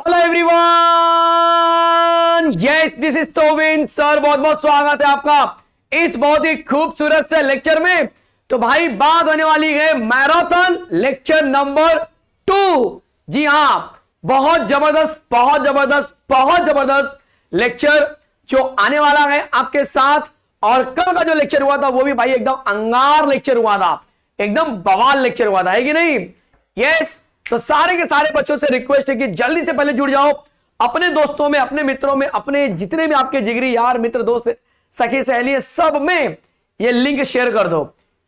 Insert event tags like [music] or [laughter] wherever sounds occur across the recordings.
Hello everyone yes this is टोविन sir बहुत बहुत स्वागत है आपका इस बहुत ही खूबसूरत से लेक्चर में तो भाई बात होने वाली है मैराथन लेक्चर नंबर टू जी हाँ बहुत जबरदस्त बहुत जबरदस्त बहुत जबरदस्त लेक्चर जो आने वाला है आपके साथ और कल का जो लेक्चर हुआ था वो भी भाई एकदम अंगार लेक्चर हुआ था एकदम बवाल लेक्चर हुआ था है कि नहीं यस yes, तो सारे के सारे बच्चों से रिक्वेस्ट है कि जल्दी से पहले जुड़ जाओ अपने दोस्तों में अपने मित्रों में अपने जितने भी आपके जिगरी यार मित्र दोस्त सखी सहेली सब में ये लिंक शेयर कर दो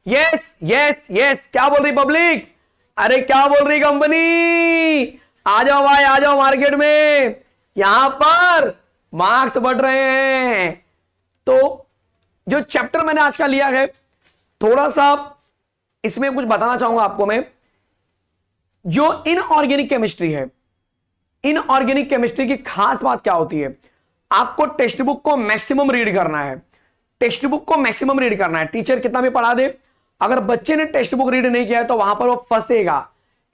यस यस यस क्या बोल रही पब्लिक अरे क्या बोल रही कंपनी आ जाओ भाई आ जाओ मार्केट में यहां पर मार्क्स बढ़ रहे हैं तो जो चैप्टर मैंने आज का लिया है थोड़ा सा इसमें कुछ बताना चाहूंगा आपको मैं जो इनऑर्गेनिक केमिस्ट्री है इनऑर्गेनिक केमिस्ट्री की खास बात क्या होती है आपको टेक्स्ट बुक को मैक्सिमम रीड करना है टेक्स्ट बुक को मैक्सिमम रीड करना है टीचर कितना भी पढ़ा दे अगर बच्चे ने टेक्स्ट बुक रीड नहीं किया है तो वहां पर वो फंसेगा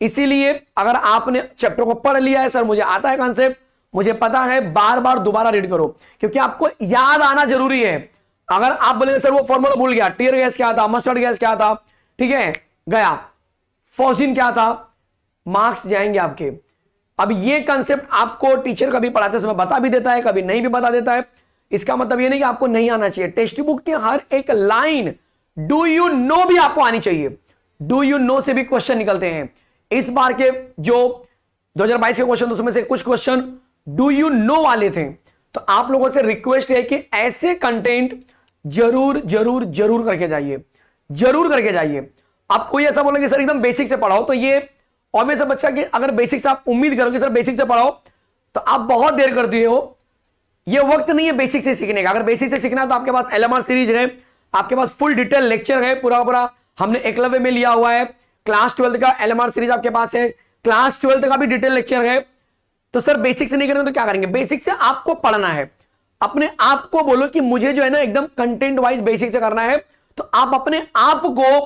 इसीलिए अगर आपने चैप्टर को पढ़ लिया है सर मुझे आता है कॉन्सेप्ट मुझे पता है बार बार दोबारा रीड करो क्योंकि आपको याद आना जरूरी है अगर आप बोले सर वो फॉर्मूला भूल गया टीयर गैस क्या था मस्टर्ड गैस क्या था ठीक है गया फोजिन क्या था मार्क्स जाएंगे आपके अब ये कंसेप्ट आपको टीचर कभी पढ़ाते समय बता भी देता है कभी नहीं भी बता देता है इसका मतलब ये नहीं कि आपको नहीं आना चाहिए टेक्स्ट बुक की हर एक लाइन डू यू नो भी आपको आनी चाहिए डू यू नो से भी क्वेश्चन निकलते हैं इस बार के जो 2022 के क्वेश्चन उसमें से कुछ क्वेश्चन डू यू नो वाले थे तो आप लोगों से रिक्वेस्ट है कि ऐसे कंटेंट जरूर जरूर जरूर करके जाइए जरूर करके जाइए आप कोई ऐसा बोलेंगे सर एकदम बेसिक से पढ़ाओ तो ये और मैं सब बच्चा कि अगर बेसिक से आप उम्मीद करोगे सर बेसिक से पढ़ाओ तो आप बहुत देर कर दिए हो ये वक्त नहीं है बेसिक से सीखने का अगर बेसिक से सीखना तो आपके पास एल सीरीज है आपके पास फुल डिटेल लेक्चर है पूरा पूरा हमने एकलव्य में लिया हुआ है क्लास ट्वेल्थ का एल सीरीज आपके पास है क्लास ट्वेल्थ का भी डिटेल लेक्चर है तो सर बेसिक से नहीं करेंगे तो क्या करेंगे बेसिक से आपको पढ़ना है अपने आप को बोलो कि मुझे जो है ना एकदम कंटेंट वाइज बेसिक से करना है तो आप अपने आप को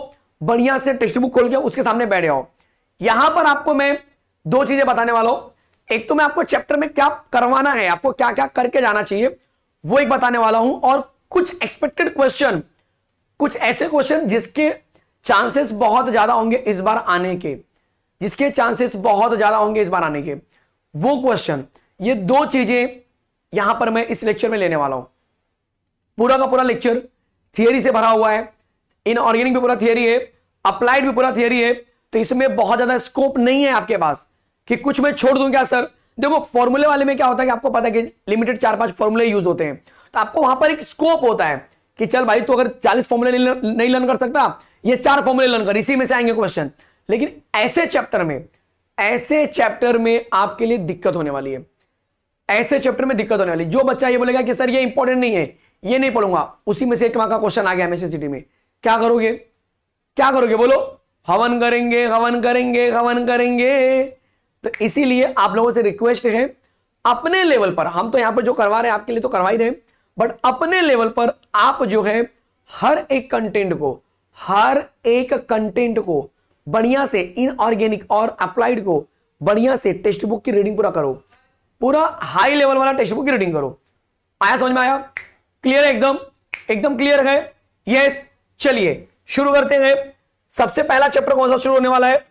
बढ़िया से टेक्स्ट बुक खोल के उसके सामने बैठे हो यहां पर आपको मैं दो चीजें बताने वाला हूं एक तो मैं आपको चैप्टर में क्या करवाना है आपको क्या क्या करके जाना चाहिए वो एक बताने वाला हूं और कुछ एक्सपेक्टेड क्वेश्चन कुछ ऐसे क्वेश्चन जिसके चांसेस बहुत ज्यादा होंगे इस बार आने के जिसके चांसेस बहुत ज्यादा होंगे इस बार आने के वो क्वेश्चन ये दो चीजें यहां पर मैं इस लेक्चर में लेने वाला हूं पूरा का पूरा लेक्चर थियरी से भरा हुआ है इन ऑर्गेनिक भी पूरा थियरी है अप्लाइड भी पूरा थियरी है तो इसमें बहुत ज्यादा स्कोप नहीं है आपके पास कि कुछ मैं छोड़ दूं क्या सर देखो फॉर्मूले वाले में क्या होता है कि आपको पता है कि लिमिटेड चार पांच फॉर्मूले यूज होते हैं तो आपको वहां पर एक स्कोप होता है कि चल भाई तू तो अगर चालीस फॉर्मूले नहीं लर्न कर सकता ये चार फॉर्मूले लर्न कर इसी में से आएंगे क्वेश्चन लेकिन ऐसे चैप्टर में ऐसे चैप्टर में आपके लिए दिक्कत होने वाली है ऐसे चैप्टर में दिक्कत होने वाली जो बच्चा ये बोलेगा कि सर ये इंपॉर्टेंट नहीं है ये नहीं पढ़ूंगा उसी में से एक मार्क का क्वेश्चन आ गया एमएससीटी में क्या करोगे क्या करोगे बोलो हवन करेंगे हवन करेंगे हवन करेंगे तो इसीलिए आप लोगों से रिक्वेस्ट है अपने लेवल पर हम तो यहां पर जो करवा रहे हैं आपके लिए तो करवा ही रहे बट अपने लेवल पर आप जो है हर एक कंटेंट को हर एक कंटेंट को बढ़िया से इनऑर्गेनिक और अप्लाइड को बढ़िया से टेक्स्ट बुक की रीडिंग पूरा करो पूरा हाई लेवल वाला टेक्स्ट बुक की रीडिंग करो आया समझ में आया क्लियर है एकदम एकदम क्लियर है यस चलिए शुरू करते हैं सबसे पहला चैप्टर कौन सा शुरू होने वाला है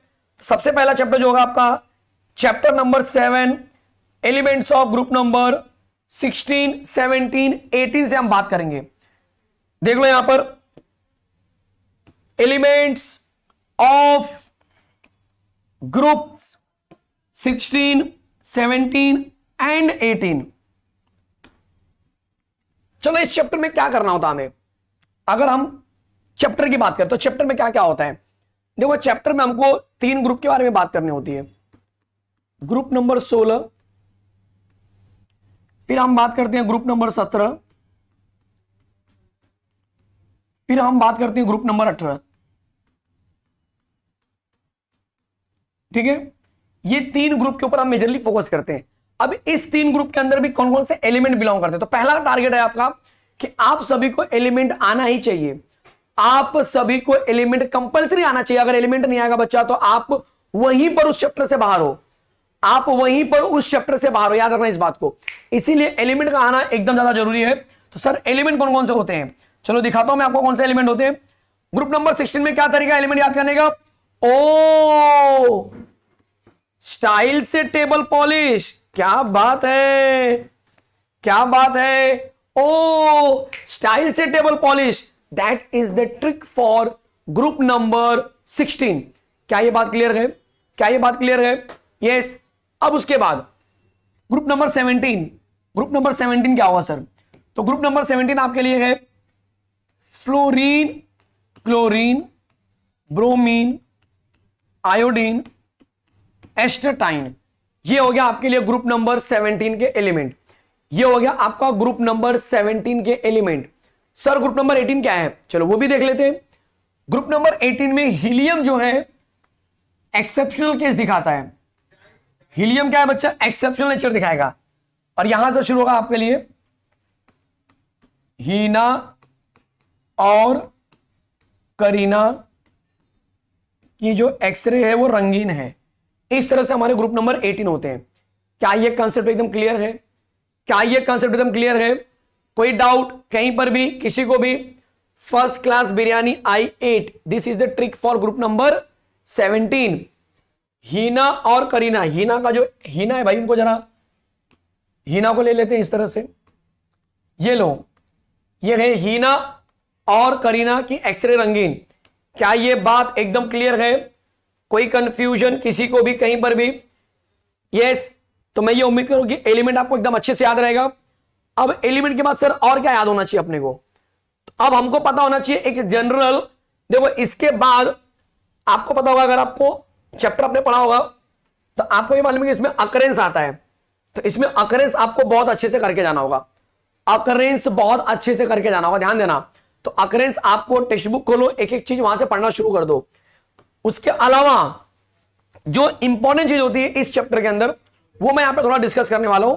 सबसे पहला चैप्टर जो होगा आपका chapter number seven elements of group number sixteen seventeen eighteen से हम बात करेंगे देख लो यहां पर elements of group sixteen seventeen and eighteen चलो इस चैप्टर में क्या करना होता हमें अगर हम चैप्टर की बात करें तो चैप्टर में क्या क्या होता है देखो चैप्टर में हमको तीन ग्रुप के बारे में बात करनी होती है ग्रुप नंबर सोलह फिर हम बात करते हैं ग्रुप नंबर सत्रह फिर हम बात करते हैं ग्रुप नंबर अठारह ठीक है ये तीन ग्रुप के ऊपर हम मेजरली फोकस करते हैं अब इस तीन ग्रुप के अंदर भी कौन कौन से एलिमेंट बिलोंग करते हैं तो पहला टारगेट है आपका कि आप सभी को एलिमेंट आना ही चाहिए आप सभी को एलिमेंट कंपलसरी आना चाहिए अगर एलिमेंट नहीं आएगा बच्चा तो आप वहीं पर उस चैप्टर से बाहर हो आप वहीं पर उस चैप्टर से बाहर हो याद रखना इस बात को इसीलिए एलिमेंट का आना एकदम ज्यादा जरूरी है तो सर एलिमेंट कौन कौन से होते हैं चलो दिखाता हूं मैं आपको कौन से एलिमेंट होते हैं ग्रुप नंबर सिक्सटीन में क्या तरीका एलिमेंट याद करने का ओ स्टाइल से टेबल पॉलिश क्या बात है क्या बात है ओ स्टाइल से table polish that is the trick for group number sixteen क्या ये बात क्लियर है क्या ये बात क्लियर है यस yes. अब उसके बाद group number seventeen group number seventeen क्या हुआ सर तो ग्रुप नंबर सेवनटीन आपके लिए है fluorine chlorine bromine iodine astatine ये हो गया आपके लिए ग्रुप नंबर 17 के एलिमेंट ये हो गया आपका ग्रुप नंबर 17 के एलिमेंट सर ग्रुप नंबर 18 क्या है चलो वो भी देख लेते हैं ग्रुप नंबर 18 में हीलियम जो है एक्सेप्शनल केस दिखाता है हीलियम क्या है बच्चा एक्सेप्शनल नेचर दिखाएगा और यहां से शुरू होगा आपके लिए हीना और करीना की जो एक्सरे है वो रंगीन है इस तरह से हमारे ग्रुप नंबर 18 होते हैं क्या ये कंसेप्ट एकदम क्लियर है क्या ये कंसेप्ट एकदम क्लियर है कोई डाउट कहीं पर भी किसी को भी first class biryani I ate this is the trick for group number seventeen Heena और करीना हीना का जो हीना है भाई उनको जरा हीना को ले लेते हैं इस तरह से ये लो ये है हीना और करीना की एक्सरे रंगीन क्या ये बात एकदम क्लियर है कोई कंफ्यूजन किसी को भी कहीं पर भी यस तो मैं ये उम्मीद करूं कि एलिमेंट आपको एकदम अच्छे से याद रहेगा अब एलिमेंट के बाद सर और क्या याद होना चाहिए अपने को तो अब हमको पता होना चाहिए एक जनरल देखो इसके बाद आपको पता होगा अगर आपको चैप्टर आपने पढ़ा होगा तो आपको ये मालूम है कि इसमें अकरेंस आता है तो इसमें अकरेंस आपको बहुत अच्छे से करके जाना होगा अकरेंस बहुत अच्छे से करके जाना होगा ध्यान देना तो अकरेंस आपको टेक्स्ट बुक खोलो एक एक चीज वहां से पढ़ना शुरू कर दो उसके अलावा जो इंपॉर्टेंट चीज होती है इस चैप्टर के अंदर वो मैं यहां पर थोड़ा डिस्कस करने वाला हूं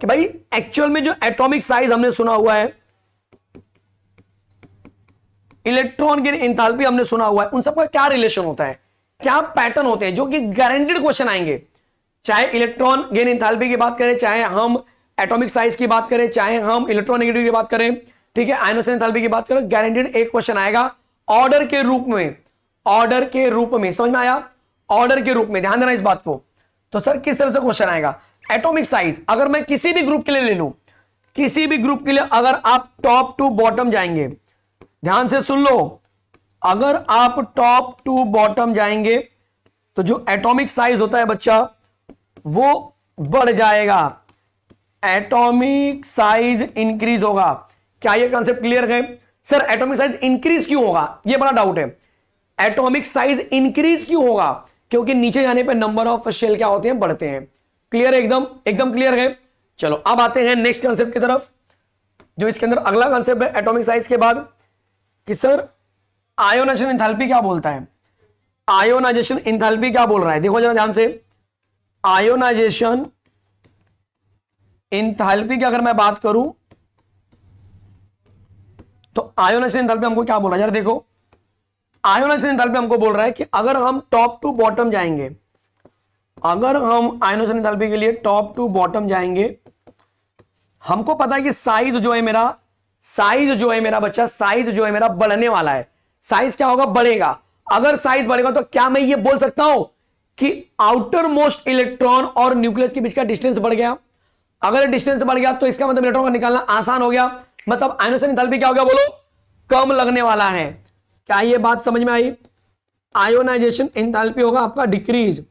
कि भाई एक्चुअल में जो एटॉमिक साइज हमने सुना हुआ है इलेक्ट्रॉन के इंथाल्पी हमने सुना हुआ है उन सबका क्या रिलेशन होता है क्या पैटर्न होते हैं जो कि गारंटेड क्वेश्चन आएंगे चाहे इलेक्ट्रॉन गेन इंथाल्पी की बात करें चाहे हम एटॉमिक साइज की बात करें चाहे हम इलेक्ट्रॉनिगेटिव की बात करें ठीक है आइनोसन इंथाल्पी की बात करें गारंटेड एक क्वेश्चन आएगा ऑर्डर के रूप में ऑर्डर के रूप में समझ में आया ऑर्डर के रूप में ध्यान देना इस बात को तो सर किस तरह से क्वेश्चन आएगा एटॉमिक साइज अगर मैं किसी भी ग्रुप के लिए ले लू किसी भी ग्रुप के लिए अगर आप टॉप टू बॉटम जाएंगे ध्यान से सुन लो अगर आप टॉप टू बॉटम जाएंगे तो जो एटॉमिक साइज होता है बच्चा वो बढ़ जाएगा एटॉमिक साइज इंक्रीज होगा क्या ये कॉन्सेप्ट क्लियर है सर एटॉमिक साइज इंक्रीज क्यों होगा ये बड़ा डाउट है एटॉमिक साइज इंक्रीज क्यों होगा क्योंकि नीचे जाने पर नंबर ऑफ शेल क्या होते हैं बढ़ते हैं क्लियर है एकदम एकदम क्लियर है चलो अब आते हैं नेक्स्ट कॉन्सेप्ट की तरफ जो इसके अंदर अगला कॉन्सेप्ट है एटॉमिक साइज के बाद कि सर आयोनाइजेशन इंथैल्पी क्या बोलता है आयोनाइजेशन इंथैल्पी क्या बोल रहा है देखो जरा ध्यान से आयोनाइजेशन इंथैल्पी की अगर मैं बात करूं तो आयोनाइजेशन इंथैल्पी हमको क्या बोल रहा है जरा देखो आयोनाइजेशन इंथैल्पी हमको बोल रहा है कि अगर हम टॉप टू बॉटम जाएंगे अगर हम आयनोजन के लिए टॉप टू बॉटम जाएंगे हमको पता है कि साइज जो है मेरा साइज जो है मेरा बच्चा साइज जो है मेरा बढ़ने वाला है साइज क्या होगा बढ़ेगा अगर साइज बढ़ेगा तो क्या मैं ये बोल सकता हूं कि आउटर मोस्ट इलेक्ट्रॉन और न्यूक्लियस के बीच का डिस्टेंस बढ़ गया अगर डिस्टेंस बढ़ गया तो इसका मतलब इलेक्ट्रॉन का निकालना आसान हो गया मतलब आयोनोसन इंथैल्पी क्या हो गया बोलो कम लगने वाला है क्या ये बात समझ में आई आयोनाइजेशन इंथैल्पी होगा आपका डिक्रीज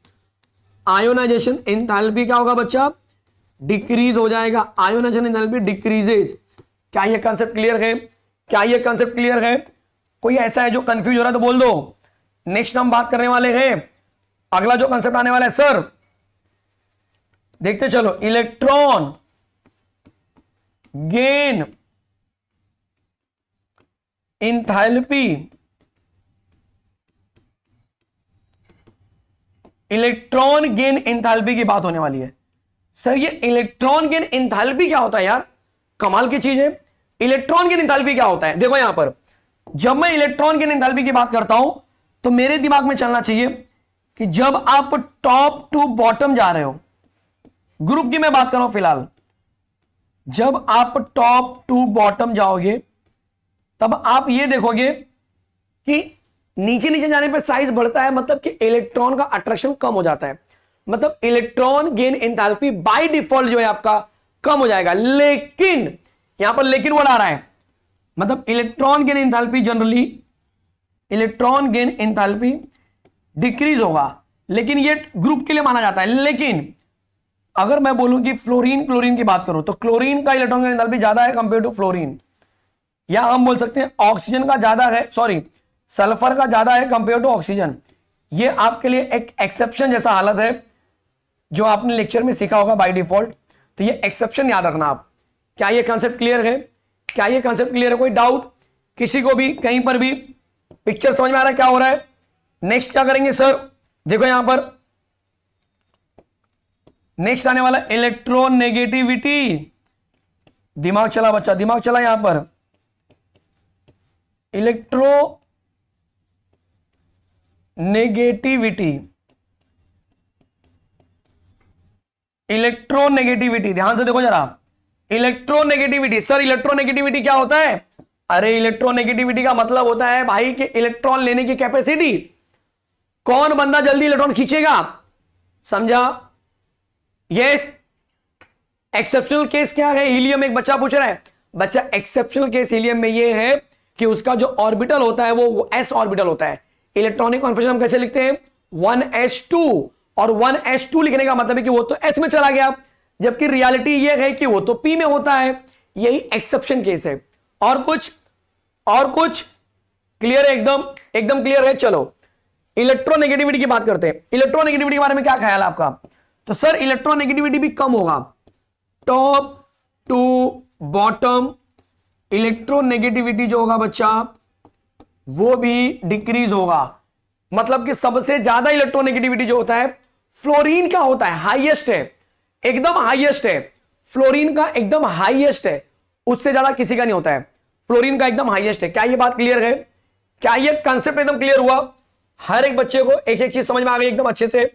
आयोनाइजेशन एंथैल्पी क्या होगा बच्चा डिक्रीज हो जाएगा आयोनाइजेशन एंथैल्पी डिक्रीजेज क्या ये कॉन्सेप्ट क्लियर है क्या ये कॉन्सेप्ट क्लियर है कोई ऐसा है जो कंफ्यूज हो रहा है तो बोल दो नेक्स्ट हम बात करने वाले हैं अगला जो कंसेप्ट आने वाला है सर देखते चलो electron gain enthalpy electron gain enthalpy की बात होने वाली है सर ये इलेक्ट्रॉन गेन इंथैल्पी क्या होता है यार कमाल की चीज है इलेक्ट्रॉन गेन इंथैल्पी क्या होता है देखो यहां पर जब मैं इलेक्ट्रॉन गेन इंथैल्पी की बात करता हूं तो मेरे दिमाग में चलना चाहिए कि जब आप टॉप टू बॉटम जा रहे हो ग्रुप की मैं बात कर रहा हूं फिलहाल जब आप टॉप टू बॉटम जाओगे तब आप ये देखोगे कि नीचे नीचे जाने पर साइज बढ़ता है मतलब कि इलेक्ट्रॉन का अट्रैक्शन कम हो जाता है मतलब electron gain enthalpy by default जो है आपका कम हो जाएगा लेकिन यहां पर लेकिन वर्ड आ रहा है मतलब electron gain enthalpy generally electron gain enthalpy decrease होगा लेकिन ये ग्रुप के लिए माना जाता है लेकिन अगर मैं बोलूं कि फ्लोरीन क्लोरीन की बात करूं तो क्लोरीन का इलेक्ट्रॉन गेन एंथैल्पी ज्यादा है कंपेयर टू फ्लोरीन या हम बोल सकते हैं ऑक्सीजन का ज्यादा है सॉरी सल्फर का ज्यादा है कंपेयर टू ऑक्सीजन ये आपके लिए एक एक्सेप्शन जैसा हालत है जो आपने लेक्चर में सीखा होगा बाय डिफॉल्ट तो ये एक्सेप्शन याद रखना आप क्या ये कॉन्सेप्ट क्लियर है क्या ये कॉन्सेप्ट क्लियर है कोई डाउट किसी को भी कहीं पर भी पिक्चर समझ में आ रहा है क्या हो रहा है नेक्स्ट क्या करेंगे सर देखो यहां पर नेक्स्ट आने वाला इलेक्ट्रोनेगेटिविटी दिमाग चला बच्चा दिमाग चला यहां पर इलेक्ट्रो नेगेटिविटी इलेक्ट्रोनेगेटिविटी ध्यान से देखो जरा इलेक्ट्रोनेगेटिविटी सर इलेक्ट्रोनेगेटिविटी क्या होता है अरे इलेक्ट्रोनेगेटिविटी का मतलब होता है भाई के इलेक्ट्रॉन लेने की कैपेसिटी कौन बंदा जल्दी इलेक्ट्रॉन खींचेगा समझा यस एक्सेप्शनल केस क्या है हीलियम एक बच्चा पूछ रहा है बच्चा एक्सेप्शनल केस हीलियम में यह है कि उसका जो ऑर्बिटल होता है वो एस ऑर्बिटल होता है इलेक्ट्रॉनिक कॉन्फिगरेशन हम कैसे लिखते हैं 1s2 और 1s2 लिखने का मतलब है कि वो तो s में चला गया जबकि रियलिटी ये है कि वो तो p में होता है यही एक्सेप्शन केस है और कुछ और कुछ क्लियर है एकदम एकदम क्लियर है चलो इलेक्ट्रोनेगेटिविटी की बात करते हैं इलेक्ट्रोनेगेटिविटी के बारे में क्या ख्याल है आपका तो सर इलेक्ट्रोनेगेटिविटी भी कम होगा टॉप टू बॉटम इलेक्ट्रोनेगेटिविटी जो होगा बच्चा वो भी डिक्रीज होगा मतलब कि सबसे ज्यादा इलेक्ट्रोनेगेटिविटी जो होता है फ्लोरीन का होता है हाईएस्ट है एकदम हाईएस्ट है फ्लोरीन का एकदम हाईएस्ट है उससे ज्यादा किसी का नहीं होता है फ्लोरीन का एकदम हाईएस्ट है क्या ये बात क्लियर है क्या ये कंसेप्ट एकदम क्लियर हुआ हर एक बच्चे को एक एक चीज समझ में आ गई एकदम अच्छे से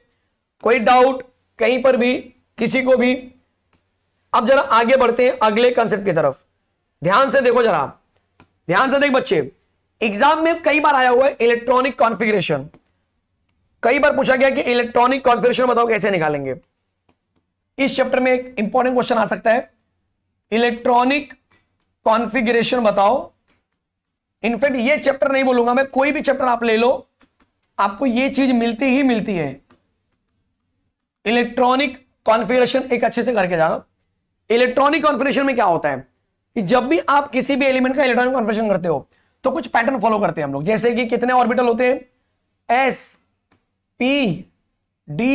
कोई डाउट कहीं पर भी किसी को भी अब जरा आगे बढ़ते हैं अगले कंसेप्ट की तरफ ध्यान से देखो जरा ध्यान से देख बच्चे एग्जाम में कई बार आया हुआ है इलेक्ट्रॉनिक कॉन्फ़िगरेशन कई बार पूछा गया कि इलेक्ट्रॉनिक कॉन्फ़िगरेशन बताओ कैसे निकालेंगे इस चैप्टर में एक इंपॉर्टेंट क्वेश्चन आ सकता है इलेक्ट्रॉनिक कॉन्फ़िगरेशन बताओ इनफैक्ट ये चैप्टर नहीं बोलूंगा मैं कोई भी चैप्टर आप ले लो आपको ये चीज मिलती ही मिलती है इलेक्ट्रॉनिक कॉन्फ़िगरेशन एक अच्छे से करके जाना इलेक्ट्रॉनिक कॉन्फ़िगरेशन में क्या होता है कि जब भी आप किसी भी एलिमेंट का इलेक्ट्रॉनिक कॉन्फ़िगरेशन करते हो तो कुछ पैटर्न फॉलो करते हैं हम लोग जैसे कि कितने ऑर्बिटल होते हैं एस पी डी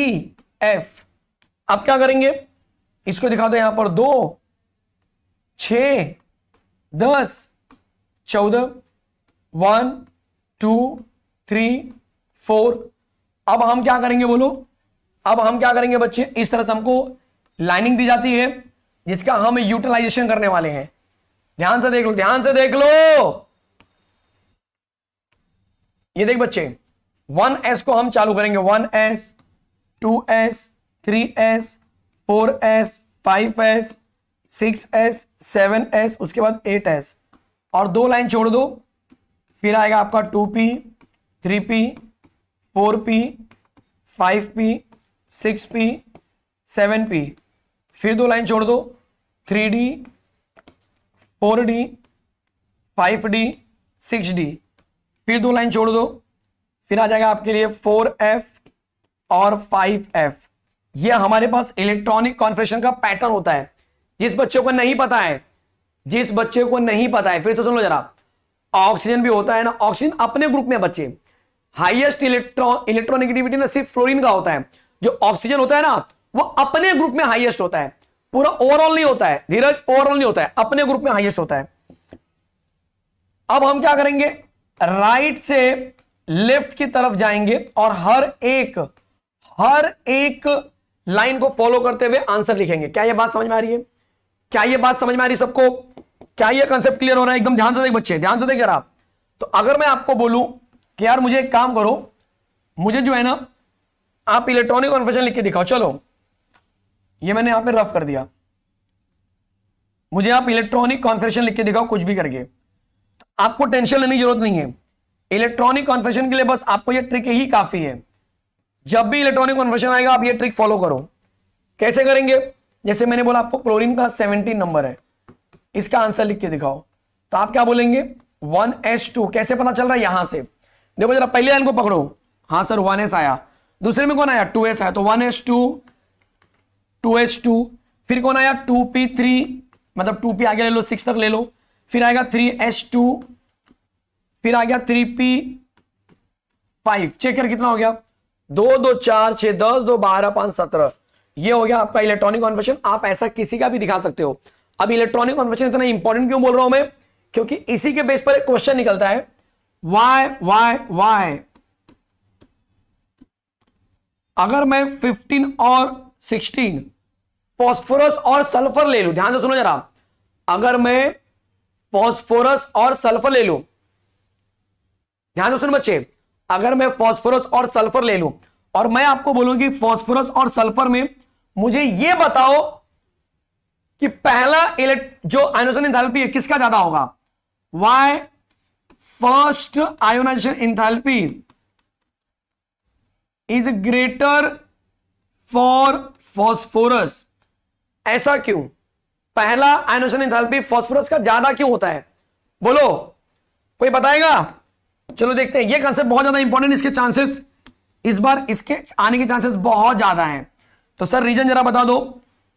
एफ अब क्या करेंगे इसको दिखा दो यहां पर दो छ दस चौदह वन टू थ्री फोर अब हम क्या करेंगे बोलो अब हम क्या करेंगे बच्चे इस तरह से हमको लाइनिंग दी जाती है जिसका हम यूटिलाइजेशन करने वाले हैं ध्यान से देख लो ध्यान से देख लो ये देख बच्चे वन एस को हम चालू करेंगे one S two S three S four S five S six S seven S उसके बाद एट एस और दो लाइन छोड़ दो फिर आएगा आपका two P three P four P five P six P seven P फिर दो लाइन छोड़ दो three D four D five D six D फिर दो लाइन छोड़ दो फिर आ जाएगा आपके लिए फोर एफ और फाइव एफ ये हमारे पास इलेक्ट्रॉनिक कॉन्फ्रेशन का पैटर्न होता है जिस बच्चे को नहीं पता है जिस बच्चे को नहीं पता है फिर से सुन लो जरा ऑक्सीजन भी होता है ना ऑक्सीजन अपने ग्रुप में बच्चे हाइएस्ट इलेक्ट्रॉन इलेक्ट्रोनिगेटिविटी ना सिर्फ फ्लोरिन का होता है जो ऑक्सीजन होता है ना वो अपने ग्रुप में हाइएस्ट होता है पूरा ओवरऑल नहीं होता है धीरज ओवरऑल नहीं होता है अपने ग्रुप में हाइएस्ट होता है अब हम क्या करेंगे राइट से लेफ्ट की तरफ जाएंगे और हर एक हर एक लाइन को फॉलो करते हुए आंसर लिखेंगे क्या यह बात समझ में आ रही है क्या यह बात समझ में आ रही है सबको क्या यह कंसेप्ट क्लियर हो रहा है एकदम ध्यान से देख बच्चे ध्यान से देख आप तो अगर मैं आपको बोलूं कि यार मुझे एक काम करो मुझे जो है ना आप इलेक्ट्रॉनिक कन्फेशन लिख के दिखाओ चलो ये मैंने यहां पे रफ कर दिया मुझे आप इलेक्ट्रॉनिक कॉन्फेशन लिख के दिखाओ कुछ भी करके आपको टेंशन लेने की जरूरत नहीं है इलेक्ट्रॉनिक कन्फेशन के लिए बस आपको ये ट्रिक ही काफी है जब भी इलेक्ट्रॉनिक कन्फेशन आएगा आप ये ट्रिक फॉलो करो कैसे करेंगे जैसे मैंने बोला आपको क्लोरीन का सेवनटीन नंबर है इसका आंसर लिख के दिखाओ तो आप क्या बोलेंगे वन एस टू कैसे पता चल रहा है यहां से देखो जरा पहले लाइन को पकड़ो हाँ सर वन एस आया दूसरे में कौन आया टू एस आया तो one S two two S two फिर कौन आया टू पी थ्री मतलब टू पी आगे ले लो सिक्स तक ले लो फिर आएगा थ्री एस टू फिर आ गया थ्री पी फाइव चेक कर कितना हो गया दो दो चार छह दस दो बारह पांच सत्रह ये हो गया आपका इलेक्ट्रॉनिक कॉन्वर्शन आप ऐसा किसी का भी दिखा सकते हो अब इलेक्ट्रॉनिक कॉन्वर्शन इतना इंपॉर्टेंट क्यों बोल रहा हूं मैं क्योंकि इसी के बेस पर एक क्वेश्चन निकलता है वाई वाई वाई अगर मैं 15 और 16 फॉस्फोरस और सल्फर ले लू ध्यान से सुनो जरा अगर मैं फॉस्फोरस और सल्फर ले लो ध्यान सुन बच्चे अगर मैं फॉस्फोरस और सल्फर ले लू और मैं आपको बोलूंगी फॉस्फोरस और सल्फर में मुझे यह बताओ कि पहला जो आयोजन इंथैल्पी है किसका ज्यादा होगा why first ionization enthalpy is greater for phosphorus ऐसा क्यों पहला आयनोशन इंथाल्पी फॉस्फोरस का ज्यादा क्यों होता है बोलो कोई बताएगा चलो देखते हैं ये कंसेप्ट बहुत ज्यादा इंपॉर्टेंट इसके चांसेस इस बार इसके आने के चांसेस बहुत ज्यादा हैं तो सर रीजन जरा बता दो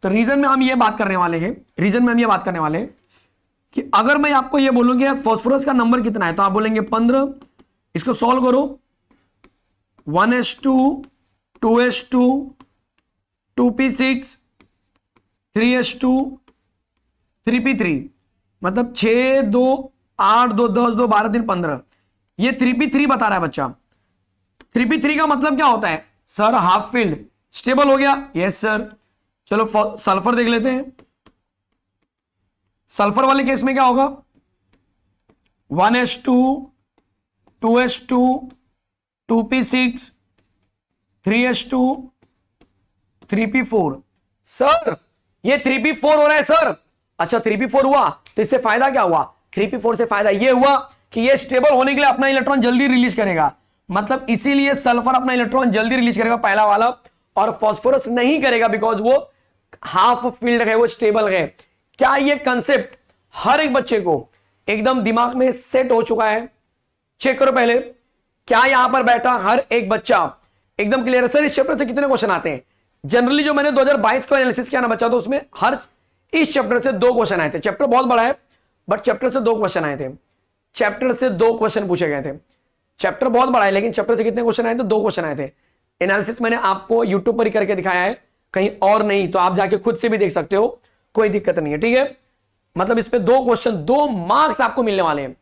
तो रीजन में हम ये बात करने वाले हैं रीजन में हम ये बात करने वाले कि अगर मैं आपको ये बोलूंगी फॉस्फोरस का नंबर कितना है तो आप बोलेंगे पंद्रह इसको सॉल्व करो one S two two S two two P six three S two three P three मतलब छ दो आठ दो दस दो बारह दिन पंद्रह ये थ्री पी थ्री बता रहा है बच्चा थ्री पी थ्री का मतलब क्या होता है सर हाफ फील्ड स्टेबल हो गया यस सर चलो सल्फर देख लेते हैं सल्फर वाले केस में क्या होगा one S two two S two two P six three S two three P four sir ये थ्री पी फोर हो रहा है सर अच्छा थ्री पी फोर हुआ तो इससे फायदा क्या हुआ थ्री पी फोर से फायदा यह हुआ कि ये स्टेबल होने के लिए अपना इलेक्ट्रॉन जल्दी रिलीज करेगा मतलब इसीलिए सल्फर अपना इलेक्ट्रॉन जल्दी रिलीज करेगा पहला वाला और फॉस्फोरस नहीं करेगा बिकॉज वो हाफ फील्ड है वो स्टेबल है क्या ये कंसेप्ट हर एक बच्चे को एकदम दिमाग में सेट हो चुका है चेक करो पहले क्या यहां पर बैठा हर एक बच्चा एकदम क्लियर है सर इस चैप्टर से कितने क्वेश्चन आते हैं जनरली जो मैंने 2022 का एनालिसिस किया ना बच्चा तो उसमें हर इस चैप्टर से दो क्वेश्चन आए थे चैप्टर बहुत बड़ा है बट चैप्टर से दो क्वेश्चन आए थे चैप्टर से दो क्वेश्चन पूछे गए थे चैप्टर बहुत बड़ा है लेकिन चैप्टर से कितने क्वेश्चन आए थे दो क्वेश्चन आए थे एनालिसिस मैंने आपको यूट्यूब पर ही करके दिखाया है कहीं और नहीं तो आप जाके खुद से भी देख सकते हो कोई दिक्कत नहीं है ठीक है मतलब इस इसमें दो क्वेश्चन दो मार्क्स आपको मिलने वाले हैं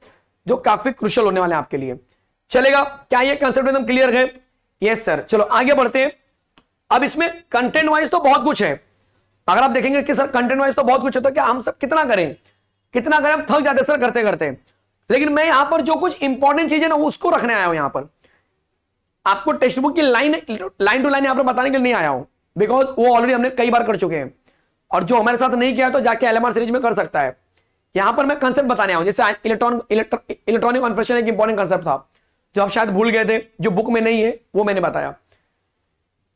जो काफी क्रुशल होने वाले हैं आपके लिए चलेगा क्या ये कंसेप्ट एकदम क्लियर है यस सर चलो आगे बढ़ते हैं अब इसमें कंटेंट वाइज तो बहुत कुछ है अगर आप देखेंगे कि सर कंटेंट वाइज तो बहुत कुछ होता है तो क्या हम सब कितना करें कितना करें हम थक जाते सर करते करते लेकिन मैं यहां पर जो कुछ इंपॉर्टेंट चीजें ना उसको रखने आया हूं यहां पर आपको टेक्स्ट बुक की लाइन लाइन टू लाइन यहां पर बताने के लिए नहीं आया हूं बिकॉज वो ऑलरेडी हमने कई बार कर चुके हैं और जो हमारे साथ नहीं किया तो जाके एलएमआर सीरीज में कर सकता है यहां पर मैं कंसेप्ट बताने आया हूं जैसे इलेक्ट्रॉनिक कॉन्फ्रेशन एक इंपॉर्टेंट कंसेप्ट था जो आप शायद भूल गए थे जो बुक में नहीं है वो मैंने बताया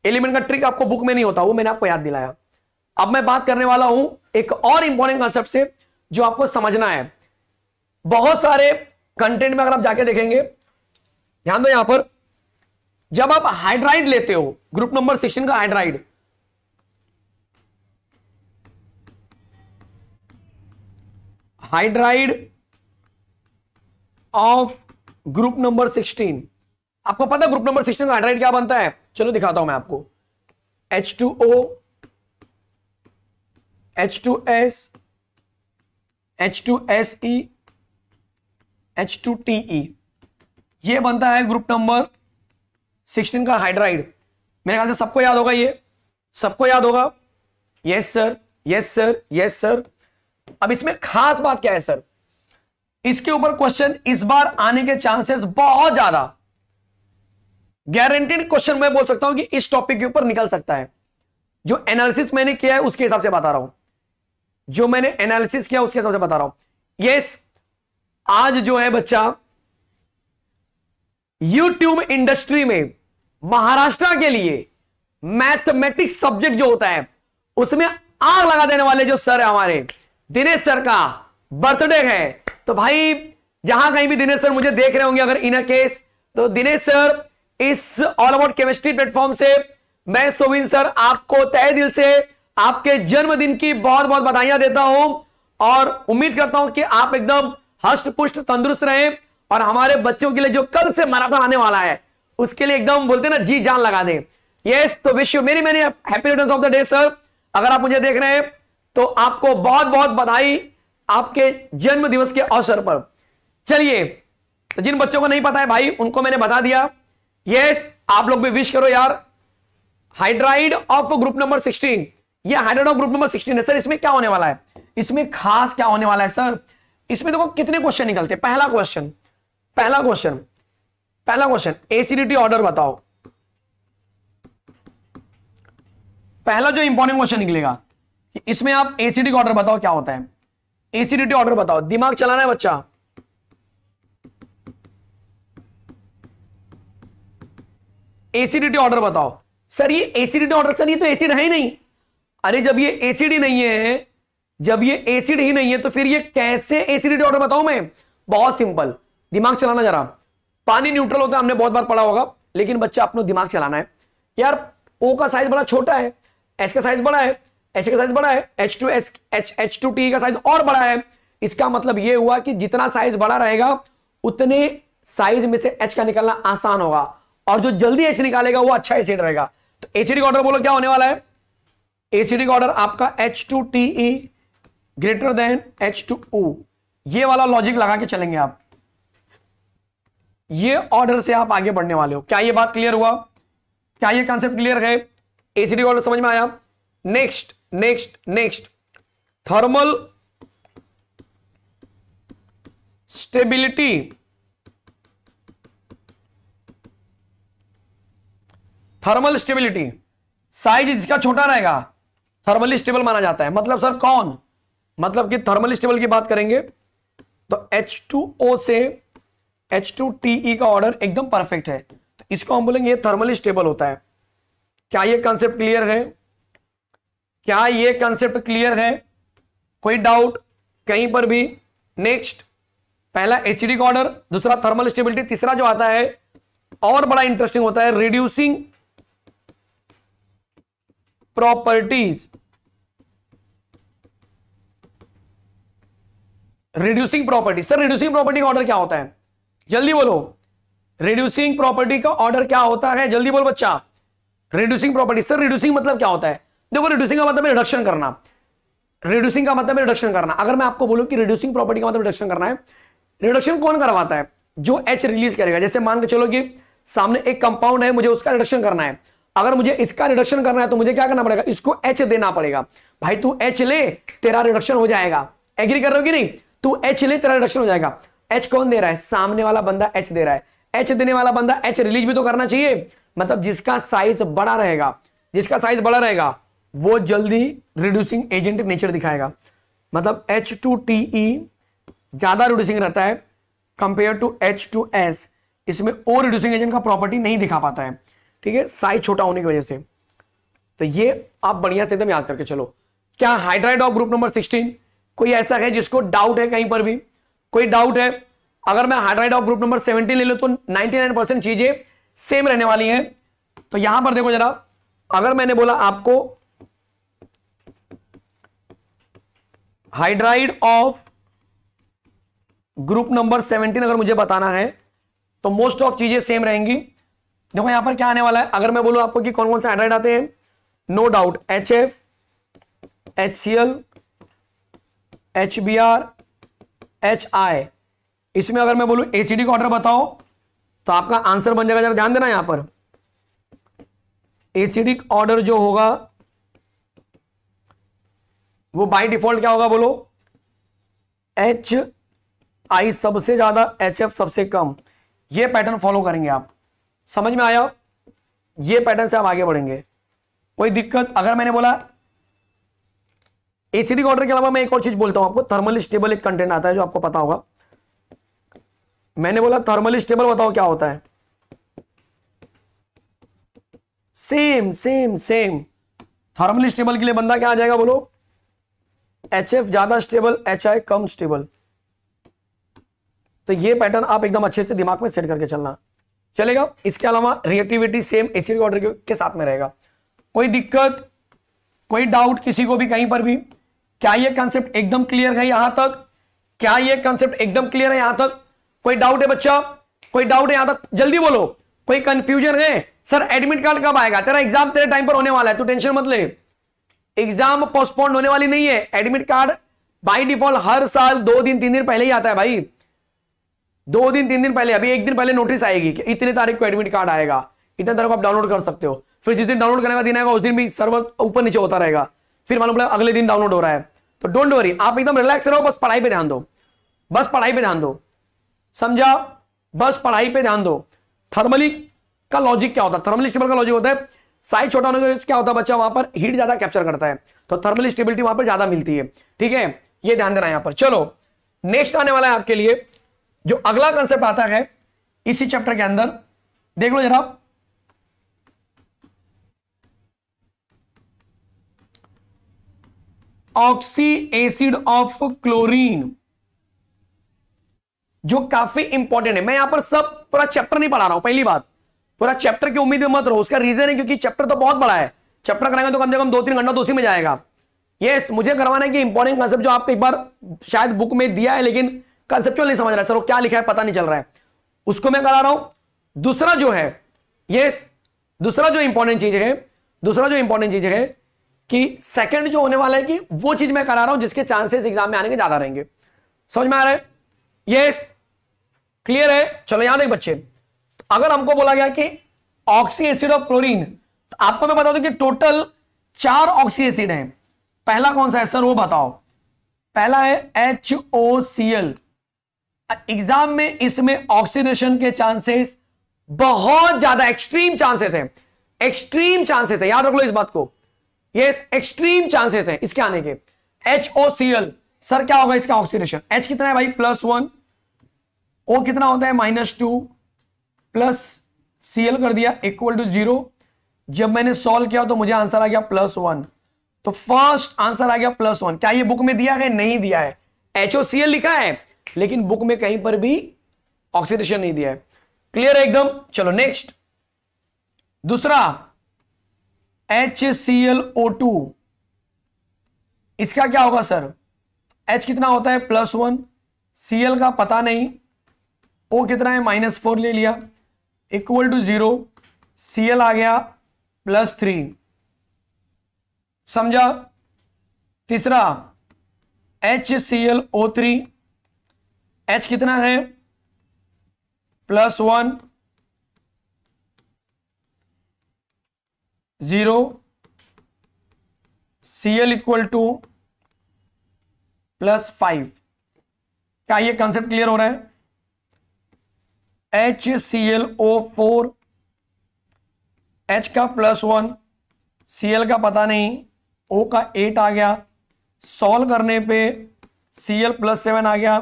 एलिमेंट का ट्रिक आपको बुक में नहीं होता वो मैंने आपको याद दिलाया अब मैं बात करने वाला हूं एक और इंपॉर्टेंट कॉन्सेप्ट से जो आपको समझना है बहुत सारे कंटेंट में अगर आप जाके देखेंगे ध्यान दो यहां पर जब आप हाइड्राइड लेते हो ग्रुप नंबर सिक्सटीन का hydride hydride of group number sixteen आपको पता ग्रुप नंबर सिक्सटीन का हाइड्राइड क्या बनता है चलो दिखाता हूं मैं आपको H2O H two S H two S E H two T E ये बनता है ग्रुप नंबर सिक्सटीन का हाइड्राइड मेरे ख्याल से सबको याद होगा ये सबको याद होगा yes sir yes sir yes sir अब इसमें खास बात क्या है सर इसके ऊपर क्वेश्चन इस बार आने के चांसेस बहुत ज्यादा गारंटीड क्वेश्चन मैं बोल सकता हूं कि इस टॉपिक के ऊपर निकल सकता है जो एनालिसिस मैंने किया है उसके हिसाब से बता रहा हूं जो मैंने एनालिसिस किया उसके हिसाब से बता रहा हूं यस आज जो है बच्चा यूट्यूब इंडस्ट्री में महाराष्ट्र के लिए मैथमेटिक्स सब्जेक्ट जो होता है उसमें आग लगा देने वाले जो सर है हमारे दिनेश सर का बर्थडे है तो भाई जहां कहीं भी दिनेश सर मुझे देख रहे होंगे अगर इन केस तो Dinesh sir is all about chemistry platform से मैं सोविन सर आपको तय दिल से आपके जन्मदिन की बहुत बहुत बधाइयां देता हूं और उम्मीद करता हूं कि आप एकदम हष्ट पुष्ट तंदुरुस्त रहे और हमारे बच्चों के लिए जो कल से मैराथन आने वाला है उसके लिए एकदम बोलते ना जी जान लगा दें यस तो विश यू मेरी मैंने happy return of the day sir अगर आप मुझे देख रहे हैं तो आपको बहुत बहुत बधाई आपके जन्म दिवस के अवसर पर चलिए तो जिन बच्चों को नहीं पता है भाई उनको मैंने बता दिया यस आप लोग भी विश करो यार hydride of group number sixteen ये हाइड्रोडॉन ग्रुप नंबर सिक्सटीन है सर इसमें क्या होने वाला है इसमें खास क्या होने वाला है सर इसमें देखो कितने क्वेश्चन निकलते हैं पहला क्वेश्चन पहला क्वेश्चन पहला क्वेश्चन एसिडिटी ऑर्डर बताओ पहला जो इंपॉर्टेंट क्वेश्चन निकलेगा इसमें आप एसिडिक ऑर्डर बताओ क्या होता है एसिडिटी ऑर्डर बताओ दिमाग चलाना है बच्चा एसिडिटी ऑर्डर बताओ सर ये एसिडिटी ऑर्डर सर ये तो एसिड है ही नहीं अरे जब ये एसिड ही नहीं है जब ये एसिड ही नहीं है तो फिर ये कैसे एसिडिटी ऑर्डर बताऊं मैं बहुत सिंपल दिमाग चलाना जरा पानी न्यूट्रल होता है हमने बहुत बार पढ़ा होगा लेकिन बच्चा अपना दिमाग चलाना है यार ओ का साइज बड़ा छोटा है एस का साइज बड़ा है एस का साइज बड़ा है H two S H H two T का साइज और बड़ा है इसका मतलब यह हुआ कि जितना साइज बड़ा रहेगा उतने साइज में से एच का निकालना आसान होगा और जो जल्दी एच निकालेगा वो अच्छा एसिड रहेगा तो एसिड ऑर्डर बोलो क्या होने वाला है एसीडी ऑर्डर आपका H two T E greater than H two O ये वाला लॉजिक लगा के चलेंगे आप ये ऑर्डर से आप आगे बढ़ने वाले हो क्या ये बात क्लियर हुआ क्या ये कॉन्सेप्ट क्लियर है एसीडी ऑर्डर समझ में आया next next next thermal stability thermal stability size इसका छोटा रहेगा थर्मली स्टेबल माना जाता है मतलब सर कौन मतलब कि थर्मली स्टेबल की बात करेंगे तो H2O से H2TE का ऑर्डर एकदम परफेक्ट है तो इसको हम बोलेंगे ये थर्मली स्टेबल होता है क्या ये कंसेप्ट क्लियर है क्या ये कंसेप्ट क्लियर है कोई डाउट कहीं पर भी नेक्स्ट पहला एच का ऑर्डर दूसरा थर्मल स्टेबिलिटी तीसरा जो आता है और बड़ा इंटरेस्टिंग होता है reducing properties reducing property sir reducing property का ऑर्डर क्या होता है जल्दी बोलो रिड्यूसिंग प्रॉपर्टी का ऑर्डर क्या होता है जल्दी बोलो बच्चा रिड्यूसिंग प्रॉपर्टी सर रिड्यूसिंग मतलब क्या होता है देखो रिड्यूसिंग का मतलब रिडक्शन करना रिड्यूसिंग का मतलब रिडक्शन करना अगर मैं आपको बोलूं कि रिड्यूसिंग प्रॉपर्टी का मतलब रिडक्शन करना है रिडक्शन कौन करवाता है जो एच रिलीज करेगा जैसे मान के चलो कि सामने एक कंपाउंड है मुझे उसका रिडक्शन करना है अगर मुझे इसका रिडक्शन करना है तो मुझे क्या करना पड़ेगा इसको एच देना पड़ेगा भाई तू एच ले तेरा रिडक्शन हो जाएगा एग्री कर रहे हो कि नहीं तू एच ले तेरा रिडक्शन हो जाएगा एच कौन दे रहा है सामने वाला बंदा एच दे रहा है एच देने वाला बंदा एच रिलीज भी तो करना चाहिए मतलब जिसका साइज बड़ा रहेगा जिसका साइज बड़ा रहेगा वो जल्दी रिड्यूसिंग एजेंट नेचर दिखाएगा मतलब एच टू टी ई ज़्यादा रिड्यूसिंग रहता है compare to H two S इसमें ओ रिड्यूसिंग एजेंट का प्रॉपर्टी नहीं दिखा पाता है ठीक है साइज छोटा होने की वजह से तो ये आप बढ़िया से एकदम याद करके चलो क्या hydride of group number sixteen कोई ऐसा है जिसको डाउट है कहीं पर भी कोई डाउट है अगर मैं hydride of group number seventeen ले लू तो नाइनटी नाइन परसेंट चीजें सेम रहने वाली हैं तो यहां पर देखो जरा अगर मैंने बोला आपको hydride of group number seventeen अगर मुझे बताना है तो मोस्ट ऑफ चीजें सेम रहेंगी देखो यहां पर क्या आने वाला है अगर मैं बोलूं आपको कि कौन कौन से हाइड्राइड आते हैं no doubt H F H C L H B R H I इसमें अगर मैं बोलूं एसीडी का ऑर्डर बताओ तो आपका आंसर बन जाएगा जरा ध्यान देना यहां पर एसिडिक ऑर्डर जो होगा वो बाय डिफॉल्ट क्या होगा बोलो एच आई सबसे ज्यादा एच एफ सबसे कम ये पैटर्न फॉलो करेंगे आप समझ में आया ये पैटर्न से हम आगे बढ़ेंगे कोई दिक्कत अगर मैंने बोला एसिडिक ऑर्डर के अलावा मैं एक और चीज बोलता हूं आपको थर्मल स्टेबल एक कंटेंट आता है जो आपको पता होगा मैंने बोला थर्मल स्टेबल बताओ क्या होता है same same same thermal stable के लिए बंदा क्या आ जाएगा बोलो एच एफ ज्यादा स्टेबल एच आई कम स्टेबल तो ये पैटर्न आप एकदम अच्छे से दिमाग में सेट करके चलना चलेगा इसके अलावा रिएक्टिविटी सेम एसिड ऑर्डर के, के साथ में रहेगा कोई दिक्कत कोई डाउट किसी को भी कहीं पर भी क्या ये कॉन्सेप्ट एकदम क्लियर है यहां तक क्या ये कॉन्सेप्ट एकदम क्लियर है यहां तक कोई डाउट है बच्चा कोई डाउट है यहां तक जल्दी बोलो कोई कंफ्यूजन है सर एडमिट कार्ड कब आएगा तेरा एग्जाम तेरे टाइम पर होने वाला है तू टेंशन मत ले एग्जाम पोस्टपोन होने वाली नहीं है एडमिट कार्ड बाय डिफॉल्ट हर साल दो दिन तीन दिन पहले ही आता है भाई दो दिन तीन दिन पहले अभी एक दिन पहले नोटिस आएगी कि इतने तारीख को एडमिट कार्ड आएगा इतने तारीख को आप डाउनलोड कर सकते हो फिर जिस दिन डाउनलोड करने का दिन आएगा उस दिन भी सर्वर ऊपर नीचे होता रहेगा फिर मालूम पड़ा अगले दिन डाउनलोड हो रहा है तो डोंट वरी आप एकदम रिलैक्स रहो बस पढ़ाई पे ध्यान दो बस पढ़ाई पे ध्यान दो समझा बस पढ़ाई पे ध्यान दो थर्मली का लॉजिक क्या होता है थर्मली स्टेबल का लॉजिक होता है साइज छोटा होने क्या होता है बच्चा वहां पर हीट ज्यादा कैप्चर करता है तो थर्मल स्टेबिलिटी वहां पर ज्यादा मिलती है ठीक है ये ध्यान देना यहां पर चलो नेक्स्ट आने वाला है आपके लिए जो अगला कंसेप्ट आता है इसी चैप्टर के अंदर देख लो जरा ऑक्सी एसिड ऑफ क्लोरीन जो काफी इंपॉर्टेंट है मैं यहां पर सब पूरा चैप्टर नहीं पढ़ा रहा हूं पहली बात पूरा चैप्टर की उम्मीद में मत रहो उसका रीजन है क्योंकि चैप्टर तो बहुत बड़ा है चैप्टर कराएंगे तो कम से कम दो तीन घंटा तो उसी में जाएगा यस yes, मुझे करवाना है कि इंपॉर्टेंट कंसेप्ट जो आपको एक बार शायद बुक में दिया है लेकिन कंसेप्चुअल नहीं समझ रहा है सर वो क्या लिखा है पता नहीं चल रहा है उसको मैं करा रहा हूं दूसरा जो है ये दूसरा जो इंपॉर्टेंट चीज है दूसरा जो इंपॉर्टेंट चीज है कि सेकंड जो होने वाला है कि वो चीज मैं करा रहा हूं जिसके चांसेस एग्जाम में आने के ज्यादा रहेंगे समझ में आ रहा है ये क्लियर है चलो याद है बच्चे तो अगर हमको बोला गया कि ऑक्सी एसिड ऑफ क्लोरीन तो आपको मैं बता दूं कि टोटल चार ऑक्सी एसिड है पहला कौन सा है सर वो बताओ पहला है H O C L exam में इसमें ऑक्सीडेशन के चांसेस बहुत ज्यादा एक्सट्रीम चांसेस हैं एक्सट्रीम चांसेस है याद रख लो इस बात को ये एक्सट्रीम चांसेस हैं इसके आने के H O C L sir क्या होगा इसका ऑक्सीडेशन एच कितना है भाई प्लस वन ओ कितना होता है minus two plus C L कर दिया इक्वल टू जीरो जब मैंने सॉल्व किया तो मुझे आंसर आ गया प्लस वन तो फर्स्ट आंसर आ गया प्लस वन क्या ये बुक में दिया है नहीं दिया है एच ओ सी एल लिखा है लेकिन बुक में कहीं पर भी ऑक्सीडेशन नहीं दिया है क्लियर है एकदम चलो नेक्स्ट दूसरा H C L O two इसका क्या होगा सर एच कितना होता है प्लस वन सी एल का पता नहीं ओ कितना है माइनस फोर ले लिया equal to zero C L आ गया प्लस थ्री समझा तीसरा H C L O three H कितना है plus one zero C L equal to plus five क्या ये कॉन्सेप्ट क्लियर हो रहा है H C L O four H का प्लस वन सी एल का पता नहीं ओ का एट आ गया सॉल्व करने पे सी एल प्लस सेवन आ गया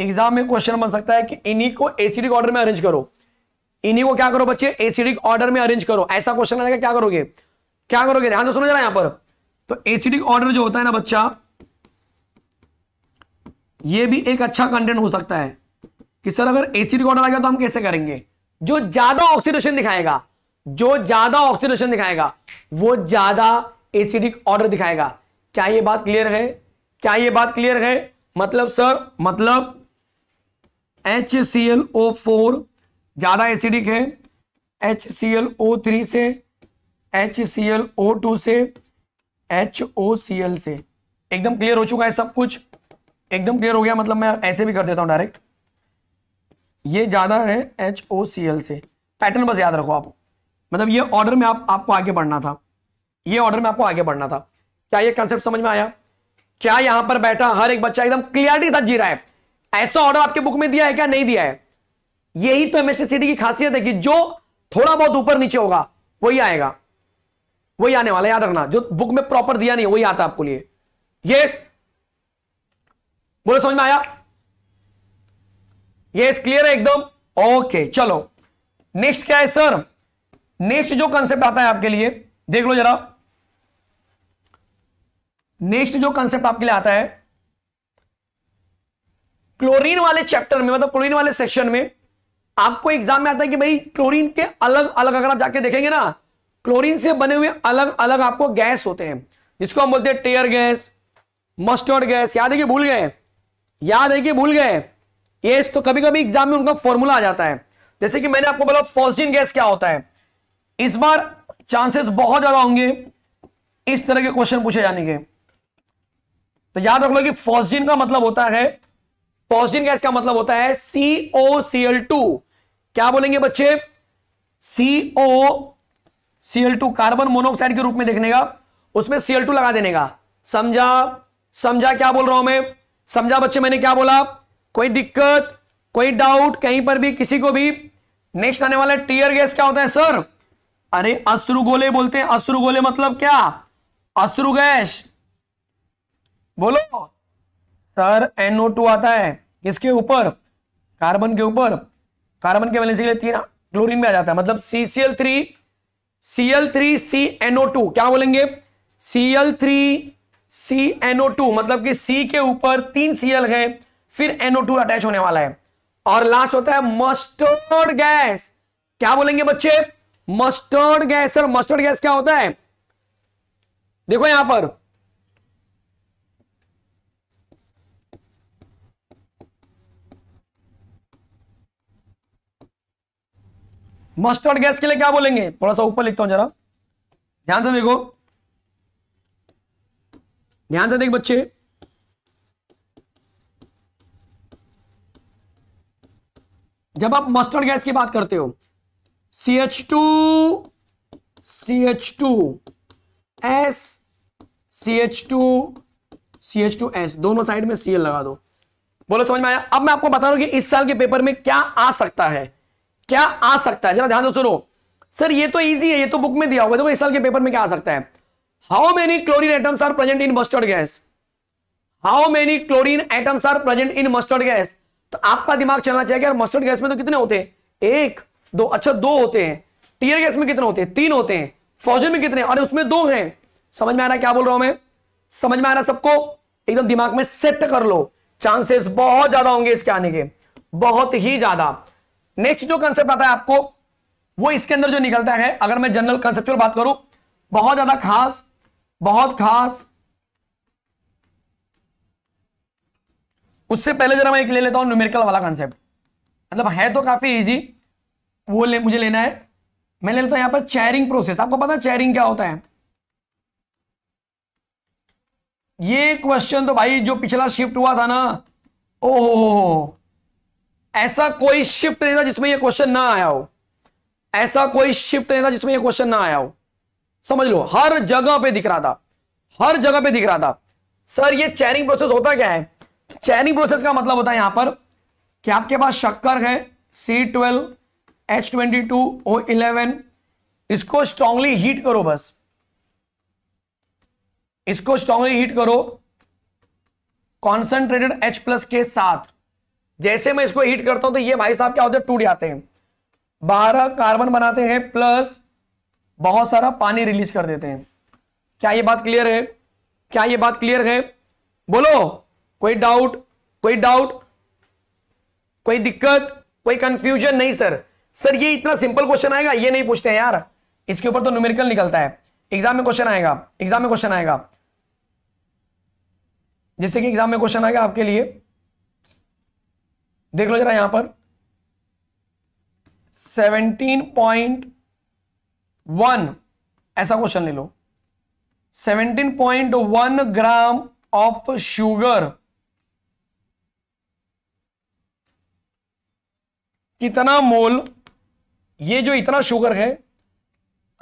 एग्जाम में क्वेश्चन बन सकता है कि इन्हीं को एसिडिक ऑर्डर में अरेंज करो इन्हीं को क्या करो बच्चे एसिडिक ऑर्डर में अरेंज करो ऐसा क्वेश्चन आएगा क्या करोगे क्या करोगे ध्यान से सुनो जरा यहां पर तो एसिडिक ऑर्डर जो होता है ना बच्चा ये भी एक अच्छा कंटेंट हो सकता है कि सर अगर एसिडिक ऑर्डर आ गया तो हम कैसे करेंगे जो ज्यादा ऑक्सीडेशन दिखाएगा जो ज्यादा ऑक्सीडेशन दिखाएगा वो ज्यादा एसिडिक ऑर्डर दिखाएगा क्या ये बात क्लियर है क्या ये बात क्लियर है मतलब सर मतलब H C L O four ज़्यादा एसिडिक है H C L O three से H C L O two से एच ओ सी एल से एकदम क्लियर हो चुका है सब कुछ एकदम क्लियर हो गया मतलब मैं ऐसे भी कर देता हूं डायरेक्ट ये ज़्यादा है एच ओ सी एल से पैटर्न बस याद रखो आप मतलब ये ऑर्डर में आप आपको आगे बढ़ना था ये ऑर्डर में आपको आगे बढ़ना था क्या ये कंसेप्ट समझ में आया क्या यहां पर बैठा हर एक बच्चा एकदम क्लियरिटी साथ जी रहा है ऐसा ऑर्डर आपके बुक में दिया है क्या नहीं दिया है यही तो एमएससीडी की खासियत है कि जो थोड़ा बहुत ऊपर नीचे होगा वही आएगा वही आने वाला याद रखना जो बुक में प्रॉपर दिया नहीं वही आता आपको लिए यस बोले समझ में आया यस क्लियर है एकदम ओके चलो नेक्स्ट क्या है सर नेक्स्ट जो कंसेप्ट आता है आपके लिए देख लो जरा नेक्स्ट जो कंसेप्ट आपके लिए आता है क्लोरीन वाले चैप्टर में मतलब क्लोरीन वाले सेक्शन में आपको एग्जाम में आता है कि भाई क्लोरीन के अलग अलग अगर आप जाके देखेंगे ना क्लोरीन से बने हुए अलग अलग आपको गैस होते हैं जिसको हम बोलते हैं टेयर गैस मस्टर्ड गैस याद है कि भूल गए याद है कि भूल गए ये तो कभी कभी एग्जाम में उनका फॉर्मूला आ जाता है जैसे कि मैंने आपको बोला फॉस्टिन गैस क्या होता है इस बार चांसेस बहुत ज्यादा होंगे इस तरह के क्वेश्चन पूछे जाने के तो याद रख लो कि फॉस्टिन का मतलब होता है पॉजिटिव गैस का मतलब होता है सीओ सीएल टू क्या बोलेंगे बच्चे CO CL two carbon monoxide के रूप में देखने का उसमें सीएल टू लगा देने का समझा समझा क्या बोल रहा हूं मैं समझा बच्चे मैंने क्या बोला कोई दिक्कत कोई डाउट कहीं पर भी किसी को भी नेक्स्ट आने वाला टीयर गैस क्या होता है सर अरे अश्रु गोले बोलते हैं अश्रु गोले मतलब क्या अश्रु गैस बोलो सर NO2 आता है किसके ऊपर कार्बन के ऊपर कार्बन के वैलेंसी के लिए तीन क्लोरीन में आ जाता है मतलब CCl three three Cl C NO two क्या बोलेंगे Cl three C NO two मतलब कि सी के ऊपर तीन सीएल है फिर एनओ टू अटैच होने वाला है और लास्ट होता है मस्टर्ड गैस क्या बोलेंगे बच्चे mustard gas sir mustard gas क्या होता है देखो यहां पर मस्टर्ड गैस के लिए क्या बोलेंगे थोड़ा सा ऊपर लिखता हूं जरा ध्यान से देखो ध्यान से देख बच्चे जब आप मस्टर्ड गैस की बात करते हो C H two C H two S C H two C H two S दोनों साइड में सीएल लगा दो बोलो समझ में आया अब मैं आपको बता रहा हूं कि इस साल के पेपर में क्या आ सकता है क्या आ सकता है जरा ध्यान से सुनो सर ये तो इजी है ये तो बुक में दिया हुआ है इस साल के पेपर में क्या आ सकता है how many chlorine atoms are present in mustard gas how many chlorine atoms are present in mustard gas तो आपका दिमाग चलना चाहिए यार मस्टर्ड गैस में तो कितने होते हैं एक दो अच्छा दो होते हैं टीयर गैस में कितने होते हैं तीन होते हैं फौजन में कितने अरे उसमें दो हैं समझ में आ रहा क्या बोल रहा हूं मैं समझ में आ रहा सबको एकदम दिमाग में सेट कर लो चांसेस बहुत ज्यादा होंगे इसके आने के बहुत ही ज्यादा नेक्स्ट जो कंसेप्ट आता है आपको वो इसके अंदर जो निकलता है अगर मैं जनरल कंसेप्चुअल बात करूं बहुत ज्यादा खास बहुत खास उससे पहले जरा मैं एक ले लेता हूं न्यूमेरिकल वाला कॉन्सेप्ट मतलब है तो काफी इजी वो ले मुझे लेना है मैं ले लेता हूं यहां पर चेयरिंग प्रोसेस आपको पता है चेयरिंग क्या होता है ये क्वेश्चन तो भाई जो पिछला शिफ्ट हुआ था ना ओहो ऐसा कोई शिफ्ट नहीं था जिसमें यह क्वेश्चन ना आया हो ऐसा कोई शिफ्ट नहीं था जिसमें यह क्वेश्चन ना आया हो समझ लो हर जगह पे दिख रहा था हर जगह पे दिख रहा था सर ये चैनिंग प्रोसेस होता क्या है चैनिंग प्रोसेस का मतलब होता है यहां पर कि आपके पास शक्कर है C twelve H twenty two O eleven इसको स्ट्रांगली हीट करो बस इसको स्ट्रांगली हीट करो कॉन्सेंट्रेटेड एच प्लस के साथ जैसे मैं इसको हीट करता हूं तो ये भाई साहब क्या होते हैं टूट जाते हैं बारह कार्बन बनाते हैं प्लस बहुत सारा पानी रिलीज कर देते हैं क्या ये बात क्लियर है क्या ये बात क्लियर है बोलो कोई डाउट कोई डाउट कोई दिक्कत कोई कंफ्यूजन नहीं सर सर ये इतना सिंपल क्वेश्चन आएगा ये नहीं पूछते हैं यार इसके ऊपर तो न्यूमेरिकल निकलता है एग्जाम में क्वेश्चन आएगा एग्जाम में क्वेश्चन आएगा जैसे कि एग्जाम में क्वेश्चन आएगा आपके लिए देख लो जरा यहां पर सेवनटीन पॉइंट वन ऐसा क्वेश्चन ले लो seventeen point one gram of sugar कितना मोल ये जो इतना शुगर है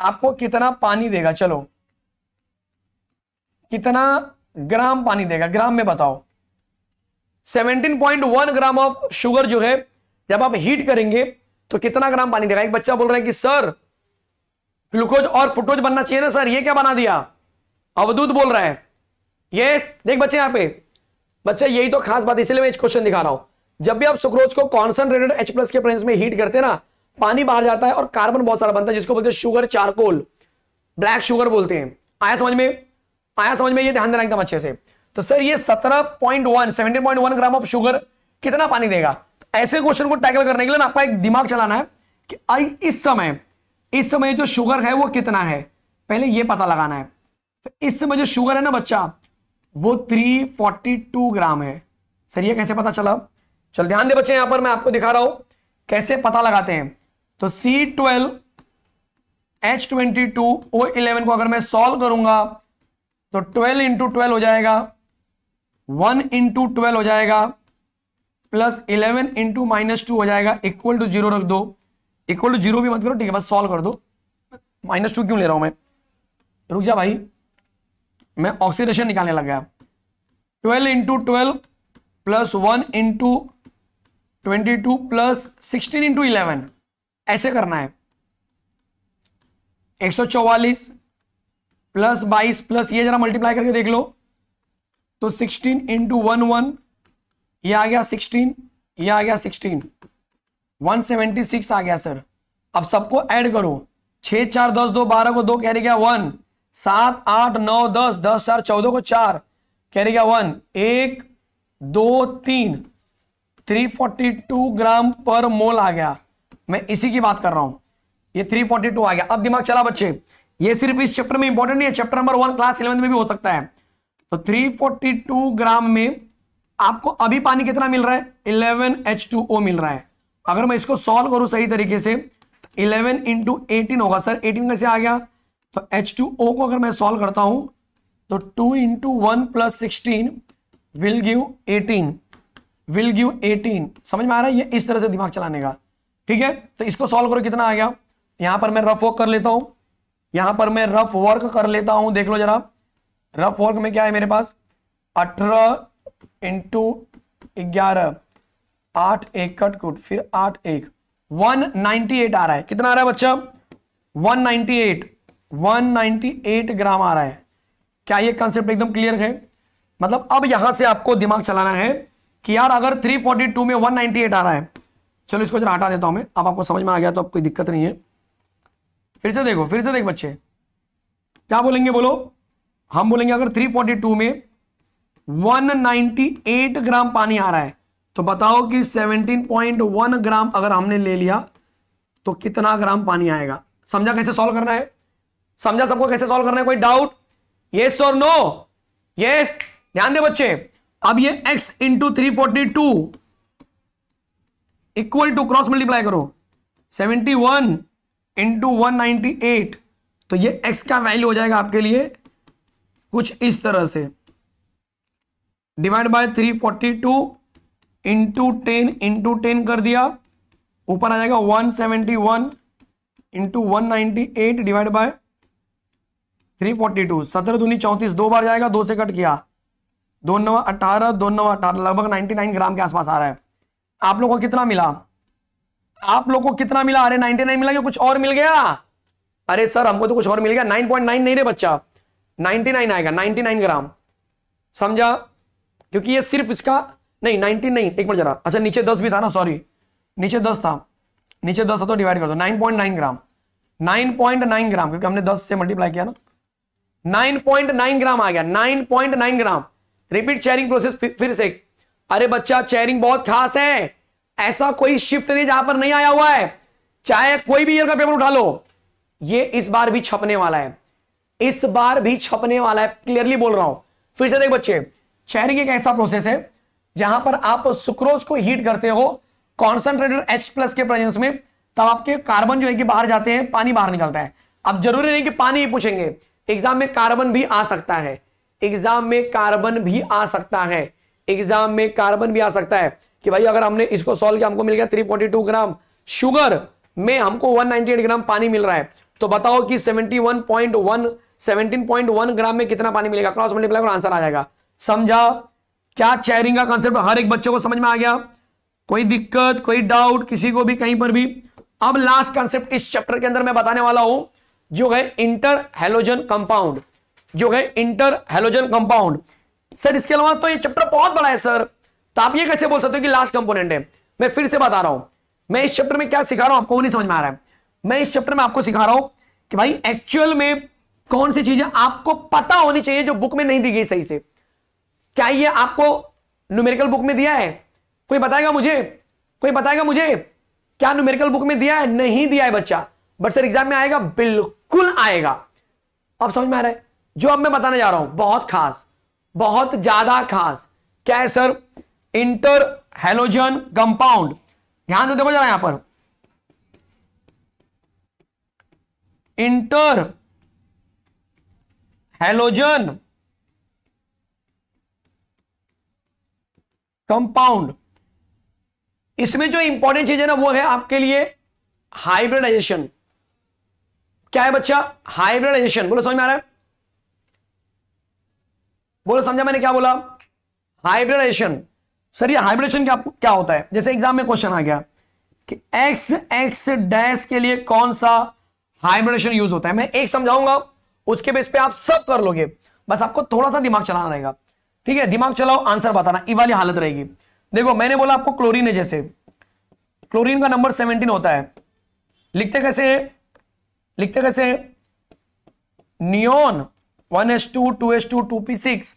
आपको कितना पानी देगा चलो कितना ग्राम पानी देगा ग्राम में बताओ 17.1 ग्राम ऑफ शुगर जो है जब आप हीट करेंगे तो कितना ग्राम पानी देगा एक बच्चा बोल रहा है कि सर ग्लूकोज और फुटोज बनना चाहिए ना सर ये क्या बना दिया अवधूत बोल रहा है ये देख बच्चे यहां पे बच्चा यही तो खास बात इसलिए मैं इस क्वेश्चन दिखा रहा हूं जब भी आप सुक्रोज को कॉन्सेंट्रेटेड एच प्लस के प्रेजेंस में हीट करते हैं ना पानी बाहर जाता है और कार्बन बहुत सारा बनता है जिसको बोलते हैं शुगर चारकोल ब्लैक शुगर बोलते हैं आया समझ में आया समझ में ये ध्यान देना एकदम अच्छे से तो सर ये 17.1 17.1 ग्राम ऑफ शुगर कितना पानी देगा तो ऐसे क्वेश्चन को टैकल करने के लिए आपका एक दिमाग चलाना है कि आई इस समय इस समय जो शुगर है वो कितना है पहले ये पता लगाना है तो इस समय जो शुगर है ना बच्चा वो 342 ग्राम है सर ये कैसे पता चला चल ध्यान दे बच्चे यहां पर मैं आपको दिखा रहा हूं कैसे पता लगाते हैं तो C twelve H twenty two O eleven को अगर मैं सॉल्व करूंगा तो ट्वेल्व इंटू ट्वेल्व हो जाएगा वन इंटू ट्वेल्व हो जाएगा plus eleven into minus two हो जाएगा इक्वल टू जीरो रख दो इक्वल टू जीरो भी मत करो ठीक है बस सॉल्व कर दो माइनस टू क्यों ले रहा हूं मैं रुक जा भाई मैं ऑक्सीडेशन निकालने लग गया twelve into twelve plus one into twenty two plus sixteen into eleven ऐसे करना है एक सौ चौवालीस प्लस बाईस प्लस ये जरा मल्टीप्लाई करके देख लो तो सिक्सटीन इंटू वन वन ये आ गया सिक्सटीन ये आ गया सिक्सटीन वन सेवेंटी सिक्स आ गया सर अब सबको ऐड करो छः चार दस दो बारह को दो कैरी गया वन सात आठ नौ दस दस चार चौदह को चार रही गया वन एक दो तीन थ्री फोर्टी टू ग्राम पर मोल आ गया मैं इसी की बात कर रहा हूं ये थ्री फोर्टी टू आ गया अब दिमाग चला बच्चे ये सिर्फ इस चैप्टर में इंपॉर्टेंट नहीं है chapter number one class eleven में भी हो सकता है तो 342 ग्राम में आपको अभी पानी कितना मिल रहा है ओ मिल रहा है अगर मैं इसको सॉल्व करूं सही तरीके से तो 11 इंटू एटीन होगा सर 18 कैसे आ गया तो H2O को अगर मैं सॉल्व करता हूं तो 2 into one plus sixteen will give 18 will give 18 समझ में आ रहा है ये इस तरह से दिमाग चलाने का ठीक है तो इसको सॉल्व करो कितना आ गया यहां पर मैं रफ वर्क कर लेता हूं यहां पर मैं रफ वर्क कर लेता हूं देख लो जरा रफ वर्क में क्या है मेरे पास अठारह इंटू ग्यारह आठ एक कट कुट फिर आठ एक वन नाइनटी एट आ रहा है कितना आ रहा है बच्चा नाइनटी एट ग्राम आ रहा है क्या ये कंसेप्ट एकदम क्लियर है मतलब अब यहां से आपको दिमाग चलाना है कि यार अगर 342 में 198 आ रहा है चलो इसको जरा हटा देता हूं मैं अब आपको समझ में आ गया तो अब कोई दिक्कत नहीं है फिर से देखो फिर से देखो बच्चे क्या बोलेंगे बोलो हम बोलेंगे अगर 342 में 198 ग्राम पानी आ रहा है तो बताओ कि 17.1 ग्राम अगर हमने ले लिया तो कितना ग्राम पानी आएगा समझा कैसे सॉल्व करना है समझा सबको कैसे सॉल्व करना है कोई डाउट यस और नो यस ध्यान दे बच्चे अब ये x into three forty two equal to cross multiply करो 71 वन इंटू वन तो ये x का वैल्यू हो जाएगा आपके लिए कुछ इस तरह से divide by 342 forty two into ten into ten कर दिया ऊपर आ जाएगा 171 seventy one into one divide by 342 forty two सत्रह दूनी चौंतीस दो बार जाएगा दो से कट किया दो नवा अठारह दो नवा अठारह लगभग 99 ग्राम के आसपास आ रहा है आप लोग को कितना मिला आप लोग को कितना मिला अरे 99 मिला क्या कुछ और मिल गया अरे सर हमको तो कुछ और मिल गया 9.9 नहीं रे बच्चा 99 आएगा 99 ग्राम समझा क्योंकि ये सिर्फ इसका नहीं 19 नहीं एक मिनट जरा अच्छा नीचे 10 भी था ना सॉरी नीचे 10 था नीचे 10 था तो डिवाइड कर दो 9.9 ग्राम 9.9 ग्राम क्योंकि हमने 10 से मल्टीप्लाई किया ना 9.9 ग्राम आ गया 9.9 ग्राम रिपीट चेयरिंग प्रोसेस फिर से अरे बच्चा चेयरिंग बहुत खास है ऐसा कोई शिफ्ट नहीं जहां पर नहीं आया हुआ है चाहे कोई भी ईयर का पेपर उठा लो ये इस बार भी छपने वाला है इस बार भी छपने वाला है क्लियरली बोल रहा हूं फिर से देख बच्चे चेहरी एक ऐसा प्रोसेस है जहां पर आप सुक्रोज को हीट करते हो कॉन्सेंट्रेटर एच प्लस के प्रेजेंस में तब आपके कार्बन जो है कि बाहर जाते हैं पानी बाहर निकलता है अब जरूरी नहीं कि पानी ही पूछेंगे एग्जाम में कार्बन भी आ सकता है एग्जाम में कार्बन भी आ सकता है एग्जाम में कार्बन भी आ सकता है कि भाई अगर हमने इसको सॉल्व किया हमको मिल गया 342 ग्राम शुगर में हमको 198 ग्राम पानी मिल रहा है तो बताओ कि 71.1 17.1 ग्राम में कितना पानी मिलेगा क्रॉस मल्टीप्लाई आंसर आ जाएगा समझा क्या चेयरिंग का कॉन्सेप्ट हर एक बच्चे को समझ में आ गया कोई दिक्कत कोई डाउट किसी को भी कहीं पर भी अब लास्ट कॉन्सेप्ट इस चैप्टर के अंदर मैं बताने वाला हूं जो है इंटर हेलोजन कंपाउंड जो है इंटर हेलोजन कंपाउंड सर इसके अलावा तो ये चैप्टर बहुत बड़ा है सर तो आप ये कैसे बोल सकते हो कि लास्ट कंपोनेंट है मैं फिर से बता रहा हूं मैं इस चैप्टर में क्या सिखा रहा हूं आपको नहीं समझ में आ रहा है मैं इस चैप्टर में आपको सिखा रहा हूं कि भाई एक्चुअल में कौन सी चीजें आपको पता होनी चाहिए जो बुक में नहीं दी गई सही से क्या ये आपको न्यूमेरिकल बुक में दिया है कोई बताएगा मुझे कोई बताएगा मुझे क्या न्यूमेरिकल बुक में दिया है नहीं दिया है बच्चा बट सर एग्जाम में आएगा बिल्कुल आएगा अब समझ में आ रहा है जो अब मैं बताने जा रहा हूं बहुत खास बहुत ज्यादा खास क्या है सर इंटर हेलोजन कंपाउंड ध्यान से देखो जरा यहां पर इंटर हेलोजन कंपाउंड इसमें जो इंपॉर्टेंट चीज है ना वो है आपके लिए हाइब्रिडाइजेशन क्या है बच्चा हाइब्रिडाइजेशन बोलो समझ में आ रहा है बोलो समझा मैंने क्या बोला हाइब्रिडाइजेशन सर ये हाइब्रिडेशन क्या क्या होता है जैसे एग्जाम में क्वेश्चन आ गया कि एक्स एक्स डैश के लिए कौन सा हाइब्रिडेशन यूज होता है मैं एक समझाऊंगा उसके बेस पे आप सब कर लोगे बस आपको थोड़ा सा दिमाग चलाना रहेगा ठीक है दिमाग चलाओ आंसर बताना ये वाली हालत रहेगी देखो मैंने बोला आपको क्लोरीन है जैसे क्लोरीन का नंबर सेवनटीन होता है लिखते कैसे लिखते कैसे neon one S two two S two two P six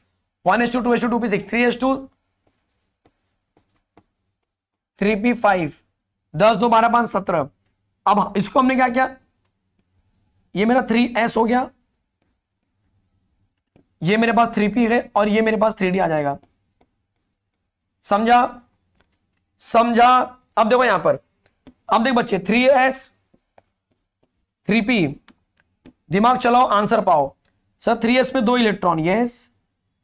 one S two two S two two P six three S two three P five दस दो बारह पांच सत्रह अब इसको हमने क्या किया ये मेरा थ्री एस हो गया ये मेरे पास थ्री पी है और ये मेरे पास थ्री डी आ जाएगा समझा समझा अब देखो यहां पर अब देखो बच्चे थ्री एस थ्री पी दिमाग चलाओ आंसर पाओ सर थ्री एस में दो इलेक्ट्रॉन यस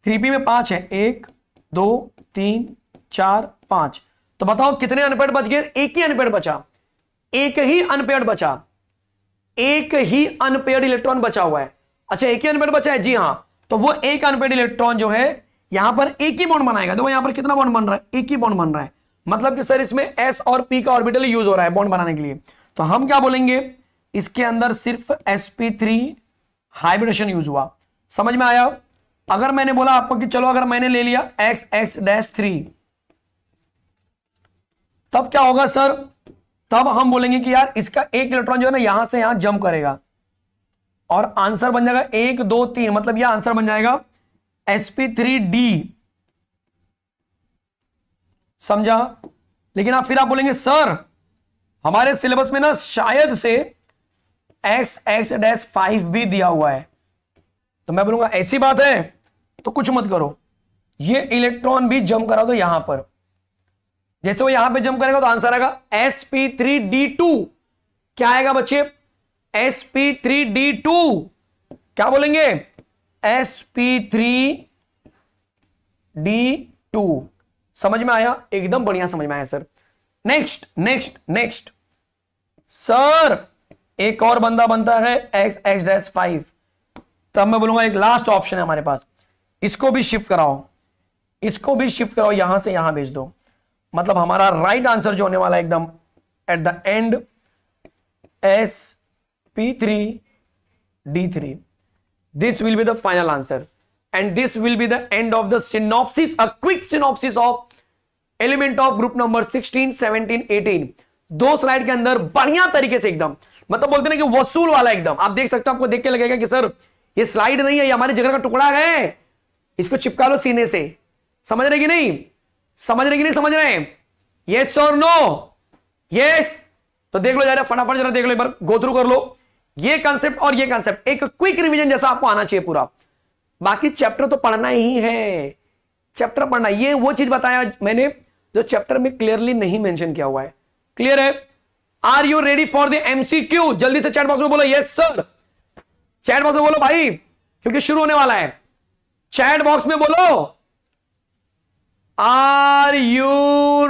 थ्री पी में पांच है एक दो तीन चार पांच तो बताओ कितने अनपेड बच गए एक ही अनपेड बचा एक ही अनपेड बचा एक ही अनपेड इलेक्ट्रॉन बचा हुआ है अच्छा एक ही अनपेड बचा है जी हाँ तो वो एक अनपेड इलेक्ट्रॉन जो है यहां पर एक ही बॉन्ड बनाएगा देखो यहां पर कितना बॉन्ड बन रहा है एक ही बॉन्ड बन रहा है मतलब कि सर इसमें एस और पी का ऑर्बिटल यूज हो रहा है बॉन्ड बनाने के लिए तो हम क्या बोलेंगे इसके अंदर सिर्फ sp3 हाइब्रिडेशन यूज हुआ समझ में आया अगर मैंने बोला आपको कि चलो अगर मैंने ले लिया एक्स एक्स डैश थ्री तब क्या होगा सर तब हम बोलेंगे कि यार इसका एक इलेक्ट्रॉन जो है ना यहां से यहां जम करेगा और आंसर बन जाएगा एक दो तीन मतलब यह आंसर बन जाएगा एसपी थ्री डी समझा लेकिन आप फिर आप बोलेंगे सर हमारे सिलेबस में ना शायद से एक्स एक्स डैश फाइव भी दिया हुआ है तो मैं बोलूंगा ऐसी बात है तो कुछ मत करो ये इलेक्ट्रॉन भी जम करा दो यहां पर जैसे वो यहां पे जम करेगा तो आंसर आएगा एसपी थ्री डी टू क्या आएगा बच्चे S P three D two क्या बोलेंगे S P three D two समझ में आया एकदम बढ़िया समझ में आया sir next next next sir एक और बंदा बनता है एक्स एक्स डैश फाइव तब मैं बोलूंगा एक लास्ट ऑप्शन है हमारे पास इसको भी शिफ्ट कराओ इसको भी शिफ्ट कराओ यहां से यहां भेज दो मतलब हमारा राइट आंसर जो होने वाला है एकदम at the end S P three D three this will be the final answer and this will be the end of the synopsis, a quick synopsis of element of group number 16, 17, 18. दो slide के अंदर बढ़िया तरीके से एकदम मतलब बोलते ना कि वसूल वाला एकदम आप देख सकते हो आपको देख के लगेगा कि सर ये स्लाइड नहीं है ये हमारे जगह का टुकड़ा है इसको चिपका लो सीने से समझ रहे कि नहीं समझ रहे कि नहीं समझ रहे यस और नो यस तो देख लो जरा फटाफट जरा देख लो एक बार गोथ्रू कर लो ये कंसेप्ट और ये कंसेप्ट एक क्विक रिवीजन जैसा आपको आना चाहिए पूरा बाकी चैप्टर तो पढ़ना ही है चैप्टर पढ़ना ये वो चीज बताया मैंने जो चैप्टर में क्लियरली नहीं मेंशन किया हुआ है क्लियर है are you ready for the MCQ जल्दी से चैट बॉक्स में बोलो यस सर चैट बॉक्स में बोलो भाई क्योंकि शुरू होने वाला है चैट बॉक्स में बोलो आर यू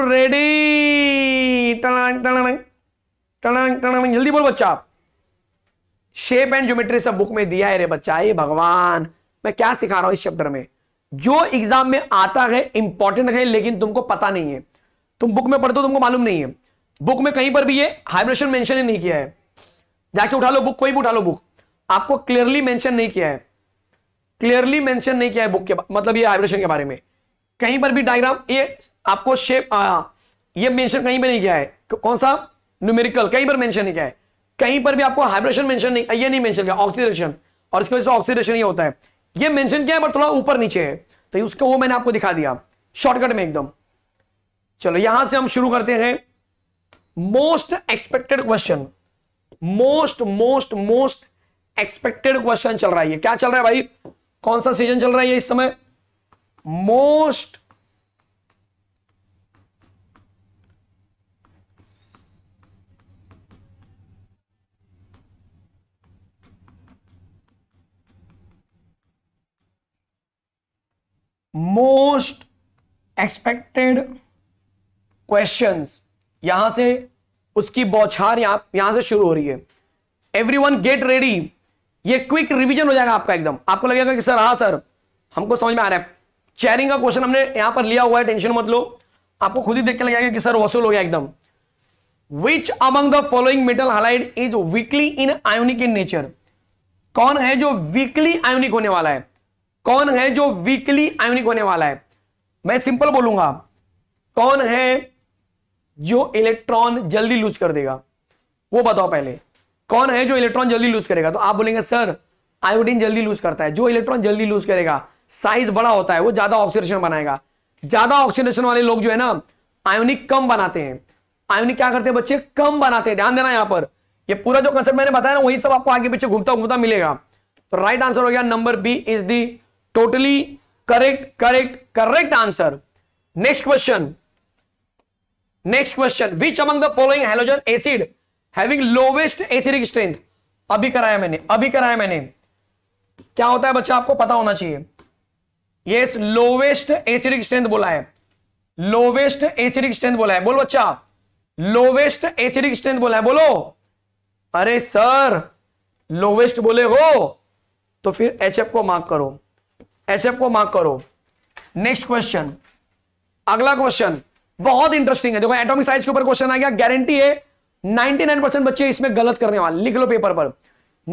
रेडी टन टन टन टन जल्दी बोलो बच्चा आप शेप एंड ज्योमेट्री सब बुक में दिया है रे बच्चा ये भगवान मैं क्या सिखा रहा हूं इस चैप्टर में जो एग्जाम में आता है इंपॉर्टेंट है लेकिन तुमको पता नहीं है तुम बुक में पढ़ते हो तुमको मालूम नहीं है बुक में कहीं पर भी ये हाइब्रेशन मेंशन ही नहीं किया है जाके उठा लो बुक कोई भी उठा लो बुक आपको क्लियरली मेंशन नहीं किया है क्लियरली मेंशन नहीं किया है बुक के मतलब ये हाइब्रेशन के बारे में कहीं पर भी डायग्राम ये आपको शेप आ, ये मेंशन कहीं पर नहीं किया है कौन सा न्यूमेरिकल कहीं पर मेंशन नहीं किया है कहीं पर भी आपको हाइब्रेशन मेंशन नहीं ये नहीं मेंशन किया ऑक्सीडेशन और इसकी वजह से ऑक्सीडेशन ये होता है ये मेंशन किया है पर थोड़ा ऊपर नीचे है तो उसका वो मैंने आपको दिखा दिया शॉर्टकट में एकदम चलो यहां से हम शुरू करते हैं most expected question most most most expected question चल रहा है क्या चल रहा है भाई कौन सा सीजन चल रहा है इस समय मोस्ट मोस्ट एक्सपेक्टेड क्वेश्चंस यहां से उसकी बौछार यहां यहां से शुरू हो रही है एवरीवन गेट रेडी ये क्विक रिवीजन हो जाएगा आपका एकदम आपको लगेगा कि सर हाँ सर हमको समझ में आ रहा है चेयरिंग का क्वेश्चन हमने यहां पर लिया हुआ है टेंशन मत लो आपको खुद ही देख के लगेगा कि सर वसूल हो गया एकदम which among the following metal halide is weakly in ionic in nature कौन है जो वीकली आयोनिक होने वाला है कौन है जो वीकली आयोनिक होने वाला है मैं सिंपल बोलूंगा कौन है जो इलेक्ट्रॉन जल्दी लूज कर देगा वो बताओ पहले कौन है जो इलेक्ट्रॉन जल्दी लूज करेगा तो आप बोलेंगे सर आयोडीन जल्दी लूज करता है जो इलेक्ट्रॉन जल्दी लूज करेगा साइज बड़ा होता है वो ज्यादा ऑक्सीडेशन बनाएगा ज्यादा ऑक्सीडेशन वाले लोग जो है ना आयोनिक कम बनाते हैं आयोनिक क्या करते हैं बच्चे कम बनाते हैं ध्यान देना यहां पर ये पूरा जो कंसेप्ट मैंने बताया ना वही सब आपको आगे पीछे घूमता घूमता मिलेगा तो राइट आंसर हो गया number B is the totally correct correct correct answer next question next question which among the following halogen acid having lowest acidic strength अभी कराया मैंने अभी कराया मैंने क्या होता है बच्चा आपको पता होना चाहिए ये लोवेस्ट एसिडिक स्ट्रेंथ बोला है लोवेस्ट एसिडिक स्ट्रेंथ बोला है बोलो बच्चा लोवेस्ट एसिडिक स्ट्रेंथ बोला है बोलो अरे सर लोवेस्ट बोले हो तो फिर एच को मार्क करो एचएफ को मार्क करो नेक्स्ट क्वेश्चन अगला क्वेश्चन बहुत इंटरेस्टिंग है देखो एटॉमिक साइज के ऊपर क्वेश्चन आ गया गारंटी है 99 परसेंट बच्चे इसमें गलत करने वाले लिख लो पेपर पर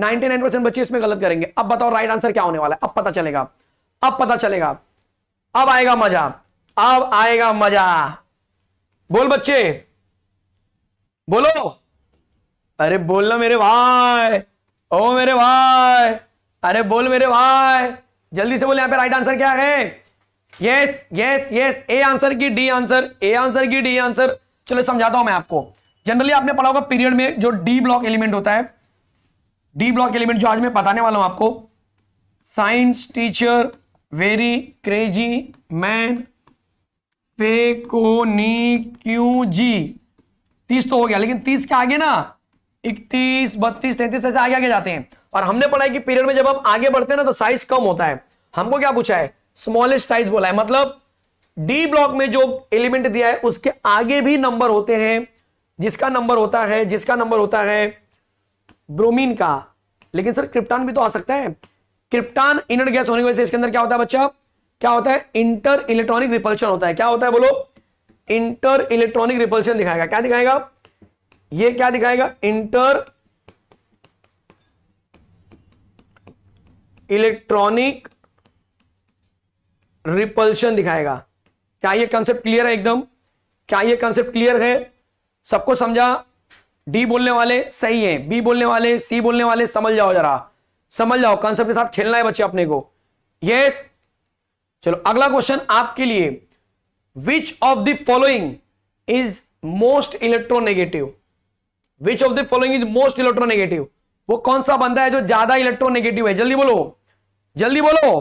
99 परसेंट बच्चे इसमें गलत करेंगे अब बताओ राइट आंसर क्या होने वाला है अब पता चलेगा अब पता चलेगा अब आएगा मजा अब आएगा मजा बोल बच्चे बोलो अरे बोलना मेरे भाई ओ मेरे भाई अरे बोल मेरे भाई जल्दी से बोले यहां पे राइट आंसर क्या है yes yes yes A answer की डी आंसर ए आंसर की डी आंसर चलो समझाता हूं मैं आपको जनरली आपने पढ़ा होगा पीरियड में जो डी ब्लॉक एलिमेंट होता है डी ब्लॉक एलिमेंट जो आज मैं बताने वाला हूं आपको science teacher very crazy man पे को नी क्यू जी तीस तो हो गया लेकिन तीस के आगे ना इकतीस बत्तीस तैतीस ऐसे आगे आगे जाते हैं और हमने पढ़ा है कि पीरियड में जब आप आगे बढ़ते हैं ना तो साइज कम होता है हमको क्या पूछा है स्मॉलेस्ट साइज बोला है मतलब डी ब्लॉक में जो एलिमेंट दिया है उसके आगे भी नंबर होते हैं जिसका नंबर होता है जिसका नंबर होता है ब्रोमीन का लेकिन सर क्रिप्टान भी तो आ सकता है क्रिप्टान इनर गैस होने की वजह से इसके अंदर क्या होता है बच्चा क्या होता है इंटर इलेक्ट्रॉनिक रिपल्शन होता है क्या होता है बोलो इंटर इलेक्ट्रॉनिक रिपल्शन दिखाएगा क्या दिखाएगा ये क्या दिखाएगा इंटर इलेक्ट्रॉनिक रिपल्शन दिखाएगा क्या ये कॉन्सेप्ट क्लियर है एकदम क्या ये कॉन्सेप्ट क्लियर है सबको समझा डी बोलने वाले सही है बी बोलने वाले सी बोलने वाले समझ जाओ जरा समझ जाओ कॉन्सेप्ट के साथ खेलना है बच्चे अपने को यस yes. चलो अगला क्वेश्चन आपके लिए which of the following is most electronegative which of the following is most electronegative वो कौन सा बंदा है जो ज्यादा इलेक्ट्रोनेगेटिव है जल्दी बोलो जल्दी बोलो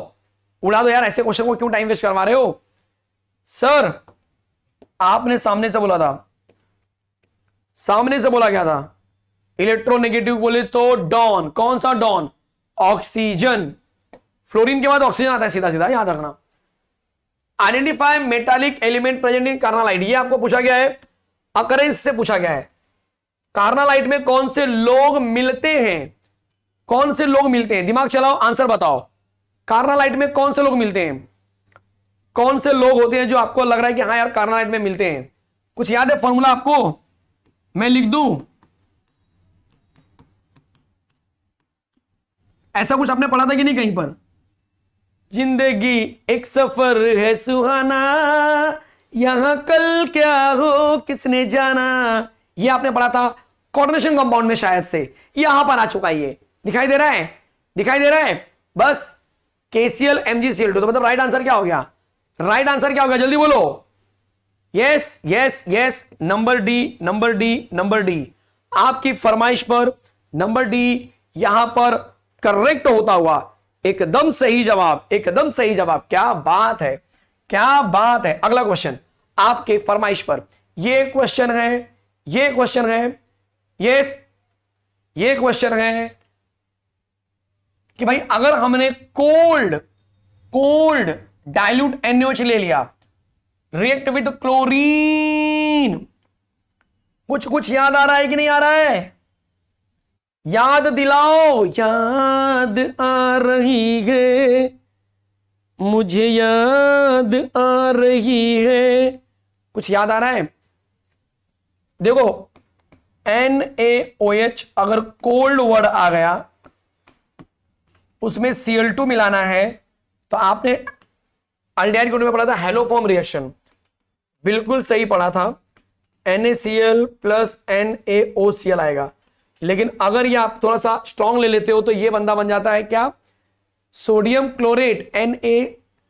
उड़ा दो यार ऐसे क्वेश्चन को क्यों टाइम वेस्ट करवा रहे हो सर आपने सामने से बोला था सामने से बोला क्या था इलेक्ट्रोनेगेटिव बोले तो डॉन कौन सा डॉन ऑक्सीजन फ्लोरीन के बाद ऑक्सीजन आता है सीधा सीधा याद रखना identify metallic element present in carnallite ये आपको पूछा गया है अकरेंस से पूछा गया है कार्नालाइट में कौन से लोग मिलते हैं कौन से लोग मिलते हैं दिमाग चलाओ आंसर बताओ कार्नालाइट में कौन से लोग मिलते हैं कौन से लोग होते हैं जो आपको लग रहा है कि हाँ यार कार्नालाइट में मिलते हैं कुछ याद है फॉर्मूला आपको मैं लिख दू ऐसा कुछ आपने पढ़ा था कि नहीं कहीं पर जिंदगी एक सफर है सुहाना यहां कल क्या हो किसने जाना ये आपने पढ़ा था कॉर्डनेशन कंपाउंड में शायद से यहां पर आ चुका ये दिखाई दे रहा है दिखाई दे रहा है बस केसीएल एमजीसीएल टू तो मतलब राइट आंसर क्या हो गया राइट आंसर क्या हो गया जल्दी बोलो yes yes yes number D number D number D आपकी फरमाइश पर नंबर डी यहां पर करेक्ट होता हुआ एकदम सही जवाब एकदम सही जवाब क्या बात है क्या बात है अगला क्वेश्चन आपके फरमाइश पर यह क्वेश्चन है यह क्वेश्चन है ये ये क्वेश्चन है कि भाई अगर हमने कोल्ड कोल्ड डाइल्यूट एनओच ले लिया रिएक्ट विद क्लोरीन कुछ कुछ याद आ रहा है कि नहीं आ रहा है याद दिलाओ याद आ रही है मुझे याद आ रही है कुछ याद आ रहा है देखो एन ए ओ एच अगर कोल्ड वर्ड आ गया उसमें सीएल टू मिलाना है तो आपने अल्डिहाइड में पढ़ा था हेलोफॉर्म रिएक्शन बिल्कुल सही पढ़ा था N A C L plus N A O C L आएगा लेकिन अगर ये आप थोड़ा सा स्ट्रॉन्ग ले लेते हो तो ये बंदा बन जाता है क्या sodium chlorate N A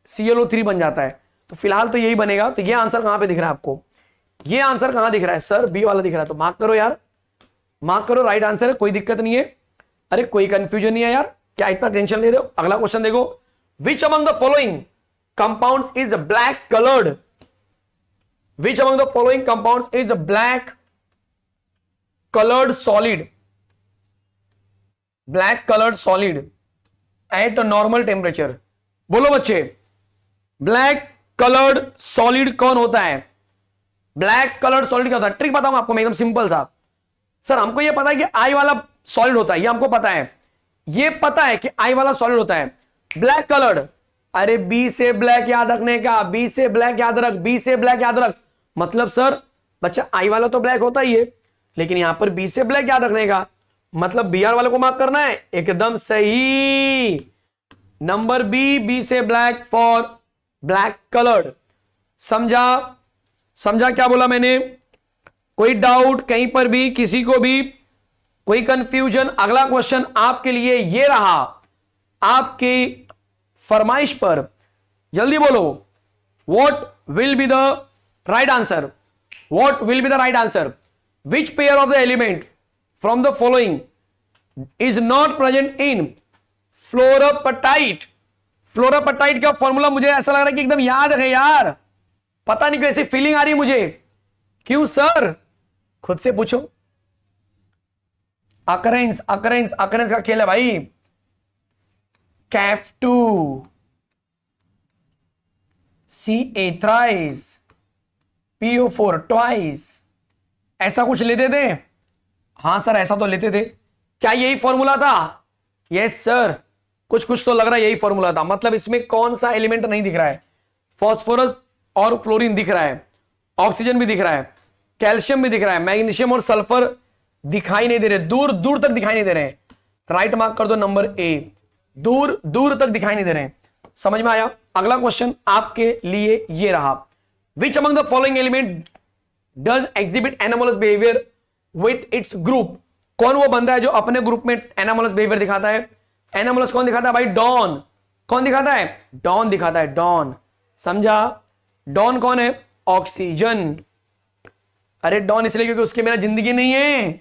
C L O three बन जाता है तो फिलहाल तो यही बनेगा तो ये आंसर कहां पे दिख रहा है आपको ये आंसर कहां दिख रहा है सर बी वाला दिख रहा है तो मार्क करो यार मार्क करो राइट आंसर है कोई दिक्कत नहीं है अरे कोई कंफ्यूजन नहीं है यार क्या इतना टेंशन ले रहे हो अगला क्वेश्चन देखो which among the following compound is black coloured which among the following compound is black coloured solid black coloured solid at a normal temperature बोलो बच्चे ब्लैक कलर्ड सॉलिड कौन होता है ब्लैक कलर सॉलिड क्या होता है trick बताऊंगा आपको मैं एकदम सिंपल सा सर हमको ये पता है कि आई वाला सॉलिड होता है ये हमको पता है ये पता है कि आई वाला सॉलिड होता है ब्लैक कलर अरे बी से ब्लैक याद रखने का बी से ब्लैक याद रख बी से ब्लैक याद रख मतलब सर बच्चा आई वाला तो ब्लैक होता ही है लेकिन यहां पर बी से ब्लैक याद रखने का मतलब बी आर वाले को माफ करना है एकदम सही नंबर बी बी से ब्लैक फॉर ब्लैक कलर समझा समझा क्या बोला मैंने कोई डाउट कहीं पर भी किसी को भी कोई कंफ्यूजन अगला क्वेश्चन आपके लिए ये रहा आपकी फरमाइश पर जल्दी बोलो what will be the right answer what will be the right answer which pair of the element from the following is not present in fluorapatite fluorapatite का फॉर्मूला मुझे ऐसा लग रहा है कि एकदम याद है यार पता नहीं कैसी फीलिंग आ रही मुझे क्यों सर खुद से पूछो अकरेंस अकरेंस अकरेंस का खेल है भाई कैफ two C A thrice PO four twice ऐसा कुछ लेते थे हां सर ऐसा तो लेते थे क्या यही फॉर्मूला था यस सर कुछ कुछ तो लग रहा है यही फॉर्मूला था मतलब इसमें कौन सा एलिमेंट नहीं दिख रहा है फॉस्फोरस और फ्लोरीन दिख रहा है ऑक्सीजन भी दिख रहा है कैल्शियम भी दिख रहा है मैग्नीशियम और सल्फर दिखाई नहीं दे रहे दूर दूर तक दिखाई नहीं दे रहे राइट मार्क कर दो नंबर ए दूर दूर तक दिखाई नहीं दे रहे समझ में आया अगला क्वेश्चन आपके लिए ये रहा which among the following element does exhibit anomalous behaviour with its group कौन वो बंदा है जो अपने ग्रुप में एनामोलस बिहेवियर दिखाता है एनामोलस कौन दिखाता है भाई डॉन कौन दिखाता है डॉन दिखाता है डॉन समझा डॉन कौन है ऑक्सीजन अरे डॉन इसलिए क्योंकि उसके बिना जिंदगी नहीं है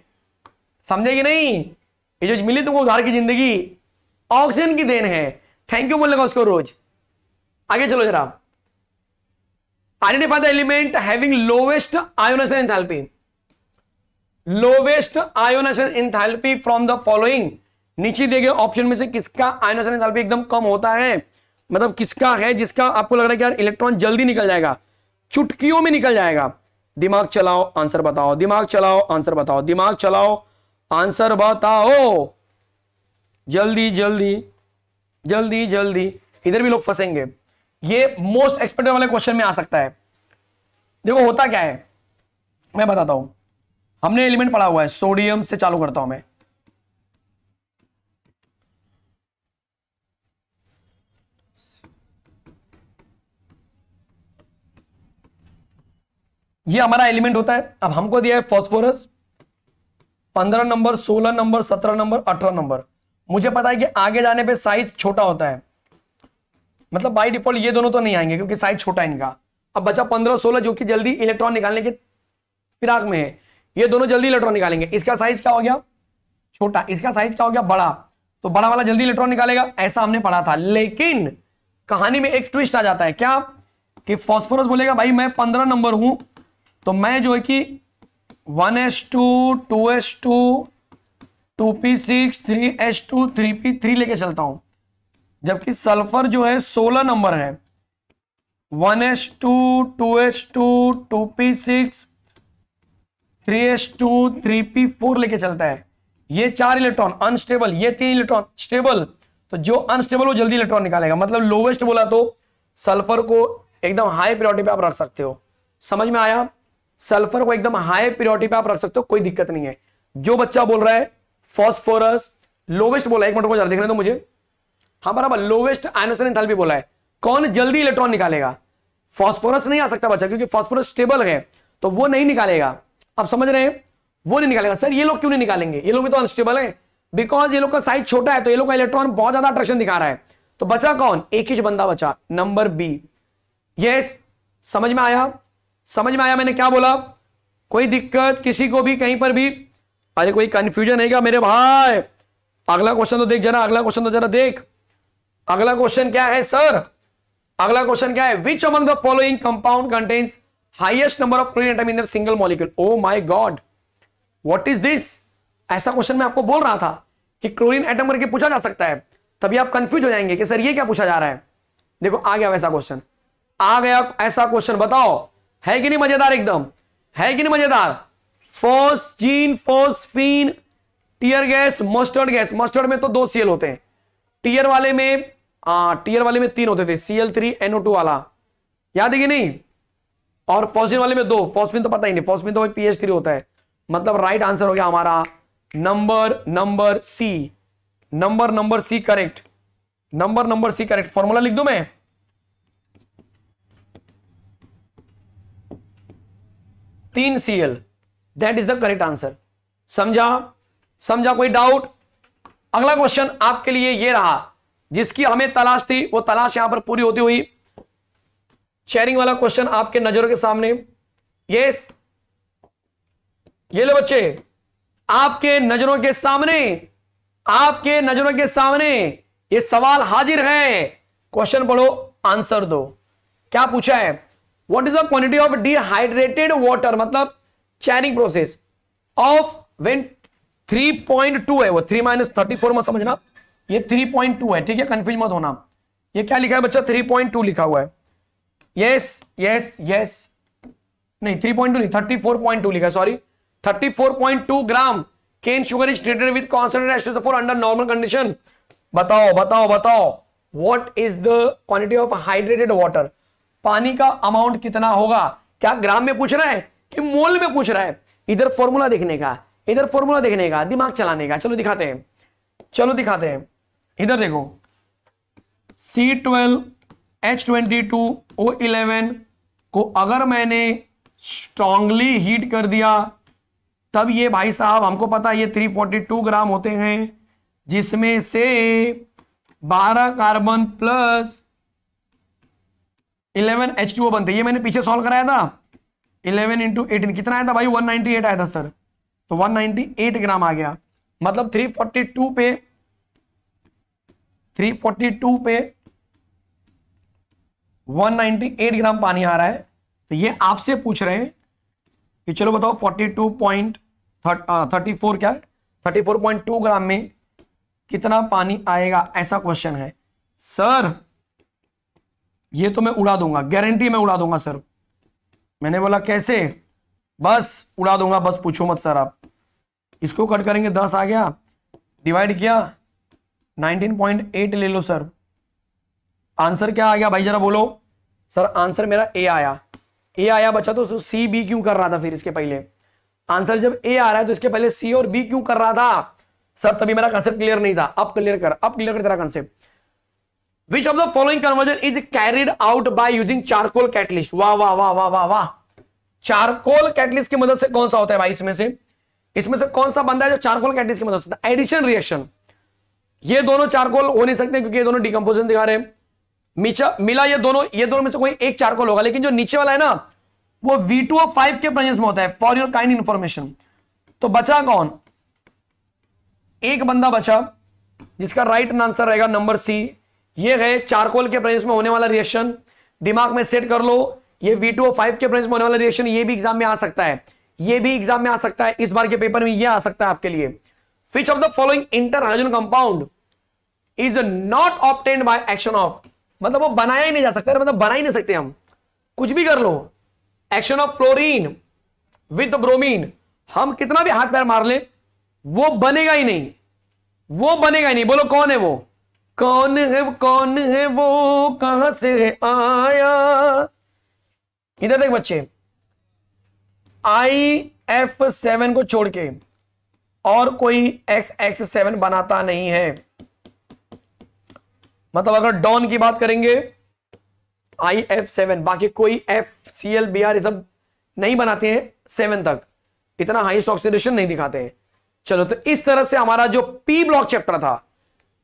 समझे कि नहीं ये जो मिली तुमको उधार की जिंदगी ऑक्सीजन की देन है थैंक यू बोलेगा उसको रोज आगे चलो जरा identify the element having lowest ionisation enthalpy lowest ionisation enthalpy from the following नीचे दिए गए ऑप्शन में से किसका आयोनेशन एंथैल्पी एकदम कम होता है मतलब किसका है जिसका आपको लग रहा है कि यार इलेक्ट्रॉन जल्दी निकल जाएगा चुटकियों में निकल जाएगा दिमाग चलाओ आंसर बताओ दिमाग चलाओ आंसर बताओ दिमाग चलाओ आंसर बताओ जल्दी जल्दी जल्दी जल्दी इधर भी लोग फंसेंगे ये मोस्ट एक्सपेक्टेड वाले क्वेश्चन में आ सकता है देखो होता क्या है मैं बताता हूं हमने एलिमेंट पढ़ा हुआ है सोडियम से चालू करता हूं मैं ये हमारा एलिमेंट होता है अब हमको दिया है फॉस्फोरस पंद्रह नंबर सोलह नंबर सत्रह नंबर अठारह नंबर मुझे पता है कि आगे जाने पे साइज छोटा होता है मतलब बाई डिफॉल्ट ये दोनों तो नहीं आएंगे क्योंकि साइज छोटा इनका अब बचा पंद्रह सोलह जो कि जल्दी इलेक्ट्रॉन निकालने के फिराक में है ये दोनों जल्दी इलेक्ट्रॉन निकालेंगे इसका साइज क्या हो गया छोटा इसका साइज क्या हो गया बड़ा तो बड़ा वाला जल्दी इलेक्ट्रॉन निकालेगा ऐसा हमने पढ़ा था लेकिन कहानी में एक ट्विस्ट आ जाता है क्या कि फॉस्फोरस बोलेगा भाई मैं पंद्रह नंबर हूं तो मैं जो है कि one S two two S two two P six three two three P three लेके चलता हूं जबकि सल्फर जो है सोलह नंबर है one S two two 3p4 two two P six three two three P four लेके चलता है ये चार इलेक्ट्रॉन अनस्टेबल ये तीन इलेक्ट्रॉन स्टेबल तो जो अनस्टेबल वो जल्दी इलेक्ट्रॉन निकालेगा मतलब लोवेस्ट बोला तो सल्फर को एकदम हाई प्रायोरिटी पे आप रख सकते हो समझ में आया सल्फर को एकदम हाई प्योरिटी पे आप रख सकते हो कोई दिक्कत नहीं है जो बच्चा बोल रहा है फॉस्फोरस लोवेस्ट बोला एक मिनट को जरा देख रहे तो मुझे हाँ बराबर लोवेस्ट आयनोसन एंथैल्पी बोला है कौन जल्दी इलेक्ट्रॉन निकालेगा फॉस्फोरस नहीं आ सकता बच्चा क्योंकि फॉस्फोरस स्टेबल है तो वो नहीं निकालेगा आप समझ रहे हैं वो नहीं निकालेगा सर ये लोग क्यों नहीं निकालेंगे ये लोग भी तो अनस्टेबल है बिकॉज ये लोग का साइज छोटा है तो ये लोग का इलेक्ट्रॉन बहुत ज्यादा अट्रैक्शन दिखा रहा है तो बचा कौन एक ही बंदा बचा नंबर बी यस समझ में आया समझ में आया मैंने क्या बोला कोई दिक्कत किसी को भी कहीं पर भी अरे कोई कंफ्यूजन है क्या मेरे भाई अगला क्वेश्चन तो देख जरा अगला क्वेश्चन तो जरा देख अगला क्वेश्चन क्या है सर अगला क्वेश्चन क्या है which among the following compound contains highest number of chlorine atom in single molecule oh my god what is this ऐसा क्वेश्चन मैं आपको बोल रहा था कि क्लोरिन एटम करके पूछा जा सकता है तभी आप कंफ्यूज हो जाएंगे कि सर ये क्या पूछा जा रहा है देखो आ गया वैसा क्वेश्चन आ गया ऐसा क्वेश्चन बताओ है कि नहीं मजेदार एकदम है कि नहीं मजेदार phosgene phosphine tear gas mustard gas mustard में तो दो सीएल होते हैं टीयर वाले में आ, टीयर वाले में तीन होते थे सीएल थ्री एनओ टू वाला याद है कि नहीं और फोसिन वाले में दो फोसफिन तो पता ही नहीं फोसफिन तो पीएच थ्री होता है मतलब राइट आंसर हो गया हमारा number number C number number C correct number number C correct formula लिख दू मैं तीन C L that is the correct answer समझा समझा कोई डाउट अगला क्वेश्चन आपके लिए ये रहा जिसकी हमें तलाश थी वो तलाश यहां पर पूरी होती हुई शेयरिंग वाला क्वेश्चन आपके नजरों के सामने यस ये लो बच्चे आपके नजरों के सामने आपके नजरों के सामने ये सवाल हाजिर है क्वेश्चन पढ़ो आंसर दो क्या पूछा है what is the quantity of dehydrated water मतलब charring process of when three point two है वो थ्री माइनस थर्टी फोर मत समझना ये थ्री पॉइंट टू है ठीक है कंफ्यूज मत होना ये क्या लिखा है बच्चा थ्री पॉइंट टू लिखा हुआ है यस यस यस नहीं थ्री पॉइंट टू नहीं थर्टी फोर पॉइंट टू लिखा sorry thirty four point two gram cane sugar is treated with concentrate for under normal condition बताओ बताओ बताओ what is the quantity of hydrated water पानी का amount कितना होगा क्या ग्राम में पूछ रहा है कि मोल में पूछ रहा है इधर फॉर्मूला देखने का इधर फॉर्मूला देखने का दिमाग चलाने का चलो दिखाते हैं चलो दिखाते हैं इधर देखो C twelve H twenty two O eleven को अगर मैंने स्ट्रांगली हीट कर दिया तब ये भाई साहब हमको पता ये 342 ग्राम होते हैं जिसमें से 12 carbon plus eleven H two बनते ये मैंने पीछे सॉल्व कराया था इलेवन इंटू एटीन कितना आया था भाई वन नाइनटी एट आया था सर तो वन नाइनटी एट ग्राम आ गया मतलब थ्री फोर्टी टू पे थ्री फोर्टी टू पे वन नाइनटी एट ग्राम पानी आ रहा है तो ये आपसे पूछ रहे हैं कि चलो बताओ forty two point thirty four क्या है thirty four point two gram में कितना पानी आएगा ऐसा क्वेश्चन है सर ये तो मैं उड़ा दूंगा गारंटी मैं उड़ा दूंगा सर मैंने बोला कैसे बस उड़ा दूंगा बस पूछो मत सर आप इसको कट करेंगे दस आ गया डिवाइड किया नाइनटीन पॉइंट एट ले लो सर आंसर क्या आ गया भाई जरा बोलो सर आंसर मेरा ए आया ए आया बच्चा तो सी बी क्यों कर रहा था फिर इसके पहले आंसर जब ए आ रहा है तो इसके पहले सी और बी क्यों कर रहा था सर तभी मेरा कंसेप्ट क्लियर नहीं था अब क्लियर कर अब क्लियर कर तेरा concept Which of the following conversion is carried out by using charcoal catalyst? वाह वाह वाह वाह वाह वाह चारकोल कैटलिस्ट की मदद से कौन सा होता है भाई इसमें से इसमें से कौन सा बंदा है जो चारकोल कैटलिस्ट की मदद से एडिशन रिएक्शन ये दोनों चारकोल हो नहीं सकते क्योंकि ये दोनों डिकम्पोजन दिखा रहे हैं मिला ये दोनों ये दोनों में से कोई एक चारकोल होगा लेकिन जो नीचे वाला है ना वो वी टू फाइव के प्रेजेंस में होता है फॉर योर काइंड इन्फॉर्मेशन तो बचा कौन एक बंदा बचा जिसका राइट आंसर रहेगा नंबर सी ये गए चारकोल के प्रेजेंस में होने वाला रिएक्शन दिमाग में सेट कर लो ये वी टू फाइव के प्रेजेंस में होने वाला रिएक्शन ये भी एग्जाम में आ सकता है ये भी एग्जाम में आ सकता है इस बार के पेपर में ये आ सकता है आपके लिए which of the following inter hydrogen compound is not obtained by action of मतलब वो बनाया ही नहीं जा सकता मतलब बना ही नहीं सकते हम कुछ भी कर लो action of fluorine with bromine हम कितना भी हाथ पैर मार ले वो बनेगा ही नहीं वो बनेगा ही नहीं बोलो कौन है वो कौन है वो कौन है वो कहां से आया इधर देख बच्चे आई एफ सेवन को छोड़ के और कोई एक्स एक्स सेवन बनाता नहीं है मतलब अगर डॉन की बात करेंगे आई एफ सेवन बाकी कोई F C L B R ये सब नहीं बनाते हैं सेवन तक इतना हाइस्ट ऑक्सीडेशन नहीं दिखाते हैं चलो तो इस तरह से हमारा जो पी ब्लॉक चैप्टर था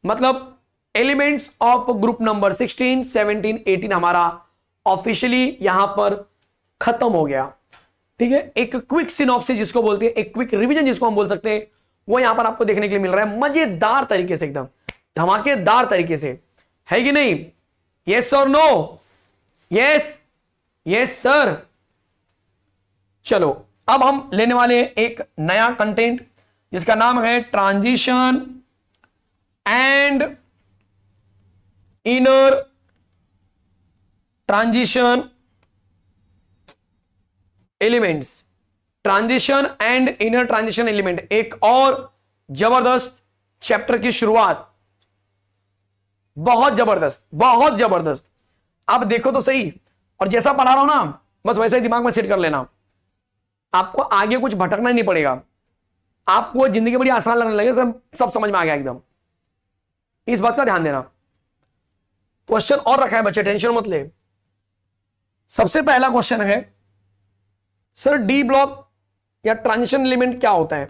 मतलब एलिमेंट्स ऑफ ग्रुप नंबर 16, 17, 18 हमारा ऑफिशियली यहां पर खत्म हो गया ठीक है एक क्विक सिनॉप्सिस जिसको बोलते हैं एक क्विक रिवीजन जिसको हम बोल सकते हैं वो यहां पर आपको देखने के लिए मिल रहा है मजेदार तरीके से एकदम धमाकेदार तरीके से है कि नहीं यस और नो यस यस सर चलो अब हम लेने वाले एक नया कंटेंट जिसका नाम है transition and inner transition elements transition and inner transition element एक और जबरदस्त चैप्टर की शुरुआत बहुत जबरदस्त बहुत जबरदस्त आप देखो तो सही और जैसा पढ़ा रहा हूं ना बस वैसे ही दिमाग में सेट कर लेना आपको आगे कुछ भटकना ही नहीं पड़ेगा आपको जिंदगी बड़ी आसान लगने लगे सब समझ में आ गया एकदम इस बात का ध्यान देना क्वेश्चन और रखा है बच्चे टेंशन मत ले सबसे पहला क्वेश्चन है सर डी ब्लॉक या ट्रांजिशन एलिमेंट क्या होता है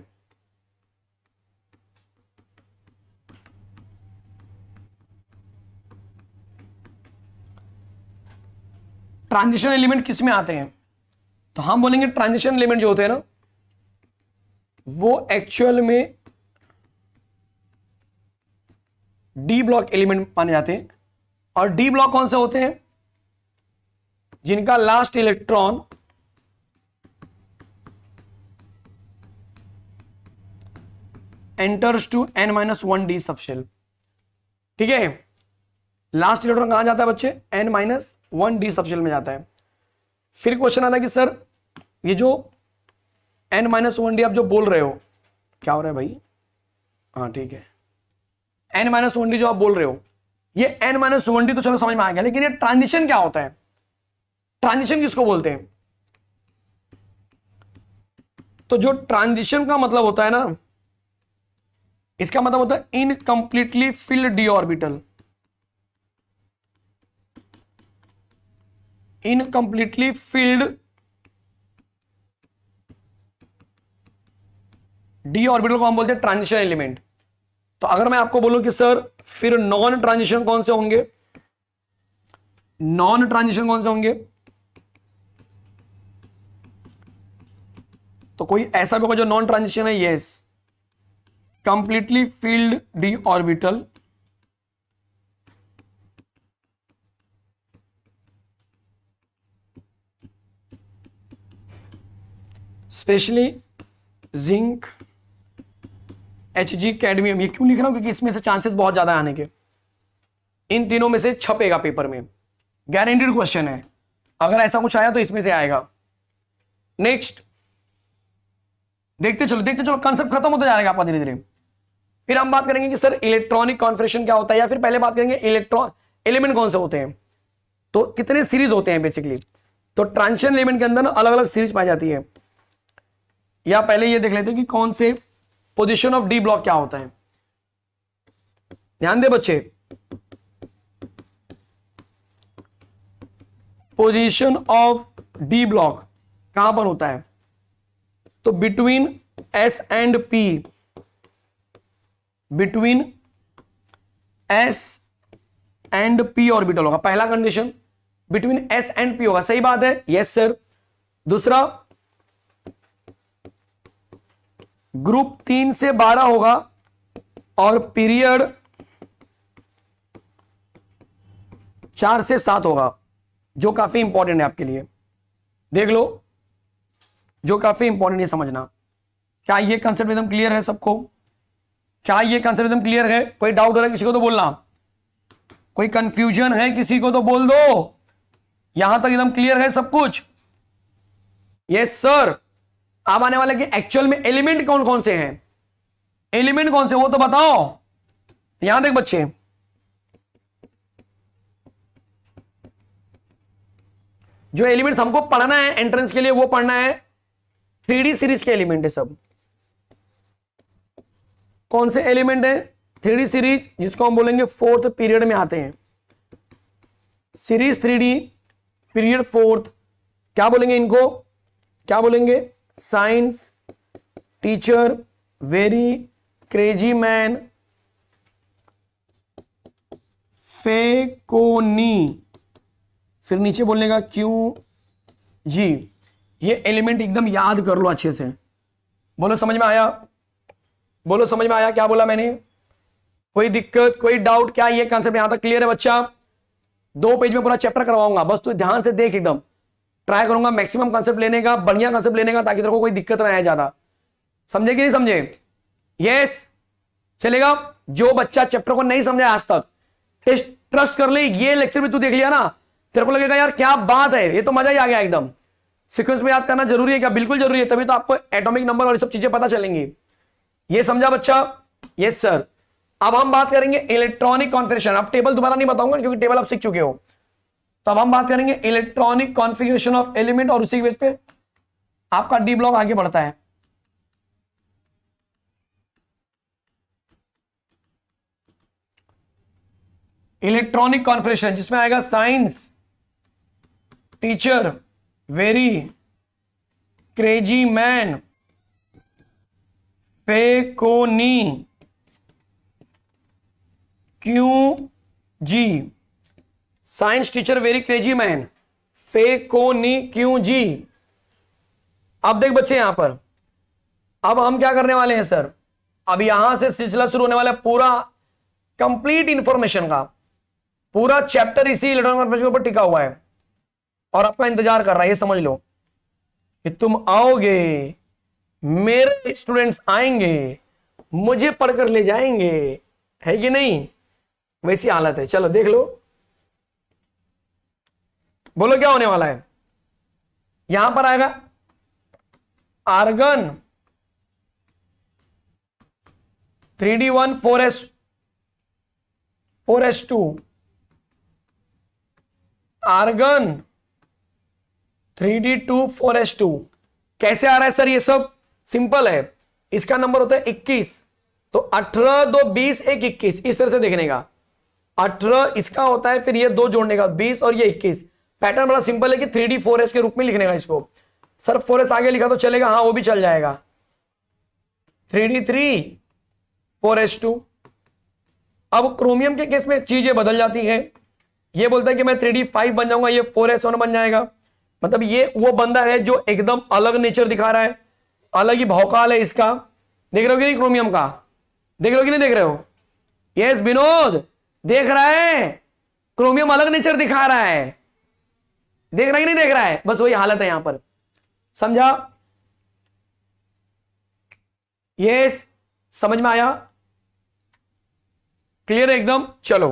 ट्रांजिशन एलिमेंट किस में आते हैं तो हम बोलेंगे ट्रांजिशन एलिमेंट जो होते हैं ना वो एक्चुअल में डी ब्लॉक एलिमेंट माने जाते हैं और डी ब्लॉक कौन से होते हैं जिनका last electron enters to N minus one D subshell ठीक है लास्ट इलेक्ट्रॉन कहां जाता है बच्चे N minus one D subshell में जाता है फिर क्वेश्चन आता है कि सर ये जो एन माइनस वन डी आप जो बोल रहे हो क्या हो रहा है भाई हाँ ठीक है एन माइनस वन डी जो आप बोल रहे हो ये एन माइनस वन डी तो चलो समझ में आ गया लेकिन ये ट्रांजिशन क्या होता है ट्रांजिशन किसको बोलते हैं तो जो ट्रांजिशन का मतलब होता है ना इसका मतलब होता है incompletely filled D orbital incompletely filled D orbital को हम बोलते हैं ट्रांजिशन एलिमेंट तो अगर मैं आपको बोलूं कि सर फिर नॉन ट्रांजिशन कौन से होंगे नॉन ट्रांजिशन कौन से होंगे तो कोई ऐसा भी होगा जो नॉन ट्रांजिशन है yes completely filled D orbital specially zinc H G cadmium ये क्यों लिख रहा हूँ क्योंकि इसमें से चांसेस बहुत ज़्यादा आने के इन तीनों में से छपेगा पेपर में गारंटीड क्वेश्चन है अगर ऐसा कुछ आया तो इसमें से आएगा नेक्स्ट देखते चलो देखते चलो कंसेप्ट खत्म होता जाएगा आपका धीरे धीरे फिर हम बात करेंगे कि सर इलेक्ट्रॉनिक कॉन्फ्रेशन क्या होता है या फिर पहले बात करेंगे इलेक्ट्रॉन एलिमेंट कौन से होते हैं तो कितने सीरीज होते हैं बेसिकली तो ट्रांशन एलिमेंट के अंदर अलग अलग सीरीज पाई जाती है या पहले ये देख लेते हैं कि कौन से पोजिशन ऑफ डी ब्लॉक क्या होता है ध्यान दे बच्चे पोजीशन ऑफ डी ब्लॉक कहां पर होता है तो between S and P between S and P orbital होगा पहला condition between S and P होगा सही बात है यस yes, सर दूसरा ग्रुप तीन से बारह होगा और पीरियड चार से सात होगा जो काफी इंपॉर्टेंट है आपके लिए देख लो जो काफी इंपॉर्टेंट है समझना क्या ये कंसेप्ट एकदम क्लियर है सबको क्या ये कंसेप्ट एकदम क्लियर है कोई डाउट हो रहा है किसी को तो बोलना कोई कंफ्यूजन है किसी को तो बोल दो यहां तक एकदम क्लियर है सब कुछ यस सर अब आने वाला कि एक्चुअल में एलिमेंट कौन कौन से हैं एलिमेंट कौन से वो तो बताओ यहां देख बच्चे जो एलिमेंट्स हमको पढ़ना है एंट्रेंस के लिए वो पढ़ना है थ्री डी सीरीज के एलिमेंट है सब कौन से एलिमेंट है थ्री डी सीरीज जिसको हम बोलेंगे फोर्थ पीरियड में आते हैं series three D period fourth क्या बोलेंगे इनको क्या बोलेंगे science teacher very crazy man फेकोनी फिर नीचे बोलने का क्यों जी ये एलिमेंट एकदम याद कर लो अच्छे से बोलो समझ में आया बोलो समझ में आया क्या बोला मैंने कोई दिक्कत कोई डाउट क्या ये कॉन्सेप्ट यहां तक क्लियर है बच्चा दो पेज में पूरा चैप्टर करवाऊंगा बस तू ध्यान से देख एकदम ट्राई करूंगा मैक्सिमम कॉन्सेप्ट लेने का बढ़िया कॉन्सेप्ट लेने का ताकि तेरे को कोई दिक्कत ना आए ज्यादा समझे कि नहीं समझे यस चलेगा जो बच्चा चैप्टर को नहीं समझा आज तक टेस्ट ट्रस्ट कर ले ये लेक्चर भी तू देख लिया ना तेरे को लगेगा यार क्या बात है ये तो मजा ही आ गया एकदम सिक्वेंस में याद करना जरूरी है क्या बिल्कुल जरूरी है तभी तो आपको एटोमिक नंबर और सब चीजें पता चलेंगी ये समझा बच्चा यस सर अब हम बात करेंगे इलेक्ट्रॉनिक कॉन्फिगरेशन अब टेबल दोबारा नहीं बताऊंगा क्योंकि टेबल आप सीख चुके हो तो अब हम बात करेंगे इलेक्ट्रॉनिक कॉन्फ़िगरेशन ऑफ एलिमेंट और उसी बेस पे आपका डी ब्लॉक आगे बढ़ता है इलेक्ट्रॉनिक कॉन्फ़िगरेशन जिसमें आएगा science teacher very crazy man फेकोनी क्यू जी science teacher very crazy man फे को नी क्यू जी अब देख बच्चे यहां पर अब हम क्या करने वाले हैं सर अब यहां से सिलसिला शुरू होने वाला है पूरा कंप्लीट इंफॉर्मेशन का पूरा चैप्टर इसी इलेक्ट्रॉनिक के ऊपर टिका हुआ है और आपका इंतजार कर रहा है ये समझ लो कि तुम आओगे मेरे स्टूडेंट्स आएंगे मुझे पढ़कर ले जाएंगे है कि नहीं वैसी हालत है चलो देख लो बोलो क्या होने वाला है यहां पर आएगा argon three D one four S four S two argon three D two four S two कैसे आ रहा है सर ये सब सिंपल है इसका नंबर होता है इक्कीस तो अठारह दो बीस एक इक्कीस इस तरह से देखने का अठारह इसका होता है फिर ये दो जोड़ने का बीस और ये इक्कीस पैटर्न बड़ा सिंपल है कि थ्री डी फोर एस के रूप में लिखने का इसको सर फोर एस आगे लिखा तो चलेगा हाँ वो भी चल जाएगा three D three four S two अब क्रोमियम के केस में चीजें बदल जाती है ये बोलता है कि मैं थ्री डी फाइव बन जाऊंगा ये फोर एस वन बन जाएगा मतलब ये वो बंदा है जो एकदम अलग नेचर दिखा रहा है अलग ही भौकाल है इसका देख रहे हो कि नहीं क्रोमियम का देख रहे हो कि नहीं देख रहे हो यस विनोद देख रहा है क्रोमियम अलग नेचर दिखा रहा है देख रहा है कि नहीं देख रहा है बस वही हालत है यहां पर समझा ये समझ में आया क्लियर एकदम चलो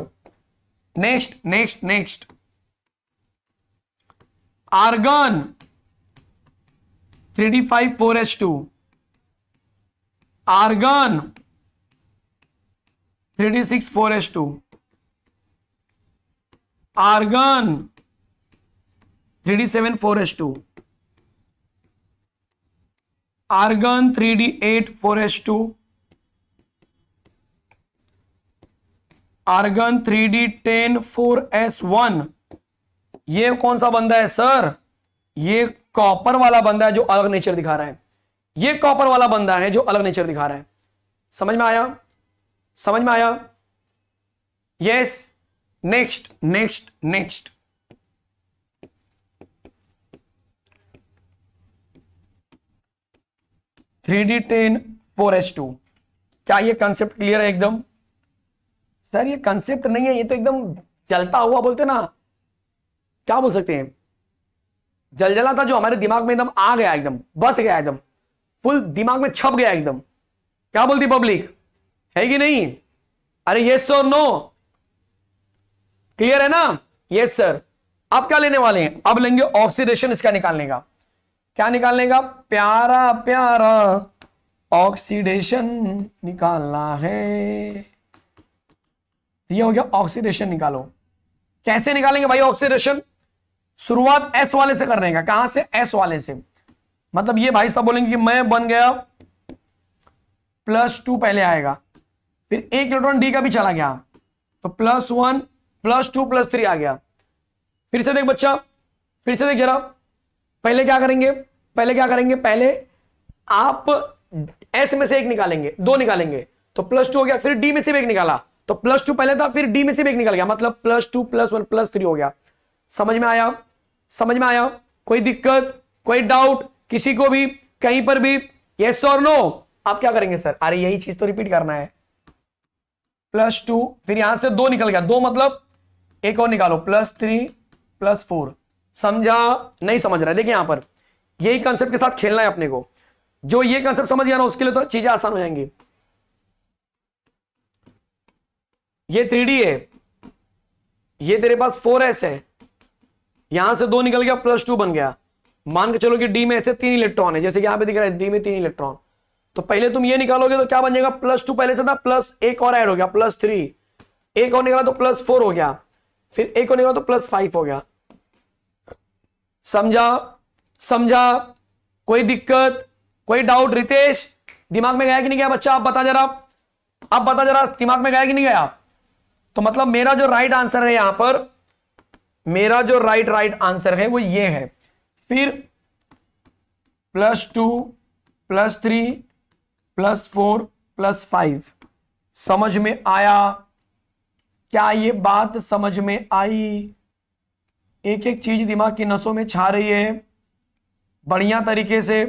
next next next argon three D five four H two argon three D six four H two argon three D seven four S two argon three D eight four S two argon three D ten four S one ये कौन सा बंदा है sir ये copper वाला बंदा है जो अलग नेचर दिखा रहा है ये कॉपर वाला बंदा है जो अलग नेचर दिखा रहा है समझ में आया समझ में आया yes next next next three D ten four H two क्या ये कंसेप्ट क्लियर है एकदम सर ये कंसेप्ट नहीं है ये तो एकदम जलता हुआ बोलते ना क्या बोल सकते हैं जलजला था जो हमारे दिमाग में एकदम आ गया एकदम बस गया एकदम फुल दिमाग में छप गया एकदम क्या बोलती पब्लिक है कि नहीं अरे यस सर नो क्लियर है ना यस सर अब क्या लेने वाले हैं अब लेंगे ऑक्सीडेशन इसका निकालने का क्या निकालने का प्यारा प्यारा ऑक्सीडेशन निकालना है ये हो गया ऑक्सीडेशन निकालो कैसे निकालेंगे भाई ऑक्सीडेशन शुरुआत एस वाले से करने का कहां से एस वाले से मतलब ये भाई साहब बोलेंगे कि मैं बन गया प्लस टू पहले आएगा फिर एक इलेक्ट्रॉन डी का भी चला गया तो plus one plus two plus three आ गया फिर से देख बच्चा फिर से देख जरा पहले क्या करेंगे पहले क्या करेंगे पहले आप एस में से एक निकालेंगे दो निकालेंगे तो प्लस टू हो गया फिर डी में से भी एक निकाला तो प्लस टू पहले था फिर डी में से भी एक निकाल गया मतलब plus two plus one plus three हो गया समझ में आया समझ में आया कोई दिक्कत कोई डाउट किसी को भी कहीं पर भी यस और नो आप क्या करेंगे सर अरे यही चीज तो रिपीट करना है प्लस टू फिर यहां से दो निकल गया दो मतलब एक और निकालो प्लस थ्री प्लस फोर समझा नहीं समझ रहा है देखिए यहां पर यही कंसेप्ट के साथ खेलना है अपने को जो ये कंसेप्ट समझ गया ना उसके लिए तो चीजें आसान हो जाएंगी ये थ्री है ये तेरे पास फोर एस है यहां से दो निकल गया प्लस टू बन गया मान के चलो कि डी में ऐसे तीन इलेक्ट्रॉन है जैसे यहां पे दिख रहा है डी में तीन इलेक्ट्रॉन तो पहले तुम ये निकालोगे तो क्या बन जाएगा प्लस टू पहले से था प्लस एक और ऐड हो गया प्लस थ्री एक और निकला तो प्लस फोर हो गया फिर एक और निकला तो प्लस फाइव हो गया समझा समझा कोई दिक्कत कोई डाउट रितेश दिमाग में गया कि नहीं गया बच्चा आप बता जरा आप बता जरा दिमाग में गया कि नहीं गया तो मतलब मेरा जो राइट आंसर है यहां पर मेरा जो राइट राइट आंसर है वो ये है फिर plus two plus three plus four plus five समझ में आया क्या ये बात समझ में आई एक एक चीज़ दिमाग की नसों में छा रही है बढ़िया तरीके से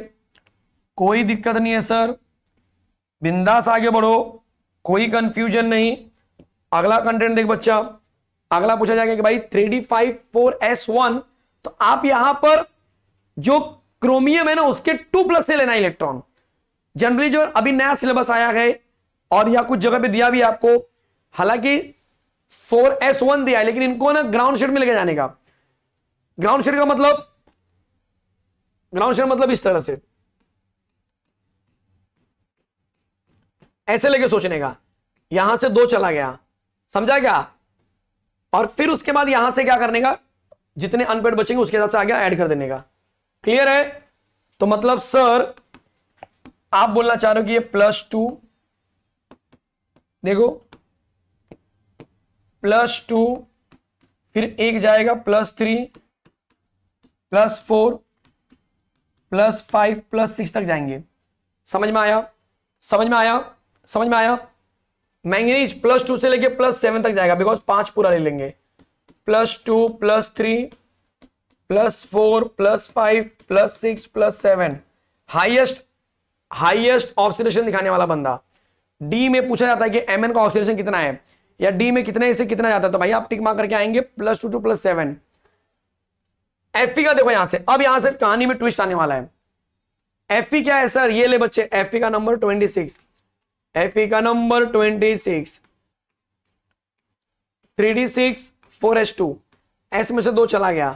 कोई दिक्कत नहीं है सर बिंदास आगे बढ़ो कोई कंफ्यूजन नहीं अगला कंटेंट देख बच्चा अगला पूछा जाएगा कि भाई three D five four S one तो आप यहां पर जो क्रोमियम है ना उसके टू प्लस से लेना इलेक्ट्रॉन जनरली जो अभी नया सिलेबस आया है और यह कुछ जगह पे दिया भी आपको हालांकि फोर एस वन दिया है लेकिन इनको ना ग्राउंड शीट में लेके जाने का ग्राउंड शेयर का मतलब ग्राउंड शेयर मतलब इस तरह से ऐसे लेके सोचने का यहां से दो चला गया समझा क्या और फिर उसके बाद यहां से क्या करने का जितने अनपेड बचेंगे उसके हिसाब से आगे ऐड कर देने का क्लियर है तो मतलब सर आप बोलना चाह रहे हो कि ये प्लस टू देखो प्लस टू फिर एक जाएगा plus three plus four plus five plus six तक जाएंगे समझ में आया समझ में आया समझ में आया मैंगनीज प्लस टू से लेके प्लस सेवन तक जाएगा बिकॉज पांच पूरा ले लेंगे plus two plus three plus four plus five plus six plus seven highest highest oxidation दिखाने वाला बंदा डी में पूछा जाता है कि एम का ऑक्सीडेशन कितना है या डी में कितने से कितना जाता है तो भाई आप टिक मार करके आएंगे plus two two plus seven F e का देखो यहां से अब यहां से कहानी में ट्विस्ट आने वाला है एफ e क्या है सर ये ले बच्चे एफ e का नंबर ट्वेंटी सिक्स एफ का number twenty six three D six four S two S में से दो चला गया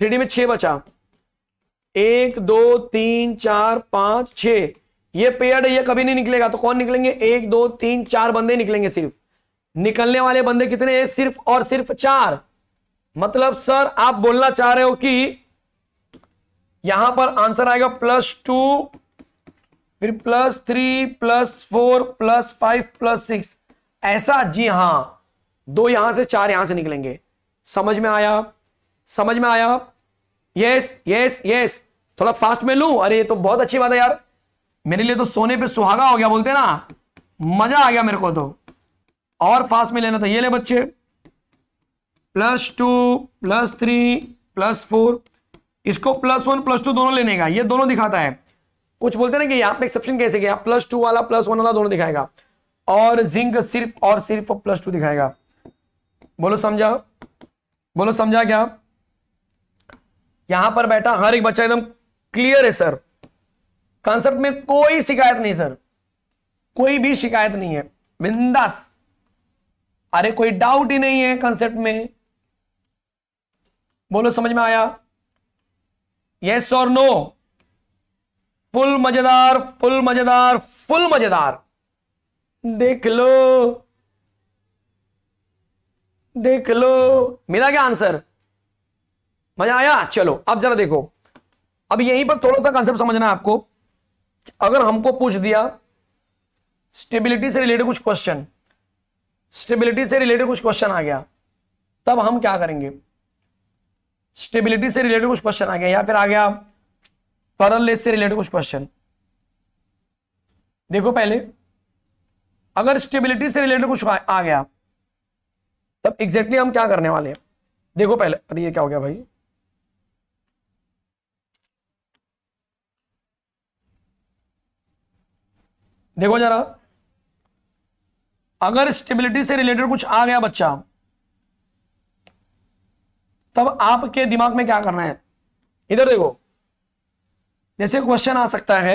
थ्री डी में छह बचा एक दो तीन चार पांच छ ये पेयर्ड ये कभी नहीं निकलेगा तो कौन निकलेंगे एक दो तीन चार बंदे निकलेंगे सिर्फ निकलने वाले बंदे कितने हैं सिर्फ और सिर्फ चार मतलब सर आप बोलना चाह रहे हो कि यहां पर आंसर आएगा प्लस टू फिर plus three plus four plus five plus six ऐसा जी हां दो यहां से चार यहां से निकलेंगे समझ में आया समझ में आया यस यस यस थोड़ा फास्ट में लू अरे ये तो बहुत अच्छी बात है यार मेरे लिए तो सोने पे सुहागा हो गया बोलते ना मजा आ गया मेरे को तो और फास्ट में लेना था ये ले बच्चे plus two plus three plus four इसको प्लस वन प्लस टू दोनों लेने का ये दोनों दिखाता है कुछ बोलते ना कि यहाँ पे एक्सेप्शन कैसे गया प्लस टू वाला प्लस वन वाला दोनों दिखाएगा और जिंक सिर्फ और सिर्फ प्लस टू दिखाएगा बोलो समझा बोलो समझा क्या यहां पर बैठा हर एक बच्चा एकदम क्लियर है सर कॉन्सेप्ट में कोई शिकायत नहीं सर कोई भी शिकायत नहीं है बिंदास अरे कोई डाउट ही नहीं है कॉन्सेप्ट में बोलो समझ में आया यस और नो फुल मजेदार फुल मजेदार फुल मजेदार देख लो देख लो मिला क्या आंसर मजा आया चलो अब जरा देखो अब यहीं पर थोड़ा सा कॉन्सेप्ट समझना है आपको अगर हमको पूछ दिया स्टेबिलिटी से रिलेटेड कुछ क्वेश्चन स्टेबिलिटी से रिलेटेड कुछ क्वेश्चन आ गया तब हम क्या करेंगे स्टेबिलिटी से रिलेटेड कुछ क्वेश्चन आ गया या फिर आ गया परल लेस से रिलेटेड कुछ क्वेश्चन देखो पहले अगर स्टेबिलिटी से रिलेटेड कुछ आ, आ गया तब एग्जैक्टली हम क्या करने वाले हैं देखो पहले अरे ये क्या हो गया भाई देखो जरा अगर स्टेबिलिटी से रिलेटेड कुछ आ गया बच्चा तब आपके दिमाग में क्या करना है इधर देखो जैसे क्वेश्चन आ सकता है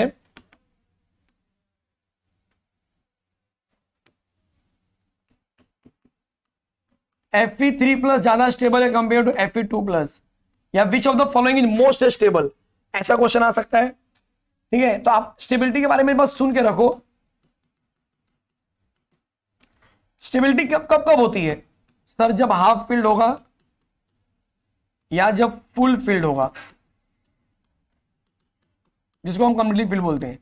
एफ थ्री प्लस ज्यादा स्टेबल है compare to F two plus या which of the following is most stable ऐसा क्वेश्चन आ सकता है ठीक है तो आप स्टेबिलिटी के बारे में बस सुन के रखो स्टेबिलिटी कब कब कब होती है सर जब हाफ फील्ड होगा या जब फुल फिल्ड होगा जिसको हम कंप्लीटली फिल्ड बोलते हैं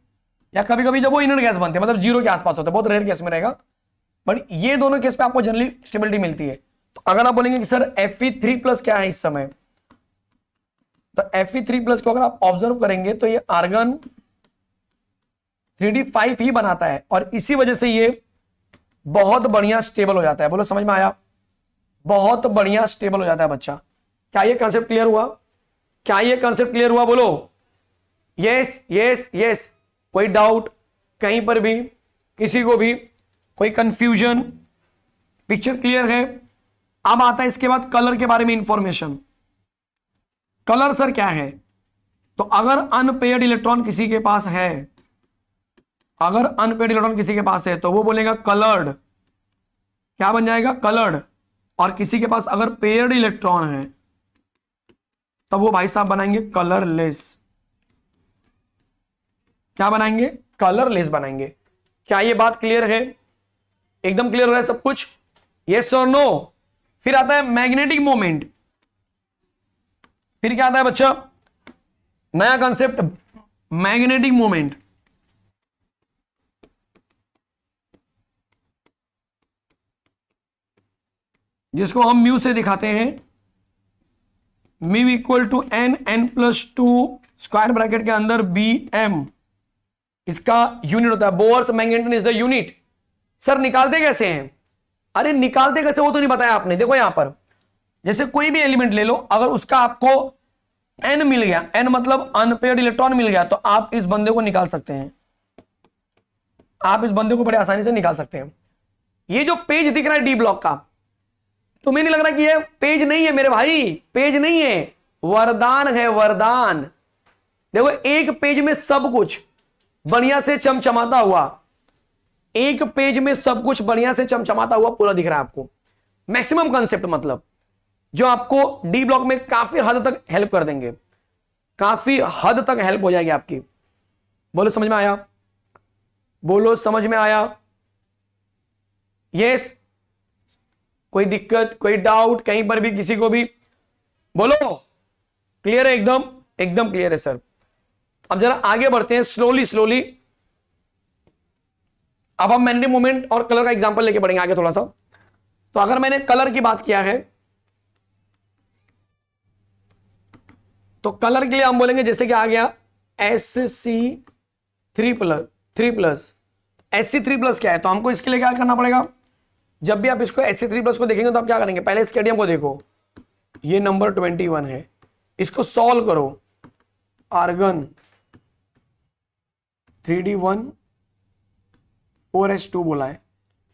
या कभी कभी जब वो इनर गैस बनते हैं मतलब जीरो के आसपास होता है बहुत रेयर केस में रहेगा बट ये दोनों केस पे आपको जनरली स्टेबिलिटी मिलती है तो अगर आप बोलेंगे कि सर एफ थ्री प्लस क्या है इस समय तो एफ थ्री प्लस को अगर आप ऑब्जर्व करेंगे तो ये आर्गन थ्री डी फाइव ही बनाता है और इसी वजह से ये बहुत बढ़िया स्टेबल हो जाता है बोलो समझ में आया बहुत बढ़िया स्टेबल हो जाता है बच्चा क्या ये कॉन्सेप्ट क्लियर हुआ क्या ये कॉन्सेप्ट क्लियर हुआ बोलो यस यस यस कोई डाउट कहीं पर भी किसी को भी कोई कंफ्यूजन पिक्चर क्लियर है अब आता है इसके बाद कलर के बारे में इंफॉर्मेशन कलर सर क्या है तो अगर अनपेड इलेक्ट्रॉन किसी के पास है अगर अनपेड इलेक्ट्रॉन किसी के पास है तो वो बोलेगा कलर्ड क्या बन जाएगा कलर्ड और किसी के पास अगर पेयर्ड इलेक्ट्रॉन है तब वो भाई साहब बनाएंगे कलरलेस क्या बनाएंगे कलरलेस बनाएंगे क्या ये बात क्लियर है एकदम क्लियर हो रहा है सब कुछ यस और नो फिर आता है मैग्नेटिक मोमेंट फिर क्या आता है बच्चा नया कॉन्सेप्ट मैग्नेटिक मोमेंट जिसको हम म्यू से दिखाते हैं mu equal to N N plus two square bracket के अंदर बी एम इसका यूनिट होता है Bohr's magneton is the unit sir निकालते कैसे हैं अरे निकालते कैसे वो तो नहीं बताया आपने देखो यहां पर जैसे कोई भी एलिमेंट ले लो अगर उसका आपको एन मिल गया एन मतलब अनपेड इलेक्ट्रॉन मिल गया तो आप इस बंदे को निकाल सकते हैं आप इस बंदे को बड़े आसानी से निकाल सकते हैं ये जो पेज दिख रहा है डी ब्लॉक का तुम्हें नहीं लग रहा कि ये पेज नहीं है मेरे भाई पेज नहीं है वरदान है वरदान देखो एक पेज में सब कुछ बढ़िया से चमचमाता हुआ एक पेज में सब कुछ बढ़िया से चमचमाता हुआ पूरा दिख रहा है आपको मैक्सिमम कंसेप्ट मतलब जो आपको डी ब्लॉक में काफी हद तक हेल्प कर देंगे काफी हद तक हेल्प हो जाएगी आपकी बोलो समझ में आया बोलो समझ में आया यस कोई दिक्कत कोई डाउट कहीं पर भी किसी को भी बोलो क्लियर है एकदम एकदम क्लियर है सर अब जरा आगे बढ़ते हैं स्लोली स्लोली अब हम मैंने मूवमेंट और कलर का एग्जाम्पल लेके बढ़ेंगे आगे थोड़ा सा तो अगर मैंने कलर की बात किया है तो कलर के लिए हम बोलेंगे जैसे कि आ गया S C three plus three plus S C three plus क्या है तो हमको इसके लिए क्या करना पड़ेगा जब भी आप इसको एस सी थ्री प्लस को देखेंगे तो आप क्या करेंगे पहले स्केडियम को देखो ये नंबर ट्वेंटी वन है इसको सॉल्व करो argon three D one four S two बोला है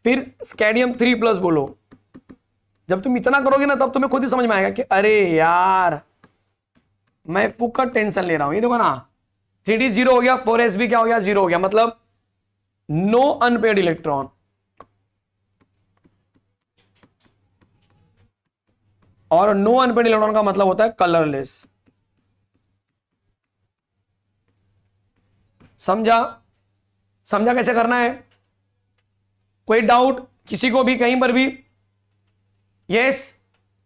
फिर स्केडियम थ्री प्लस बोलो जब तुम इतना करोगे ना तब तुम्हें खुद ही समझ में आएगा कि अरे यार मैं पुकर टेंशन ले रहा हूं ये देखो ना थ्री डी जीरो हो गया फोर एस बी क्या हो गया जीरो हो गया मतलब नो अनपेड इलेक्ट्रॉन और नो अनपेड इलेक्ट्रॉन का मतलब होता है कलरलेस समझा समझा कैसे करना है कोई डाउट किसी को भी कहीं पर भी यस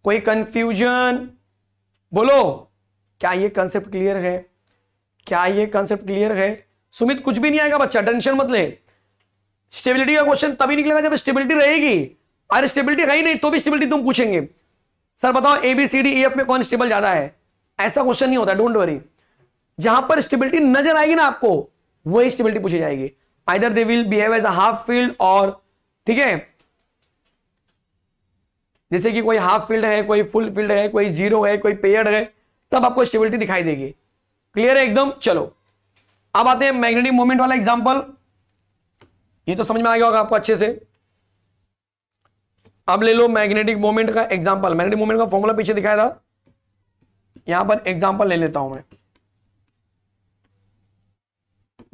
कोई कंफ्यूजन बोलो क्या ये कंसेप्ट क्लियर है क्या ये कंसेप्ट क्लियर है सुमित कुछ भी नहीं आएगा बच्चा टेंशन मत ले स्टेबिलिटी का क्वेश्चन तभी निकलेगा जब स्टेबिलिटी रहेगी अरे स्टेबिलिटी है ही नहीं तो भी स्टेबिलिटी तुम पूछेंगे सर बताओ A B C D E F में कौन स्टेबल ज्यादा है ऐसा क्वेश्चन नहीं होता डोंट वरी जहां पर स्टेबिलिटी नजर आएगी ना आपको वही स्टेबिलिटी पूछी जाएगी either they will behave as a half filled और ठीक है जैसे कि कोई हाफ फील्ड है कोई फुल फील्ड है कोई जीरो है कोई पेयर है तब आपको स्टेबिलिटी दिखाई देगी क्लियर है एकदम चलो अब आते हैं मैग्नेटिक मोमेंट वाला एग्जाम्पल ये तो समझ में आ गया होगा आपको अच्छे से अब ले लो मैग्नेटिक मोमेंट का एग्जाम्पल मैग्नेटिक मोमेंट का फॉर्मूला पीछे दिखाया था यहां पर एग्जाम्पल ले लेता हूं मैं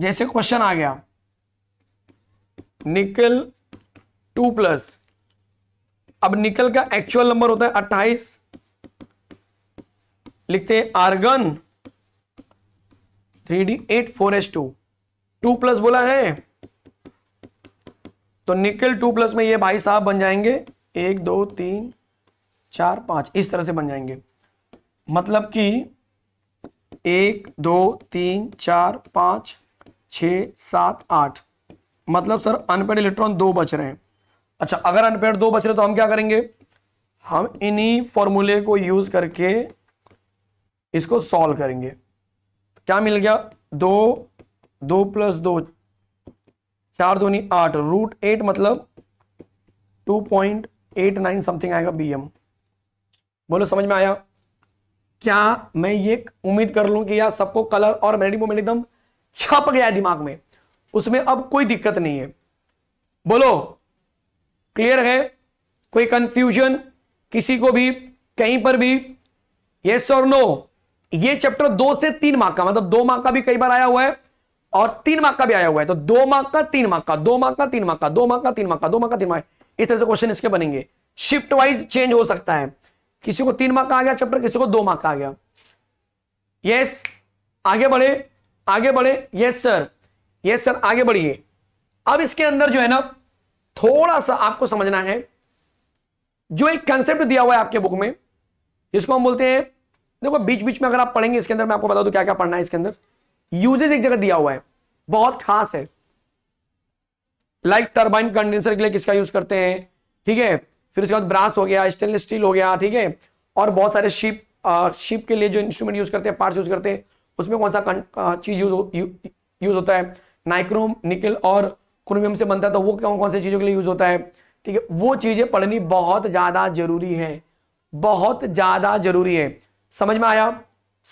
जैसे क्वेश्चन आ गया निकल टू प्लस अब निकल का एक्चुअल नंबर होता है अट्ठाईस लिखते हैं argon three D eight four H two two plus बोला है तो निकल टू प्लस में ये भाई साहब बन जाएंगे एक दो तीन चार पाँच इस तरह से बन जाएंगे मतलब कि एक दो तीन चार पाँच छ सात आठ मतलब सर अनपेड इलेक्ट्रॉन दो बच रहे हैं अच्छा अगर अनपेड दो बच रहे तो हम क्या करेंगे हम इन्हीं फॉर्मूले को यूज करके इसको सॉल्व करेंगे क्या मिल गया दो दो प्लस दो चार नहीं आठ रूट एट मतलब two point eight nine something आएगा बी एम बोलो समझ में आया क्या मैं ये उम्मीद कर लूं कि यार सबको कलर और मैग्नेटिक मोमेंट एकदम छप गया दिमाग में उसमें अब कोई दिक्कत नहीं है बोलो क्लियर है कोई कंफ्यूजन किसी को भी कहीं पर भी यस और नो ये चैप्टर दो से तीन मार्क का मतलब दो मार्क का भी कई बार आया हुआ है और तीन मार्क का भी आया हुआ है तो दो मार्क का तीन मार्क का दो मार्क का तीन मार्क का दो मार्क का तीन मार्क का दो मार्क का तीन मार्क इस तरह से क्वेश्चन इसके बनेंगे शिफ्ट वाइज चेंज हो सकता है किसी को तीन मार्क आ गया चैप्टर किसी को दो मार्क आ गया यस आगे बढ़े आगे बढ़े यस सर यस सर आगे बढ़िए अब इसके अंदर जो है ना थोड़ा सा आपको समझना है जो एक कंसेप्ट दिया हुआ है आपके बुक में जिसको हम बोलते हैं देखो बीच बीच में अगर आप पढ़ेंगे इसके अंदर मैं आपको बता दूं क्या क्या पढ़ना है इसके अंदर यूजेज एक जगह दिया हुआ है बहुत खास है लाइक टर्बाइन कंडेंसर के लिए किसका यूज करते हैं ठीक है फिर उसके बाद ब्रास हो गया स्टेनलेस स्टील हो गया ठीक है और बहुत सारे शिप शिप के लिए जो इंस्ट्रूमेंट यूज करते हैं पार्ट्स यूज करते हैं उसमें कौन सा चीज यूज यूज होता है नाइक्रोम निकल और क्रोमियम से बनता है तो वो कौन कौन से चीजों के लिए यूज होता है ठीक है वो चीजें पढ़नी बहुत ज्यादा जरूरी है बहुत ज्यादा जरूरी है समझ में आया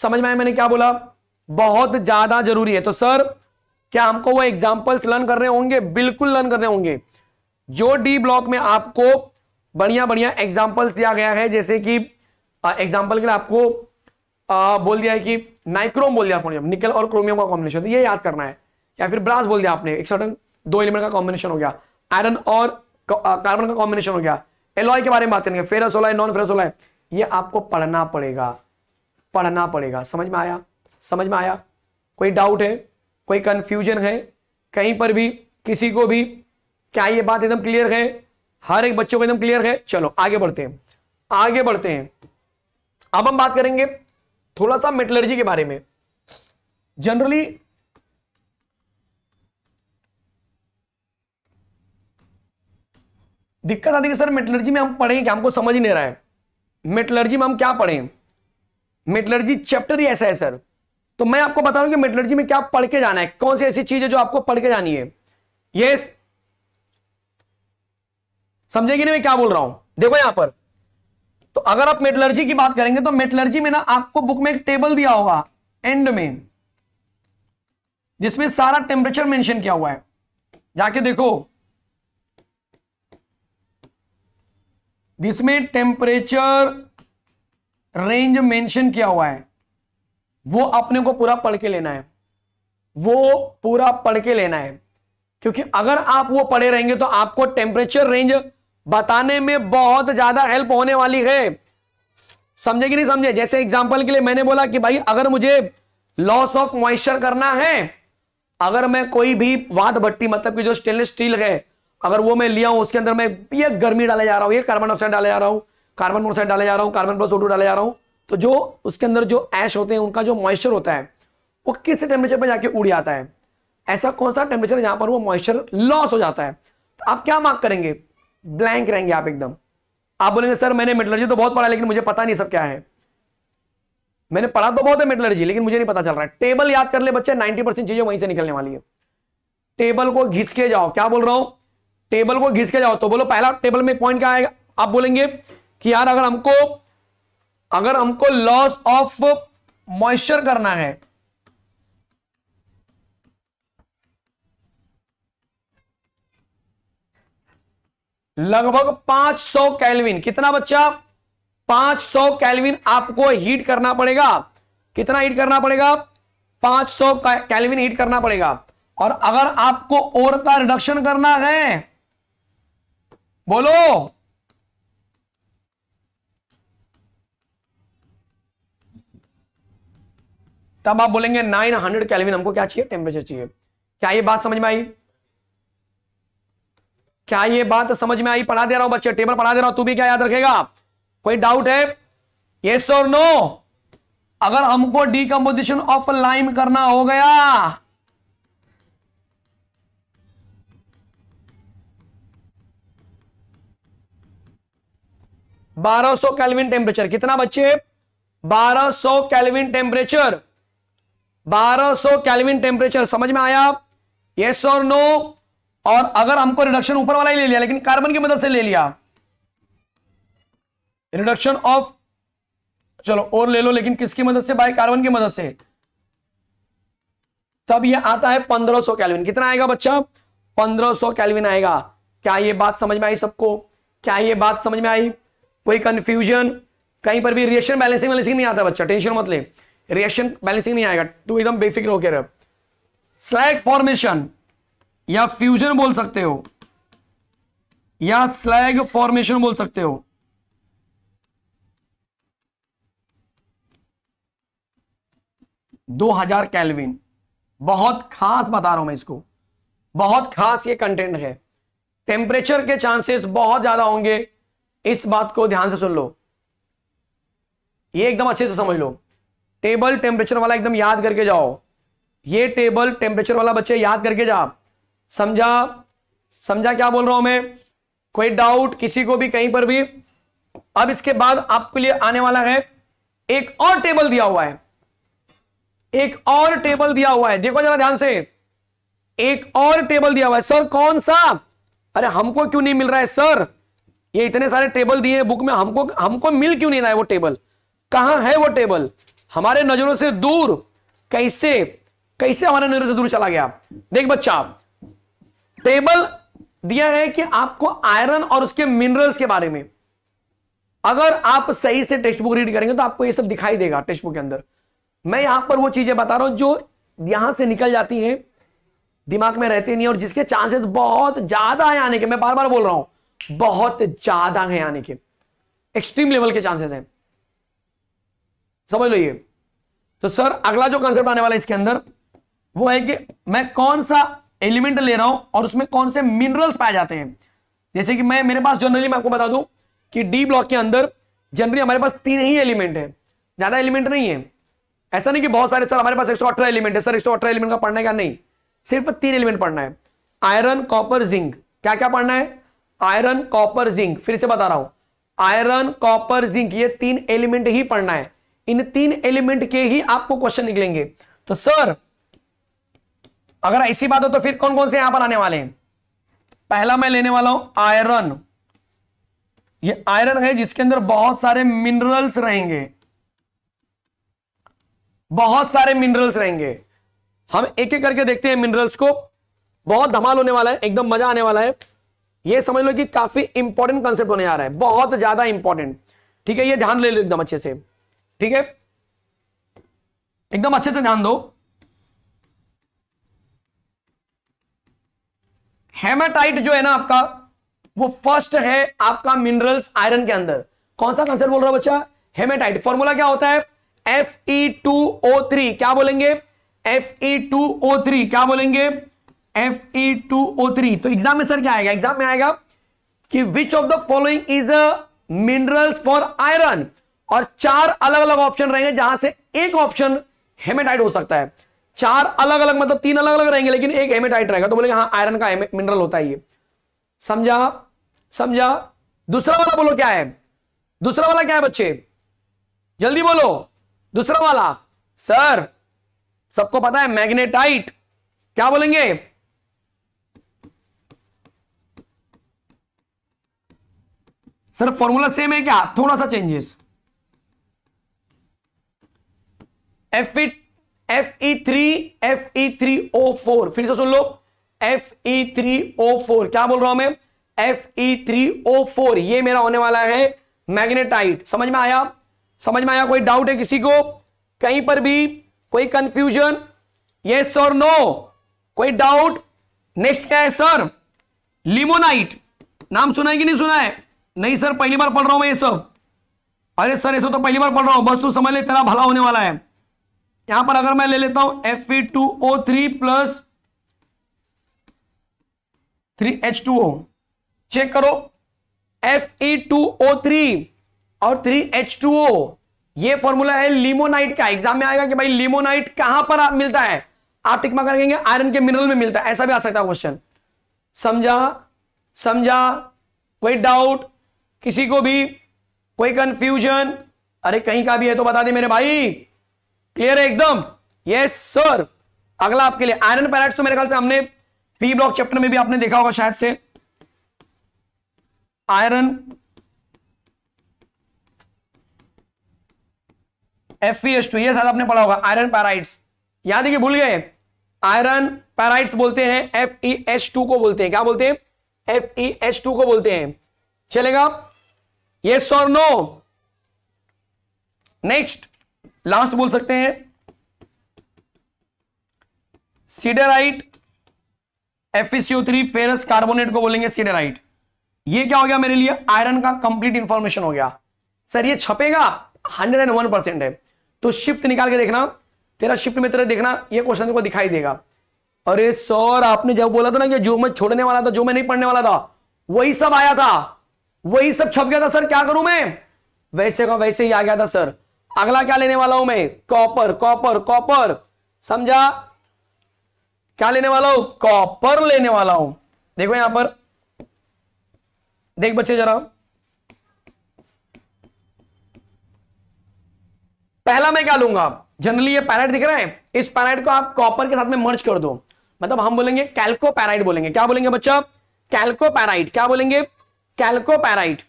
समझ में आया मैंने क्या बोला बहुत ज्यादा जरूरी है तो सर क्या हमको वो एग्जाम्पल्स लर्न करने होंगे बिल्कुल लर्न करने होंगे जो डी ब्लॉक में आपको बढ़िया बढ़िया एग्जाम्पल्स दिया गया है जैसे कि एग्जाम्पल के लिए आपको आ, बोल दिया है कि नाइक्रोम बोल दिया फोनियम निकल और क्रोमियम का कॉम्बिनेशन ये याद करना है या फिर ब्रास बोल दिया आपने एक सर्टन दो एलिमेंट का कॉम्बिनेशन हो गया आयरन और कार्बन का कॉम्बिनेशन हो गया एलॉय के बारे में बात करेंगे ferrous alloy non ferrous alloy ये आपको पढ़ना पड़ेगा पढ़ना पड़ेगा समझ में आया समझ में आया कोई डाउट है कोई कंफ्यूजन है कहीं पर भी किसी को भी क्या ये बात एकदम क्लियर है हर एक बच्चों को एकदम क्लियर है चलो आगे बढ़ते हैं आगे बढ़ते हैं अब हम बात करेंगे थोड़ा सा मेटलर्जी के बारे में जनरली दिक्कत आती है सर मेटलर्जी में हम पढ़ें क्या हमको समझ ही नहीं रहा है मेटलर्जी में हम क्या पढ़ें मेटलर्जी चैप्टर ही ऐसा है सर तो मैं आपको बता रहा कि मेटलर्जी में क्या पढ़ के जाना है कौन सी ऐसी चीज है जो आपको पढ़ के जानी है ये समझेगी नहीं मैं क्या बोल रहा हूं देखो यहां पर तो अगर आप मेटलर्जी की बात करेंगे तो मेटलर्जी में ना आपको बुक में एक टेबल दिया होगा एंड में जिसमें सारा टेम्परेचर मेंशन किया हुआ है जाके देखो जिसमें टेम्परेचर रेंज मेंशन किया हुआ है वो अपने को पूरा पढ़ के लेना है वो पूरा पढ़ के लेना है क्योंकि अगर आप वो पढ़े रहेंगे तो आपको टेम्परेचर रेंज बताने में बहुत ज्यादा हेल्प होने वाली है समझे कि नहीं समझे जैसे एग्जाम्पल के लिए मैंने बोला कि भाई अगर मुझे लॉस ऑफ मॉइस्चर करना है अगर मैं कोई भी वाद भट्टी मतलब कि जो स्टेनलेस स्टील है अगर वो मैं लिया हूं उसके अंदर मैं ये गर्मी डाले जा रहा हूं ये कार्बन ऑक्साइड डाले जा रहा हूं कार्बन मोनोक्साइड डाले जा रहा हूं कार्बन प्लस डाले जा रहा हूं तो जो उसके अंदर जो ऐश होते हैं उनका जो मॉइस्चर होता है वो किस टेम्परेचर पर जाके उड़ जाता है ऐसा कौन सा टेम्परेचर है जहां पर वो मॉइस्चर लॉस हो जाता है तो आप क्या मार्क करेंगे ब्लैंक रहेंगे आप एकदम आप बोलेंगे सर मैंने मेटलर्जी तो बहुत पढ़ा लेकिन मुझे पता नहीं सब क्या है मैंने पढ़ा तो बहुत है मेटलर्जी लेकिन मुझे नहीं पता चल रहा है टेबल याद कर ले बच्चे नाइनटी परसेंट चीजें वहीं से निकलने वाली है टेबल को घिस के जाओ क्या बोल रहा हूं टेबल को घिस के जाओ तो बोलो पहला टेबल में पॉइंट क्या आएगा आप बोलेंगे कि यार अगर हमको अगर हमको लॉस ऑफ मॉइस्चर करना है लगभग 500 कैलविन कितना बच्चा 500 कैलविन आपको हीट करना पड़ेगा कितना हीट करना पड़ेगा 500 कैलविन हीट करना पड़ेगा और अगर आपको और का रिडक्शन करना है बोलो तब आप बोलेंगे नाइन हंड्रेड कैलविन हमको क्या चाहिए टेम्परेचर चाहिए क्या ये बात समझ में आई क्या ये बात समझ में आई पढ़ा दे रहा हूं बच्चे टेबल पढ़ा दे रहा हूं तू भी क्या याद रखेगा कोई डाउट है यस और नो अगर हमको डीकम्पोजिशन ऑफ लाइम करना हो गया बारह सौ कैलविन टेम्परेचर कितना बच्चे बारह सौ कैलविन टेम्परेचर 1200 कैलविन टेम्परेचर समझ में आया यस और नो और अगर हमको रिडक्शन ऊपर वाला ही ले लिया लेकिन कार्बन की मदद से ले लिया रिडक्शन ऑफ चलो और ले लो लेकिन किसकी मदद से बाय कार्बन की मदद से तब ये आता है 1500 कैलविन कितना आएगा बच्चा 1500 कैलविन आएगा क्या ये बात समझ में आई सबको क्या ये बात समझ में आई कोई कंफ्यूजन कहीं पर भी रिएक्शन बैलेंसिंग वैलेंसिंग नहीं आता बच्चा टेंशन मत ले रिएक्शन बैलेंसिंग नहीं आएगा तू एकदम बेफिक्र होकर स्लैग फॉर्मेशन या फ्यूजन बोल सकते हो या स्लैग फॉर्मेशन बोल सकते हो दो हजार कैलविन बहुत खास बता रहा हूं मैं इसको बहुत खास ये कंटेंट है टेम्परेचर के चांसेस बहुत ज्यादा होंगे इस बात को ध्यान से सुन लो ये एकदम अच्छे से समझ लो टेबल टेम्परेचर वाला एकदम याद करके जाओ ये टेबल टेम्परेचर वाला बच्चे याद करके जा समझा समझा क्या बोल रहा हूं मैं कोई डाउट किसी को भी कहीं पर भी अब इसके बाद आपके लिए आने वाला है एक और टेबल दिया हुआ है एक और टेबल दिया हुआ है देखो जरा ध्यान से एक और टेबल दिया हुआ है सर कौन सा अरे हमको क्यों नहीं मिल रहा है सर ये इतने सारे टेबल दिए बुक में हमको हमको मिल क्यों नहीं रहा है वो टेबल कहां है वो टेबल हमारे नजरों से दूर कैसे कैसे हमारे नजरों से दूर चला गया देख बच्चा टेबल दिया है कि आपको आयरन और उसके मिनरल्स के बारे में अगर आप सही से टेक्स्ट बुक रीड करेंगे तो आपको ये सब दिखाई देगा टेक्स्ट बुक के अंदर मैं यहां पर वो चीजें बता रहा हूं जो यहां से निकल जाती हैं दिमाग में रहती नहीं और जिसके चांसेस बहुत ज्यादा है आने के मैं बार बार बोल रहा हूं बहुत ज्यादा है आने के एक्सट्रीम लेवल के चांसेस हैं समझ लो ये तो सर अगला जो कंसेप्ट आने वाला है इसके अंदर वो है कि मैं कौन सा एलिमेंट ले रहा हूं और उसमें कौन से मिनरल्स पाए जाते हैं जैसे कि मैं मेरे पास जनरली मैं आपको बता दूं कि डी ब्लॉक के अंदर जनरली हमारे पास तीन ही एलिमेंट है ज्यादा एलिमेंट नहीं है ऐसा नहीं कि बहुत सारे सर हमारे पास एक एलिमेंट है सर एक एलिमेंट का है क्या नहीं सिर्फ तीन एलिमेंट पढ़ना है आयरन कॉपर जिंक क्या क्या पढ़ना है आयरन कॉपर जिंक फिर से बता रहा हूं आयरन कॉपर जिंक ये तीन एलिमेंट ही पढ़ना है इन तीन एलिमेंट के ही आपको क्वेश्चन निकलेंगे तो सर अगर ऐसी बात हो तो फिर कौन कौन से यहां पर आने वाले हैं पहला मैं लेने वाला हूं आयरन ये आयरन है जिसके अंदर बहुत सारे मिनरल्स रहेंगे बहुत सारे मिनरल्स रहेंगे हम एक एक करके देखते हैं मिनरल्स को बहुत धमाल होने वाला है एकदम मजा आने वाला है ये समझ लो कि काफी इंपॉर्टेंट कंसेप्ट होने आ रहा है बहुत ज्यादा इंपॉर्टेंट ठीक है ये ध्यान ले लो एकदम अच्छे से ठीक है एकदम अच्छे से ध्यान दो हेमाटाइट जो है ना आपका वो फर्स्ट है आपका मिनरल्स आयरन के अंदर कौन सा कंसेप्ट बोल रहा है बच्चा हेमाटाइट फॉर्मूला क्या होता है F E two O three क्या बोलेंगे F E two O three क्या बोलेंगे F E two O three तो एग्जाम में सर क्या आएगा एग्जाम में आएगा कि which of the following is a minerals for iron और चार अलग अलग ऑप्शन रहेंगे जहां से एक ऑप्शन हेमेटाइट हो सकता है चार अलग अलग मतलब तीन अलग अलग रहेंगे लेकिन एक हेमेटाइट रहेगा तो बोलेंगे हाँ आयरन का मिनरल होता है ये समझा समझा दूसरा वाला बोलो क्या है दूसरा वाला क्या है बच्चे जल्दी बोलो दूसरा वाला सर सबको पता है मैग्नेटाइट क्या बोलेंगे सर फॉर्मूला सेम है क्या थोड़ा सा changes F F E three F E three O four फिर से सुन लो F E three O four क्या बोल रहा हूं मैं F E three O four ये मेरा होने वाला है मैग्नेटाइट समझ में आया समझ में आया कोई डाउट है किसी को कहीं पर भी कोई कंफ्यूजन यस और नो कोई डाउट नेक्स्ट क्या है सर लिमोनाइट नाम सुना है कि नहीं सुना है नहीं सर पहली बार पढ़ रहा हूं मैं ये सब अरे सर ये सब तो पहली बार पढ़ रहा हूं बस तू समझ ले तेरा भला होने वाला है यहां पर अगर मैं ले लेता हूं F E two O three plus three H two O check करो F E two O three और थ्री एच टू ओ ये फॉर्मूला है लिमोनाइट का एग्जाम में आएगा कि भाई लिमोनाइट कहां पर मिलता है आप टिक करेंगे आयरन के मिनरल में मिलता है ऐसा भी आ सकता है क्वेश्चन समझा समझा कोई डाउट किसी को भी कोई कंफ्यूजन अरे कहीं का भी है तो बता दे मेरे भाई क्लियर है एकदम यस सर अगला आपके लिए आयरन पैराइट तो मेरे ख्याल से हमने पी ब्लॉक चैप्टर में भी आपने देखा होगा शायद से आयरन एफ एस टू ये आपने पढ़ा होगा आयरन पैराइट याद है कि भूल गए आयरन पैराइट्स बोलते हैं एफ ई एस टू को बोलते हैं क्या बोलते हैं एफ ई एस टू को बोलते हैं चलेगा यस और नो नेक्स्ट लास्ट बोल सकते हैं सीडेराइट एफिसियो थ्री फेरस कार्बोनेट को बोलेंगे सीडेराइट ये क्या हो गया मेरे लिए आयरन का कंप्लीट इंफॉर्मेशन हो गया सर ये छपेगा हंड्रेड एंड वन परसेंट है तो शिफ्ट निकाल के देखना तेरा शिफ्ट में तेरा देखना ये क्वेश्चन को दिखाई देगा अरे सर आपने जब बोला था ना कि जो मैं छोड़ने वाला था जो मैं नहीं पढ़ने वाला था वही सब आया था वही सब छप गया था सर क्या करूं मैं वैसे का वैसे ही आ गया था सर अगला क्या लेने वाला हूं मैं कॉपर कॉपर कॉपर समझा क्या लेने वाला हूं कॉपर लेने वाला हूं देखो यहां पर देख बच्चे जरा पहला मैं क्या लूंगा जनरली ये पैराइट दिख रहा है इस पैराइट को आप कॉपर के साथ में मर्ज कर दो मतलब हम बोलेंगे कैल्को पैराइट बोलेंगे क्या बोलेंगे बच्चा कैल्को पैराइट क्या बोलेंगे कैल्को पैराइट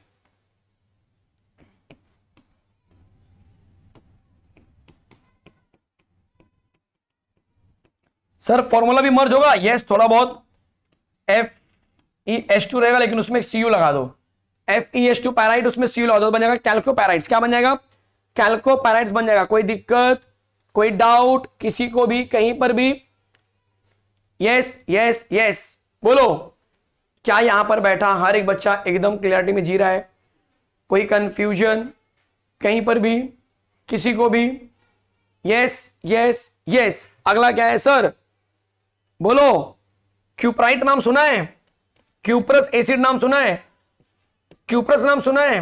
सर फॉर्मूला भी मर्ज होगा यस थोड़ा बहुत एफ ई एस टू रहेगा लेकिन उसमें सी यू लगा दो F E S two pyrite उसमें सी यू लगा दो तो बन जाएगा कैल्को पैराइट क्या बन जाएगा कैल्को पैराइट बन जाएगा कोई दिक्कत कोई डाउट किसी को भी कहीं पर भी यस यस यस बोलो क्या यहां पर बैठा हर एक बच्चा एकदम क्लियरिटी में जी रहा है कोई कंफ्यूजन कहीं पर भी किसी को भी यस यस यस अगला क्या है सर बोलो क्यूपराइट नाम सुना है क्यूपरस एसिड नाम सुना है क्यूपरस नाम सुना है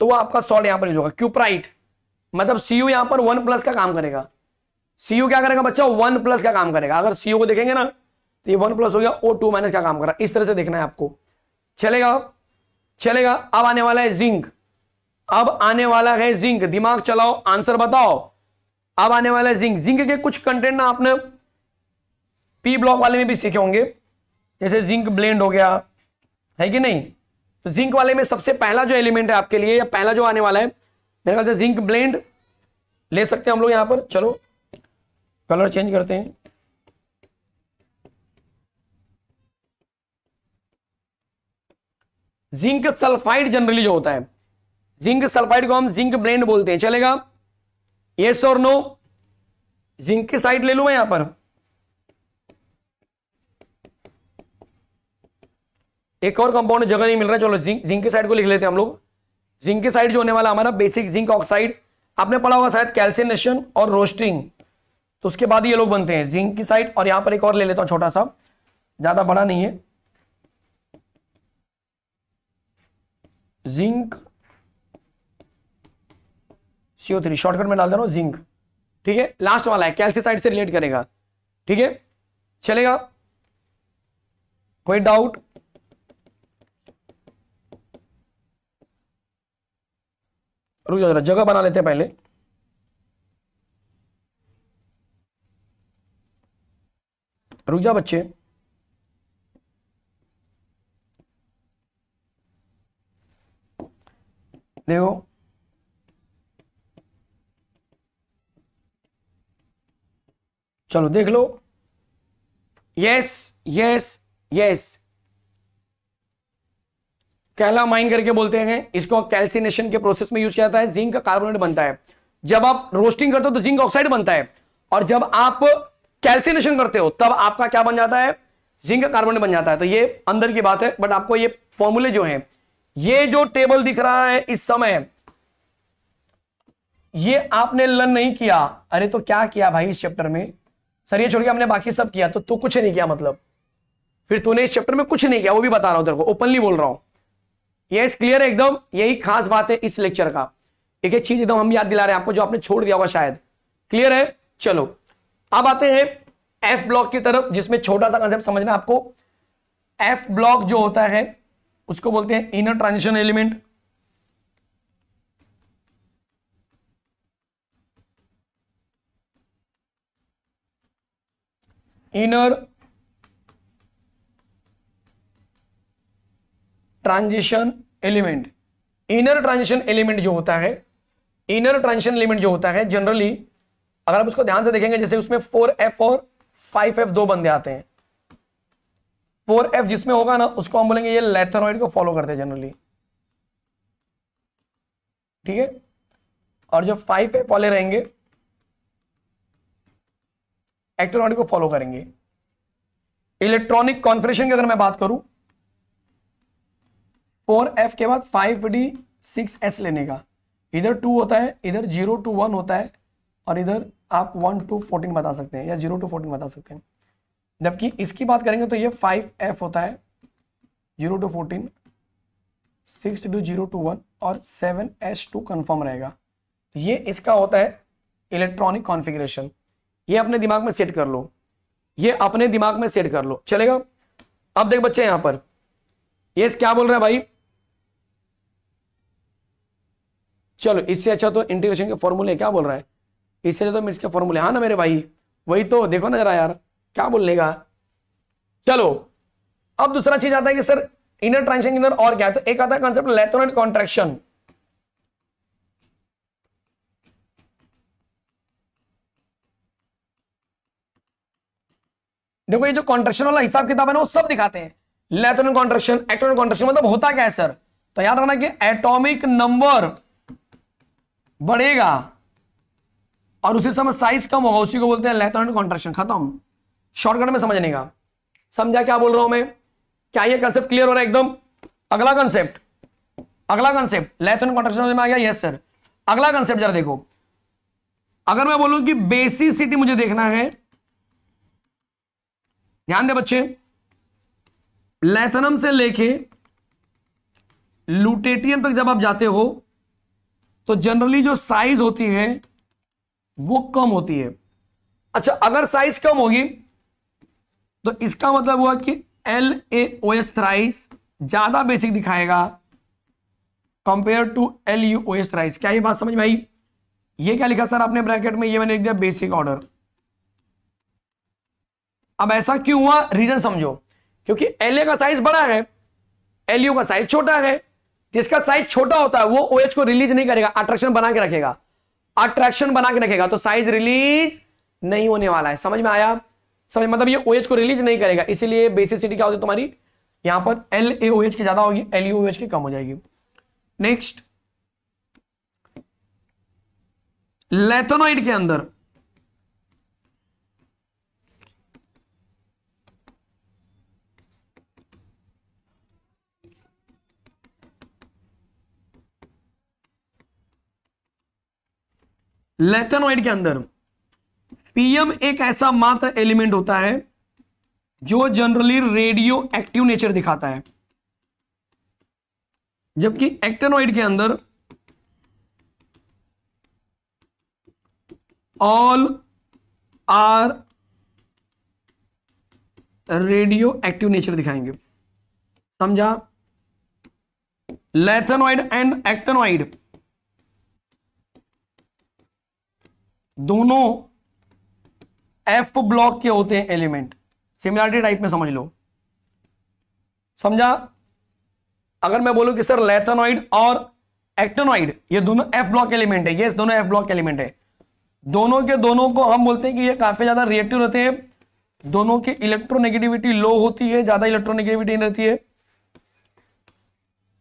तो वो आपका सॉल्ट यहां पर यूज होगा क्यूपराइट मतलब सीयू यहां पर वन प्लस का काम करेगा यू क्या करेगा बच्चा वन प्लस का काम करेगा अगर सीयू को देखेंगे ना तो ये वन प्लस हो गया ओ टू माइनस का काम कर रहा है इस तरह से देखना है आपको चलेगा चलेगा अब आने वाला है जिंक अब आने वाला है जिंक दिमाग चलाओ आंसर बताओ अब आने वाला है जिंक जिंक के कुछ कंटेंट ना आपने पी ब्लॉक वाले में भी सीखे होंगे जैसे जिंक ब्लेंड हो गया है कि नहीं तो जिंक वाले में सबसे पहला जो एलिमेंट है आपके लिए या पहला जो आने वाला है मेरे ख्याल से जिंक ब्लेंड ले सकते हैं हम लोग यहां पर चलो कलर चेंज करते हैं जिंक सल्फाइड जनरली जो होता है जिंक सल्फाइड को हम जिंक ब्लेंड बोलते हैं चलेगा यस और नो जिंक की साइड ले लू मैं यहां पर एक और कंपाउंड जगह नहीं मिल रहा है चलो जिंक जिंक की साइड को लिख लेते हैं हम लोग जिंक की साइड जो होने वाला हमारा बेसिक जिंक ऑक्साइड आपने पढ़ा होगा शायद कैल्सिनेशन और रोस्टिंग तो उसके बाद ये लोग बनते हैं जिंक की साइड और यहां पर एक और ले लेता हूं छोटा सा ज्यादा बड़ा नहीं है जिंक सीओ थ्री शॉर्टकट में डाल देना जिंक ठीक है लास्ट वाला है कैल्सिसाइड से रिलेट करेगा ठीक है चलेगा कोई डाउट रुक जाओ जगह बना लेते हैं पहले रुक जाओ बच्चे देखो चलो देख लो यस यस यस माइन करके बोलते हैं इसको कैल्सिनेशन के प्रोसेस में यूज किया जाता है जिंक का कार्बोनेट बनता है जब आप रोस्टिंग करते हो तो जिंक ऑक्साइड बनता है और जब आप कैल्सिनेशन करते हो तब आपका क्या बन जाता है जिंक का कार्बोनेट बन जाता है तो ये अंदर की बात है बट आपको ये फॉर्मूले जो है ये जो टेबल दिख रहा है इस समय ये आपने लर्न नहीं किया अरे तो क्या किया भाई इस चैप्टर में सर ये छोड़ के हमने बाकी सब किया तो तू कुछ नहीं किया मतलब फिर तूने इस चैप्टर में कुछ नहीं किया वो भी बता रहा हूं तेरे को ओपनली बोल रहा हूं ये क्लियर है एकदम यही खास बात है इस लेक्चर का एक एक चीज एकदम हम याद दिला रहे हैं आपको जो आपने छोड़ दिया होगा शायद क्लियर है चलो अब आते हैं एफ ब्लॉक की तरफ जिसमें छोटा सा कंसेप्ट समझना आपको एफ ब्लॉक जो होता है उसको बोलते हैं inner transition element inner transition element inner transition element जो होता है इनर ट्रांजिशन एलिमेंट जो होता है जनरली अगर आप उसको ध्यान से देखेंगे जैसे उसमें फोर एफ और फाइव एफ दो बंदे आते हैं फोर एफ जिसमें होगा ना उसको हम बोलेंगे ये लेथेनॉइड को फॉलो करते हैं जनरली ठीक है और जो फाइव एफ वाले रहेंगे एक्ट्रोनॉटी को फॉलो करेंगे इलेक्ट्रॉनिक कॉन्फ्रेशन की अगर मैं बात करूं फोर एफ के बाद फाइव डी सिक्स एस लेने का इधर टू होता है इधर जीरो टू वन होता है और इधर आप वन टू फोर्टीन बता सकते हैं या जीरो टू फोर्टीन बता सकते हैं जबकि इसकी बात करेंगे तो ये फाइव एफ होता है zero to fourteen six two zero to one और सेवन एस टू कन्फर्म रहेगा तो ये इसका होता है इलेक्ट्रॉनिक कॉन्फ़िगरेशन ये अपने दिमाग में सेट कर लो ये अपने दिमाग में सेट कर लो चलेगा अब देख बच्चे यहां पर ये क्या बोल रहा है भाई चलो इससे अच्छा तो इंटीग्रेशन के फॉर्मूले क्या बोल रहा है इससे अच्छा तो मिर्च के फॉर्मूले हाँ ना मेरे भाई वही तो देखो ना जरा यार क्या बोलने का चलो अब दूसरा चीज आता है कि सर इनर ट्रांशन के अंदर और क्या है तो एक आता है कॉन्सेप्ट लेथोनेट कॉन्ट्रेक्शन देखो ये जो कॉन्ट्रेक्शन वाला हिसाब किताब है ना वो सब दिखाते हैं लेथोनिक कॉन्ट्रेक्शन एक्ट्रोनिक कॉन्ट्रेक्शन मतलब होता क्या है सर तो याद रखना कि एटॉमिक नंबर बढ़ेगा और उसी समय साइज कम होगा उसी को बोलते हैं लेथोनिक कॉन्ट्रेक्शन खत्म शॉर्टकट में समझने का समझा क्या बोल रहा हूं मैं क्या ये कंसेप्ट क्लियर हो रहा है एकदम अगला कंसेप्ट अगला कंसेप्ट लेथोनिक कॉन्ट्रेक्शन में आ गया यस सर अगला कंसेप्ट जरा देखो अगर मैं बोलूं कि बेसिसिटी मुझे देखना है ध्यान दे बच्चे लेथनम से लेके लुटेटियम तक जब आप जाते हो तो जनरली जो साइज होती है वो कम होती है अच्छा अगर साइज कम होगी तो इसका मतलब हुआ कि L A O S thrice ज्यादा बेसिक दिखाएगा compare to L U O S thrice क्या ये बात समझ में आई ये क्या लिखा सर आपने ब्रैकेट में ये मैंने लिख दिया बेसिक ऑर्डर अब ऐसा क्यों हुआ रीजन समझो क्योंकि एल का साइज बड़ा है एल का साइज छोटा है जिसका साइज छोटा होता है वो ओ OH को रिलीज नहीं करेगा अट्रैक्शन बना के रखेगा अट्रैक्शन बना के रखेगा तो साइज रिलीज नहीं होने वाला है समझ में आया समझ मतलब ये OH को रिलीज नहीं करेगा इसीलिए बेसिसिटी क्या होती है तुम्हारी यहां पर एल ए OH की ज्यादा होगी एल OH की कम हो जाएगी नेक्स्ट लेथोनोइड के अंदर लेकनोइड के अंदर पीएम एक ऐसा मात्र एलिमेंट होता है जो जनरली रेडियो एक्टिव नेचर दिखाता है जबकि एक्टेनोइड के अंदर all are radioactive nature दिखाएंगे समझा लेथनॉइड एंड एक्टेनॉइड दोनों एफ ब्लॉक के होते हैं एलिमेंट सिमिलरिटी टाइप में समझ लो समझा अगर मैं बोलूं कि सर लेथनॉइड और एक्टेनॉइड ये दोनों एफ ब्लॉक एलिमेंट है ये दोनों एफ ब्लॉक एलिमेंट है दोनों के दोनों को हम बोलते हैं कि ये काफी ज्यादा रिएक्टिव रहते हैं दोनों की इलेक्ट्रोनेगेटिविटी लो होती है ज्यादा इलेक्ट्रोनेगेटिविटी नहीं रहती है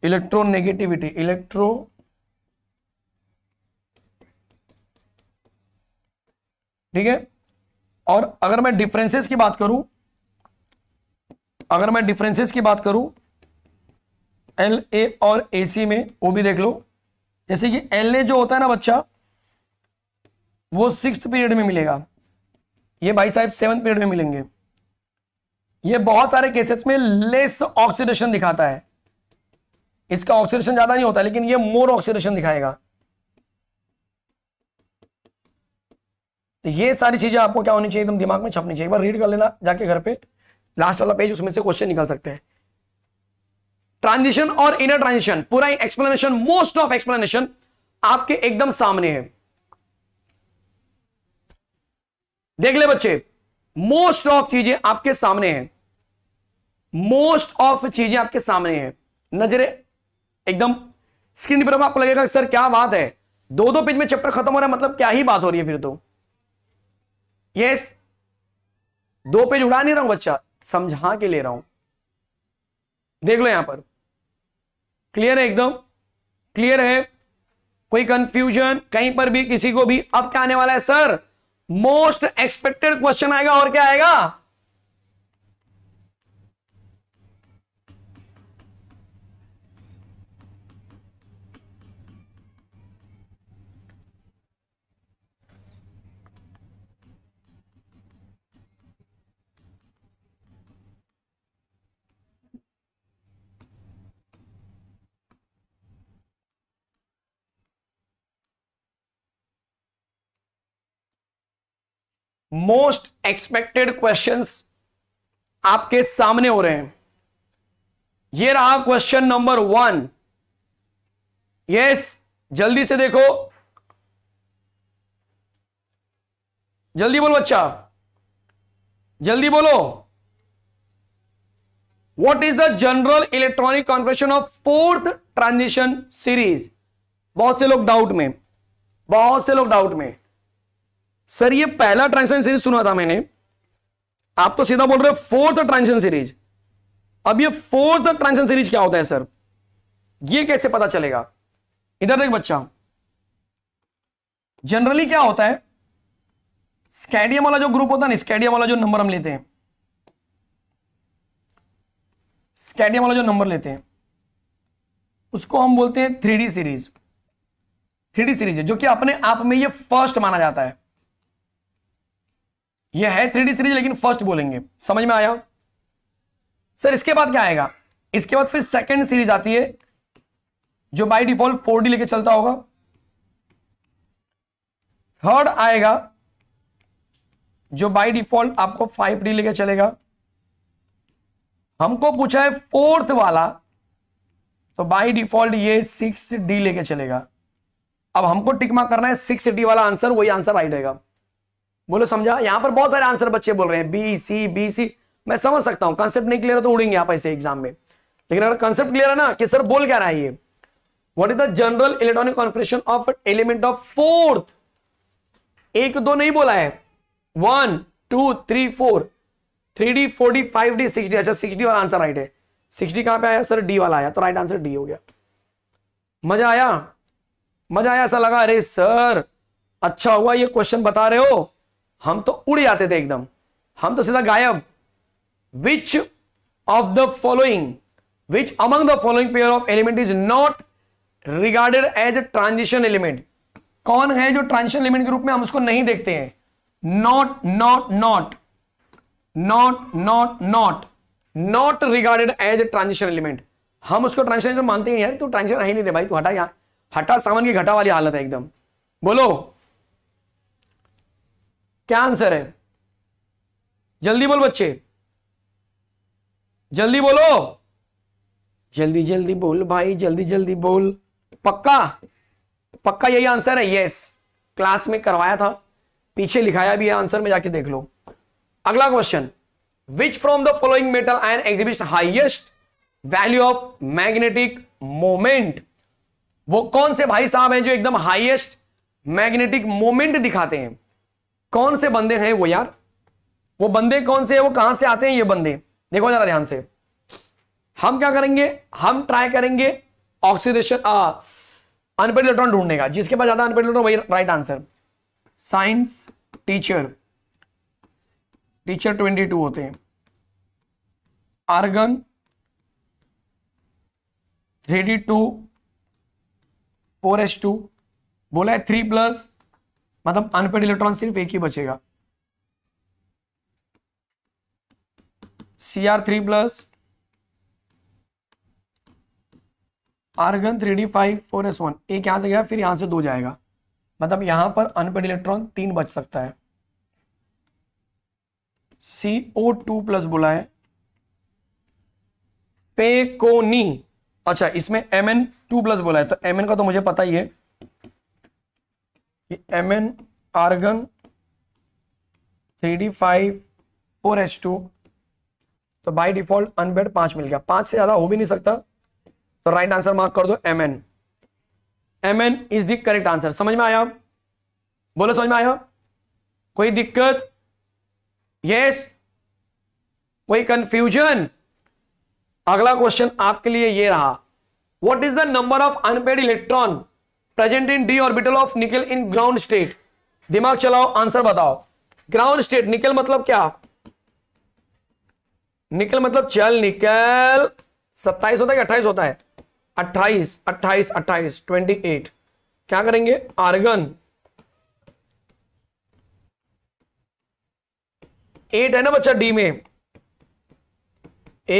इलेक्ट्रोनेगेटिविटी इलेक्ट्रो ठीक है और अगर मैं डिफरेंसेस की बात करूं अगर मैं डिफरेंसेस की बात करूं एल ए और ए सी में वो भी देख लो जैसे कि एल ए जो होता है ना बच्चा वो सिक्स पीरियड में मिलेगा ये भाई साहब सेवन पीरियड में मिलेंगे ये बहुत सारे केसेस में लेस ऑक्सीडेशन दिखाता है इसका ऑक्सीडेशन ज्यादा नहीं होता लेकिन ये मोर ऑक्सीडेशन दिखाएगा तो ये सारी चीज़ें आपको क्या होनी चाहिए एकदम दिमाग में छपनी चाहिए एक बार रीड कर लेना जाके घर पे लास्ट वाला पेज उसमें से क्वेश्चन निकल सकते हैं ट्रांजिशन और इनर ट्रांजिशन पूरा एक्सप्लेनेशन मोस्ट ऑफ एक्सप्लेनेशन आपके एकदम सामने है देख ले बच्चे मोस्ट ऑफ चीजें आपके सामने हैं मोस्ट ऑफ चीजें आपके सामने हैं नजरे एकदम स्क्रीन पर आपको लगेगा सर क्या बात है दो दो पेज में चैप्टर खत्म हो रहा है मतलब क्या ही बात हो रही है फिर तो यस दो पेज उड़ा नहीं रहा हूं बच्चा समझा के ले रहा हूं देख लो यहां पर क्लियर है एकदम क्लियर है कोई कंफ्यूजन कहीं पर भी किसी को भी अब क्या आने वाला है सर मोस्ट एक्सपेक्टेड क्वेश्चन आएगा और क्या आएगा मोस्ट एक्सपेक्टेड क्वेश्चंस आपके सामने हो रहे हैं ये रहा क्वेश्चन नंबर वन यस जल्दी से देखो जल्दी बोलो बच्चा जल्दी बोलो what is the general electronic configuration of fourth transition series बहुत से लोग डाउट में बहुत से लोग डाउट में सर ये पहला ट्रांजिशन सीरीज सुना था मैंने आप तो सीधा बोल रहे हो फोर्थ ट्रांजिशन सीरीज अब ये फोर्थ ट्रांजिशन सीरीज क्या होता है सर ये कैसे पता चलेगा इधर देख बच्चा जनरली क्या होता है स्कैडियम वाला जो ग्रुप होता है ना स्कैडियम वाला जो नंबर हम लेते हैं स्कैडियम वाला जो नंबर लेते हैं उसको हम बोलते हैं थ्री सीरीज थ्री सीरीज है जो कि अपने आप में ये फर्स्ट माना जाता है ये है थ्री सीरीज लेकिन फर्स्ट बोलेंगे समझ में आया सर इसके बाद क्या आएगा इसके बाद फिर सेकेंड सीरीज आती है जो बाई डिफॉल्ट फोर लेके चलता होगा थर्ड आएगा जो बाई डिफॉल्ट आपको फाइव डी लेके चलेगा हमको पूछा है फोर्थ वाला तो बाई डिफॉल्ट ये सिक्स डी लेके चलेगा अब हमको टिकमा करना है सिक्स डी वाला आंसर वही आंसर राइट रहेगा बोलो समझा यहां पर बहुत सारे आंसर बच्चे बोल रहे हैं बी सी बी सी मैं समझ सकता हूं कंसेप्ट नहीं क्लियर है तो उड़ेंगे आप ऐसे एग्जाम में लेकिन अगर कंसेप्ट क्लियर है ना कि सर बोल क्या रहा है ये what is the general electronic configuration of element of fourth एक दो नहीं बोला है one two three four three D four D five D six D अच्छा सिक्स डी वाला आंसर राइट है सिक्स डी कहां पे आया सर डी वाला आया तो राइट आंसर डी हो गया मजा आया मजा आया ऐसा लगा अरे सर अच्छा हुआ ये क्वेश्चन बता रहे हो हम तो उड़ जाते थे एकदम हम तो सीधा गायब which of the following which among the following pair of element is not regarded as a transition element कौन है जो ट्रांजिशन एलिमेंट के रूप में हम उसको नहीं देखते हैं not not not not not not not regarded as a transition element हम उसको ट्रांजिशन मानते हैं यार तू ट्रांजिशन है ही नहीं दे भाई तू हटा यहां हटा सामान की घटा वाली हालत है एकदम बोलो क्या आंसर है जल्दी बोल बच्चे जल्दी बोलो जल्दी जल्दी बोल भाई जल्दी जल्दी बोल पक्का पक्का यही आंसर है यस क्लास में करवाया था पीछे लिखाया भी है आंसर में जाके देख लो अगला question which from the following metal ion exhibits highest value of magnetic moment वो कौन से भाई साहब हैं जो एकदम हाइएस्ट मैग्नेटिक मोमेंट दिखाते हैं कौन से बंदे हैं वो यार वो बंदे कौन से हैं वो कहां से आते हैं ये बंदे देखो जरा ध्यान से हम क्या करेंगे हम ट्राई करेंगे ऑक्सीडेशन अनपेड इलेक्ट्रॉन ढूंढने का जिसके पास ज्यादा अनपेड इलेक्ट्रॉन वही right answer science teacher teacher twenty two होते हैं argon three D two four S two बोला है थ्री प्लस मतलब अनपेड इलेक्ट्रॉन सिर्फ एक ही बचेगा C R three plus argon three D five four S one एक यहां से गया फिर यहां से दो जाएगा मतलब यहां पर अनपेड इलेक्ट्रॉन तीन बच सकता है सी ओ टू प्लस बोला है पेकोनी अच्छा इसमें एम एन टू प्लस बोला है तो एम एन का तो मुझे पता ही है M N argon three D five four H two तो बाई डिफॉल्ट अनबेड पांच मिल गया पांच से ज्यादा हो भी नहीं सकता तो राइट आंसर मार्क कर दो M N M N is the correct answer समझ में आया बोलो समझ में आया कोई दिक्कत यस कोई कंफ्यूजन अगला क्वेश्चन आपके लिए ये रहा what is the number of unpaired electron present in D orbital of nickel in ground state दिमाग चलाओ आंसर बताओ ग्राउंड स्टेट निकल मतलब क्या निकल मतलब चल निकल सत्ताईस होता है अट्ठाईस होता है अट्ठाईस अट्ठाईस अट्ठाईस ट्वेंटी एट क्या करेंगे आर्गन एट है ना बच्चा डी में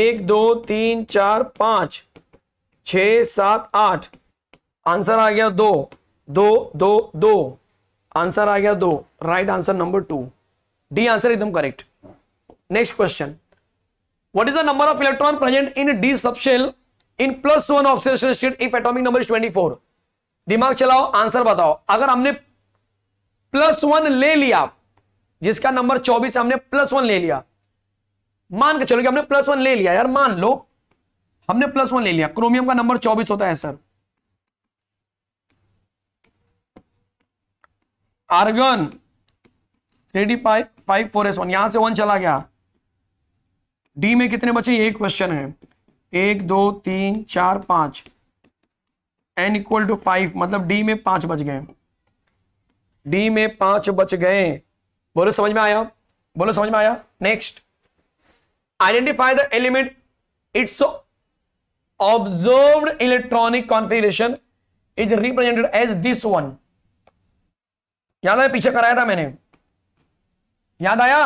एक दो तीन चार पांच छ सात आठ आंसर आ गया दो दो दो दो आंसर आ गया दो right answer number two D answer एकदम correct next question what is the number of electron present in D subshell in plus one oxidation state if atomic number twenty four दिमाग चलाओ आंसर बताओ अगर हमने plus one ले लिया जिसका number चौबीस हमने प्लस वन ले लिया मान के चलो कि हमने प्लस वन ले लिया यार मान लो हमने प्लस वन ले लिया क्रोमियम का नंबर चौबीस होता है sir argon three D five four S one यहां से वन चला गया डी में कितने बचे ये क्वेश्चन है एक दो तीन चार पांच एन इक्वल टू फाइव मतलब डी में पांच बच गए डी में पांच बच गए बोलो समझ में आया बोलो समझ में आया next identify the element its observe electronic configuration is represented as this one याद आया पीछे कराया था मैंने याद आया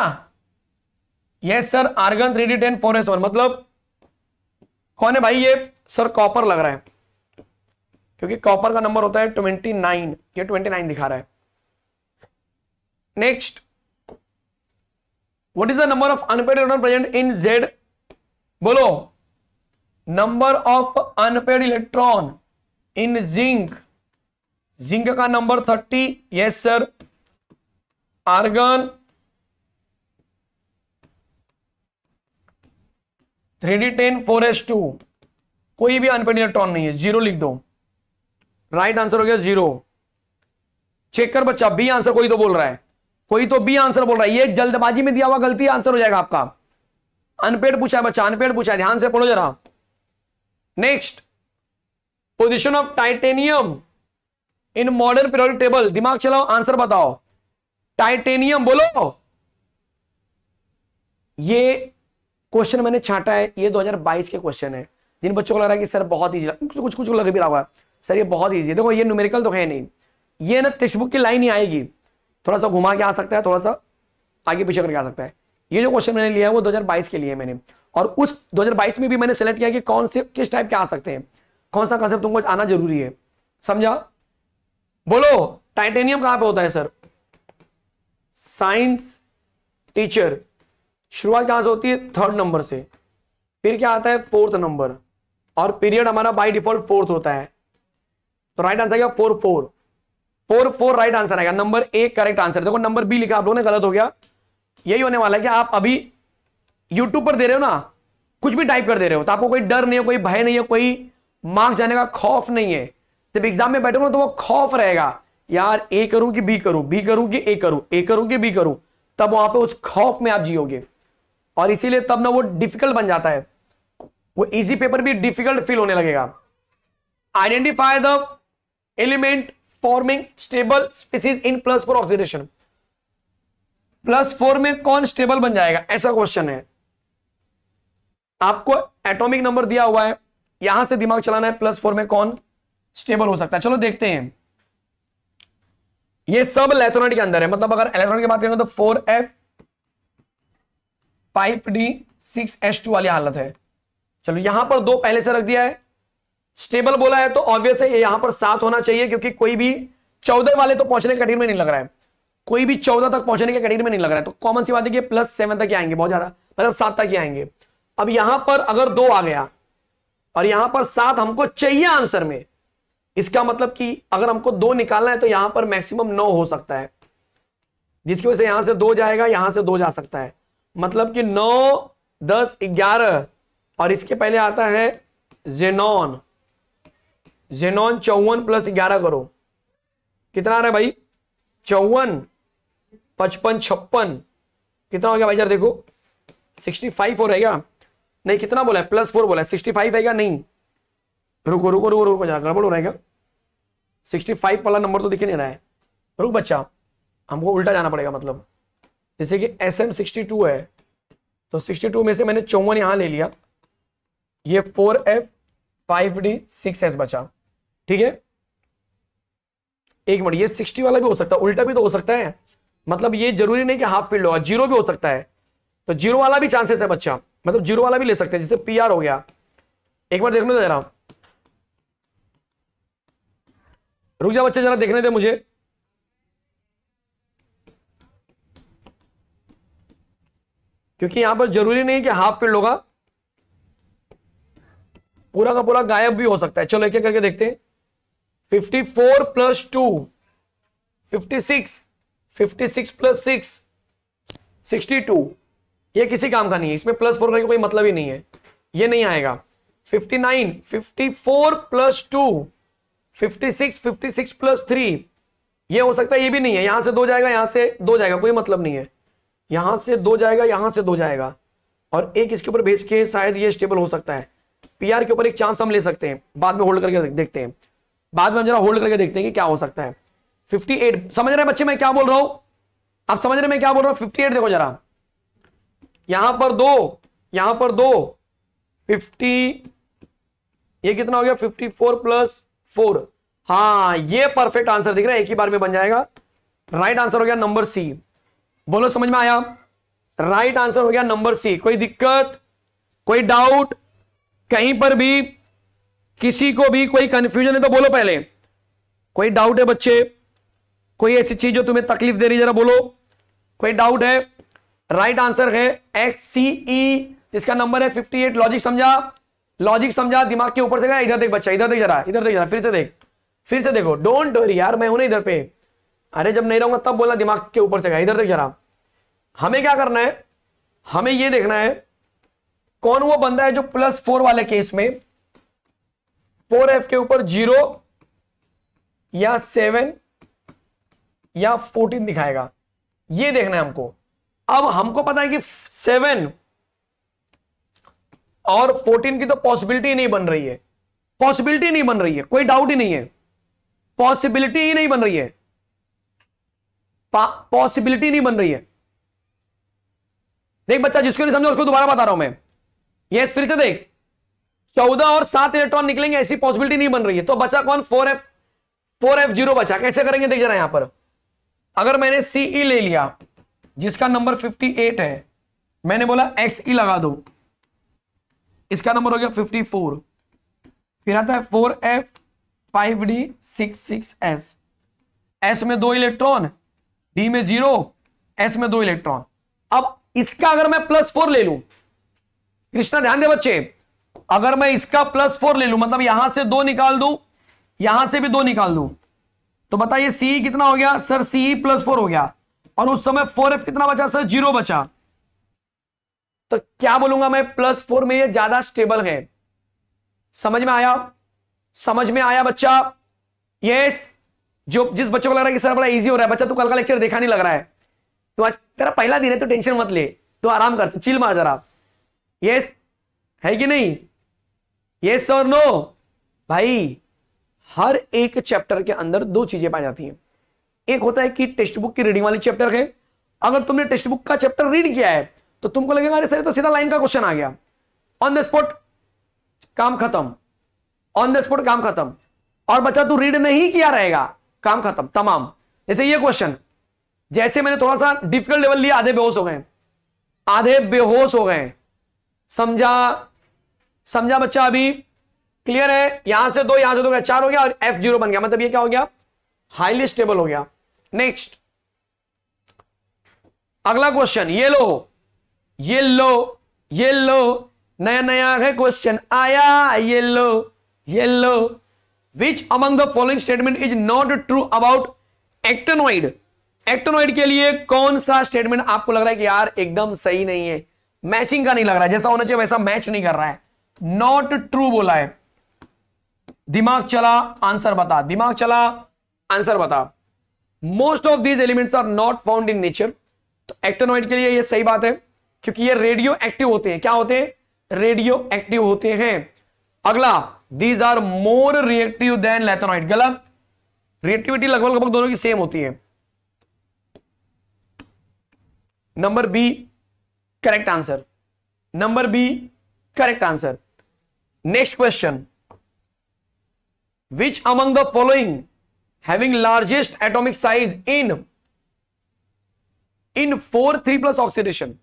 yes sir argon three D ten four S one मतलब कौन है भाई ये सर कॉपर लग रहा है क्योंकि कॉपर का नंबर होता है ट्वेंटी नाइन ये ट्वेंटी नाइन दिखा रहा है next what is the number of unpaired electron present in Z बोलो number of unpaired electron in zinc zinc का number thirty yes sir argon three D ten four S two कोई भी unpaired electron नहीं है zero लिख दो right answer हो गया जीरो चेक कर बच्चा बी आंसर कोई तो बोल रहा है कोई तो बी आंसर बोल रहा है ये जल्दबाजी में दिया हुआ गलती आंसर हो जाएगा आपका अनपेड पूछा है बच्चा अनपेड पूछा है ध्यान से पढ़ो जरा next position of titanium in modern periodic table दिमाग चलाओ आंसर बताओ टाइटेनियम बोलो ये क्वेश्चन मैंने छाटा है ये 2022 के क्वेश्चन है जिन बच्चों को लग रहा है कि सर बहुत ईजी कुछ कुछ लग भी रहा हुआ सर ये बहुत ईजी है देखो ये न्यूमेरिकल तो है नहीं ये ना टेक्सटबुक की लाइन ही आएगी थोड़ा सा घुमा के आ सकता है थोड़ा सा आगे पीछे करके आ सकता है ये जो क्वेश्चन मैंने लिया है वो 2022 के लिए मैंने और उस 2022 में भी मैंने सेलेक्ट किया कि कौन से किस टाइप के आ सकते हैं कौन सा कंसेप्ट तुमको आना जरूरी है समझा बोलो टाइटेनियम कहां पे होता है सर साइंस टीचर शुरुआत कहां से होती है थर्ड नंबर से फिर क्या आता है फोर्थ नंबर और पीरियड हमारा बाय डिफॉल्ट फोर्थ होता है तो राइट आंसर क्या four four four four right answer आएगा नंबर ए करेक्ट आंसर देखो नंबर बी लिखा आप लोगों ने गलत हो गया यही होने वाला है कि आप अभी यूट्यूब पर दे रहे हो ना कुछ भी टाइप कर दे रहे हो तो आपको कोई डर नहीं है कोई भय नहीं है कोई मार्क्स जाने का खौफ नहीं है जब एग्जाम में बैठूंगा तो वो खौफ रहेगा यार ए करूं कि बी करूं बी करूं कि ए करूं ए करूं कि बी करूं तब वहां पे उस खौफ में आप जियोगे और इसीलिए तब ना वो डिफिकल्ट बन जाता है वो इजी पेपर भी डिफिकल्ट फील होने लगेगा identify the element forming stable species in plus four oxidation plus four में कौन स्टेबल बन जाएगा ऐसा क्वेश्चन है आपको एटॉमिक नंबर दिया हुआ है यहां से दिमाग चलाना है प्लस फोर में कौन स्टेबल हो सकता है चलो देखते हैं ये सब इलेक्ट्रॉनिक के अंदर है मतलब अगर इलेक्ट्रॉनिक की बात करें तो four F five D six S two वाली हालत है चलो यहां पर दो पहले से रख दिया है स्टेबल बोला है तो ऑब्वियस है ये यहां पर सात होना चाहिए क्योंकि कोई भी चौदह वाले तो पहुंचने कठिन में नहीं लग रहा है कोई भी चौदह तक पहुंचने के कठिन में नहीं लग रहा है तो कॉमन सी बात है कि प्लस सेवन तक ही आएंगे बहुत ज्यादा मतलब सात तक ही आएंगे अब यहां पर अगर दो आ गया और यहां पर सात हमको चाहिए आंसर में इसका मतलब कि अगर हमको दो निकालना है तो यहां पर मैक्सिमम नौ हो सकता है जिसकी वजह से यहां से दो जाएगा यहां से दो जा सकता है मतलब कि नौ दस ग्यारह और इसके पहले आता है जेनॉन जेनॉन चौवन प्लस ग्यारह करो कितना आ रहा है भाई चौवन पचपन छप्पन कितना हो गया भाई यार देखो सिक्सटी फाइव हो रहेगा नहीं कितना बोला है प्लस फोर बोला है सिक्सटी फाइव आएगा नहीं रुको रुको रुको रुको जरा गड़बड़ हो रहा है क्या 65 वाला नंबर तो दिख नहीं रहा है रुक बच्चा हमको उल्टा जाना पड़ेगा मतलब जैसे कि एस एम सिक्सटी टू है तो सिक्सटी में से मैंने चौवन यहाँ ले लिया ये four F five D six S बचा ठीक है एक मिनट ये सिक्सटी वाला भी हो सकता है उल्टा भी तो हो सकता है मतलब ये जरूरी नहीं कि हाफ फील्ड होगा जीरो भी हो सकता है तो जीरो वाला भी चांसेस है बच्चा मतलब जीरो वाला भी ले सकते हैं जैसे पी आर हो गया एक बार देख रहा हूं रुक जा बच्चे जरा देखने दे मुझे क्योंकि यहां पर जरूरी नहीं कि हाफ फिल्ड होगा पूरा का पूरा गायब भी हो सकता है चलो एक एक करके देखते हैं fifty four plus two fifty six fifty six plus six sixty two ये किसी काम का नहीं है इसमें प्लस फोर का कोई मतलब ही नहीं है ये नहीं आएगा fifty nine fifty four plus two 56 56 plus three ये हो सकता है ये भी नहीं है यहां से दो जाएगा यहां से दो जाएगा कोई मतलब नहीं है यहां से दो जाएगा यहां से दो जाएगा और एक इसके ऊपर भेज के शायद ये स्टेबल हो सकता है पीआर के ऊपर एक चांस हम ले सकते हैं बाद में होल्ड करके देखते हैं बाद में जरा होल्ड करके देखते हैं कि क्या हो सकता है 58 समझ रहे हैं बच्चे मैं क्या बोल रहा हूं आप समझ रहे हैं मैं क्या बोल रहा हूं फिफ्टी देखो जरा यहां पर दो यहां पर दो फिफ्टी ये कितना हो गया फिफ्टी प्लस फोर हाँ ये परफेक्ट आंसर दिख रहा है एक ही बार में बन जाएगा राइट आंसर हो गया नंबर सी बोलो समझ में आया राइट आंसर हो गया नंबर सी कोई दिक्कत कोई डाउट कहीं पर भी किसी को भी कोई कंफ्यूजन है तो बोलो पहले कोई डाउट है बच्चे कोई ऐसी चीज जो तुम्हें तकलीफ दे रही जरा बोलो कोई डाउट है राइट आंसर है एक्स सी ई जिसका नंबर है 58 लॉजिक समझा लॉजिक समझा दिमाग के ऊपर से गया इधर देख बच्चा इधर देख जरा इधर देख जरा फिर से देख फिर से देखो डोंट डोरी यार मैं हूं इधर पे अरे जब नहीं रहूंगा तब बोलना दिमाग के ऊपर से गया इधर देख जरा हमें क्या करना है हमें यह देखना है कौन वो बंदा है जो प्लस फोर वाले केस में फोर एफ के ऊपर जीरो या सेवन या फोर्टीन दिखाएगा ये देखना है हमको अब हमको पता है कि सेवन और 14 की तो पॉसिबिलिटी नहीं बन रही है पॉसिबिलिटी नहीं बन रही है कोई डाउट ही नहीं है पॉसिबिलिटी ही नहीं बन रही है पॉसिबिलिटी नहीं बन रही है देख बच्चा जिसको नहीं समझा उसको दोबारा बता रहा हूं मैं ये फिर से देख चौदह और सात इलेक्ट्रॉन निकलेंगे ऐसी पॉसिबिलिटी नहीं बन रही है तो बचा कौन four f four f zero बचा कैसे करेंगे देख जरा यहां पर अगर मैंने सीई e ले लिया जिसका नंबर फिफ्टी एट है मैंने बोला एक्स ई e लगा दो इसका नंबर हो गया फिफ्टी फोर फिर आता है four F five D six six s s में दो इलेक्ट्रॉन डी में जीरो एस में दो इलेक्ट्रॉन अब इसका अगर मैं प्लस फोर ले लू कृष्णा ध्यान दे बच्चे अगर मैं इसका प्लस फोर ले लू मतलब यहां से दो निकाल दू यहां से भी दो निकाल दू तो बताइए सी कितना हो गया सर सी प्लस फोर हो गया और उस समय फोर एफ कितना बचा सर जीरो बचा तो क्या बोलूंगा मैं प्लस फोर में ये ज्यादा स्टेबल है समझ में आया समझ में आया बच्चा यस जो जिस बच्चों को लग रहा है कि सर बड़ा इजी हो रहा है बच्चा तू कल का लेक्चर देखा नहीं लग रहा है तो आज तेरा पहला दिन है तो टेंशन मत ले तो आराम कर चिल मार जरा यस है कि नहीं यस और नो भाई हर एक चैप्टर के अंदर दो चीजें पाई जाती हैं एक होता है कि टेक्स्ट बुक की रीडिंग वाली चैप्टर है अगर तुमने टेक्स्ट बुक का चैप्टर रीड किया है तो तुमको लगेगा अरे सर तो सीधा लाइन का क्वेश्चन आ गया ऑन द स्पॉट काम खत्म ऑन द स्पॉट काम खत्म और बच्चा तू रीड नहीं किया रहेगा काम खत्म तमाम जैसे ये क्वेश्चन जैसे मैंने थोड़ा सा डिफिकल्ट लेवल लिया आधे बेहोश हो गए आधे बेहोश हो गए समझा समझा बच्चा अभी क्लियर है यहां से दो यहां से दो चार हो गया और एफ जीरो बन गया मतलब ये क्या हो गया हाईली स्टेबल हो गया नेक्स्ट अगला क्वेश्चन ये लो ये लो ये लो नया नया है क्वेश्चन आया ये लो ये लो which among the following statement is not true about actinoid actinoid के लिए कौन सा स्टेटमेंट आपको लग रहा है कि यार एकदम सही नहीं है मैचिंग का नहीं लग रहा है जैसा होना चाहिए वैसा मैच नहीं कर रहा है नॉट ट्रू बोला है दिमाग चला आंसर बता दिमाग चला आंसर बता most of these elements are not found in nature तो एक्टेनोइड के लिए यह सही बात है क्योंकि ये रेडियो एक्टिव होते हैं क्या होते हैं रेडियो एक्टिव होते हैं अगला these are more reactive than lanthanoid गलत रिएक्टिविटी लगभग लगभग दोनों की सेम होती है number B correct answer number B correct answer next question which among the following having largest atomic size in in four three plus oxidation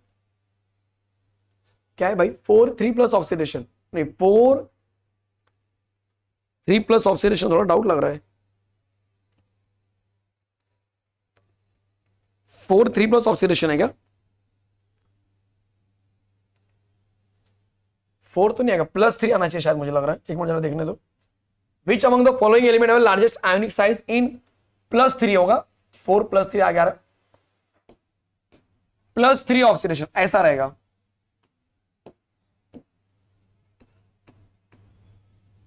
क्या है भाई फोर थ्री प्लस ऑक्सीडेशन नहीं फोर थ्री प्लस ऑक्सीडेशन थोड़ा doubt लग रहा है four three plus oxidation है क्या फोर तो नहीं आएगा प्लस थ्री आना चाहिए शायद मुझे लग रहा है एक मिनट जरा देखने दो which among the following element है largest ionic size in plus three होगा फोर प्लस थ्री आ गया प्लस थ्री ऑक्सीडेशन ऐसा रहेगा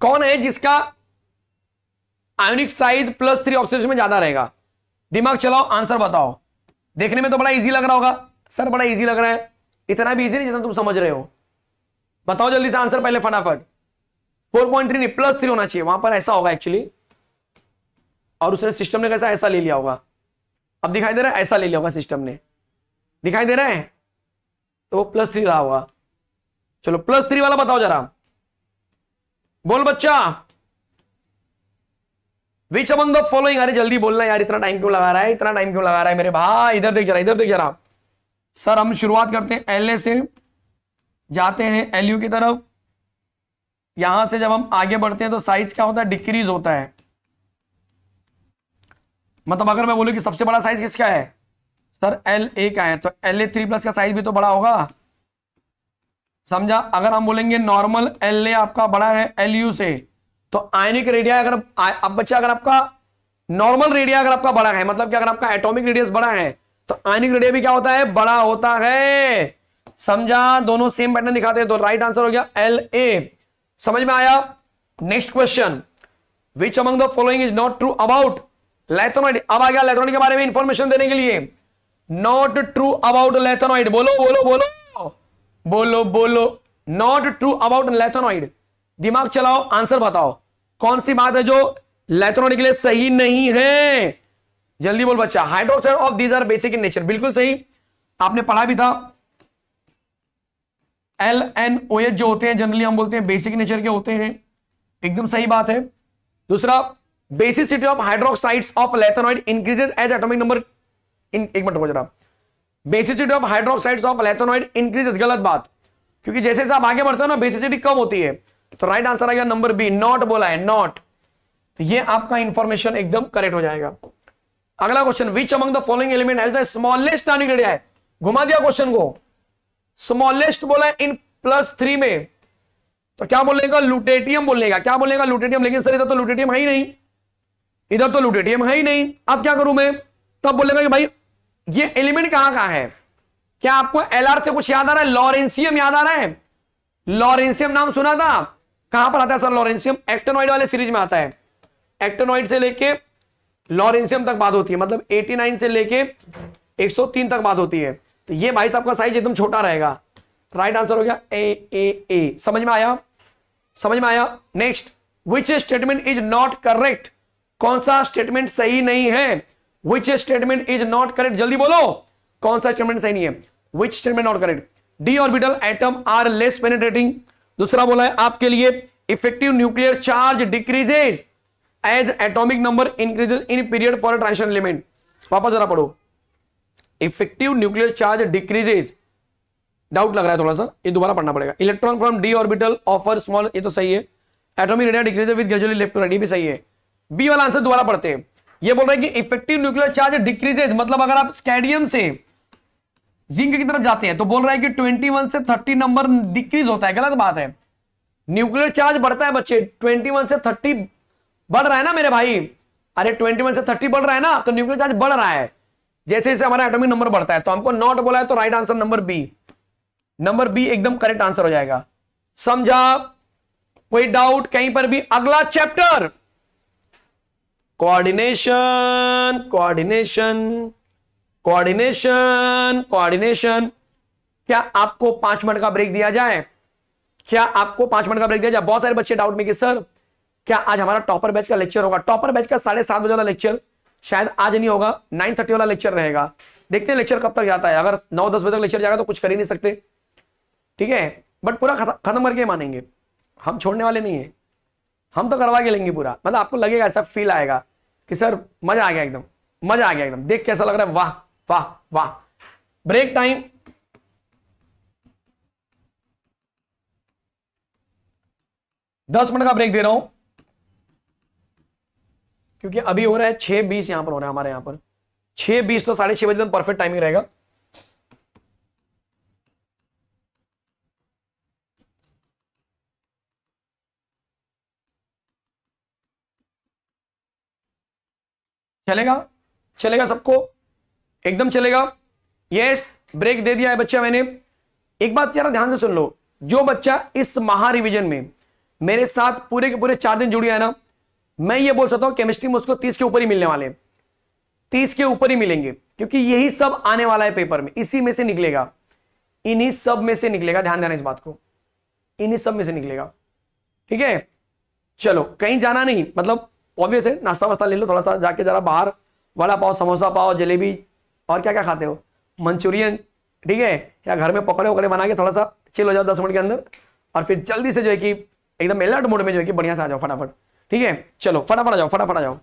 कौन है जिसका ionic size plus three oxidation में ज्यादा रहेगा दिमाग चलाओ आंसर बताओ देखने में तो बड़ा इजी लग रहा होगा सर बड़ा इजी लग रहा है इतना भी इजी नहीं जितना तुम समझ रहे हो बताओ जल्दी से आंसर पहले फटाफट फोर पॉइंट थ्री नहीं प्लस थ्री होना चाहिए वहां पर ऐसा होगा एक्चुअली और उसने सिस्टम ने कैसा ऐसा ले लिया होगा अब दिखाई दे रहा है ऐसा ले लिया होगा सिस्टम ने दिखाई दे रहा है तो वो प्लस थ्री रहा होगा चलो प्लस थ्री वाला बताओ जरा बोल बच्चा विच अमंग द फॉलोइंग अरे जल्दी बोलना यार इतना टाइम क्यों लगा रहा है इतना टाइम क्यों लगा रहा है मेरे भाई इधर देख जरा इधर देख जरा सर हम शुरुआत करते हैं एल से जाते हैं एल की तरफ यहां से जब हम आगे बढ़ते हैं तो साइज क्या होता है डिक्रीज होता है मतलब अगर मैं बोलूं कि सबसे बड़ा साइज किसका है सर एल ए का है तो एल ए थ्री प्लस का साइज भी तो बड़ा होगा समझा अगर हम बोलेंगे नॉर्मल एल ए आपका बड़ा है एल यू से तो आयनिक रेडिया अगर अब बच्चा अगर आपका नॉर्मल रेडिया अगर आपका बड़ा है मतलब कि अगर आपका एटॉमिक रेडियस बड़ा है तो आयनिक रेडिया भी क्या होता है बड़ा होता है समझा दोनों सेम पैटर्न दिखाते हैं तो राइट आंसर हो गया एल ए समझ में आया next question which among the following is not true about lanthanoid अब आ गया लेथोनॉइड के बारे में इंफॉर्मेशन देने के लिए नॉट ट्रू अबाउट लेथोनॉइड बोलो बोलो बोलो बोलो बोलो नॉट ट्रू अबाउट लेथोनॉइड दिमाग चलाओ आंसर बताओ कौन सी बात है जो लेथोनॉइड के लिए सही नहीं है जल्दी बोल बच्चा hydroxide of these are basic in nature बिल्कुल सही आपने पढ़ा भी था एल एन ओ एच जो होते हैं जनरली हम बोलते हैं बेसिक नेचर के होते हैं एकदम सही बात है दूसरा basicity of hydroxides of lanthanoid increases as atomic number in एक मिनट रुको जरा basicity of hydroxides of lanthanoid increase गलत बात क्योंकि जैसे जैसे आप आगे बढ़ते हो ना बेसिसिटी कम होती है तो राइट आंसर आ गया नंबर बी नॉट बोला है नॉट तो ये आपका इंफॉर्मेशन एकदम करेक्ट हो जाएगा अगला question which among the following element has the smallest turning radii है घुमा दिया क्वेश्चन को स्मॉलेस्ट बोला है इन प्लस थ्री में तो क्या बोलेगा लुटेटियम बोलेगा क्या बोलेगा लुटेटियम लेकिन सर इधर तो लुटेटियम है ही नहीं इधर तो लुटेटियम है ही नहीं अब क्या करूं मैं तब बोलेगा कि भाई ये एलिमेंट कहां कहां है क्या आपको एलआर से कुछ याद आ रहा है लॉरेंसियम याद आ रहा है लॉरेंसियम नाम सुना था कहां पर आता है सर लॉरेंसियम एक्टोनॉइड वाले सीरीज में आता है एक्टोनॉइड से लेके लॉरेंसियम तक बात होती है मतलब 89 से लेके 103 तक बात होती है तो ये भाई साहब का साइज एकदम छोटा रहेगा राइट आंसर हो गया ए ए ए समझ में आया समझ में आया next which statement is not correct कौन सा स्टेटमेंट सही नहीं है which statement is not correct जल्दी बोलो कौन सा स्टेटमेंट सही नहीं है which statement not correct d orbital atom are less penetrating दूसरा बोला है आपके लिए effective nuclear charge decreases as atomic number increases in period for transition element वापस जरा पढ़ो effective nuclear charge decreases doubt लग रहा है थोड़ा सा ये दोबारा पढ़ना पड़ेगा electron from d orbital offer small ये तो सही है atomic radii decrease with gradually left to right ये भी सही है बी वाला आंसर दोबारा पढ़ते हैं ये बोल रहा है कि इफेक्टिव न्यूक्लियर चार्ज डिक्रीजेज मतलब अगर आप स्कैडियम से जिंक की तरफ जाते हैं तो बोल रहा है कि 21 से 30 नंबर डिक्रीज होता है गलत बात है न्यूक्लियर चार्ज बढ़ता है बच्चे 21 से 30 बढ़ रहा है ना मेरे भाई अरे 21 से 30 बढ़ रहा है ना तो न्यूक्लियर चार्ज बढ़ रहा है जैसे जैसे हमारा एटॉमिक नंबर बढ़ता है तो हमको नॉट बोला है तो right answer number B number B एकदम करेक्ट आंसर हो जाएगा समझा कोई डाउट कहीं पर भी अगला chapter coordination coordination coordination coordination क्या आपको पांच मिनट का ब्रेक दिया जाए क्या आपको पांच मिनट का ब्रेक दिया जाए बहुत सारे बच्चे डाउट में कि सर क्या आज हमारा टॉपर बैच का लेक्चर होगा टॉपर बैच का साढ़े सात बजे वाला लेक्चर शायद आज नहीं होगा नाइन थर्टी वाला लेक्चर रहेगा देखते हैं लेक्चर कब तक जाता है अगर नौ दस बजे तक लेक्चर जाएगा तो कुछ कर ही नहीं सकते ठीक है बट पूरा खत्म करके मानेंगे हम छोड़ने वाले नहीं है हम तो करवा के लेंगे पूरा मतलब आपको लगेगा ऐसा फील आएगा कि सर मजा आ गया एकदम मजा आ गया एकदम देख कैसा लग रहा है वाह वाह वाह ब्रेक टाइम दस मिनट का ब्रेक दे रहा हूं क्योंकि अभी हो रहा है छह बीस यहां पर हो रहा है हमारे यहां पर छह बीस तो साढ़े छह बजे तक परफेक्ट टाइमिंग रहेगा चलेगा चलेगा सबको एकदम चलेगा यस ब्रेक दे दिया है बच्चा मैंने एक बात जरा ध्यान से सुन लो जो बच्चा इस महारिविजन में मेरे साथ पूरे के पूरे चार दिन जुड़ गया है ना मैं ये बोल सकता हूं केमिस्ट्री में उसको तीस के ऊपर ही मिलने वाले तीस के ऊपर ही मिलेंगे क्योंकि यही सब आने वाला है पेपर में इसी में से निकलेगा इन्हीं सब में से निकलेगा ध्यान देना इस बात को इन्हीं सब में से निकलेगा ठीक है चलो कहीं जाना नहीं मतलब ऑब्वियस है नाश्ता वास्ता ले लो थोड़ा सा जाके ज़रा बाहर वाला पाओ समोसा पाओ जलेबी और क्या क्या खाते हो मंचूरियन ठीक है या घर में पकौड़े वकड़े बना के थोड़ा सा चिल हो जाओ दस मिनट के अंदर और फिर जल्दी से जो है कि एकदम अलर्ट मोड में जो है कि बढ़िया से आ जाओ फटाफट ठीक है चलो फटाफट आ जाओ फटाफट आ जाओ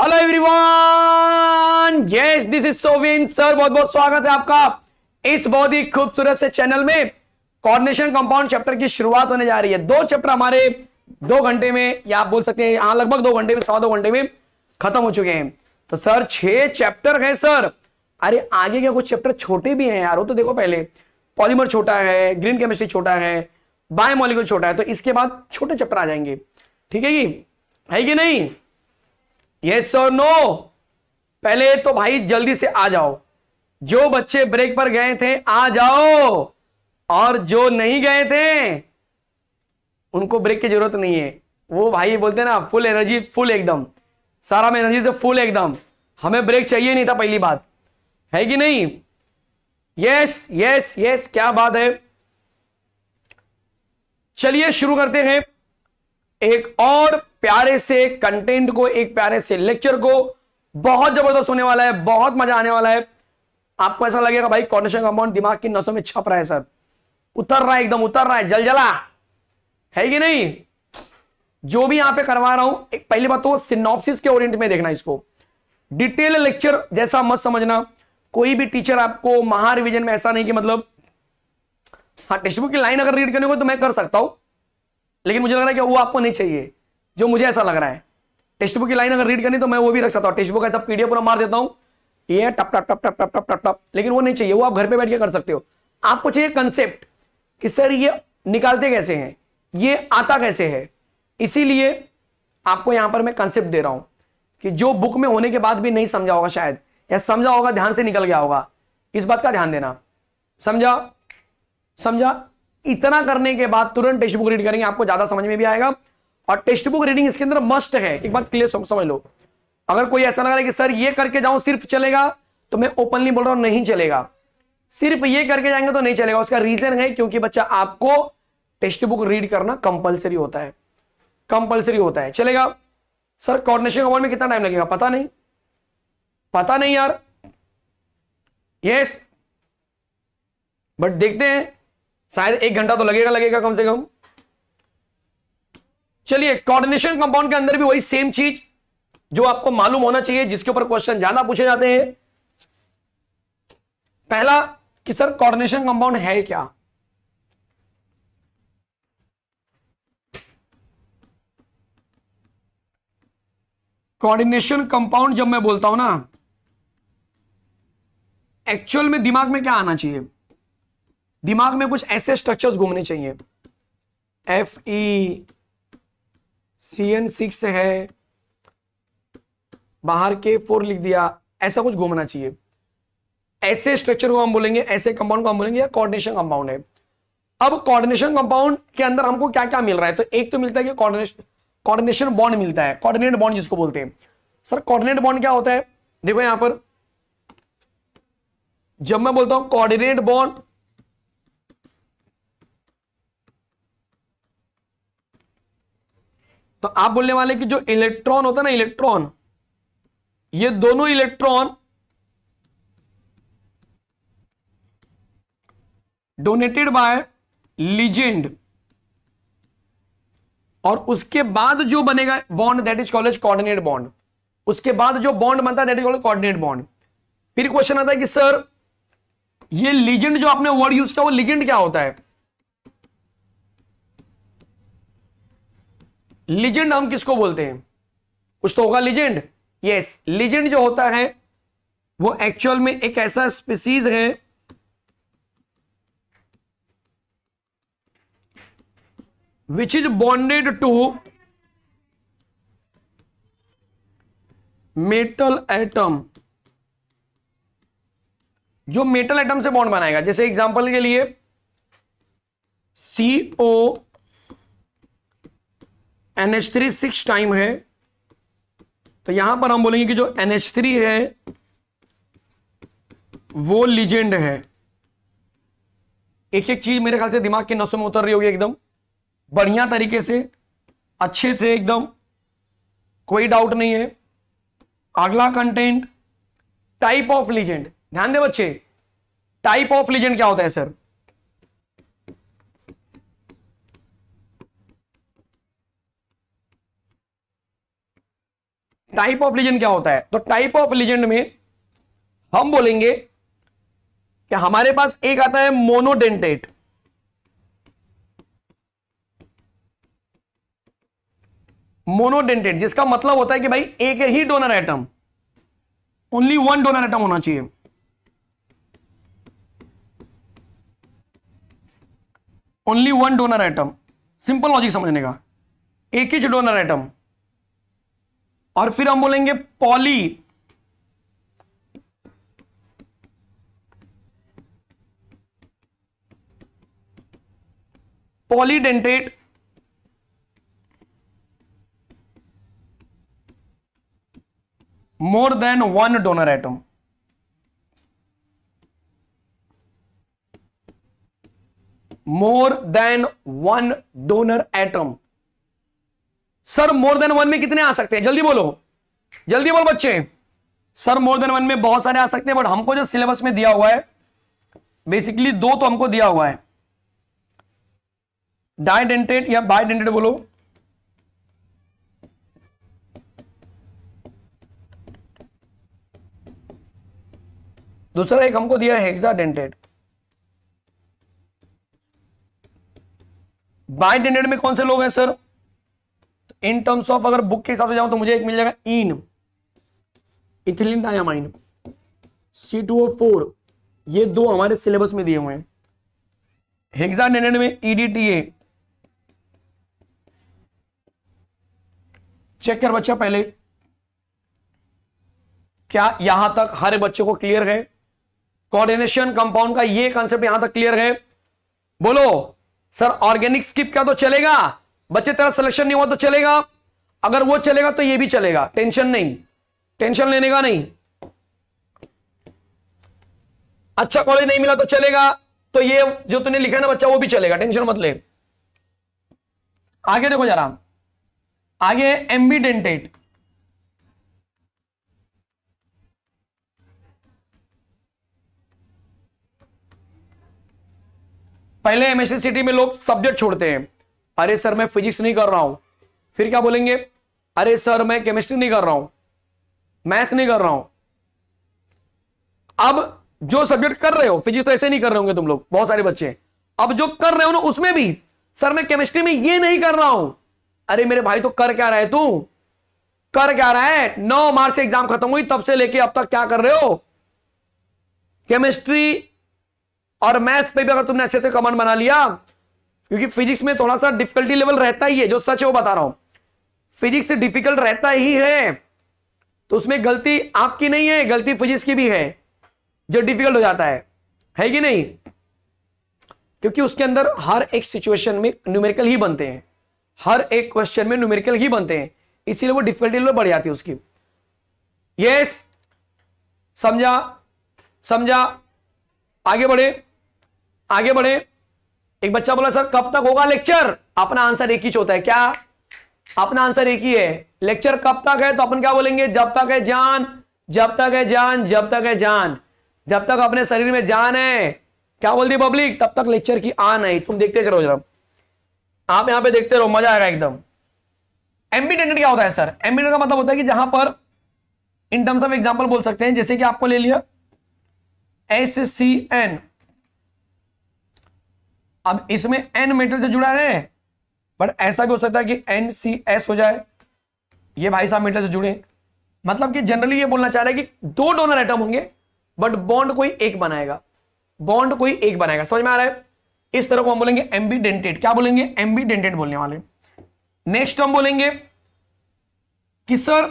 hello everyone yes this is Sovin sir बहुत बहुत स्वागत है आपका इस बहुत ही खूबसूरत से चैनल में कॉर्डिनेशन कंपाउंड चैप्टर की शुरुआत होने जा रही है दो चैप्टर हमारे दो घंटे में या आप बोल सकते हैं यहां लगभग दो घंटे में सवा दो घंटे में खत्म हो चुके हैं तो सर छह चैप्टर है सर अरे आगे के कुछ चैप्टर छोटे भी हैं यार वो तो देखो पहले पॉलीमर छोटा है ग्रीन केमिस्ट्री छोटा है बायोमोलिकुल छोटा है तो इसके बाद छोटे चैप्टर आ जाएंगे ठीक है कि है कि नहीं यस और नो पहले तो भाई जल्दी से आ जाओ जो बच्चे ब्रेक पर गए थे आ जाओ और जो नहीं गए थे उनको ब्रेक की जरूरत नहीं है वो भाई बोलते ना फुल एनर्जी फुल एकदम सारा में एनर्जी से फुल एकदम हमें ब्रेक चाहिए नहीं था पहली बात है कि नहीं यस यस यस क्या बात है चलिए शुरू करते हैं एक और प्यारे से कंटेंट को एक प्यारे से लेक्चर को बहुत जबरदस्त होने वाला है बहुत मजा आने वाला है आपको ऐसा लगेगा भाई कॉन्डिशन कंपाउंड दिमाग की नसों में छप रहा है सर उतर रहा है एकदम उतर रहा है जल जला है कि नहीं जो भी यहां पे करवा रहा हूं एक पहली बात तो सिनॉप्सिस के ओरिएंट में देखना इसको डिटेल लेक्चर जैसा मत समझना कोई भी टीचर आपको महा रिविजन में ऐसा नहीं कि मतलब हाँ टेक्स्ट बुक की लाइन अगर रीड करने को तो मैं कर सकता हूं लेकिन मुझे लग रहा है कि वो आपको नहीं चाहिए जो मुझे ऐसा लग रहा है टेक्स्ट बुक की लाइन अगर रीड करनी तो मैं वो भी रख सकता हूँ टेक्स्ट बुक ऐसा पीडीएफ पूरा मार देता हूँ ये टप टप टप टप टप टप टप टप लेकिन वो नहीं चाहिए वो आप घर पे बैठ के कर सकते हो आपको चाहिए कंसेप्ट कि सर ये निकालते कैसे हैं ये आता कैसे है इसीलिए आपको यहां पर मैं कंसेप्ट दे रहा हूं कि जो बुक में होने के बाद भी नहीं समझा होगा शायद या समझा होगा ध्यान से निकल गया होगा इस बात का ध्यान देना समझा समझा इतना करने के बाद तुरंत टेक्स्ट बुक रीड करेंगे आपको ज्यादा समझ में भी आएगा और टेक्स्ट बुक रीडिंग इसके अंदर मस्ट है एक बात क्लियर समझ लो अगर कोई ऐसा लग रहा है कि सर ये करके जाऊं सिर्फ चलेगा तो मैं ओपनली बोल रहा हूं नहीं चलेगा सिर्फ ये करके जाएंगे तो नहीं चलेगा उसका रीजन है क्योंकि बच्चा आपको टेक्स्ट बुक रीड करना कंपलसरी होता है कंपलसरी होता है चलेगा सर कोऑर्डिनेशन अवार्ड में कितना टाइम लगेगा पता नहीं पता नहीं यार यस बट देखते हैं शायद एक घंटा तो लगेगा लगेगा कम से कम चलिए कोऑर्डिनेशन कंपाउंड के अंदर भी वही सेम चीज जो आपको मालूम होना चाहिए जिसके ऊपर क्वेश्चन ज्यादा पूछे जाते हैं पहला कि सर कोऑर्डिनेशन कंपाउंड है क्या कोऑर्डिनेशन कंपाउंड जब मैं बोलता हूं ना एक्चुअल में दिमाग में क्या आना चाहिए दिमाग में कुछ ऐसे स्ट्रक्चर्स घूमने चाहिए F E e, C N six है बाहर के फोर लिख दिया ऐसा कुछ घूमना चाहिए ऐसे स्ट्रक्चर को हम बोलेंगे ऐसे कंपाउंड को हम बोलेंगे या कोऑर्डिनेशन कंपाउंड है अब कोऑर्डिनेशन कंपाउंड के अंदर हमको क्या क्या मिल रहा है तो एक तो मिलता है कि कोऑर्डिनेशन कोऑर्डिनेशन बॉन्ड मिलता है कोऑर्डिनेट बॉन्ड जिसको बोलते हैं सर कोऑर्डिनेट बॉन्ड क्या होता है देखो यहां पर जब मैं बोलता हूं कोऑर्डिनेट बॉन्ड तो आप बोलने वाले कि जो इलेक्ट्रॉन होता है ना इलेक्ट्रॉन ये दोनों इलेक्ट्रॉन डोनेटेड बाय लीजेंड और उसके बाद जो बनेगा bond that is called coordinate bond उसके बाद जो बॉन्ड बनता है that is called coordinate bond फिर क्वेश्चन आता है कि सर ये लीजेंड जो आपने वर्ड यूज किया वो लीजेंड क्या होता है लिजेंड हम किसको बोलते हैं कुछ तो होगा लिजेंड यस लिजेंड जो होता है वो एक्चुअल में एक ऐसा स्पीसीज है which is bonded to metal atom जो मेटल एटम से बॉन्ड बनाएगा जैसे एग्जांपल के लिए CO N H three six time है तो यहां पर हम बोलेंगे कि जो एन एच थ्री है वो लीजेंड है एक एक चीज मेरे ख्याल से दिमाग के नसों में उतर रही होगी एकदम बढ़िया तरीके से अच्छे से एकदम कोई डाउट नहीं है अगला कंटेंट टाइप ऑफ लीजेंड ध्यान दे बच्चे टाइप ऑफ लीजेंड क्या होता है सर टाइप ऑफ लीजेंड क्या होता है तो टाइप ऑफ लीजेंड में हम बोलेंगे कि हमारे पास एक आता है मोनोडेंटेट मोनोडेंटेट जिसका मतलब होता है कि भाई एक ही donor atom only one donor atom होना चाहिए only one donor atom simple logic समझने का एक ही डोनर एटम और फिर हम बोलेंगे poly polydentate more than one donor atom more than one donor atom sir more than one में कितने आ सकते हैं जल्दी बोलो जल्दी बोलो बच्चे सर मोर देन वन में बहुत सारे आ सकते हैं बट हमको जो सिलेबस में दिया हुआ है बेसिकली दो तो हमको दिया हुआ है डाइडेंटेड या बाइडेंटेड बोलो दूसरा एक हमको दिया है बाय बाइडेंटेड में कौन से लोग हैं सर इन टर्म्स ऑफ अगर बुक के हिसाब से जाऊं तो मुझे एक मिल जाएगा en ethylene diamine C two four ये दो हमारे सिलेबस में दिए हुए हैं हेक्सा में ईडीटीए e चेक कर बच्चा पहले क्या यहां तक हर बच्चे को क्लियर है कोऑर्डिनेशन कंपाउंड का ये कॉन्सेप्ट यहां तक क्लियर है बोलो सर ऑर्गेनिक स्किप का तो चलेगा बच्चे तेरा सिलेक्शन नहीं हुआ तो चलेगा अगर वो चलेगा तो ये भी चलेगा टेंशन नहीं टेंशन लेने का नहीं अच्छा कॉलेज नहीं मिला तो चलेगा तो ये जो तूने लिखा है ना बच्चा वो भी चलेगा टेंशन मत ले आगे देखो जरा आगे एमबी डेंटेट पहले एमएससी सिटी में लोग सब्जेक्ट छोड़ते हैं अरे सर मैं फिजिक्स नहीं कर रहा हूं फिर क्या बोलेंगे अरे सर मैं केमिस्ट्री नहीं कर रहा हूं मैथ्स नहीं कर रहा हूं अब जो सब्जेक्ट कर रहे हो फिजिक्स तो ऐसे नहीं कर रहे होंगे तुम लोग बहुत सारे बच्चे अब जो कर रहे हो ना उसमें भी सर मैं केमिस्ट्री में ये नहीं कर रहा हूं अरे मेरे भाई तो कर क्या रहा है तू कर क्या रहा है नौ मार्च से एग्जाम खत्म हुई तब से लेके अब तक क्या कर रहे हो केमिस्ट्री और मैथ्स पे भी अगर तुमने अच्छे से कमेंट बना लिया क्योंकि फिजिक्स में थोड़ा सा डिफिकल्टी लेवल रहता ही है जो सच है वो बता रहा हूं फिजिक्स डिफिकल्ट रहता ही है तो उसमें गलती आपकी नहीं है गलती फिजिक्स की भी है जो डिफिकल्ट हो जाता है है कि नहीं क्योंकि उसके अंदर हर एक सिचुएशन में न्यूमेरिकल ही बनते हैं हर एक क्वेश्चन में न्यूमेरिकल ही बनते हैं इसीलिए वो डिफिकल्टी लेवल बढ़ जाती है उसकी यस समझा समझा आगे बढ़े आगे बढ़े एक बच्चा बोला सर कब तक होगा लेक्चर अपना आंसर एक ही होता है क्या अपना आंसर एक ही है लेक्चर कब तक है तो अपन क्या बोलेंगे जब तक है जान जब तक है जान जब तक है जान जब तक अपने शरीर में जान है क्या बोलती पब्लिक तब तक लेक्चर की आन नहीं तुम देखते चलो जरा आप यहां पे देखते रहो मजा आएगा एकदम एम्बिडेंटेड क्या होता है सर एम्बिडेंट का मतलब होता है कि जहां पर इन टर्म्स ऑफ एग्जाम्पल बोल सकते हैं जैसे कि आपको ले लिया एस सी एन अब इसमें एन मेटल से जुड़ा है बट ऐसा भी हो सकता है कि एन सी एस हो जाए ये भाई साहब मेटल से जुड़े मतलब कि जनरली ये बोलना चाह रहा है कि दो डोनर आइटम होंगे बट बॉन्ड कोई एक बनाएगा बॉन्ड कोई एक बनाएगा समझ में आ रहा है इस तरह को हम बोलेंगे एमबी डेंटेड क्या बोलेंगे एमबी डेंटेड बोलने वाले नेक्स्ट हम बोलेंगे कि सर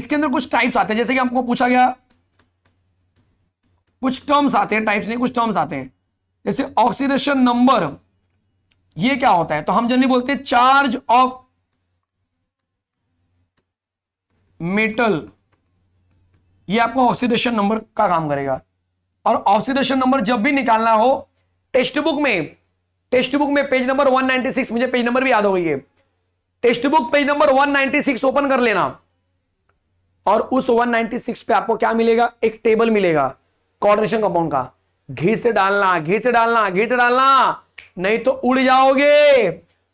इसके अंदर कुछ टाइप्स आते हैं जैसे कि आपको पूछा गया कुछ टर्म्स आते हैं टाइप्स नहीं कुछ टर्म्स आते हैं जैसे ऑक्सीडेशन नंबर ये क्या होता है तो हम जनरली बोलते हैं चार्ज ऑफ मेटल ये आपको ऑक्सीडेशन नंबर का काम करेगा और ऑक्सीडेशन नंबर जब भी निकालना हो टेक्स्ट बुक में टेक्स्ट बुक में पेज नंबर 196 मुझे पेज नंबर भी याद हो गई है text textbook page number 196 open कर लेना और उस 196 पे आपको क्या मिलेगा एक टेबल मिलेगा कॉर्डिनेशन कंपाउंड का घी से डालना घी से डालना घी से डालना नहीं तो उड़ जाओगे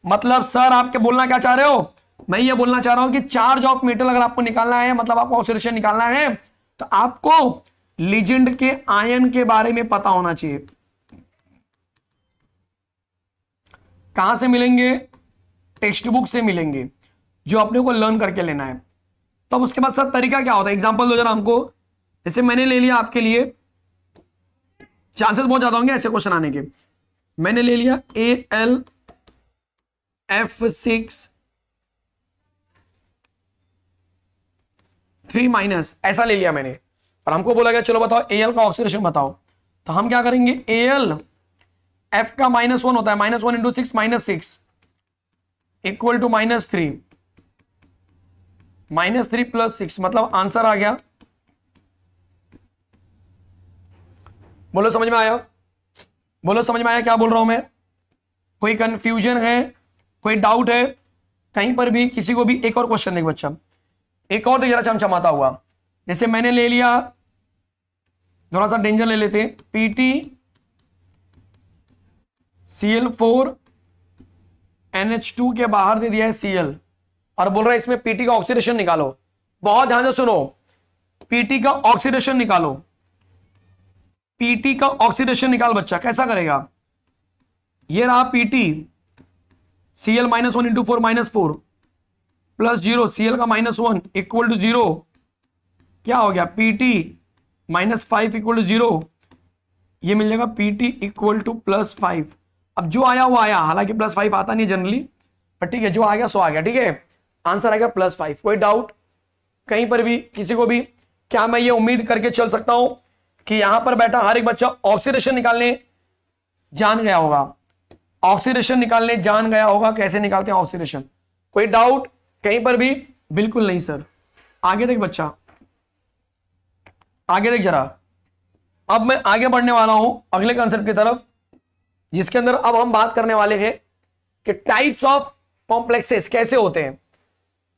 मतलब सर आपके बोलना क्या चाह रहे हो मैं ये बोलना चाह रहा हूं कि चार्ज ऑफ मेटल अगर आपको निकालना है मतलब आपको ऑक्सीडेशन निकालना है तो आपको लिजेंड के आयन के बारे में पता होना चाहिए कहां से मिलेंगे टेक्स्ट बुक से मिलेंगे जो अपने को लर्न करके लेना है तब तो उसके बाद सर तरीका क्या होता है एग्जाम्पल दो जरा हमको जैसे मैंने ले लिया आपके लिए चांसेस बहुत ज्यादा होंगे ऐसे क्वेश्चन आने के मैंने ले लिया A L F six three minus ऐसा ले लिया मैंने और हमको बोला गया चलो बताओ ए एल का ऑक्सीडेशन बताओ तो हम क्या करेंगे ए एल एफ का माइनस वन होता है minus one into six minus six equal to minus three minus three plus six मतलब आंसर आ गया बोलो समझ में आया बोलो समझ में आया क्या बोल रहा हूं मैं कोई कंफ्यूजन है कोई डाउट है कहीं पर भी किसी को भी एक और क्वेश्चन देख बच्चा एक और तो जरा चमचमाता हुआ जैसे मैंने ले लिया थोड़ा सा डेंजर ले लेते P PT C L four NH two के बाहर दे दिया है सी एल और बोल रहा है इसमें पीटी का ऑक्सीडेशन निकालो बहुत ध्यान से सुनो पीटी का ऑक्सीडेशन निकालो पीटी का ऑक्सीडेशन निकाल बच्चा कैसा करेगा ये रहा PT C L minus one into four minus four plus zero C का minus one equal to zero क्या हो गया PT minus five equal to zero ये मिल जाएगा PT equal to plus five अब जो आया वो आया हालांकि प्लस फाइव आता नहीं जनरली पर ठीक है जो आ गया सो आ गया ठीक है आंसर आ गया प्लस फाइव कोई डाउट कहीं पर भी किसी को भी क्या मैं ये उम्मीद करके चल सकता हूं कि यहां पर बैठा हर एक बच्चा ऑक्सीडेशन निकालने जान गया होगा ऑक्सीडेशन निकालने जान गया होगा कैसे निकालते हैं ऑक्सीडेशन कोई डाउट कहीं पर भी बिल्कुल नहीं सर आगे देख बच्चा आगे देख जरा अब मैं आगे बढ़ने वाला हूं अगले कंसेप्ट की तरफ जिसके अंदर अब हम बात करने वाले हैं कि टाइप्स ऑफ कॉम्प्लेक्सेस कैसे होते हैं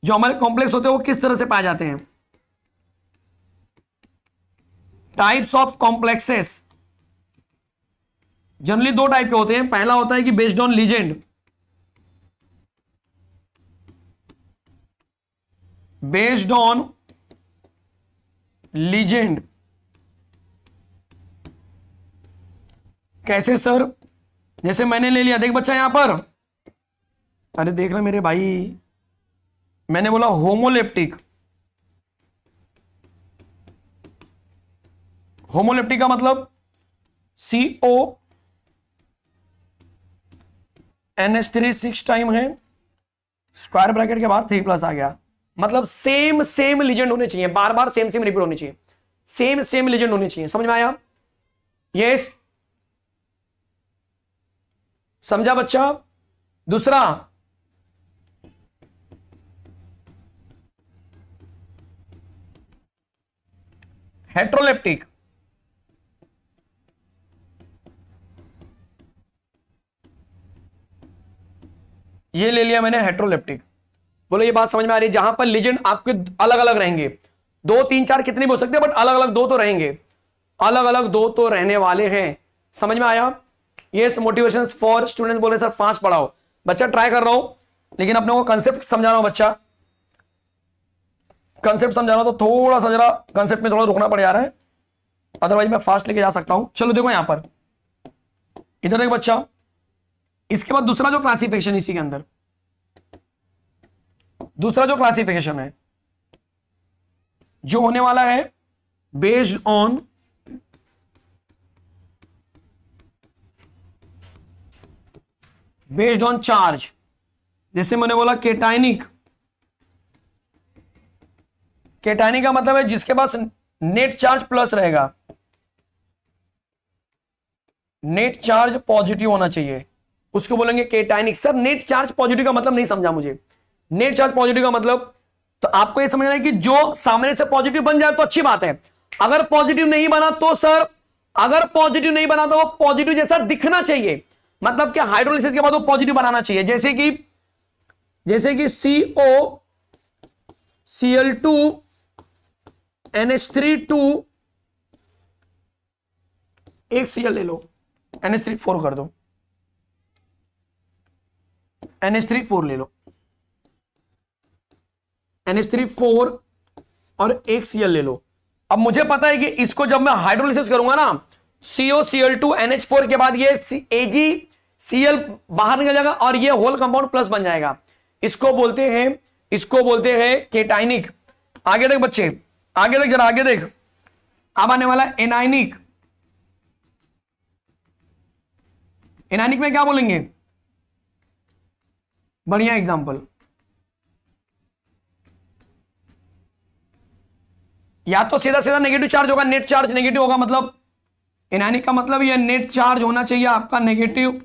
जो हमारे कॉम्प्लेक्स होते हैं वो किस तरह से पाए जाते हैं टाइप्स ऑफ कॉम्प्लेक्सेस जनरली दो टाइप के होते हैं पहला होता है कि based on ligand based on ligand कैसे सर जैसे मैंने ले लिया देख बच्चा यहां पर अरे देख रहे मेरे भाई मैंने बोला होमोलेप्टिक होमोलेप्टिक का मतलब C O N H three six time है स्क्वायर ब्रैकेट के बाद थ्री प्लस आ गया मतलब सेम सेम लीजेंड होने चाहिए बार बार सेम सेम रिपीट होने चाहिए सेम सेम लीजेंड होने चाहिए समझ में आया यस yes. समझा बच्चा दूसरा हेट्रोलेप्टिक ये ले लिया मैंने हेट्रोलेप्टिक बोलो ये बात समझ में आ रही है जहां पर लिजेंड आपके अलग अलग रहेंगे दो तीन चार कितने भी हो सकते हैं बट अलग अलग दो तो रहेंगे अलग अलग दो तो रहने वाले हैं समझ में आया ये मोटिवेशन फॉर स्टूडेंट बोले सर फास्ट पढ़ाओ बच्चा ट्राई कर रहा हूं लेकिन अपने को कंसेप्ट समझा रहा हूं बच्चा कंसेप्ट समझा रहा हूं तो थोड़ा सा जरा कंसेप्ट में थोड़ा रुकना पड़ जा रहा है अदरवाइज मैं फास्ट लेके जा सकता हूं चलो देखो यहां पर इधर देख बच्चा इसके बाद दूसरा जो क्लासिफिकेशन इसी के अंदर दूसरा जो क्लासिफिकेशन है जो होने वाला है based on based on charge जैसे मैंने बोला केटाइनिक केटाइनिक का मतलब है जिसके पास नेट चार्ज प्लस रहेगा नेट चार्ज पॉजिटिव होना चाहिए उसको बोलेंगे cationic sir net charge positive का मतलब नहीं समझा मुझे नेट चार्ज पॉजिटिव का मतलब तो आपको यह समझना है कि जो सामने से पॉजिटिव बन जाए तो अच्छी बात है अगर पॉजिटिव नहीं बना तो सर अगर पॉजिटिव नहीं बना तो वो पॉजिटिव जैसा दिखना चाहिए मतलब कि हाइड्रोलिसिस के बाद वो पॉजिटिव बनाना चाहिए जैसे कि जैसे कि CO C L two NH three two एक एल ले लो एनएच थ्री फोर कर दो एनएच थ्री फोर ले लो एनएच थ्री फोर और एक सीएल ले लो अब मुझे पता है कि इसको जब मैं हाइड्रोलिसिस करूंगा ना CO CL two NH four के बाद ये एजी सीएल बाहर निकल जाएगा और ये होल कंपाउंड प्लस बन जाएगा इसको बोलते हैं इसको बोलते हैं केटाइनिक आगे देख बच्चे आगे देख जरा आगे देख अब आने वाला एनाइनिक एनाइनिक में क्या बोलेंगे बढ़िया एग्जाम्पल या तो सीधा सीधा नेगेटिव चार्ज होगा नेट चार्ज नेगेटिव होगा मतलब इनहानिक का मतलब यह नेट चार्ज होना चाहिए आपका नेगेटिव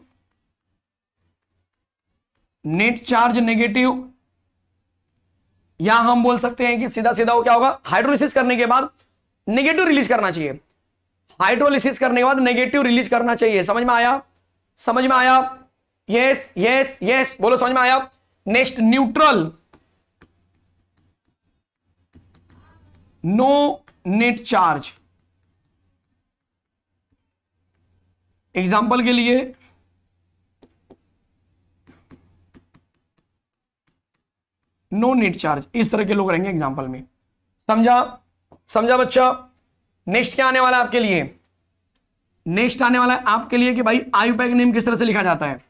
नेट चार्ज नेगेटिव या हम बोल सकते हैं कि सीधा सीधा वो क्या होगा हाइड्रोलिसिस करने के बाद नेगेटिव रिलीज करना चाहिए हाइड्रोलिसिस करने के बाद नेगेटिव रिलीज करना चाहिए समझ में आया समझ में आया यस यस यस बोलो समझ में आया next neutral no net charge example के लिए नो नेट चार्ज इस तरह के लोग रहेंगे एग्जाम्पल में समझा समझा बच्चा नेक्स्ट क्या आने वाला है आपके लिए नेक्स्ट आने वाला है आपके लिए कि भाई आयु पैक नेम किस तरह से लिखा जाता है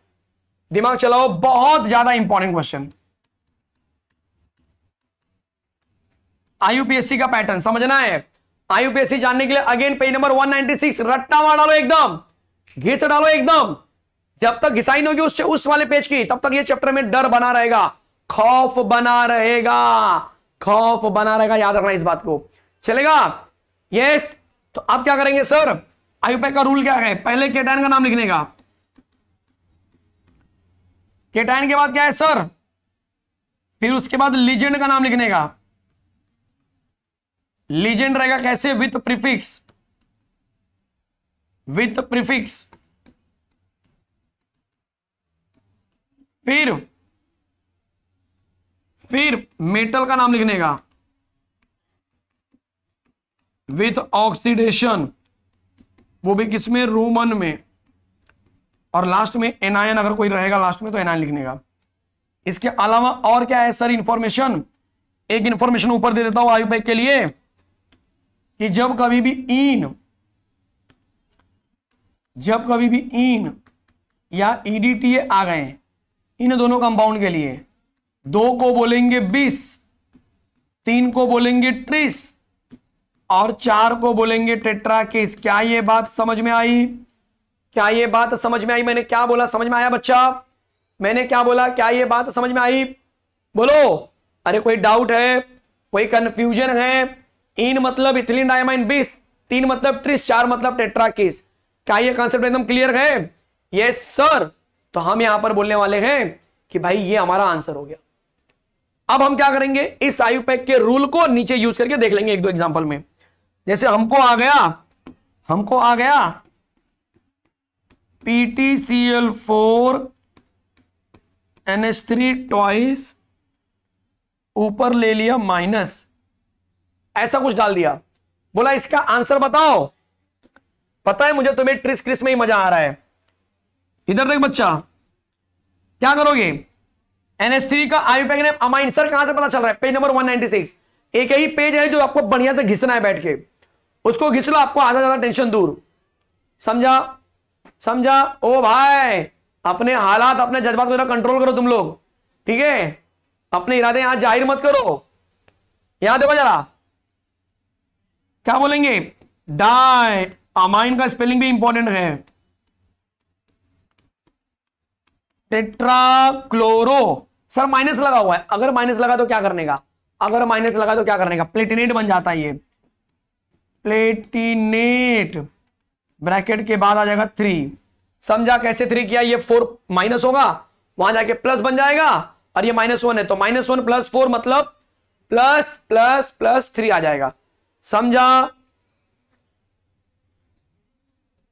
दिमाग चलाओ बहुत ज्यादा इंपॉर्टेंट क्वेश्चन आईयूपीएससी का पैटर्न समझना है आईयूपीएससी जानने के लिए अगेन पेज नंबर 196 रट्टा डालो एकदम घिस डालो एकदम जब तक घिसाई नहीं होगी उस, उस वाले पेज की तब तक ये चैप्टर में डर बना रहेगा खौफ बना रहेगा खौफ बना रहेगा याद रखना इस बात को चलेगा यस तो अब क्या करेंगे सर आयुपे का रूल क्या है पहले कैटर्न का नाम लिखने का केटाइन के बाद क्या है सर फिर उसके बाद लीजेंड का नाम लिखने का लीजेंड रहेगा कैसे विथ प्रीफिक्स विथ प्रीफिक्स फिर फिर मेटल का नाम लिखने का विथ ऑक्सीडेशन वो भी किसमें रोमन में और लास्ट में एनआईएन अगर कोई रहेगा लास्ट में तो एनआईएन लिखने का इसके अलावा और क्या है सर इंफॉर्मेशन एक इंफॉर्मेशन ऊपर दे देता हूं आयु के लिए कि जब कभी भी इन जब कभी भी इन या ईडीटीए e आ गए इन दोनों कंपाउंड के लिए दो को बोलेंगे बीस तीन को बोलेंगे ट्रिस और चार को बोलेंगे टेट्रा केस क्या ये बात समझ में आई क्या ये बात समझ में आई मैंने क्या बोला समझ में आया बच्चा मैंने क्या बोला क्या ये बात समझ में आई बोलो अरे कोई डाउट है कोई कंफ्यूजन है इन मतलब इथिलीन डायमाइन बीस तीन मतलब ट्रिस चार मतलब टेट्राकिस क्या ये कॉन्सेप्ट एकदम क्लियर है यस सर तो हम यहां पर बोलने वाले हैं कि भाई ये हमारा आंसर हो गया अब हम क्या करेंगे इस पैक के रूल को नीचे यूज करके देख लेंगे एक दो एग्जाम्पल में जैसे हमको आ गया हमको आ गया L four NH three twice ऊपर ले लिया माइनस ऐसा कुछ डाल दिया बोला इसका आंसर बताओ पता है मुझे तुम्हें ट्रिस क्रिस में ही मजा आ रहा है इधर देख बच्चा क्या करोगे एनएस थ्री का आईपैक अमाइन सर कहां से पता चल रहा है पेज नंबर 196 एक ही पेज है जो आपको बढ़िया से घिसना है बैठ के उसको घिस लो आपको आधा ज्यादा टेंशन दूर समझा समझा ओ भाई अपने हालात अपने जज्बात को कंट्रोल करो तुम लोग ठीक है अपने इरादे यहां जाहिर मत करो यहां देखो जरा क्या बोलेंगे डाय अमाइन का स्पेलिंग भी इंपॉर्टेंट है टेट्राक्लोरो सर माइनस लगा हुआ है अगर माइनस लगा तो क्या करने का अगर माइनस लगा तो क्या करने का प्लेटिनेट बन जाता है ये प्लेटिनेट ब्रैकेट के बाद आ जाएगा थ्री समझा कैसे थ्री किया ये फोर माइनस होगा वहां जाके प्लस बन जाएगा और ये माइनस वन है तो माइनस वन प्लस फोर मतलब प्लस प्लस प्लस थ्री आ जाएगा समझा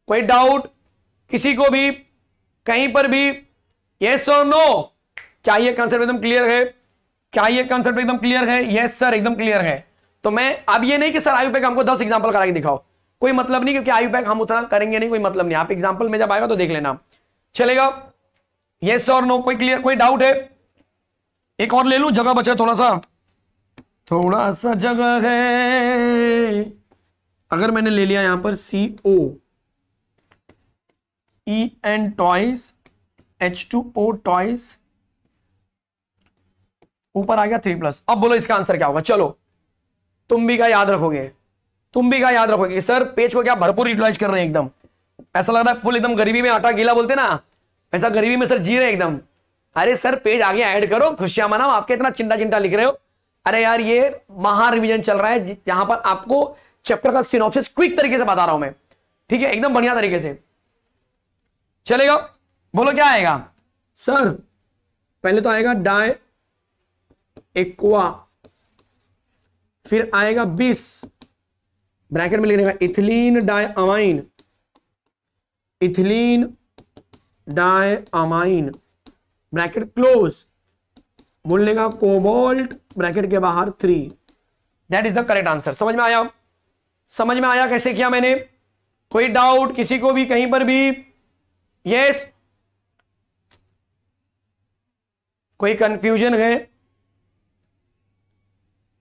कोई डाउट किसी को भी कहीं पर भी यस और नो क्या ये कंसेप्ट एकदम क्लियर है क्या ये कंसेप्ट एकदम क्लियर है यस सर एकदम क्लियर है तो मैं अब ये नहीं कि सर आयु पे हमको दस एग्जाम्पल करा के दिखाओ कोई मतलब नहीं क्योंकि आयु बैक हम उतना करेंगे नहीं कोई मतलब नहीं आप एग्जाम्पल में जब आएगा तो देख लेना चलेगा यस और नो कोई क्लियर कोई डाउट है एक और ले लू जगह बचा थोड़ा सा थोड़ा सा जगह है अगर मैंने ले लिया यहां पर C O E N twice H two O twice ऊपर आ गया थ्री प्लस अब बोलो इसका आंसर क्या होगा चलो तुम भी का याद रखोगे तुम भी क्या याद रखोगे सर पेज को क्या भरपूर यूटिलाइज कर रहे हैं एकदम ऐसा लग रहा है फुल एकदम गरीबी में आटा गीला बोलते ना ऐसा गरीबी में सर जी रहे एकदम अरे सर पेज आगे ऐड करो खुशियां मनाओ आपके इतना चिंता चिंता लिख रहे हो अरे यार ये महा रिविजन चल रहा है जहां पर आपको चैप्टर का सिनोप्सिस क्विक तरीके से बता रहा हूं मैं ठीक है एकदम बढ़िया तरीके से चलेगा बोलो क्या आएगा सर पहले तो आएगा डाय एक्वा फिर आएगा बीस ब्रैकेट में लिखने का ethylene diamine ethylene diamine bracket close बोलने का कोबोल्ट ब्रैकेट के बाहर three that is the correct answer समझ में आया समझ में आया कैसे किया मैंने कोई डाउट किसी को भी कहीं पर भी यस yes. कोई कंफ्यूजन है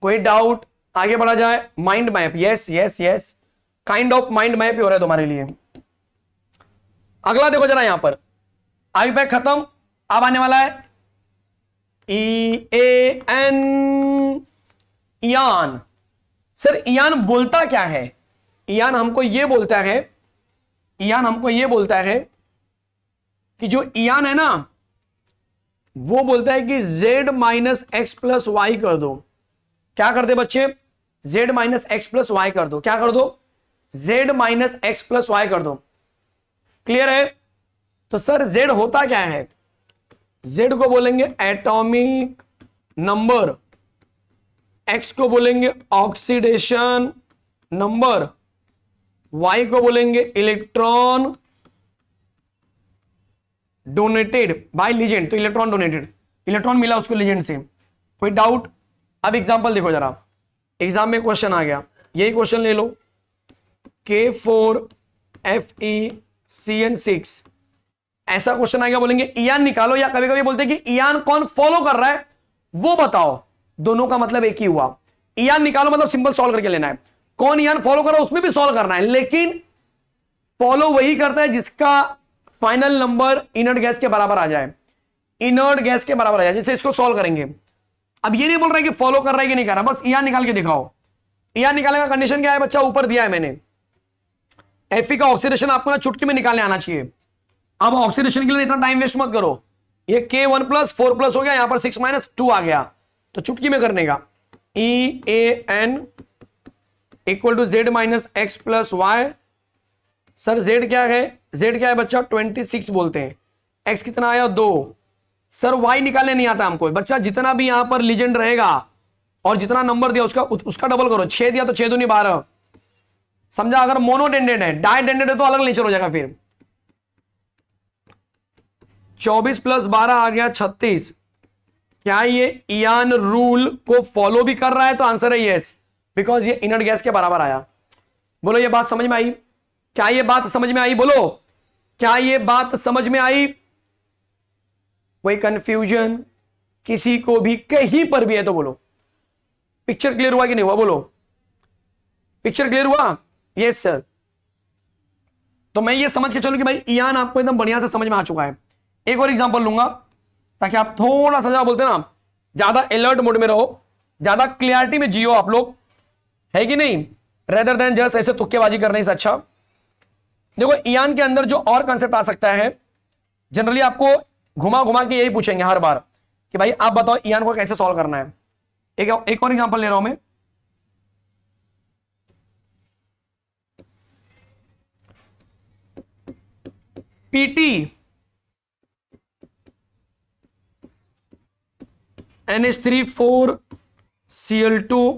कोई डाउट आगे बढ़ा जाए mind map yes yes yes kind of mind map ही हो रहा है तुम्हारे लिए अगला देखो जरा यहां पर आई पैक खत्म अब आने वाला है ई ए एन ईन सर ईयान बोलता क्या है ईयान हमको ये बोलता है ईयान हमको ये बोलता है कि जो ईयान है ना वो बोलता है कि z minus X plus Y कर दो क्या करते बच्चे Z minus X plus Y कर दो क्या कर दो Z minus X plus Y कर दो क्लियर है तो सर जेड होता क्या है जेड को बोलेंगे एटॉमिक नंबर एक्स को बोलेंगे ऑक्सीडेशन नंबर वाई को बोलेंगे इलेक्ट्रॉन डोनेटेड बाय लीजेंड तो इलेक्ट्रॉन डोनेटेड इलेक्ट्रॉन मिला उसको लीजेंड से कोई डाउट अब एग्जांपल देखो जरा एग्जाम में क्वेश्चन आ गया यही क्वेश्चन ले लो K four F E C N six ऐसा क्वेश्चन आ गया बोलेंगे ईआन निकालो या कभी कभी बोलते हैं कि ईआन कौन फॉलो कर रहा है वो बताओ दोनों का मतलब एक ही हुआ ईआन निकालो मतलब सिंपल सॉल्व करके लेना है कौन ईआन फॉलो कर रहा है उसमें भी सॉल्व करना है लेकिन फॉलो वही करता है जिसका फाइनल नंबर इनर्ट गैस के बराबर आ जाए इनर्ट गैस के बराबर आ जाए जैसे इसको सॉल्व करेंगे अब ये नहीं बोल रहा है कि फॉलो कर रहा है कि नहीं कर रहा बस ईआर निकाल के दिखाओ ईआर निकालने का कंडीशन क्या है बच्चा ऊपर दिया है मैंने एफ का ऑक्सीडेशन आपको ना चुटकी में निकालने आना चाहिए अब ऑक्सीडेशन के लिए इतना टाइम वेस्ट मत करो ये के वन प्लस फोर प्लस हो गया यहां पर सिक्स माइनस टू आ गया तो चुटकी में करने का E A N equal to Z minus X plus Y sir Z क्या है जेड क्या है बच्चा ट्वेंटी सिक्स बोलते हैं एक्स कितना आया दो सर वाई निकालने नहीं आता हमको बच्चा जितना भी यहां पर लीजेंड रहेगा और जितना नंबर दिया उसका उसका डबल करो छह दिया तो छह दूनी बारह समझा अगर मोनोडेंडेड है डायडेंडेड है तो अलग नेचर हो जाएगा फिर चौबीस प्लस बारह आ गया छत्तीस क्या ये इन रूल को फॉलो भी कर रहा है तो आंसर है यस बिकॉज ये इनर गैस के बराबर आया बोलो ये बात समझ में आई क्या ये बात समझ में आई बोलो क्या ये बात समझ में आई कोई कंफ्यूजन किसी को भी कहीं पर भी है तो बोलो पिक्चर क्लियर हुआ कि नहीं हुआ बोलो पिक्चर क्लियर हुआ यस सर तो मैं ये समझ के चलू कि भाई ईयान आपको एकदम बढ़िया से समझ में आ चुका है एक और एग्जाम्पल लूंगा ताकि आप थोड़ा सा बोलते ना ज्यादा अलर्ट मोड में रहो ज्यादा क्लियरिटी में जियो आप लोग है कि नहीं रेदर देन जस्ट ऐसे तुक्केबाजी करने से अच्छा देखो इयान के अंदर जो और कंसेप्ट आ सकता है जनरली आपको घुमा घुमा के यही पूछेंगे हर बार कि भाई आप बताओ ईन को कैसे सॉल्व करना है एक एक और एग्जांपल ले रहा हूं मैं P T N H three four C L two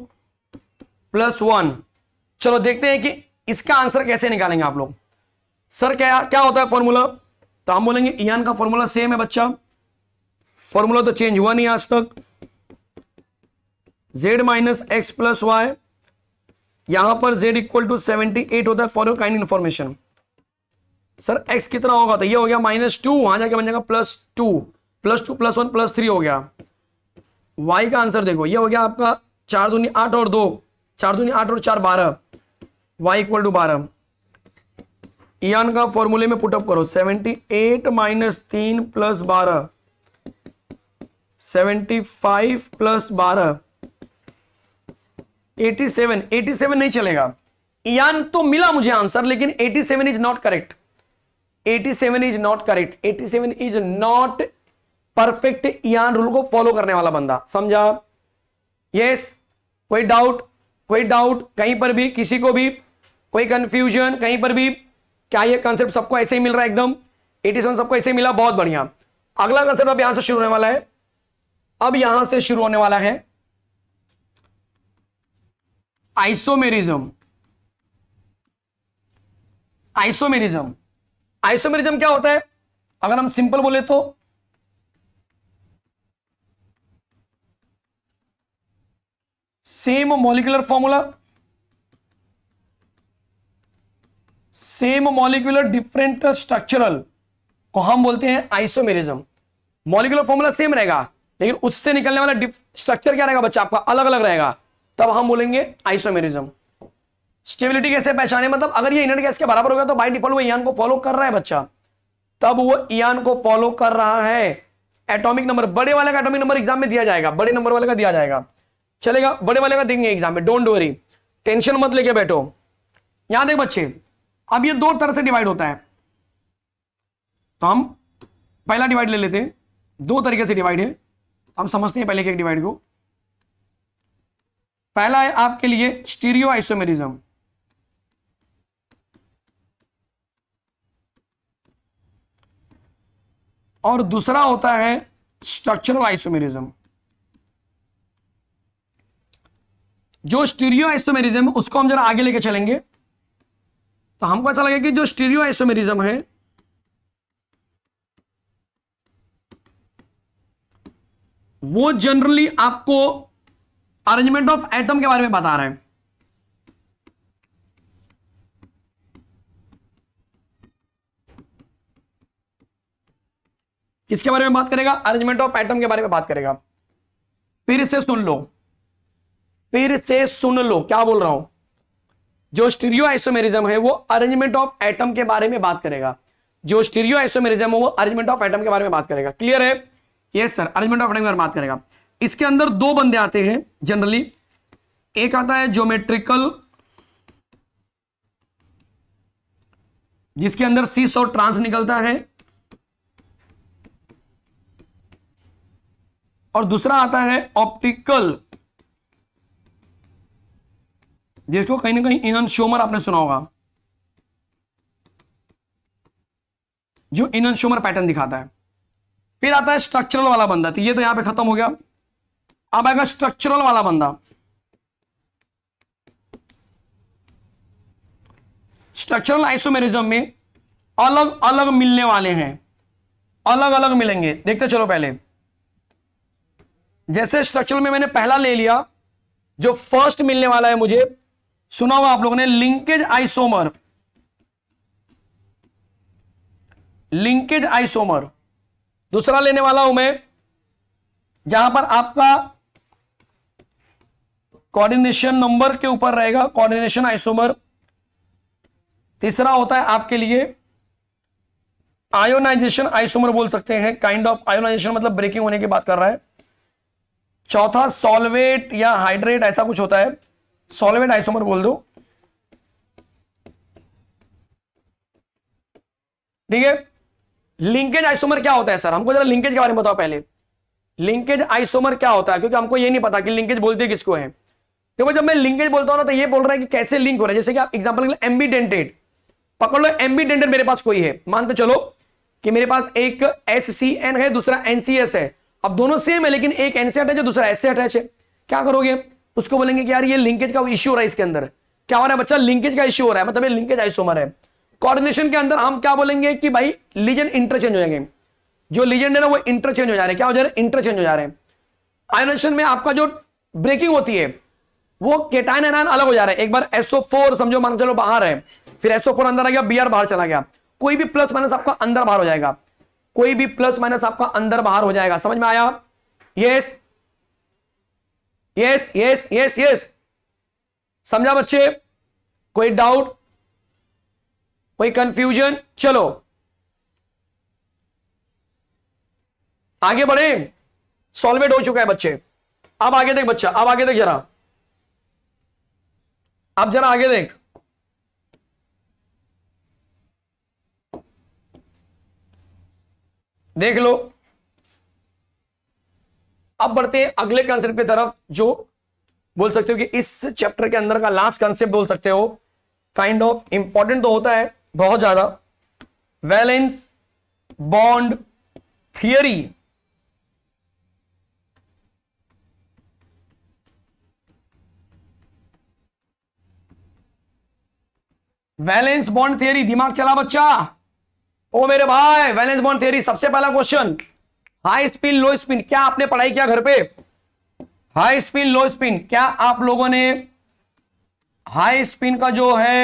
plus one चलो देखते हैं कि इसका आंसर कैसे निकालेंगे आप लोग सर क्या क्या होता है फॉर्मूला तो हम बोलेंगे ईयान का फॉर्मूला सेम है बच्चा फॉर्मूला तो चेंज हुआ नहीं आज तक Z minus X plus Y यहां पर Z equal to seventy eight होता है for your kind information sir X कितना होगा तो ये हो गया माइनस टू वहां जाके बन जाएगा plus two plus two plus one plus three हो गया वाई का आंसर देखो ये हो गया आपका चार दूनी आठ और दो चार दूनी आठ और चार बारह वाई इक्वल टू बारह ईयन का फॉर्मूले में पुटअप करो सेवेंटी एट माइनस तीन प्लस बारह सेवेंटी फाइव प्लस बारह एटी सेवन एटी सेवन नहीं चलेगा ईयन तो मिला मुझे आंसर लेकिन eighty seven is not correct eighty seven is not correct eighty seven is not perfect EAN rule को फॉलो करने वाला बंदा समझा यस yes, कोई डाउट कोई डाउट कहीं पर भी किसी को भी कोई कंफ्यूजन कहीं पर भी क्या ये कंसेप्ट सबको ऐसे ही मिल रहा है एकदम 87 सबको ऐसे ही मिला बहुत बढ़िया अगला कंसेप्ट अब यहां से शुरू होने वाला है अब यहां से शुरू होने वाला है आइसोमेरिज्म आइसोमेरिज्म आइसोमेरिज्म क्या होता है अगर हम सिंपल बोले तो same molecular formula same molecular different structural को हम बोलते हैं आइसोमेरिज्म मॉलिक्यूलर फॉर्मूला सेम रहेगा लेकिन उससे निकलने वाला स्ट्रक्चर क्या रहेगा बच्चा आपका अलग अलग रहेगा तब हम बोलेंगे आइसोमेरिज्म स्टेबिलिटी कैसे पहचाने मतलब अगर ये इनर्ट गैस के बराबर हो गया तो बाई डिफॉल्ट वो ईआन को फॉलो कर रहा है बच्चा तब वो ईआन को फॉलो कर रहा है एटॉमिक नंबर बड़े वाले का एटॉमिक नंबर एग्जाम में दिया जाएगा बड़े नंबर वाले का दिया जाएगा चलेगा बड़े वाले का देंगे एग्जाम में डोंट वरी टेंशन मत लेके बैठो यहां देख बच्चे अब ये दो तरह से डिवाइड होता है तो हम पहला डिवाइड ले लेते हैं दो तरीके से डिवाइड है हम समझते हैं पहले के एक डिवाइड को पहला है आपके लिए स्टीरियो आइसोमेरिज्म और दूसरा होता है स्ट्रक्चरल आइसोमेरिज्म जो स्टीरियो आइसोमेरिज्म उसको हम जरा आगे लेके चलेंगे तो हमको ऐसा लगेगा कि जो स्टीरियो आइसोमेरिज्म है वो जनरली आपको अरेंजमेंट ऑफ एटम के बारे में बता रहे हैं किसके बारे में बात करेगा अरेंजमेंट ऑफ एटम के बारे में बात करेगा फिर से सुन लो फिर से सुन लो क्या बोल रहा हूं जो स्टीरियो आइसोमेरिज्म है वो अरेंजमेंट ऑफ एटम के बारे में बात करेगा जो स्टीरियो आइसोमेरिज्म है वो अरेंजमेंट ऑफ एटम के बारे में बात करेगा क्लियर है yes sir arrangement of atom के बारे में बात करेगा इसके अंदर दो बंदे आते हैं जनरली एक आता है ज्योमेट्रिकल जिसके अंदर सीस और ट्रांस निकलता है और दूसरा आता है ऑप्टिकल जिसको कहीं ना कहीं इनन श्योमर आपने सुना होगा जो इनन श्योमर पैटर्न दिखाता है फिर आता है स्ट्रक्चरल वाला बंदा तो ये तो यहां पे खत्म हो गया अब आएगा स्ट्रक्चरल वाला बंदा स्ट्रक्चरल आइसोमेरिज्म में अलग अलग मिलने वाले हैं अलग अलग मिलेंगे देखते चलो पहले जैसे स्ट्रक्चरल में मैंने पहला ले लिया जो फर्स्ट मिलने वाला है मुझे सुना हुआ आप लोगों ने लिंकेज आइसोमर लिंकेज आइसोमर दूसरा लेने वाला हूं मैं जहां पर आपका कोऑर्डिनेशन नंबर के ऊपर रहेगा कोऑर्डिनेशन आइसोमर तीसरा होता है आपके लिए आयोनाइजेशन आइसोमर बोल सकते हैं काइंड ऑफ आयोनाइजेशन मतलब ब्रेकिंग होने की बात कर रहा है चौथा सॉल्वेट या हाइड्रेट ऐसा कुछ होता है सॉल्वेंट आइसोमर बोल दो ठीक है लिंकेज आइसोमर क्या होता है सर हमको जरा लिंकेज के बारे में बताओ पहले लिंकेज आइसोमर क्या होता है क्योंकि हमको ये नहीं पता कि लिंकेज बोलते किसको है देखो जब मैं लिंकेज बोलता हूं ना तो ये बोल रहा है कि कैसे लिंक हो रहा है जैसे कि आप एग्जाम्पल एम्बी डेंटेड पकड़ लो एम्बी डेंटेड मेरे पास कोई है मान तो चलो कि मेरे पास एक एस सी एन है दूसरा एनसीएस है अब दोनों सेम है लेकिन एक एन से अटैच है दूसरा एस से अटैच है क्या करोगे उसको बोलेंगे कि यार ये लिंकेज का इश्यू हो रहा है इसके अंदर क्या हो रहा है बच्चा लिंकेज का इश्यू हो रहा है मतलब ये लिंकेज आइसोमर है कोऑर्डिनेशन के अंदर हम क्या बोलेंगे कि भाई लीजेंड इंटरचेंज हो जाएंगे जो लीजेंड है ना वो इंटरचेंज हो जा रहे हैं क्या हो जा रहे हैं इंटरचेंज हो जा रहे हैं आयोनेशन में आपका जो ब्रेकिंग होती है वो केटाइन एनायन अलग हो जा रहा है एक बार SO4 समझो मान चलो बाहर है फिर SO4 अंदर आ गया Br बाहर चला गया कोई भी प्लस माइनस आपका अंदर बाहर हो जाएगा कोई भी प्लस माइनस आपका अंदर बाहर हो जाएगा समझ में आया yes yes. Yes yes yes yes समझा बच्चे कोई डाउट कोई कंफ्यूजन चलो आगे बढ़े सॉल्वेट हो चुका है बच्चे अब आगे देख बच्चा अब आगे देख जरा अब जरा आगे देख देख लो अब बढ़ते हैं अगले कंसेप्ट की तरफ जो बोल सकते हो कि इस चैप्टर के अंदर का लास्ट कंसेप्ट बोल सकते हो काइंड ऑफ इंपॉर्टेंट तो होता है बहुत ज्यादा valence bond theory valence bond theory दिमाग चला बच्चा ओ मेरे भाई वैलेंस बॉन्ड थियरी सबसे पहला question high spin low spin क्या आपने पढ़ाई किया घर पे हाई स्पिन लो स्पिन क्या आप लोगों ने हाई स्पिन का जो है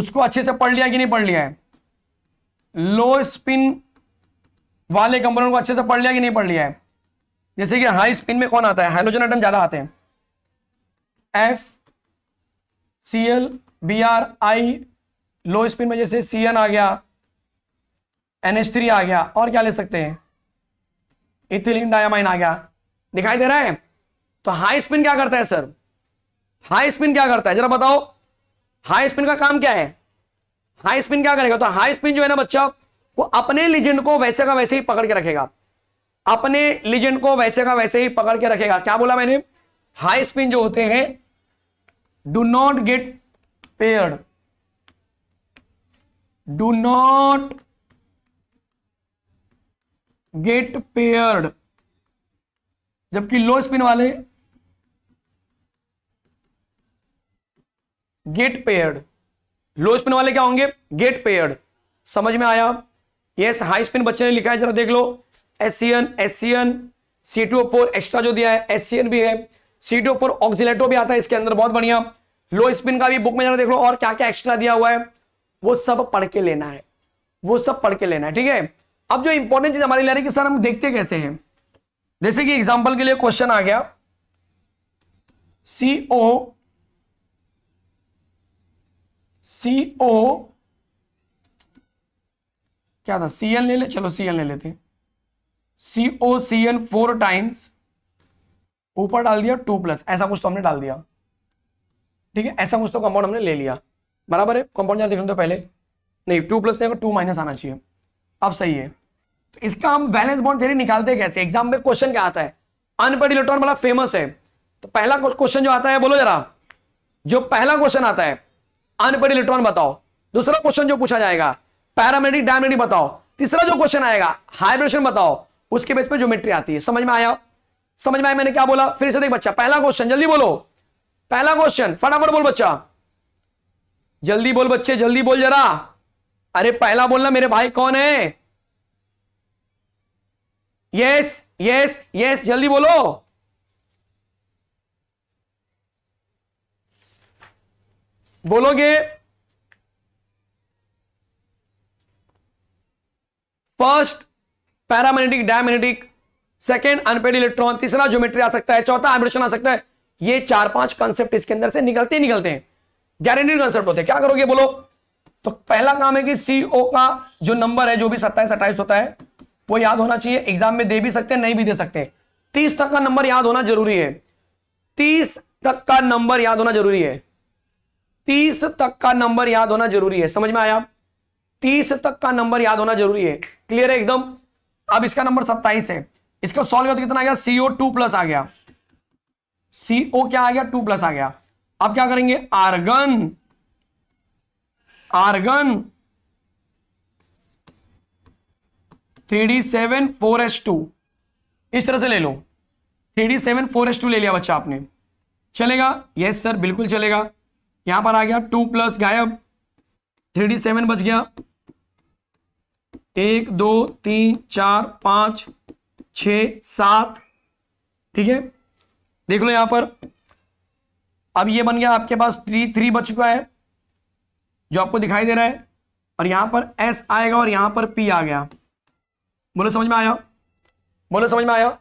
उसको अच्छे से पढ़ लिया कि नहीं पढ़ लिया है लो स्पिन वाले कंपोनेंट को अच्छे से पढ़ लिया कि नहीं पढ़ लिया है जैसे कि हाई स्पिन में कौन आता है हाइड्रोजन आइटम ज्यादा आते हैं F C L B R I low spin में जैसे सी एन आ गया एन एच थ्री आ गया और क्या ले सकते हैं इथिलीन डायामाइन आ गया दिखाई दे रहा है तो हाई स्पिन क्या करता है सर हाई स्पिन क्या करता है जरा बताओ हाई स्पिन का काम क्या है हाई स्पिन क्या करेगा तो हाई स्पिन जो है ना बच्चा वो अपने लिजेंड को वैसे का वैसे ही पकड़ के रखेगा अपने लिजेंड को वैसे का वैसे ही पकड़ के रखेगा क्या बोला मैंने हाई स्पिन जो होते हैं do not get pair do not get paired जबकि लो स्पिन वाले गेट पेयर्ड लो स्पिन वाले क्या होंगे गेट पेयर्ड समझ में आया यस हाई स्पिन बच्चे ने लिखा है जरा देख लो S C N S C N C two four extra जो दिया है एस सी एन भी है सी टू फोर ऑक्सीटो भी आता है इसके अंदर बहुत बढ़िया लो स्पिन का भी बुक में जरा देख लो और क्या क्या एक्स्ट्रा दिया हुआ है वो सब पढ़ के लेना है वो सब पढ़ के लेना है ठीक है अब जो इंपॉर्टेंट चीज हमारी लाने कि सर हम देखते कैसे हैं जैसे कि एग्जाम्पल के लिए क्वेश्चन आ गया सी ओ सी ओ क्या था सी एन ले ले चलो सी एन ले लेते C O C N four times ऊपर डाल दिया टू प्लस ऐसा कुछ तो हमने डाल दिया ठीक है ऐसा कुछ तो कंपाउंड हमने ले लिया बराबर है कंपाउंड देख लो तो पहले नहीं टू प्लस नहीं टू माइनस आना चाहिए अब सही है इसका हम बैलेंस बॉन्ड थ्योरी निकालते कैसे एग्जाम में क्वेश्चन क्या आता है अनपढ़ इलेक्ट्रॉन बड़ा फेमस है तो पहला क्वेश्चन जो आता है बोलो जरा जो पहला क्वेश्चन आता है अनपढ़ इलेक्ट्रॉन बताओ दूसरा क्वेश्चन जो पूछा जाएगा पैरामेडिक डायमेडिक बताओ तीसरा जो क्वेश्चन आएगा हाइब्रेशन बताओ उसके बेस पे ज्योमेट्री आती है समझ में आया समझ में आया मैंने क्या बोला फिर से देख बच्चा पहला क्वेश्चन जल्दी बोलो पहला क्वेश्चन फटाफट बोल बच्चा जल्दी बोल बच्चे जल्दी बोल जरा अरे पहला बोलना मेरे भाई कौन है यस यस यस जल्दी बोलो बोलोगे first paramagnetic diamagnetic second unpaired electron तीसरा ज्योमेट्री आ सकता है चौथा हाइब्रेशन आ सकता है ये चार पांच कॉन्सेप्ट इसके अंदर से निकलते ही निकलते हैं गारंटीड कॉन्सेप्ट होते हैं क्या करोगे बोलो तो पहला काम है कि सीओ का जो नंबर है जो भी सत्ताईस अट्ठाईस होता है वो याद होना चाहिए एग्जाम में दे भी सकते हैं नहीं भी दे सकते हैं तीस तक का नंबर याद होना जरूरी है तीस तक का नंबर याद होना जरूरी है तीस तक का नंबर याद होना जरूरी है समझ में आया तीस तक का नंबर याद होना जरूरी है क्लियर है एकदम अब इसका नंबर सत्ताईस है इसका सॉल्व तो कितना आ गया सीओ टू प्लस आ गया सीओ क्या आ गया टू प्लस आ गया अब क्या करेंगे argon argon three D seven four S two इस तरह से ले लो three D seven four S two ले लिया बच्चा आपने चलेगा यस सर बिल्कुल चलेगा यहां पर आ गया टू प्लस गायब थ्री डी सेवन बच गया एक दो तीन चार पांच छ सात ठीक है देख लो यहां पर अब ये बन गया आपके पास थ्री थ्री बच चुका है जो आपको दिखाई दे रहा है और यहां पर एस आएगा और यहां पर पी आ गया बोलो समझ में आया बोलो समझ में आया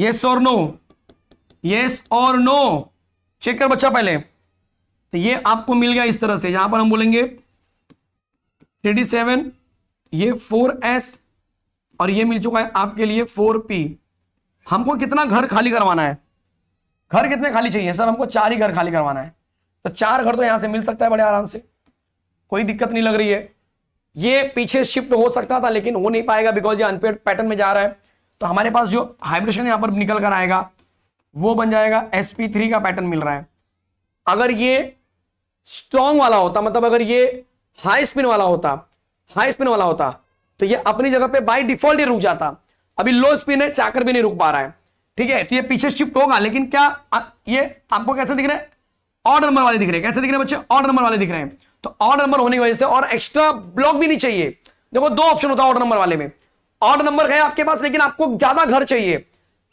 यस और नो यस और नो चेक कर बच्चा पहले तो ये आपको मिल गया इस तरह से यहां पर हम बोलेंगे थ्री सेवन ये फोर एस और ये मिल चुका है आपके लिए फोर पी हमको कितना घर खाली करवाना है घर कितने खाली चाहिए सर हमको चार ही घर खाली करवाना है तो चार घर तो यहां से मिल सकता है बड़े आराम से कोई दिक्कत नहीं लग रही है ये पीछे शिफ्ट हो सकता था लेकिन हो नहीं पाएगा बिकॉज ये अनपेड पैटर्न में जा रहा है तो हमारे पास जो हाइब्रेशन यहां पर निकल कर आएगा वो बन जाएगा sp3 का पैटर्न मिल रहा है अगर ये स्ट्रॉन्ग वाला होता मतलब अगर ये हाई स्पिन वाला होता हाई स्पिन वाला होता तो ये अपनी जगह पे बाय डिफॉल्ट ही रुक जाता अभी लो स्पिन है चाकर भी नहीं रुक पा रहा है ठीक है तो ये पीछे शिफ्ट होगा लेकिन क्या ये आपको कैसे दिख रहा है ऑर्ड नंबर वाले दिख रहे हैं कैसे दिख रहे हैं बच्चे ऑर्ड नंबर वाले दिख रहे हैं तो ऑड नंबर होने की वजह से और एक्स्ट्रा ब्लॉक भी नहीं चाहिए देखो दो ऑप्शन होता है ऑड नंबर वाले में ऑड नंबर है आपके पास लेकिन आपको ज्यादा घर चाहिए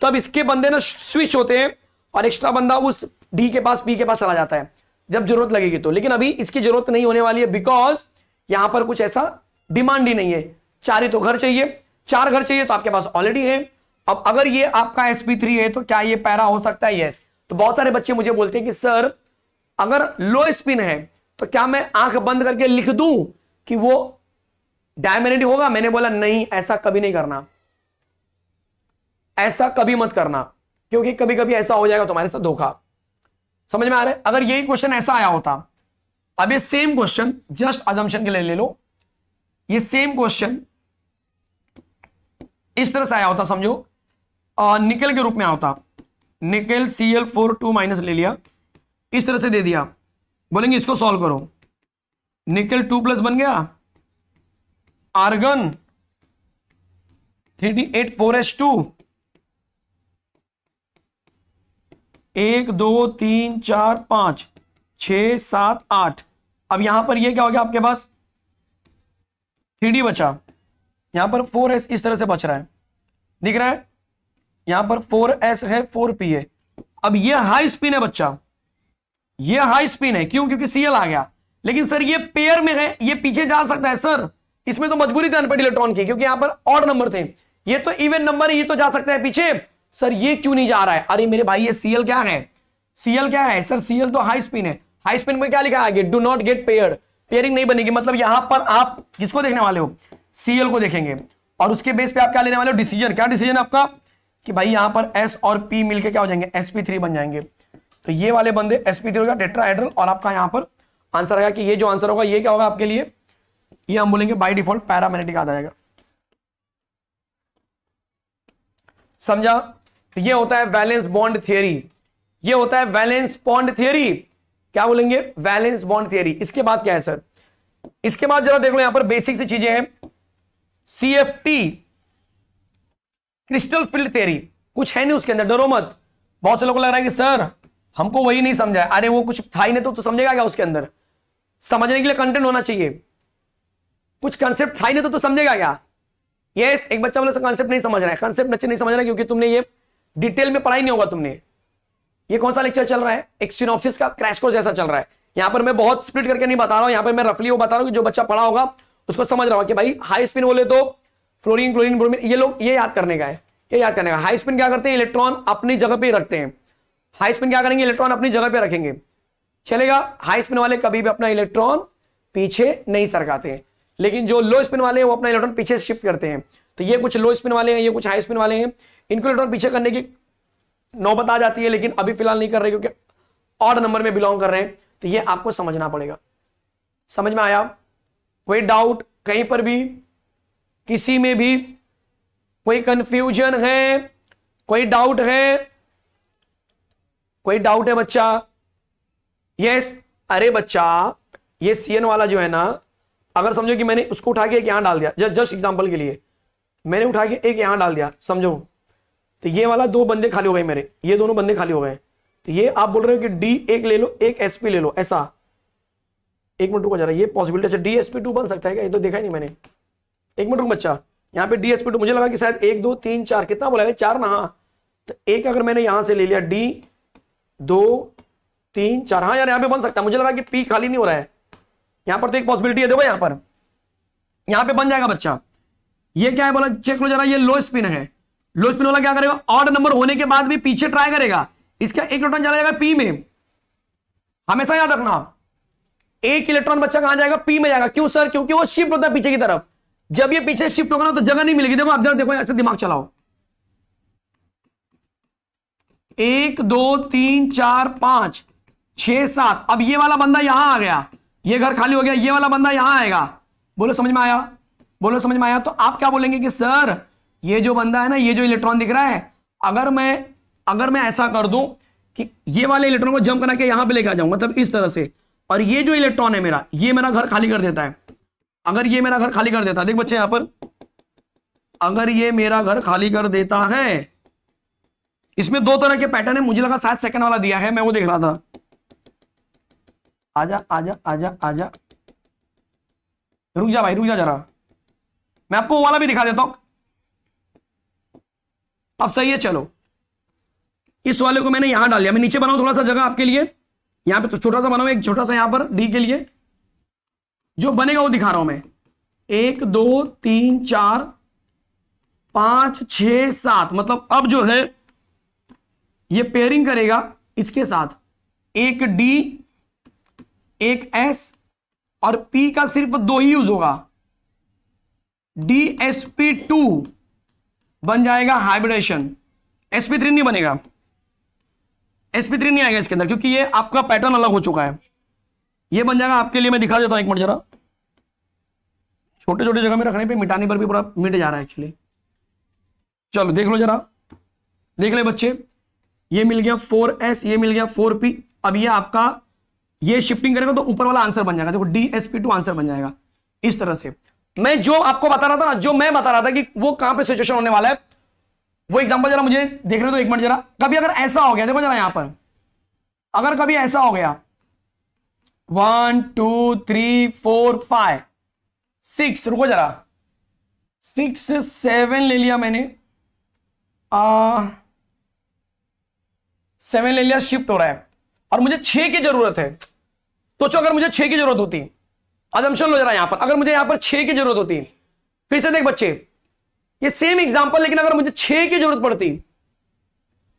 तब इसके बंदे ना स्विच होते हैं और एक्स्ट्रा बंदा उस डी के पास पी के पास चला जाता है जब जरूरत लगेगी तो लेकिन अभी इसकी जरूरत नहीं होने वाली है बिकॉज यहां पर कुछ ऐसा डिमांड ही नहीं है चार ही तो घर चाहिए चार घर चाहिए तो आपके पास ऑलरेडी है अब अगर ये आपका एस है तो क्या ये पैरा हो सकता है यस तो बहुत सारे बच्चे मुझे बोलते हैं कि सर अगर लो स्पिन है तो क्या मैं आंख बंद करके लिख दूं कि वो डायमेरिट होगा मैंने बोला नहीं ऐसा कभी नहीं करना ऐसा कभी मत करना क्योंकि कभी कभी ऐसा हो जाएगा तुम्हारे साथ धोखा समझ में आ रहा है अगर यही क्वेश्चन ऐसा आया होता अब ये सेम क्वेश्चन जस्ट अजम्शन के लिए ले लो ये सेम क्वेश्चन इस तरह से आया होता समझो आ, निकल के रूप में आया होता nickel C L four two minus ले लिया इस तरह से दे दिया बोलेंगे इसको सॉल्व करो निकल टू प्लस बन गया argon three D eight four S two एक दो तीन चार पांच छ सात आठ अब यहां पर ये क्या हो गया आपके पास थ्री डी बचा यहां पर फोर एस इस तरह से बच रहा है दिख रहा है यहां पर फोर एस है फोर पी है अब ये हाई स्पिन है बच्चा ये हाई स्पिन है क्यों क्योंकि सीएल आ गया लेकिन सर ये पेयर में है ये पीछे जा सकता है सर इसमें तो मजबूरी थी अनपढ़ इलेक्ट्रॉन की क्योंकि यहां पर ऑड नंबर थे ये तो इवन नंबर है ये तो जा सकता है पीछे सर ये क्यों नहीं जा रहा है अरे मेरे भाई ये सीएल क्या है सीएल क्या है सर सीएल तो हाई स्पिन है हाई स्पिन में क्या लिखा आगे do not get pair pairing नहीं बनेगी मतलब यहां पर आप किसको देखने वाले हो सीएल को देखेंगे और उसके बेस पे आप क्या लेने वाले हो डिसीजन क्या डिसीजन आपका कि भाई यहां पर एस और पी मिलकर क्या हो जाएंगे एसपी थ्री बन जाएंगे तो ये वाले बंदे एसपी थ्री टेट्राहाइड्रल और आपका यहां पर आंसर आएगा कि ये जो आंसर होगा ये क्या होगा आपके लिए ये हम बोलेंगे बाई डिफॉल्ट पैरामैग्नेटिक आ जाएगा समझा तो ये होता है वैलेंस बॉन्ड थियरी ये होता है वैलेंस बॉन्ड थियरी क्या बोलेंगे वैलेंस बॉन्ड थियरी इसके बाद क्या है सर इसके बाद जरा देख लो यहां पर बेसिक सी चीजें हैं C F T crystal field theory कुछ है नहीं उसके अंदर डरो मत बहुत से लोगों को लग रहा है कि सर हमको वही नहीं समझा अरे वो कुछ था ही नहीं तो, तो समझेगा क्या उसके अंदर समझने के लिए कंटेंट होना चाहिए कुछ कंसेप्ट था ही नहीं तो, तो समझेगा क्या यस yes, एक बच्चा बोला मतलब कंसेप्ट नहीं समझ रहा है कंसेप्ट अच्छे नहीं समझ रहा है क्योंकि तुमने ये डिटेल में पढ़ाई नहीं होगा तुमने ये कौन सा लेक्चर चल रहा है एक सिनोप्सिस का क्रैश कोर्स ऐसा चल रहा है यहां पर मैं बहुत स्प्लिट करके नहीं बता रहा हूं यहां पर मैं रफली वो बता रहा हूँ कि जो बच्चा पढ़ा होगा उसको समझ रहा हूँ कि भाई हाई स्पिन बोले तो फ्लोरिन क्लोरिन ये लोग ये याद करने का है ये याद करने का हाई स्पिन क्या करते हैं इलेक्ट्रॉन अपनी जगह पर रखते हैं हाई स्पिन क्या करेंगे इलेक्ट्रॉन अपनी जगह पे रखेंगे चलेगा हाई स्पिन वाले कभी भी अपना इलेक्ट्रॉन पीछे नहीं सरकाते हैं लेकिन जो लो स्पिन वाले हैं वो अपना इलेक्ट्रॉन पीछे शिफ्ट करते हैं तो ये कुछ लो स्पिन वाले हैं ये कुछ हाई स्पिन वाले हैं इनको इलेक्ट्रॉन पीछे करने की नौबत आ जाती है लेकिन अभी फिलहाल नहीं कर रहे क्योंकि ऑड नंबर में बिलोंग कर रहे हैं तो ये आपको समझना पड़ेगा समझ में आया कोई डाउट कहीं पर भी किसी में भी कोई कंफ्यूजन है कोई डाउट है कोई डाउट है बच्चा यस अरे बच्चा ये सीएन वाला जो है ना अगर समझो कि मैंने उसको उठा के एक यहां डाल दिया जस्ट एग्जाम्पल के लिए मैंने उठा के एक यहां डाल दिया समझो तो ये वाला दो बंदे खाली हो गए मेरे ये दोनों बंदे खाली हो गए तो ये आप बोल रहे हो कि डी एक ले लो एक पी ले लो ऐसा एक मिनट रुको जरा ये पॉसिबिलिटी अच्छा डी एसपी टू बन सकता है क्या ये तो देखा ही नहीं मैंने एक मिनट रुको बच्चा यहाँ पे डी टू मुझे लगा कि शायद एक दो तीन चार कितना बोला गया चार ना हाँ तो एक अगर मैंने यहां से ले लिया डी दो तीन चार हाँ यार यहां पे बन सकता है मुझे लगा कि पी खाली नहीं हो रहा है यहां पर तो एक पॉसिबिलिटी है देखो यहां पर यहां पे बन जाएगा बच्चा ये क्या है बोला चेक लो जरा ये लो स्पिन है लो स्पिन वाला क्या करेगा ऑड नंबर होने के बाद भी पीछे ट्राई करेगा इसका एक इलेक्ट्रॉन चला जाएगा पी में हमेशा याद रखना एक इलेक्ट्रॉन बच्चा कहां जाएगा पी में जाएगा क्यों सर क्योंकि वो शिफ्ट होता है पीछे की तरफ जब ये पीछे शिफ्ट होगा ना तो जगह नहीं मिलेगी देखो आप जरा देखो ऐसे दिमाग चलाओ एक दो तीन चार पांच छह सात अब ये वाला बंदा यहां आ गया ये घर खाली हो गया ये वाला बंदा यहां आएगा बोलो समझ में आया बोलो समझ में आया तो आप क्या बोलेंगे कि सर ये जो बंदा है ना ये जो इलेक्ट्रॉन दिख रहा है अगर मैं अगर मैं ऐसा कर दूं कि ये वाले इलेक्ट्रॉन को जंप करा के यहां पर लेके आ जाऊं मतलब इस तरह से और ये जो इलेक्ट्रॉन है मेरा ये मेरा घर खाली कर देता है अगर ये मेरा घर खाली कर देता है देख बच्चे यहां पर अगर ये मेरा घर खाली कर देता है इसमें दो तरह के पैटर्न है मुझे लगा सात सेकंड वाला दिया है मैं वो देख रहा था आजा आजा आजा आजा रुक जा भाई रुक जा जरा मैं आपको वो वाला भी दिखा देता हूं अब सही है चलो इस वाले को मैंने यहां डाल लिया मैं नीचे बनाऊ थोड़ा सा जगह आपके लिए यहां पे तो छोटा सा बनाऊ एक छोटा सा यहां पर डी के लिए जो बनेगा वो दिखा रहा हूं मैं एक दो तीन चार पांच छ सात मतलब अब जो है ये पेयरिंग करेगा इसके साथ एक डी एक एस और पी का सिर्फ दो ही यूज होगा डी एस पी टू बन जाएगा हाइब्रिडेशन एसपी थ्री नहीं बनेगा एसपी थ्री नहीं आएगा इसके अंदर क्योंकि ये आपका पैटर्न अलग हो चुका है ये बन जाएगा आपके लिए मैं दिखा देता हूं एक मिनट जरा छोटे छोटे जगह में रखने पे मिटाने पर भी पूरा मिट जा रहा है एक्चुअली चलो देख लो जरा देख ले बच्चे ये मिल गया फोर एस ये मिल गया फोर पी अब ये आपका ये शिफ्टिंग करेगा तो ऊपर वाला आंसर बन जाएगा देखो D S P two answer बन जाएगा इस तरह से मैं जो आपको बता रहा था ना जो मैं बता रहा था कि वो कहां पे सिचुएशन होने वाला है वो एग्जांपल जरा मुझे देख रहे तो एक मिनट जरा कभी अगर ऐसा हो गया देखो जरा यहां पर अगर कभी ऐसा हो गया one two three four five six रुको जरा सिक्स सेवन ले लिया मैंने आ, सेवन ले लिया शिफ्ट हो रहा है और मुझे छह की जरूरत है सोचो अगर मुझे छह की जरूरत होती अजम्पन लो जरा यहां पर अगर मुझे यहां पर छह की जरूरत होती फिर से देख बच्चे ये सेम एग्जाम्पल लेकिन अगर मुझे छह की जरूरत पड़ती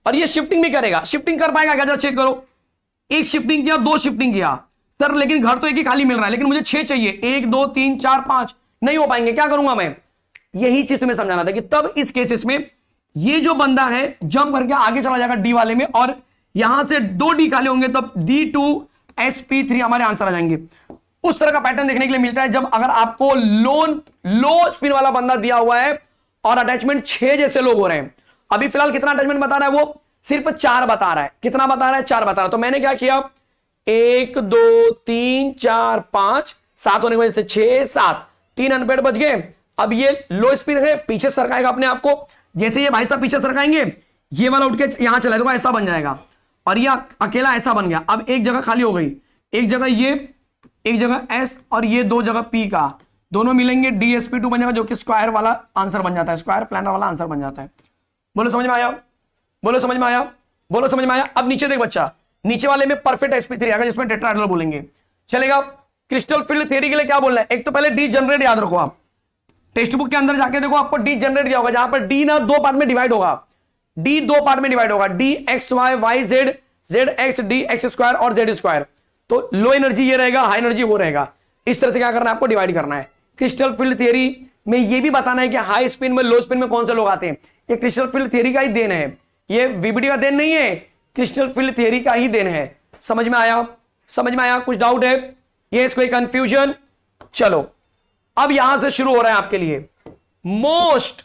और ये शिफ्टिंग भी करेगा शिफ्टिंग कर पाएगा क्या चेक करो एक शिफ्टिंग किया दो शिफ्टिंग किया सर लेकिन घर तो एक ही खाली मिल रहा है लेकिन मुझे छह चाहिए एक दो तीन चार पांच नहीं हो पाएंगे क्या करूंगा मैं यही चीज तुम्हें समझाना था कि तब इस केसेस में ये जो बंदा है जंप करके आगे चला जाएगा डी वाले में और यहां से दो डी खाले होंगे तो D two S P three हमारे आंसर आ जाएंगे उस तरह का पैटर्न देखने के लिए मिलता है जब अगर आपको लोन लो स्पिन वाला बंदा दिया हुआ है और अटैचमेंट छह जैसे लोग हो रहे हैं अभी फिलहाल कितना अटैचमेंट बता रहा है वो सिर्फ चार बता रहा है कितना बता रहा है चार बता रहा है तो मैंने क्या किया एक दो तीन चार पांच सात होने की वजह से छह सात तीन अनपेड बच गए अब ये लो स्पिन है पीछे सरकाएगा अपने आपको जैसे ये भाई साहब पीछे सरकाएंगे ये वाला उठ के यहाँ चला जाएगा ऐसा बन जाएगा और ये अकेला ऐसा बन गया अब एक जगह खाली हो गई एक जगह ये एक जगह एस और ये दो जगह पी का दोनों मिलेंगे डी एस पी टू बन जाएगा जो कि स्क्वायर वाला आंसर बन जाता है स्क्वायर प्लानर वाला आंसर बन जाता है बोलो समझ में आया बोलो समझ में आया बोलो समझ में आया अब नीचे देख बच्चा नीचे वाले में परफेक्ट एसपी थ्री आएगा जिसमें टेट्राहेड्रल बोलेंगे चलेगा क्रिस्टल फील्ड थ्योरी के लिए क्या बोलना है एक तो पहले डी जनरेट याद रखो आप टेक्स्ट बुक के अंदर जाके देखो आपको डी जनरेट किया होगा जहां पर डी ना दो पार्ट में डिवाइड होगा डी दो पार्ट में डिवाइड होगा D X Y Y Z Z X D X square और जेड स्क्वायर तो लो एनर्जी ये रहेगा हाई एनर्जी वो रहेगा इस तरह से क्या करना है आपको डिवाइड करना है क्रिस्टल फील्ड थियरी में ये भी बताना है कि हाई स्पिन में लो स्पिन में कौन से लोग आते हैं ये क्रिस्टल फील्ड थियरी का ही देन है ये वीबीडी का देन नहीं है क्रिस्टल फील्ड थियरी का ही देन है समझ में आया समझ में आया कुछ डाउट है ये इसको कंफ्यूजन चलो अब यहां से शुरू हो रहा है आपके लिए मोस्ट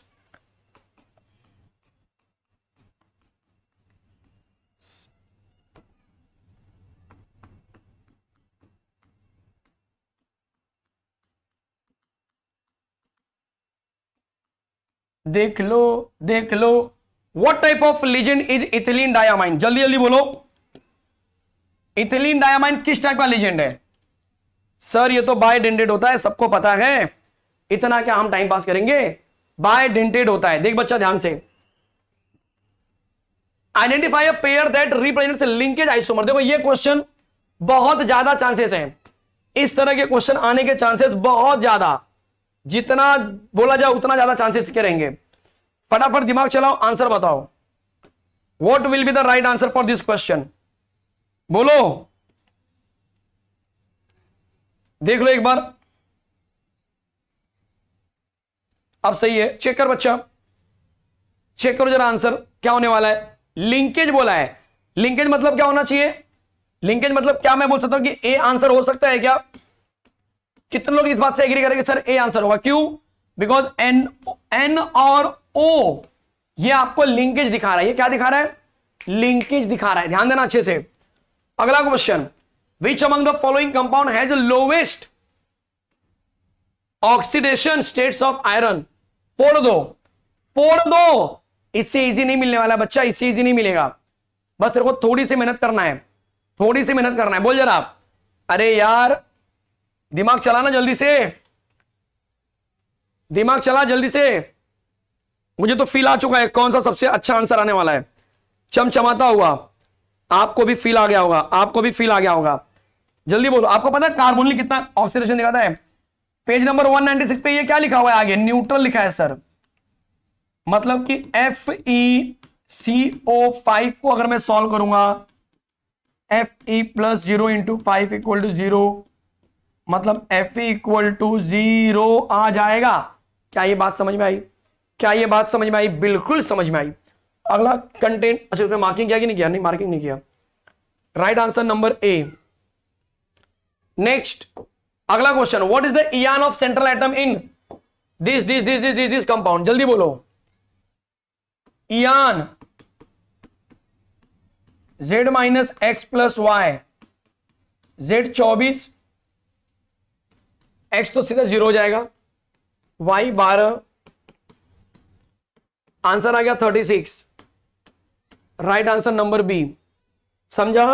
देख लो देख लो what type of ligand is ethylene diamine जल्दी जल्दी बोलो इथिलीन डायामाइन किस टाइप का लीजेंड है सर ये तो बाय डेंटेड होता है सबको पता है इतना क्या हम टाइम पास करेंगे बाय डेंटेड होता है देख बच्चा ध्यान से identify a pair that represent linkage isomer देखो ये क्वेश्चन बहुत ज्यादा चांसेस हैं इस तरह के क्वेश्चन आने के चांसेस बहुत ज्यादा जितना बोला जाए उतना ज्यादा चांसेस के रहेंगे फटाफट दिमाग चलाओ आंसर बताओ what will be the right answer for this question बोलो देख लो एक बार अब सही है चेक कर बच्चा चेक करो जरा आंसर क्या होने वाला है लिंकेज बोला है लिंकेज मतलब क्या होना चाहिए लिंकेज मतलब क्या मैं बोल सकता हूं कि ए आंसर हो सकता है क्या कितने लोग इस बात से एग्री करेंगे सर ए आंसर होगा क्यों बिकॉज एन एन और ओ ये आपको लिंकेज दिखा रहा है ये क्या दिखा रहा है लिंकेज दिखा रहा है ध्यान देना अच्छे से अगला question which among the following compound has the lowest oxidation states of iron फोड़ दो फोड़ दो इससे इजी नहीं मिलने वाला बच्चा इससे इजी नहीं मिलेगा बस तेरे को थोड़ी सी मेहनत करना है थोड़ी सी मेहनत करना है बोल जरा आप अरे यार दिमाग चलाना जल्दी से दिमाग चला जल्दी से मुझे तो फील आ चुका है कौन सा सबसे अच्छा आंसर आने वाला है चमचमाता हुआ आपको भी फील आ गया होगा आपको भी फील आ गया होगा जल्दी बोलो आपको पता है कार्बोनिल कितना ऑक्सीडेशन दिखाता है पेज नंबर 196 पे ये क्या लिखा हुआ है आगे न्यूट्रल लिखा है सर मतलब कि एफ ई सी ओ फाइव को अगर मैं सॉल्व करूंगा F E plus zero into five equal to zero मतलब F E equal to zero आ जाएगा क्या ये बात समझ में आई क्या ये बात समझ में आई बिल्कुल समझ में आई अगला कंटेंट अच्छा उसमें मार्किंग किया कि नहीं किया नहीं मार्किंग नहीं किया right answer number A next अगला question what is the EAN of central atom in this this this this this this compound जल्दी बोलो इन Z minus X plus Y Z चौबीस एक्स तो सीधा जीरो हो जाएगा वाई बारह आंसर आ गया thirty six right answer number B समझा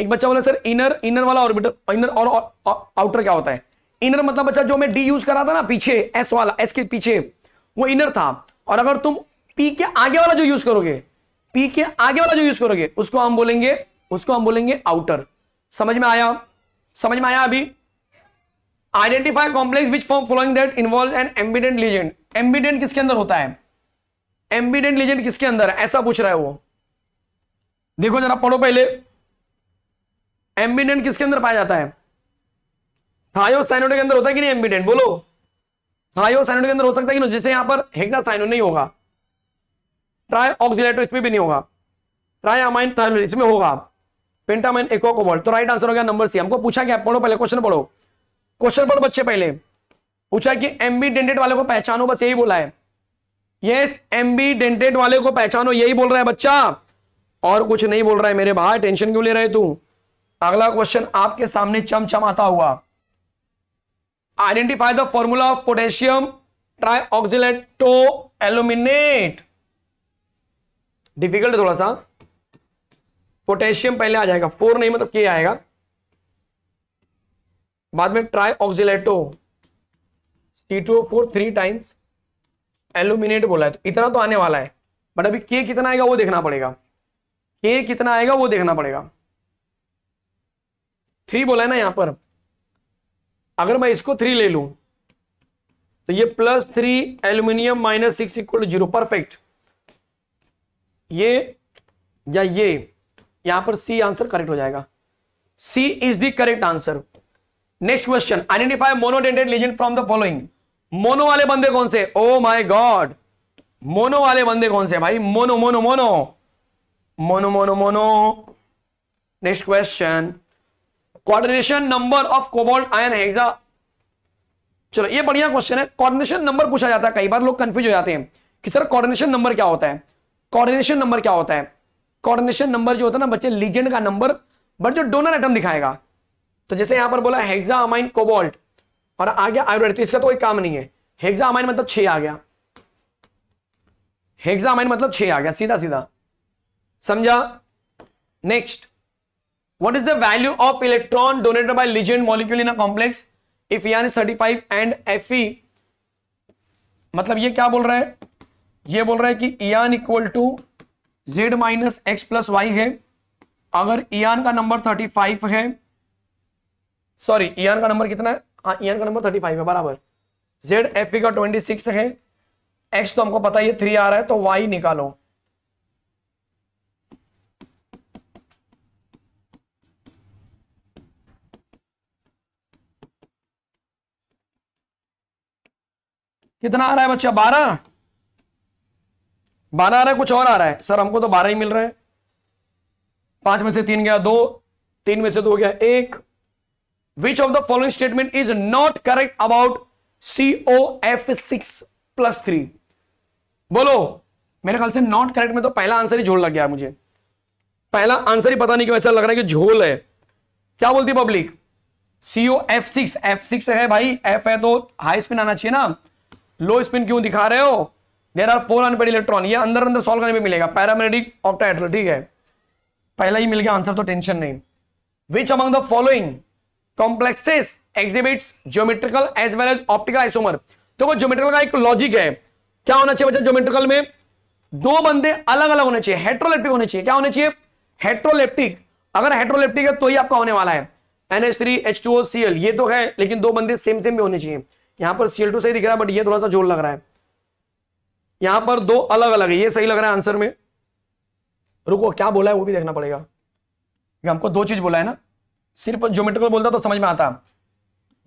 एक बच्चा बोला सर इनर इनर वाला ऑर्बिटर इनर और, आउटर क्या होता है इनर मतलब बच्चा जो मैं डी यूज करा था ना पीछे एस वाला एस के पीछे वो इनर था और अगर तुम पी के आगे वाला जो यूज करोगे पी के आगे वाला जो यूज करोगे उसको हम बोलेंगे उसको हम बोलेंगे आउटर समझ में आया समझ में आया अभी identify complex which from following that involve an ambident ligand ambident किसके अंदर होता है एम्बिडेंट लीजेंड किसके अंदर ऐसा पूछ रहा है वो देखो जरा पढ़ो पहले एम्बिडेंट किसके अंदर पाया जाता है थायोसाइनोड के अंदर होता है कि नहीं एम्बिडेंट बोलो थायोसाइनोड के अंदर हो सकता है कि नहीं जैसे यहां पर हेक्सासाइनो नहीं होगा ट्राई ऑक्सीटो इसमें भी नहीं होगा ट्राइमाइन इसमें होगा पेंटामाइन एको कोबाल्ट तो राइट आंसर हो गया नंबर सी हमको पूछा गया पढ़ो पहले क्वेश्चन पढ़ो क्वेश्चन पढ़ो बच्चे पहले पूछा कि एम्बिडेंटेड वाले को पहचानो बस यही बोला है यस एम्बिडेंटेड वाले को पहचानो यही बोल रहा है बच्चा और कुछ नहीं बोल रहा है मेरे भाई टेंशन क्यों ले रहे तू अगला क्वेश्चन आपके सामने चमचमाता हुआ identify the formula of potassium trioxalato aluminate difficult थोड़ा सा पोटेशियम पहले आ जाएगा फोर नहीं मतलब के आएगा बाद में trioxalato C two four three times aluminate बोला है तो इतना तो आने वाला है बट अभी के कितना आएगा वो देखना पड़ेगा के कितना आएगा वो देखना पड़ेगा थ्री बोला है ना यहां पर अगर मैं इसको थ्री ले लू तो ये plus three aluminium minus six equal to zero perfect ये या ये यहां पर सी आंसर करेक्ट हो जाएगा C is the correct answer next question identify monodentate ligand from the following mono वाले बंदे कौन से ओ माय गॉड मोनो वाले बंदे कौन से भाई mono mono mono mono mono mono next question coordination number of cobalt ion hexa चलो ये बढ़िया क्वेश्चन है कोऑर्डिनेशन नंबर पूछा जाता है कई बार लोग कंफ्यूज हो जाते हैं कि सर कोऑर्डिनेशन नंबर क्या होता है कोऑर्डिनेशन नंबर क्या होता है कोऑर्डिनेशन नंबर जो होता है ना बच्चे लीजेंड का नंबर बट जो डोनर एटम दिखाएगा तो जैसे यहां पर बोला हेक्सा अमाइन कोबोल्ट और आ गया आयोडाइड तो इसका तो कोई काम नहीं है हेक्सा अमाइन मतलब 6 आ गया हेक्सा अमाइन मतलब 6 आ गया सीधा सीधा समझा next What is the value of electron donated by ligand molecule in a complex? If ion is 35 and Fe, मतलब ये क्या बोल रहा है ये बोल रहा है कि EAN equal to Z minus X plus Y है अगर इयान का नंबर 35 है सॉरी इयान का नंबर कितना है हाँ का नंबर 35 है बराबर जेड एफ का 26 है एक्स तो हमको पता है थ्री आ रहा है तो वाई निकालो कितना आ रहा है बच्चा बारह बारह आ रहा है कुछ और आ रहा है सर हमको तो बारह ही मिल रहा है पांच में से तीन गया दो तीन में से दो गया एक which of the following statement is not correct about C O F six plus three बोलो मेरे ख्याल से नॉट करेक्ट में तो पहला आंसर ही झोल लग गया मुझे पहला आंसर ही पता नहीं क्यों ऐसा लग रहा है कि झोल है क्या बोलती public C O F six F six है भाई एफ है तो हाई स्पिन आना चाहिए ना लो स्पिन क्यों दिखा रहे हो there are four unpaired electron ये अंदर अंदर सॉल्व करने पे मिलेगा पैरामेडिक ऑक्टाहेड्रल ठीक है पहला ही मिल गया आंसर तो टेंशन नहीं which among the following complexes exhibits geometrical as well as optical isomer तो वो ज्योमेट्रिकल का एक लॉजिक है क्या होना चाहिए बच्चा ज्योमेट्रिकल में दो बंदे अलग अलग होने चाहिए हेट्रोलेप्टिक होने चाहिए क्या होने चाहिए हेट्रोलेप्टिक अगर हेट्रोलेप्टिक है तो ही आपका होने वाला है N H three H two O C L ये तो है लेकिन दो बंदे सेम सेम भी होने चाहिए यहाँ पर सीएल टू सही दिख रहा है बट ये थोड़ा सा जोर लग रहा है यहाँ पर दो अलग अलग है ये सही लग रहा है आंसर में रुको क्या बोला है वो भी देखना पड़ेगा हमको दो चीज बोला है ना सिर्फ ज्योमेट्रिकल बोलता तो समझ में आता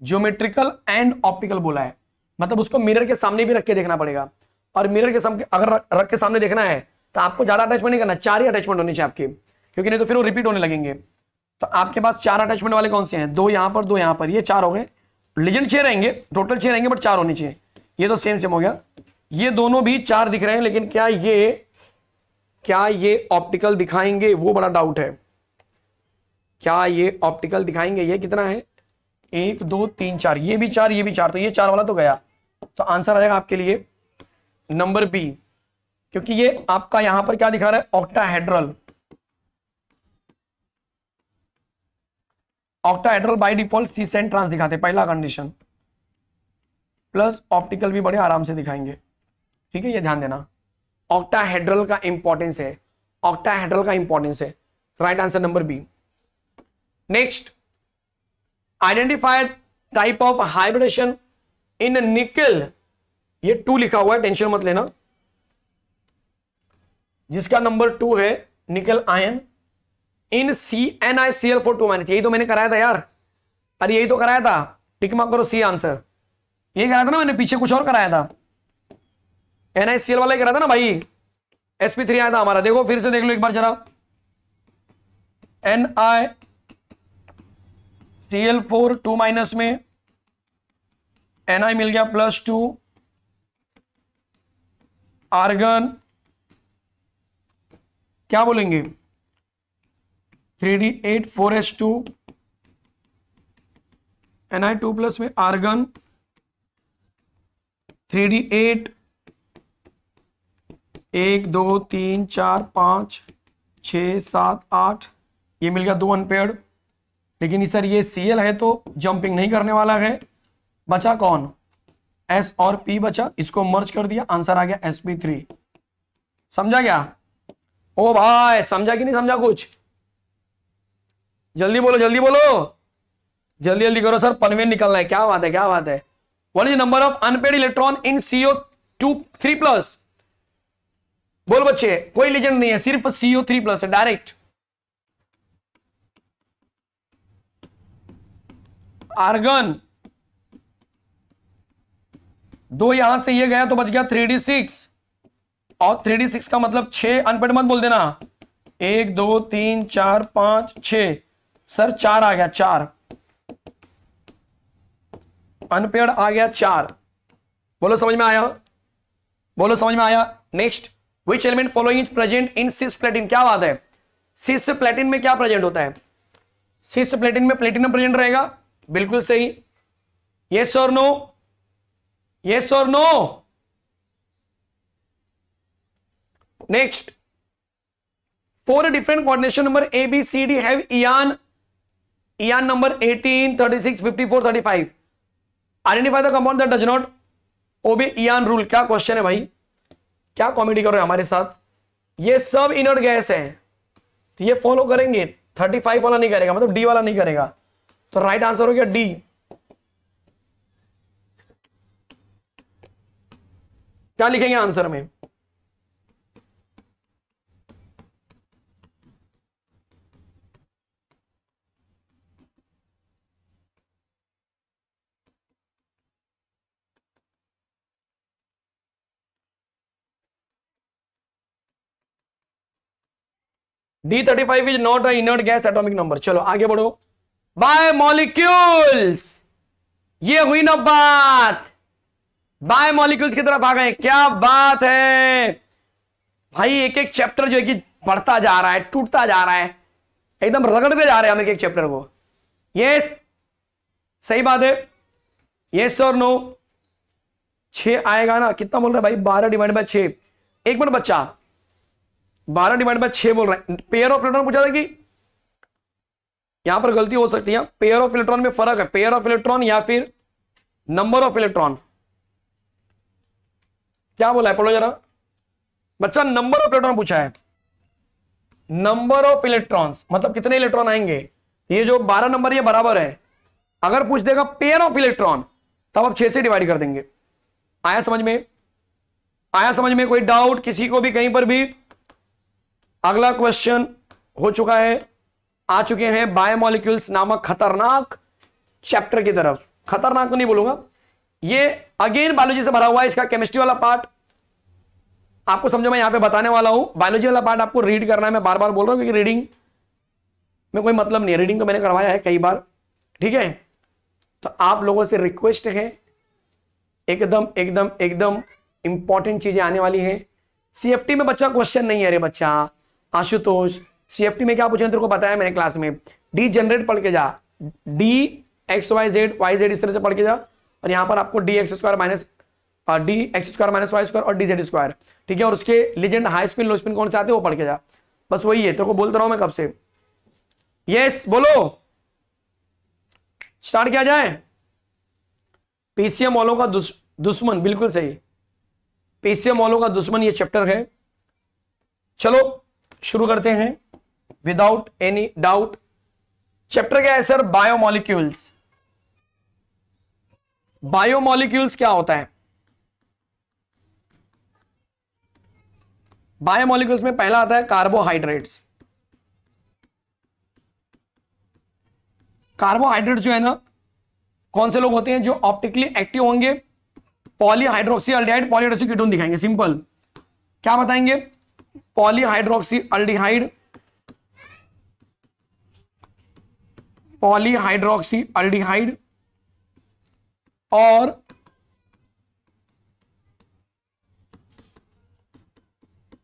ज्योमेट्रिकल एंड ऑप्टिकल बोला है मतलब उसको मिरर के सामने भी रख के देखना पड़ेगा और मिरर के सामने अगर रख के सामने देखना है तो आपको ज्यादा अटैचमेंट नहीं करना चार ही अटैचमेंट होने चाहिए आपके क्योंकि नहीं तो फिर वो रिपीट होने लगेंगे तो आपके पास चार अटैचमेंट वाले कौन से हैं दो यहां पर दो यहां पर ये चार हो गए लेजेंड छह रहेंगे टोटल छह रहेंगे बट चार होने चाहिए ये तो सेम सेम हो गया ये दोनों भी चार दिख रहे हैं लेकिन क्या ये क्या ये ऑप्टिकल दिखाएंगे वो बड़ा डाउट है क्या ये ऑप्टिकल दिखाएंगे ये कितना है एक दो तीन चार ये भी चार ये भी चार तो ये चार वाला तो गया तो आंसर आ जाएगा आपके लिए नंबर बी क्योंकि ये आपका यहां पर क्या दिखा रहा है octahedral octahedral by default cis सेंट ट्रांस दिखाते पहला कंडीशन प्लस ऑप्टिकल भी बड़े आराम से दिखाएंगे ठीक है ये ध्यान देना ऑक्टाहेड्रल का इंपॉर्टेंस है ऑक्टाहेड्रल का इंपॉर्टेंस है right answer number B next identify type of hybridization in nickel ये टू लिखा हुआ है टेंशन मत लेना जिसका नंबर टू है nickel ion in C N I C L four two minus यही तो मैंने कराया था यार अरे यही तो कराया था टिक मार करो सी आंसर ये कराया था ना मैंने पीछे कुछ और कराया था एन आई सी एल वाला ही कराया था ना भाई एस पी थ्री आया था हमारा देखो फिर से देख लो एक बार जरा N I C L four two minus में एन आई मिल गया प्लस टू आर्गन क्या बोलेंगे three D eight four S two N I two plus में आर्गन थ्री डी एट एक दो तीन चार पांच छ सात आठ ये मिल गया दो अनपेड लेकिन सर ये सीएल है तो जंपिंग नहीं करने वाला है बचा कौन एस और पी बचा इसको मर्ज कर दिया आंसर आ गया एस पी थ्री समझा क्या ओ भाई समझा कि नहीं समझा कुछ जल्दी बोलो जल्दी बोलो जल्दी जल्दी करो सर पनवेल निकलना है क्या बात है क्या बात है one is number of unpaired electron in C O two three plus बोल बच्चे कोई लेजेंड नहीं है सिर्फ सीओ थ्री प्लस है डायरेक्ट आर्गन दो यहां से ये गया तो बच गया थ्री डी सिक्स और थ्री डी सिक्स का मतलब छह अनपेड मत बोल देना एक दो तीन चार पांच छह सर चार आ गया चार अनपेड आ गया चार बोलो समझ में आया बोलो समझ में आया next which element following is present in cisplatin क्या बात है सिस प्लेटिन में क्या प्रेजेंट होता है सिस प्लेटिन में प्लेटिनम प्रेजेंट रहेगा बिल्कुल सही यस और नो यस और no next four different coordination number A B C D have EAN ER number 18, 36, 54, 35. Identify the compound that does not obey ER rule. क्या क्वेश्चन है भाई क्या कॉमेडी कर रहे हैं हमारे साथ ये सब इनर्ट गैस है तो ये फॉलो करेंगे 35 वाला नहीं करेगा मतलब डी वाला नहीं करेगा तो राइट आंसर हो गया डी क्या लिखेंगे आंसर में D thirty five is not a inert gas atomic number चलो आगे बढ़ो बाय मॉलिक्यूल्स ये हुई ना बात बाय मॉलिक्यूल्स की तरफ आ गए क्या बात है भाई एक एक चैप्टर जो है कि बढ़ता जा रहा है टूटता जा रहा है एकदम रगड़ते जा रहे हैं हम एक एक चैप्टर को यस सही बात है यस और नो छ आएगा ना कितना बोल रहे भाई बारह डिवाइड बाय छ एक मिनट बच्चा बारह डिवाइड बाय छह बोल रहा है पेयर ऑफ इलेक्ट्रॉन पूछा था कि यहां पर गलती हो सकती है पेयर ऑफ इलेक्ट्रॉन में फर्क है पेयर ऑफ इलेक्ट्रॉन या फिर नंबर ऑफ इलेक्ट्रॉन क्या बोला है पढ़ो जरा बच्चा नंबर ऑफ इलेक्ट्रॉन पूछा है नंबर ऑफ इलेक्ट्रॉन्स मतलब कितने इलेक्ट्रॉन आएंगे ये जो 12 नंबर ये बराबर है अगर पूछ देगा पेयर ऑफ इलेक्ट्रॉन तब आप 6 से डिवाइड कर देंगे आया समझ में आया समझ में कोई डाउट किसी को भी कहीं पर भी अगला क्वेश्चन हो चुका है आ चुके हैं बायोमोलिक्यूल्स नामक खतरनाक चैप्टर की तरफ खतरनाक नहीं बोलूंगा ये अगेन बायोलॉजी से भरा हुआ है इसका केमिस्ट्री वाला पार्ट आपको समझो मैं यहां पे बताने वाला हूं बायोलॉजी वाला पार्ट आपको रीड करना है मैं बार बार बोल रहा हूं क्योंकि रीडिंग में कोई मतलब नहीं है रीडिंग तो मैंने करवाया है कई बार ठीक है तो आप लोगों से रिक्वेस्ट है एकदम एकदम एकदम इंपॉर्टेंट चीजें आने वाली हैं सीएफटी में बच्चा क्वेश्चन नहीं है अरे बच्चा आशुतोष सीएफटी में क्या पूछा तेरे को बताया मैंने क्लास में डी जनरेट पढ़ के जा D X Y Z Y Z इस तरह से पढ़ के जा और यहाँ पर आपको D X square minus D X square minus Y square और डी जेड स्क्वायर ठीक है और उसके legend high spin low spin कौन से आते हैं वो पढ़ के जा बस वही है तेरे को बोलता रहा हूं मैं कब से यस बोलो स्टार्ट किया जाए पीसीएम वालों का दुश्मन बिल्कुल सही पीसीएम वालों का दुश्मन ये चैप्टर है चलो शुरू करते हैं विदाउट एनी डाउट चैप्टर क्या है सर बायोमोलिक्यूल्स बायोमोलिक्यूल्स क्या होता है बायोमोलिक्यूल्स में पहला आता है कार्बोहाइड्रेट्स कार्बोहाइड्रेट जो है ना कौन से लोग होते हैं जो ऑप्टिकली एक्टिव होंगे पॉलीहाइड्रोक्सी अल्डिहाइड पॉलीहाइड्रोक्सी कीटोन दिखाएंगे सिंपल क्या बताएंगे पॉलीहाइड्रोक्सी अल्डिहाइड पॉलीहाइड्रोक्सी अल्डिहाइड और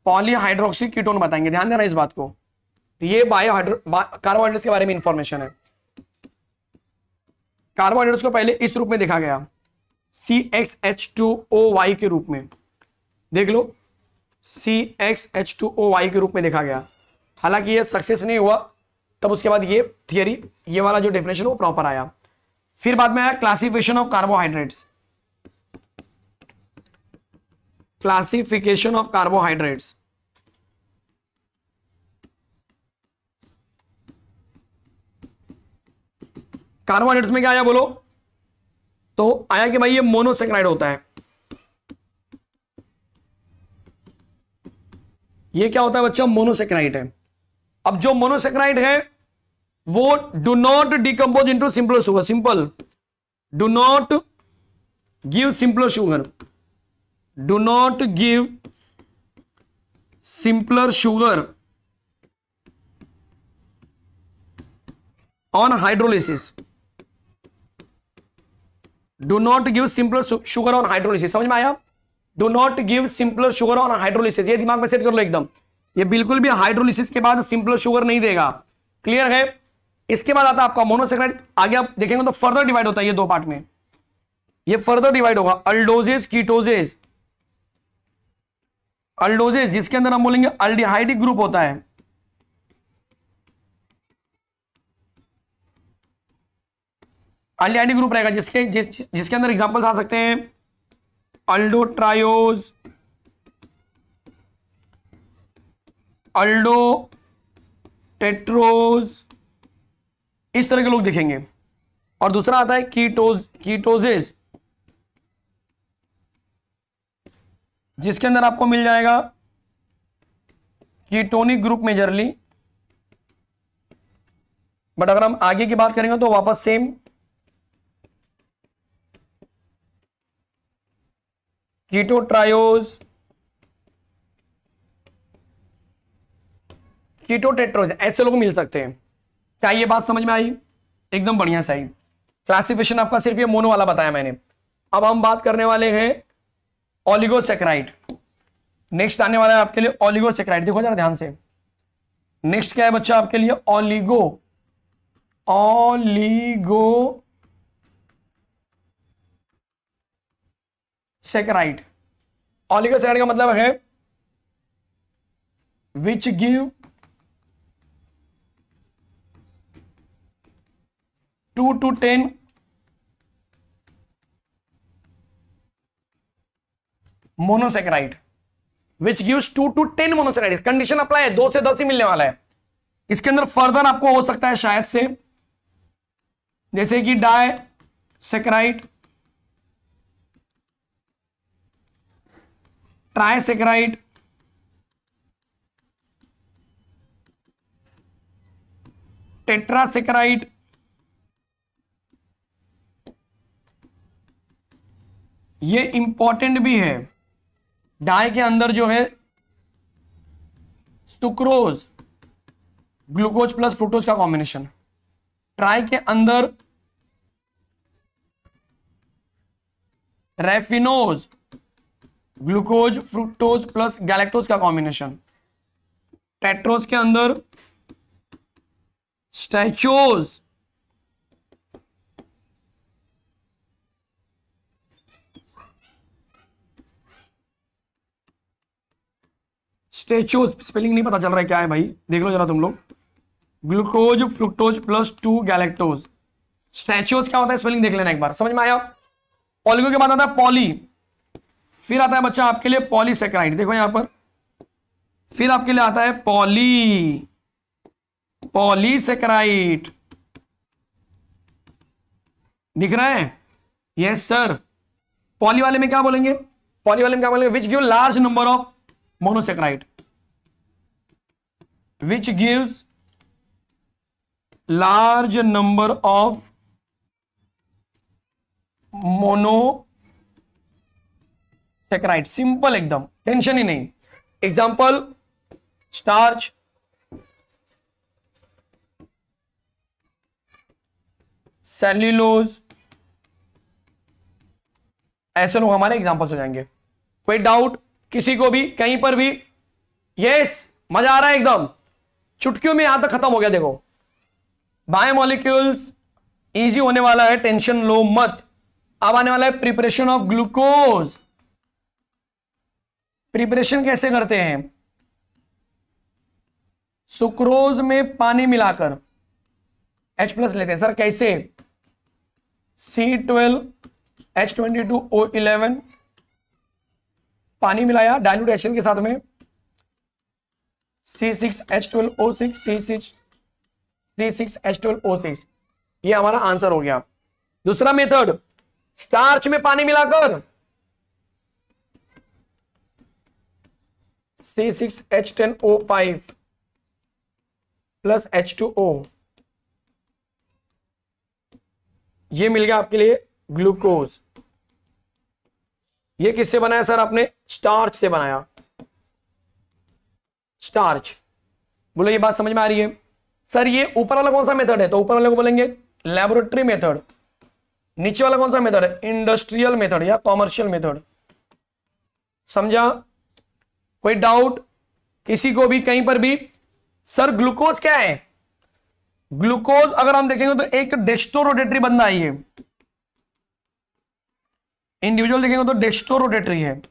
पॉलीहाइड्रोक्सी कीटोन बताएंगे ध्यान देना इस बात को ये बायोहाइड्रो कार्बोहाइड्रेट्स के बारे में इंफॉर्मेशन है कार्बोहाइड्रेट्स को पहले इस रूप में देखा गया C X H two O Y के रूप में देख लो C X H two O Y के रूप में देखा गया हालांकि ये सक्सेस नहीं हुआ तब उसके बाद ये थियरी ये वाला जो डेफिनेशन वो प्रॉपर आया फिर बाद में आया classification of carbohydrates classification of carbohydrates carbohydrates में क्या आया बोलो तो आया कि भाई ये मोनोसेक्राइड होता है ये क्या होता है बच्चों मोनोसेक्राइट है अब जो मोनोसेक्राइड है वो do not decompose into simple sugar simple do not give simpler sugar do not give simpler sugar on hydrolysis do not give simple sugar on hydrolysis समझ में आया do not give simpler sugar on hydrolysis ये दिमाग में set कर लो एकदम ये बिल्कुल भी हाइड्रोलिसिस के बाद सिंपलर शुगर नहीं देगा क्लियर है इसके बाद आता है आपका मोनोसेक्राइड आगे आप देखेंगे तो फर्दर डिवाइड होता है ये दो पार्ट में ये फर्दर डिवाइड होगा अल्डोजेस कीटोजेस अल्डोजेस जिसके अंदर हम बोलेंगे अल्डिहाइडिक ग्रुप होता है अल्डिहाइडिक ग्रुप रहेगा जिसके जिस, जिसके अंदर एग्जांपल्स आ सकते हैं अल्डोट्रायोज अल्डो टेट्रोज इस तरह के लोग दिखेंगे और दूसरा आता है कीटोज कीटोजेज जिसके अंदर आपको मिल जाएगा कीटोनिक ग्रुप मेजरली बट अगर हम आगे की बात करेंगे तो वापस सेम कीटोट्रायोज कीटोटेट्रोज ऐसे लोग मिल सकते हैं क्या ये बात समझ में आई एकदम बढ़िया सही क्लासिफिकेशन आपका सिर्फ ये मोनो वाला बताया मैंने अब हम बात करने वाले हैं ऑलिगोसेक्राइड नेक्स्ट आने वाला है आपके लिए ऑलिगोसेक्राइड देखो जरा ध्यान से नेक्स्ट क्या है बच्चा आपके लिए ऑलिगो ऑलिगो सेकेराइड ऑलिगोसेराइड का मतलब है which give two to ten monosaccharide which gives two to ten monosaccharide condition apply है दो से दस ही मिलने वाला है इसके अंदर फर्दर आपको हो सकता है शायद से जैसे कि डाय सेकेराइट ट्राइसेक्राइड टेट्रासेक्राइड ये इंपॉर्टेंट भी है डाई के अंदर जो है सुक्रोज ग्लूकोज प्लस फ्रूटोज का कॉम्बिनेशन ट्राई के अंदर raffinose glucose fructose plus galactose का कॉम्बिनेशन टेट्रोज के अंदर स्टैचोज स्टेचोज स्पेलिंग नहीं पता चल रहा है क्या है भाई देख लो जरा तुम लोग glucose fructose plus two galactose stachyose क्या होता है स्पेलिंग देख लेना एक बार समझ में आया पॉलिगो के बाद आता है पॉली फिर आता है बच्चा आपके लिए पॉलीसेक्राइड देखो यहां पर फिर आपके लिए आता है पॉली पॉलीसेक्राइड दिख रहा है यस सर पॉली वाले में क्या बोलेंगे पॉली वाले में क्या बोलेंगे which give large number of monosaccharide which gives large number of mono right simple एकदम टेंशन ही नहीं एग्जाम्पल स्टार्च सेल्यूलोज ऐसे लोग हमारे एग्जाम्पल हो जाएंगे कोई डाउट किसी को भी कहीं पर भी यस मजा आ रहा है एकदम चुटकियों में यहां तक खत्म हो गया देखो बायो मॉलिक्यूल्स इजी होने वाला है टेंशन लो मत अब आने वाला है प्रिपरेशन ऑफ ग्लूकोज प्रिपरेशन कैसे करते हैं सुक्रोज में पानी मिलाकर एच प्लस लेते हैं सर कैसे C twelve H twenty two O eleven पानी मिलाया डायलूट एक्शन के साथ में C six H twelve O six C six C six H twelve O six ये हमारा आंसर हो गया दूसरा मेथड स्टार्च में पानी मिलाकर C6H10O5 six H ten O five plus H two O ये मिल गया आपके लिए ग्लूकोज ये किससे बनाया सर आपने स्टार्च से बनाया स्टार्च बोलो ये बात समझ में आ रही है सर ये ऊपर वाला कौन सा मेथड है तो ऊपर वाले को बोलेंगे लेबोरेटरी मेथड नीचे वाला कौन सा मेथड है इंडस्ट्रियल मेथड या कॉमर्शियल मेथड समझा कोई डाउट किसी को भी कहीं पर भी सर ग्लूकोज क्या है ग्लूकोज अगर हम देखेंगे तो एक डेस्टोरोटेटरी बंदा है इंडिविजुअल देखेंगे तो डेस्टोरोडेटरी है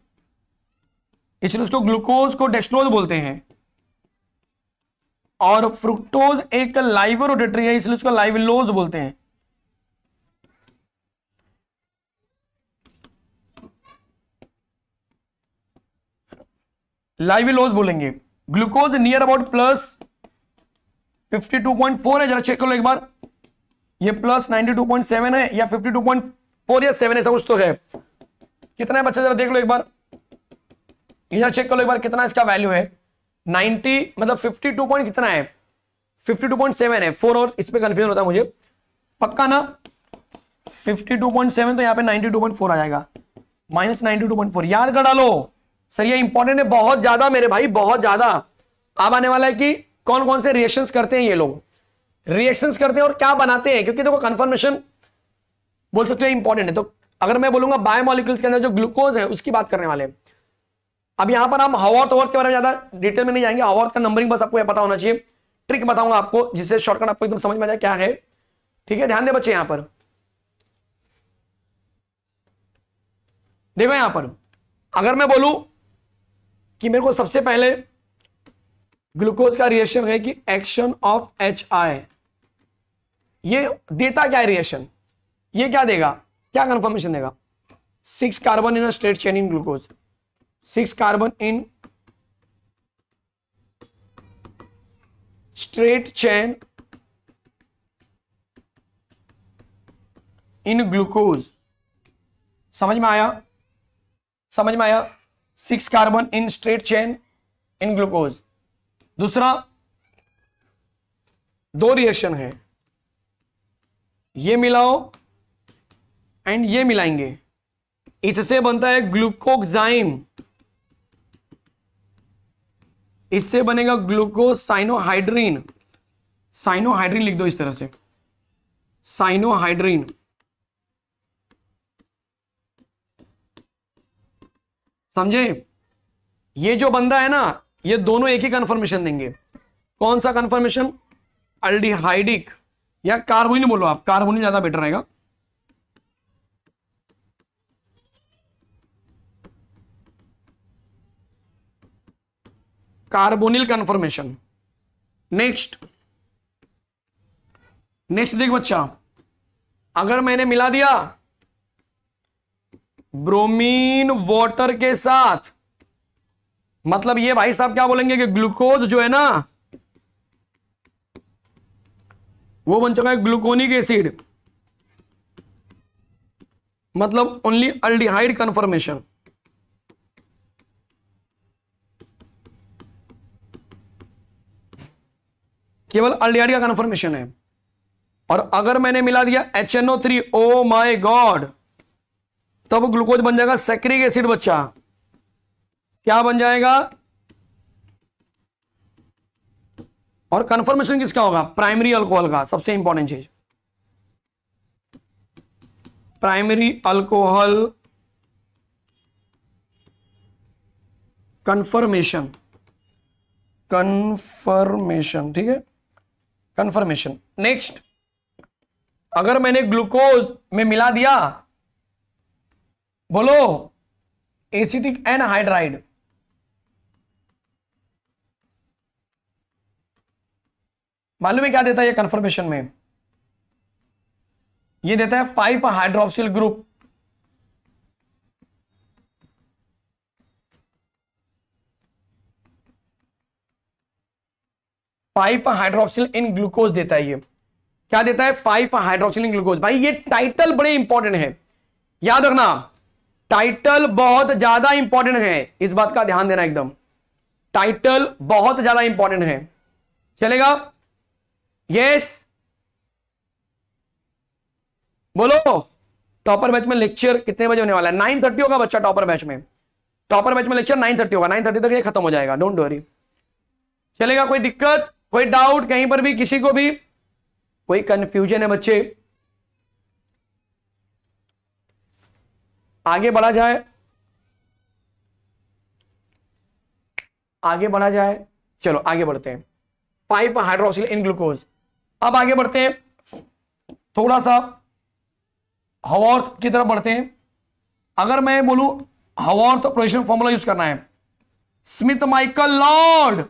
इसलिए उसको ग्लूकोज को डेस्ट्रोज बोलते हैं और फ्रुक्टोज एक रोटेटरी है इसलिए उसको लाइवलोज बोलते हैं लाइविलोज बोलेंगे ग्लूकोज नियर अबाउट प्लस 52.4 है जरा चेक कर लो एक बार ये प्लस 92.7 है या 52.4 या 7 है ऐसा कुछ तो है कितना है बच्चा जरा देख लो एक बार ये जरा चेक कर लो एक बार कितना इसका वैल्यू है 90 मतलब 52 पॉइंट कितना है 52.7 है फोर और इस पर कंफ्यूजन होता है मुझे पक्का ना 52.7 तो यहाँ पे 92.4 आ जाएगा माइनस 92.4 याद कर डालो सर ये इंपॉर्टेंट है बहुत ज्यादा मेरे भाई बहुत ज्यादा अब आने वाला है कि कौन कौन से रिएक्शंस करते हैं ये लोग रिएक्शंस करते हैं और क्या बनाते हैं क्योंकि देखो कंफर्मेशन बोल सकते हो इंपॉर्टेंट है तो अगर मैं बोलूंगा बायोमोलिक्यूल्स के अंदर जो ग्लूकोज है उसकी बात करने वाले अब यहां पर हम हवर्थ के बारे में ज्यादा डिटेल में नहीं जाएंगे हवर्थ का नंबरिंग बस आपको पता होना चाहिए ट्रिक बताऊंगा आपको जिससे शॉर्टकट आपको एकदम समझ में आ जाए क्या है ठीक है ध्यान दे बच्चे यहां पर देखो यहां पर अगर मैं बोलू कि मेरे को सबसे पहले ग्लूकोज का रिएक्शन है कि एक्शन ऑफ एच आई ये देता क्या है रिएक्शन ये क्या देगा क्या कंफर्मेशन देगा six carbon in straight chain in glucose six carbon in straight chain in glucose समझ में आया समझ में आया six carbon in straight chain in glucose दूसरा दो रिएक्शन है ये मिलाओ एंड ये मिलाएंगे इससे बनता है ग्लूकोजाइम इससे बनेगा साइनोहाइड्रीन साइनोहाइड्रीन लिख दो इस तरह से साइनोहाइड्रीन समझे ये जो बंदा है ना ये दोनों एक ही कंफर्मेशन देंगे कौन सा कंफर्मेशन अल्डिहाइडिक या कार्बोनिल बोलो आप कार्बोनिल ज्यादा बेटर रहेगा कार्बोनिल कंफर्मेशन नेक्स्ट नेक्स्ट देख बच्चा अगर मैंने मिला दिया ब्रोमीन वाटर के साथ मतलब ये भाई साहब क्या बोलेंगे कि ग्लूकोज जो है ना वो बन चुका है ग्लूकोनिक एसिड मतलब ओनली अल्डिहाइड कन्फर्मेशन केवल अल्डिहाइड का कंफर्मेशन है और अगर मैंने मिला दिया H three O my God तब तो ग्लूकोज बन जाएगा सैक्रिक एसिड बच्चा क्या बन जाएगा और कंफर्मेशन किसका होगा प्राइमरी अल्कोहल का सबसे इंपॉर्टेंट चीज प्राइमरी अल्कोहल कंफर्मेशन कंफर्मेशन ठीक है कंफर्मेशन नेक्स्ट अगर मैंने ग्लूकोज में मिला दिया बोलो एसिटिक एनहाइड्राइड हाइड्राइड मालूम है क्या देता है ये कंफर्मेशन में ये देता है five hydroxyl group five hydroxyl in glucose देता है ये क्या देता है फाइव हाइड्रोक्सिल इन ग्लूकोज भाई ये टाइटल बड़े इंपॉर्टेंट है याद रखना टाइटल बहुत ज्यादा इंपॉर्टेंट है इस बात का ध्यान देना एकदम टाइटल बहुत ज्यादा इंपॉर्टेंट है चलेगा यस बोलो टॉपर बैच में लेक्चर कितने बजे होने वाला है नाइन थर्टी होगा बच्चा टॉपर बैच में टॉपर बैच में लेक्चर नाइन थर्टी होगा नाइन थर्टी तक ये खत्म हो जाएगा डोंट वरी चलेगा कोई दिक्कत कोई डाउट कहीं पर भी किसी को भी कोई कंफ्यूजन है बच्चे आगे बढ़ा जाए आगे बढ़ा जाए चलो आगे बढ़ते हैं पाइप हाइड्रोक्सिल इन ग्लूकोज अब आगे बढ़ते हैं थोड़ा सा हवॉर्थ की तरफ बढ़ते हैं अगर मैं बोलू हवॉर्थ प्रोजेक्शन फॉर्मूला यूज करना है स्मिथ माइकल लॉर्ड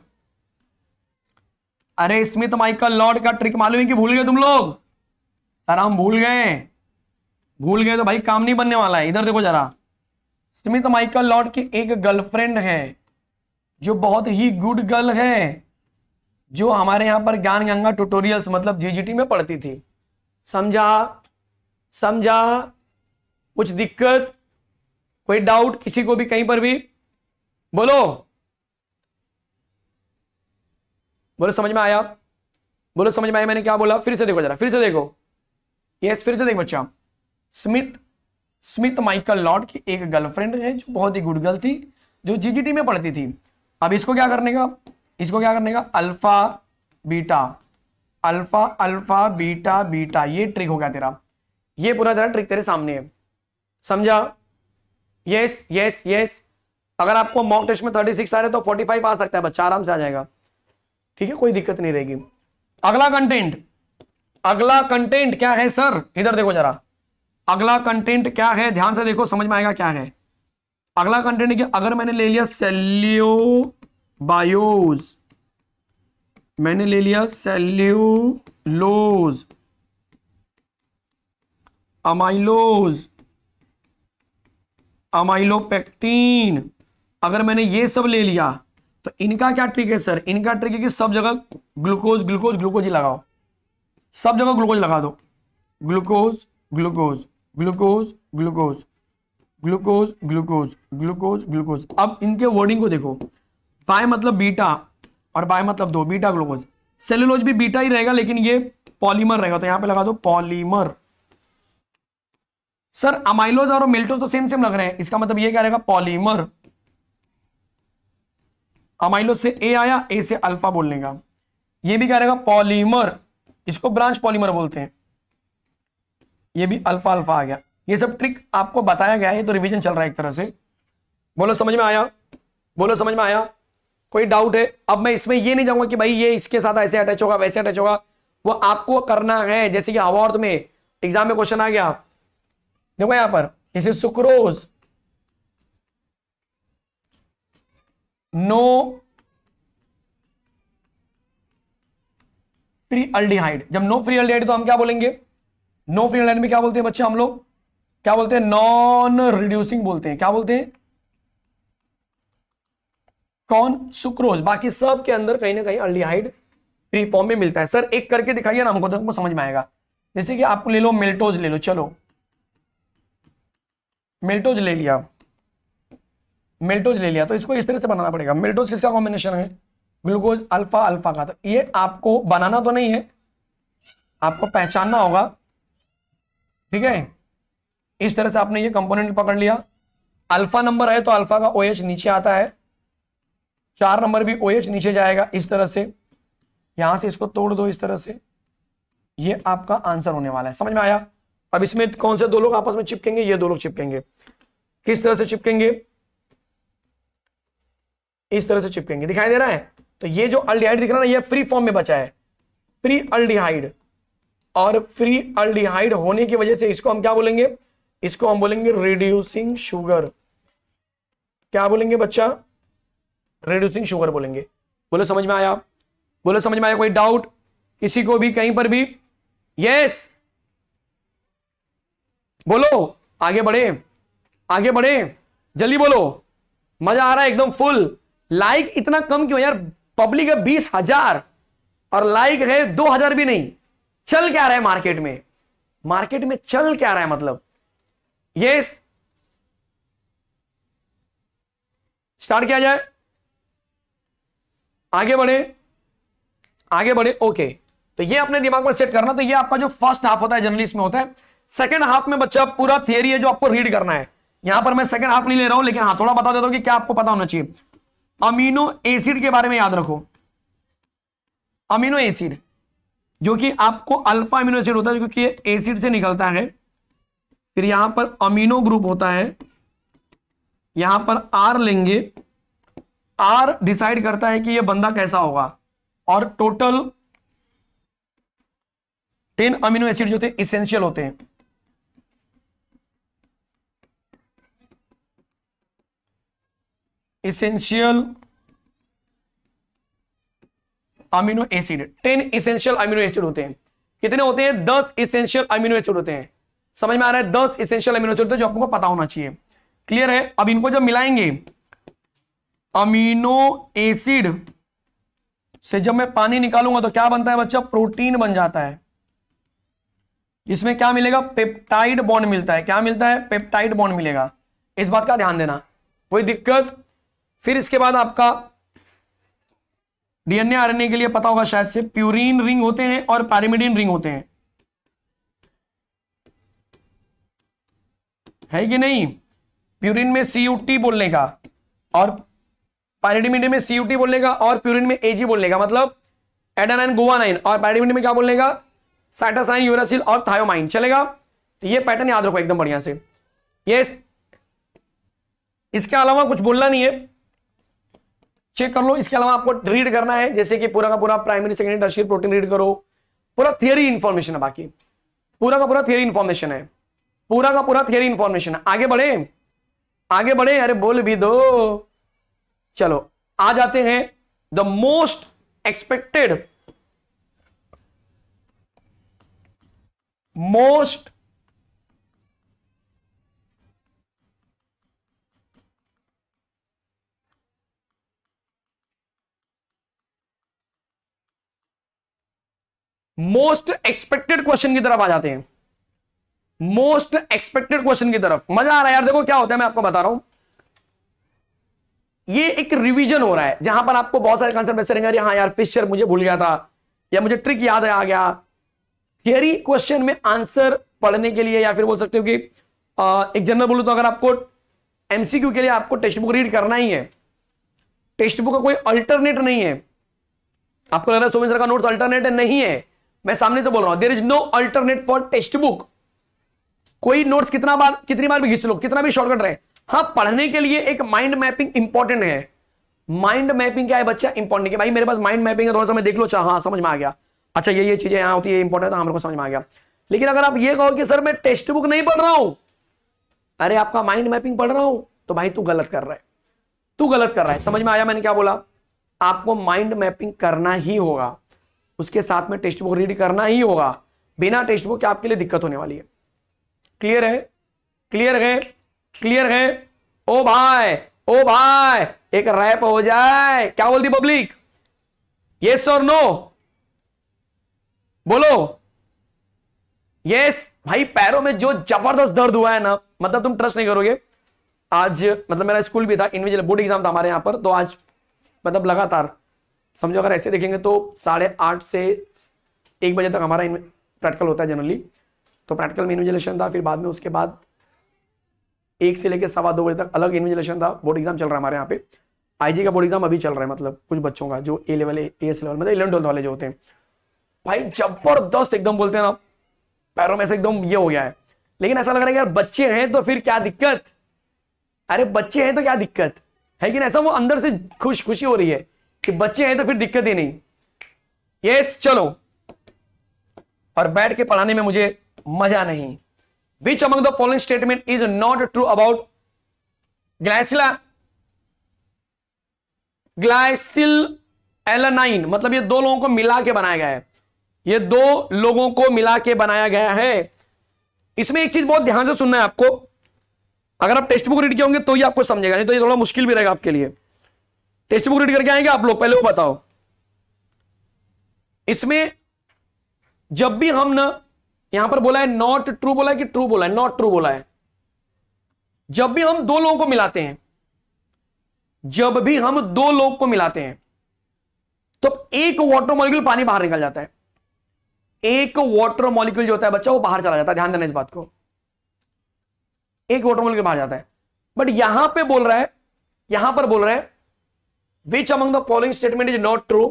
अरे स्मिथ माइकल लॉर्ड का ट्रिक मालूम है कि भूल गए तुम लोग अरे हम भूल गए भूल गए तो भाई काम नहीं बनने वाला है इधर देखो जरा स्मिथ माइकल लॉर्ड की एक गर्लफ्रेंड है जो बहुत ही गुड गर्ल है जो हमारे यहाँ पर ज्ञान गंगा ट्यूटोरियल्स मतलब जीजीटी में पढ़ती थी समझा समझा कुछ दिक्कत कोई डाउट किसी को भी कहीं पर भी बोलो बोलो समझ में आया बोलो समझ में आया मैंने क्या बोला फिर से देखो जरा फिर से देखो यस फिर से देखो बच्चा स्मिथ स्मिथ माइकल लॉर्ड की एक गर्लफ्रेंड है जो बहुत ही गुड गर्ल थी जो जीजीटी में पढ़ती थी अब इसको क्या करने का इसको क्या करने का alpha beta alpha alpha beta beta ये ट्रिक हो गया तेरा ये पूरा तेरा ट्रिक तेरे सामने है समझा यस यस यस अगर आपको मॉक टेस्ट में 36 आ रहे तो 45 आ सकता है बच्चा आराम से आ जाएगा ठीक है कोई दिक्कत नहीं रहेगी अगला कंटेंट अगला कंटेंट क्या है सर इधर देखो जरा अगला कंटेंट क्या है ध्यान से देखो समझ में आएगा क्या है अगला कंटेंट क्या अगर मैंने ले लिया बायोज मैंने ले लिया सेल्यूलोज अमाइलोज अमाइलोपेक्टीन अगर मैंने ये सब ले लिया तो इनका क्या ट्रिक है सर इनका ट्रिक है कि सब जगह ग्लूकोज ग्लूकोज ग्लूकोज ही लगाओ सब जगह ग्लूकोज लगा दो glucose glucose glucose glucose glucose glucose glucose glucose अब इनके वर्डिंग को देखो बाय मतलब बीटा और बाय मतलब दो बीटा ग्लूकोज सेलुलोज भी बीटा ही रहेगा लेकिन ये पॉलीमर रहेगा तो यहां पे लगा दो पॉलीमर सर अमाइलोज और मिल्टोज तो सेम सेम लग रहे हैं इसका मतलब ये क्या रहेगा पॉलीमर अमाइलोज से ए आया ए से अल्फा बोलने का ये भी क्या रहेगा पॉलीमर इसको ब्रांच पॉलीमर बोलते हैं ये भी अल्फा अल्फा आ गया ये सब ट्रिक आपको बताया गया है तो रिवीजन चल रहा है एक तरह से बोलो समझ में आया बोलो समझ में आया कोई डाउट है अब मैं इसमें ये नहीं जाऊंगा कि भाई ये इसके साथ ऐसे अटैच होगा वैसे अटैच होगा वो आपको करना है जैसे कि अवार्ड में एग्जाम में क्वेश्चन आ गया देखो यहां पर इसे सुक्रोज नो फ्री अल्डिहाइड जब नो फ्री अल्डिहाइड तो हम क्या बोलेंगे नो फ्री लाइन में क्या बोलते हैं बच्चे हम लोग क्या बोलते हैं नॉन रिड्यूसिंग बोलते हैं क्या बोलते हैं कौन सुक्रोज बाकी सब के अंदर कहीं ना कहीं अल्डीहाइड फ्री फॉर्म में मिलता है सर एक करके दिखाइए ना हमको तो हमको समझ में आएगा जैसे कि आपको ले लो मिल्टोज ले लो चलो मिल्टोज ले लिया मिल्टोज ले लिया तो इसको इस तरह से बनाना पड़ेगा मिल्टोज किसका कॉम्बिनेशन है ग्लूकोज अल्फा अल्फा का तो ये आपको बनाना तो नहीं है आपको पहचानना होगा ठीक है इस तरह से आपने ये कंपोनेंट पकड़ लिया अल्फा नंबर है तो अल्फा का ओ OH नीचे आता है चार नंबर भी ओ OH नीचे जाएगा इस तरह से यहां से इसको तोड़ दो इस तरह से ये आपका आंसर होने वाला है समझ में आया अब इसमें कौन से दो लोग आपस में चिपकेंगे ये दो लोग चिपकेंगे किस तरह से चिपकेंगे इस तरह से चिपकेंगे दिखाई दे रहा है तो ये जो अल्डिहाइड दिख रहा है ना ये फ्री फॉर्म में बचा है फ्री अल्डिहाइड और फ्री अल्डिहाइड होने की वजह से इसको हम क्या बोलेंगे इसको हम बोलेंगे रिड्यूसिंग शुगर क्या बोलेंगे बच्चा रिड्यूसिंग शुगर बोलेंगे बोलो समझ में आया बोलो समझ में आया कोई डाउट किसी को भी कहीं पर भी यस बोलो आगे बढ़े आगे बढ़े जल्दी बोलो मजा आ रहा है एकदम फुल लाइक इतना कम क्यों यार पब्लिक है बीस हजार और लाइक है दो हजार भी नहीं चल क्या रहा है मार्केट में मार्केट में चल क्या रहा है मतलब ये स्टार्ट किया जाए आगे बढ़े आगे बढ़े ओके तो ये अपने दिमाग में सेट करना तो ये आपका जो फर्स्ट हाफ होता है जर्नलिस्ट इसमें होता है सेकंड हाफ में बच्चा पूरा थियरी है जो आपको रीड करना है यहां पर मैं सेकंड हाफ नहीं ले रहा हूं लेकिन हाँ थोड़ा बता देता हूं कि क्या आपको पता होना चाहिए अमीनो एसिड के बारे में याद रखो अमीनो एसिड जो कि आपको अल्फा अमीनो एसिड होता है क्योंकि ये एसिड से निकलता है फिर यहां पर अमीनो ग्रुप होता है यहां पर आर लेंगे आर डिसाइड करता है कि यह बंदा कैसा होगा और टोटल टेन अमीनो एसिड जो थे इसेंशियल होते हैं essential amino acid ten essential amino acid होते हैं कितने होते हैं दस इसेंशियल अमीनो एसिड होते हैं समझ में आ रहा है दस इसेंशियल अमीनो एसिड जो आपको पता होना चाहिए क्लियर है अब इनको जब मिलाएंगे अमीनो एसिड से जब मैं पानी निकालूंगा तो क्या बनता है बच्चा प्रोटीन बन जाता है इसमें क्या मिलेगा पेप्टाइड बॉन्ड मिलता है क्या मिलता है पेप्टाइड बॉन्ड मिलेगा इस बात का ध्यान देना कोई दिक्कत फिर इसके बाद आपका डीएनए आरएनए के लिए पता होगा शायद से प्यूरिन रिंग होते हैं और पैरामिडिन रिंग होते हैं है कि नहीं प्यूरिन में सीयूटी बोलने का और पैरिडिमिड में सीयूटी बोलने का और प्यूरिन में एजी बोलने का मतलब एडानाइन गोवानाइन और पैराडिमिडिन में क्या बोलने का साइटासाइन यूरासिल और थायोमाइन चलेगा तो ये पैटर्न याद रखो एकदम बढ़िया से यस इसके अलावा कुछ बोलना नहीं है चेक कर लो इसके अलावा आपको रीड करना है जैसे कि पूरा का पूरा primary secondary tertiary protein read करो पूरा थियरी इन्फॉर्मेशन है बाकी पूरा का पूरा थियरी इन्फॉर्मेशन है पूरा का पूरा थियरी इन्फॉर्मेशन है आगे बढ़े आगे बढ़े अरे बोल भी दो चलो आ जाते हैं the most expected most most expected question की तरफ आ जाते हैं मोस्ट एक्सपेक्टेड क्वेश्चन की तरफ मजा आ रहा है यार देखो क्या होता है मैं आपको बता रहा हूं ये एक रिवीजन हो रहा है जहां पर आपको बहुत सारे कंसेप्ट ऐसे रहेंगे हाँ यार फिशर मुझे भूल गया था या मुझे ट्रिक याद आ गया थियरी क्वेश्चन में आंसर पढ़ने के लिए या फिर बोल सकते हो कि आ, एक जनरल बोलू तो अगर आपको एमसीक्यू के लिए आपको टेक्स्ट बुक रीड करना ही है टेक्स्ट बुक का कोई अल्टरनेट नहीं है आपको लग रहा है सोमेंद्र का नोट्स अल्टरनेट नहीं है मैं सामने से बोल रहा हूं there is no alternate for text book कोई नोट्स कितना बार कितनी बार भी खींच लो कितना भी शॉर्टकट रहे हाँ पढ़ने के लिए एक माइंड मैपिंग इंपॉर्टेंट है माइंड मैपिंग क्या है बच्चा इंपॉर्टेंट भाई मेरे पास माइंड मैपिंग है थोड़ा सा मैं देख लो अच्छा हाँ समझ में आ गया अच्छा ये ये चीजें यहाँ होती है इंपॉर्टेंट तो हाँ मेरे को समझ में आ गया लेकिन अगर आप ये कहो कि सर मैं टेक्स्ट बुक नहीं पढ़ रहा हूं अरे आपका माइंड मैपिंग पढ़ रहा हूं तो भाई तू गलत कर रहा है तू गलत कर रहा है समझ में आया मैंने क्या बोला आपको माइंड मैपिंग करना ही होगा उसके साथ में टेक्स्ट बुक रीड करना ही होगा बिना टेक्स्ट बुक के आपके लिए दिक्कत होने वाली है क्लियर है क्लियर है क्लियर है ओ भाई ओ भाई एक रैप हो जाए क्या बोलती पब्लिक यस और नो बोलो यस भाई पैरों में जो जबरदस्त दर्द हुआ है ना मतलब तुम ट्रस्ट नहीं करोगे आज मतलब मेरा स्कूल भी था इनविजल बोर्ड एग्जाम था हमारे यहां पर तो आज मतलब लगातार समझो अगर ऐसे देखेंगे तो साढ़े आठ से एक बजे तक हमारा प्रैक्टिकल होता है जनरली तो प्रैक्टिकल में इन्विजिलेशन था फिर बाद में उसके बाद एक से लेकर सवा दो बजे तक अलग इन्विजिलेशन था बोर्ड एग्जाम चल रहा है हमारे यहाँ पे आईजी का बोर्ड एग्जाम अभी चल रहा है मतलब कुछ बच्चों का जो A level A S level मतलब इलेवन ट्वेल्थ वाले जो होते हैं भाई जबरदस्त एकदम बोलते हैं ना पैरों में से एकदम ये हो गया है लेकिन ऐसा लग रहा है यार बच्चे हैं तो फिर क्या दिक्कत अरे बच्चे हैं तो क्या दिक्कत है कि ऐसा वो अंदर से खुश खुशी हो रही है कि बच्चे हैं तो फिर दिक्कत ही नहीं यस चलो और बैठ के पढ़ाने में मुझे मजा नहीं which among the following statement is not true about glycyl glycyl alanine मतलब ये दो लोगों को मिला के बनाया गया है ये दो लोगों को मिला के बनाया गया है इसमें एक चीज बहुत ध्यान से सुनना है आपको अगर आप टेक्स्ट बुक रीड किए होंगे तो ये आपको समझेगा नहीं तो ये थोड़ा मुश्किल भी रहेगा आपके लिए टेस्ट बुक रीड करके आएंगे आप लोग पहले वो बताओ इसमें जब भी हम ना यहां पर बोला है नॉट ट्रू बोला है कि ट्रू बोला है नॉट ट्रू बोला है जब भी हम दो लोगों को मिलाते हैं जब भी हम दो लोग को मिलाते हैं तो एक वाटर मॉलिक्यूल पानी बाहर निकल जाता है एक वाटर मॉलिक्यूल जो होता है बच्चा वो बाहर चला जाता है ध्यान देना इस बात को एक वाटर मॉलिक्यूल बाहर जाता है बट यहां पे बोल रहा है यहां पर बोल रहा है which among the following statement is not true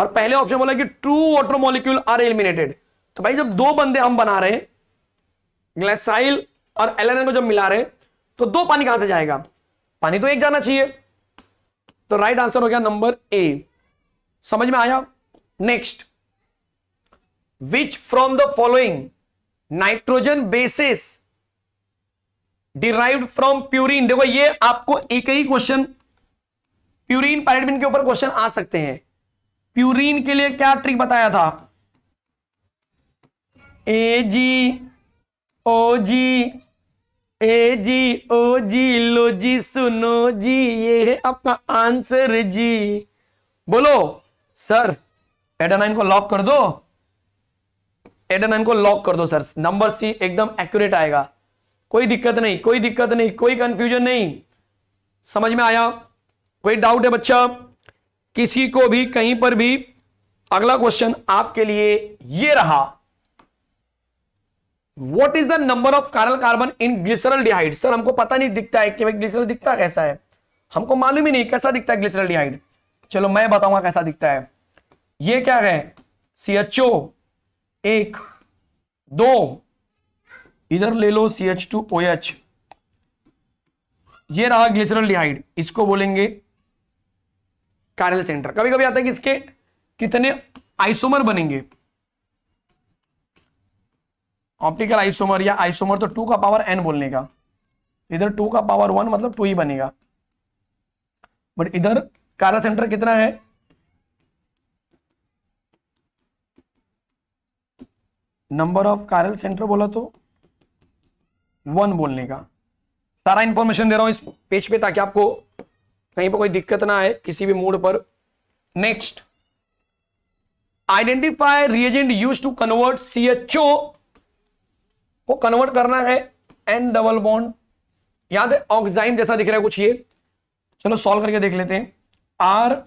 और पहले ऑप्शन बोला कि true water molecule are eliminated तो भाई जब दो बंदे हम बना रहे हैं ग्लेसाइल और एल को जब मिला रहे तो दो पानी कहां से जाएगा पानी तो एक जाना चाहिए तो राइट आंसर हो गया नंबर ए समझ में आया next which from the following nitrogen bases derive from purine देखो ये आपको एक ही क्वेश्चन प्यूरिन पायरेटबिन के ऊपर क्वेश्चन आ सकते हैं प्यूरिन के लिए क्या ट्रिक बताया था ए जी ओ जी ए जी ओ जी लो जी सुनो जी ये है आपका आंसर जी बोलो सर एडानाइन को लॉक कर दो एडानाइन को लॉक कर दो सर नंबर सी एकदम एक्यूरेट आएगा कोई दिक्कत नहीं कोई दिक्कत नहीं कोई कंफ्यूजन नहीं समझ में आया कोई डाउट है बच्चा किसी को भी कहीं पर भी अगला क्वेश्चन आपके लिए ये रहा what is the number of chiral carbon in glyceraldehyde sir हमको पता नहीं दिखता है कि ग्लिसरल दिखता कैसा है हमको मालूम ही नहीं कैसा दिखता है ग्लिसरल डिहाइड चलो मैं बताऊंगा कैसा दिखता है ये क्या है सी एच ओ एक दो इधर ले लो C H two O H ये रहा ग्लिसरल डिहाइड इसको बोलेंगे कार्यल सेंटर कभी कभी आता है कि इसके कितने आइसोमर बनेंगे ऑप्टिकल आइसोमर या आइसोमर तो टू का पावर एन बोलने का इधर टू का पावर वन मतलब टू ही बनेगा बट इधर कार्यल सेंटर कितना है नंबर ऑफ कारल सेंटर बोला तो वन बोलने का सारा इंफॉर्मेशन दे रहा हूं इस पेज पे ताकि आपको कहीं पर कोई दिक्कत ना आए किसी भी मूड पर next identify reagent use to convert C H O को कन्वर्ट करना है एन डबल बॉन्ड याद है ऑक्साइम जैसा दिख रहा है कुछ ये चलो सॉल्व करके देख लेते हैं R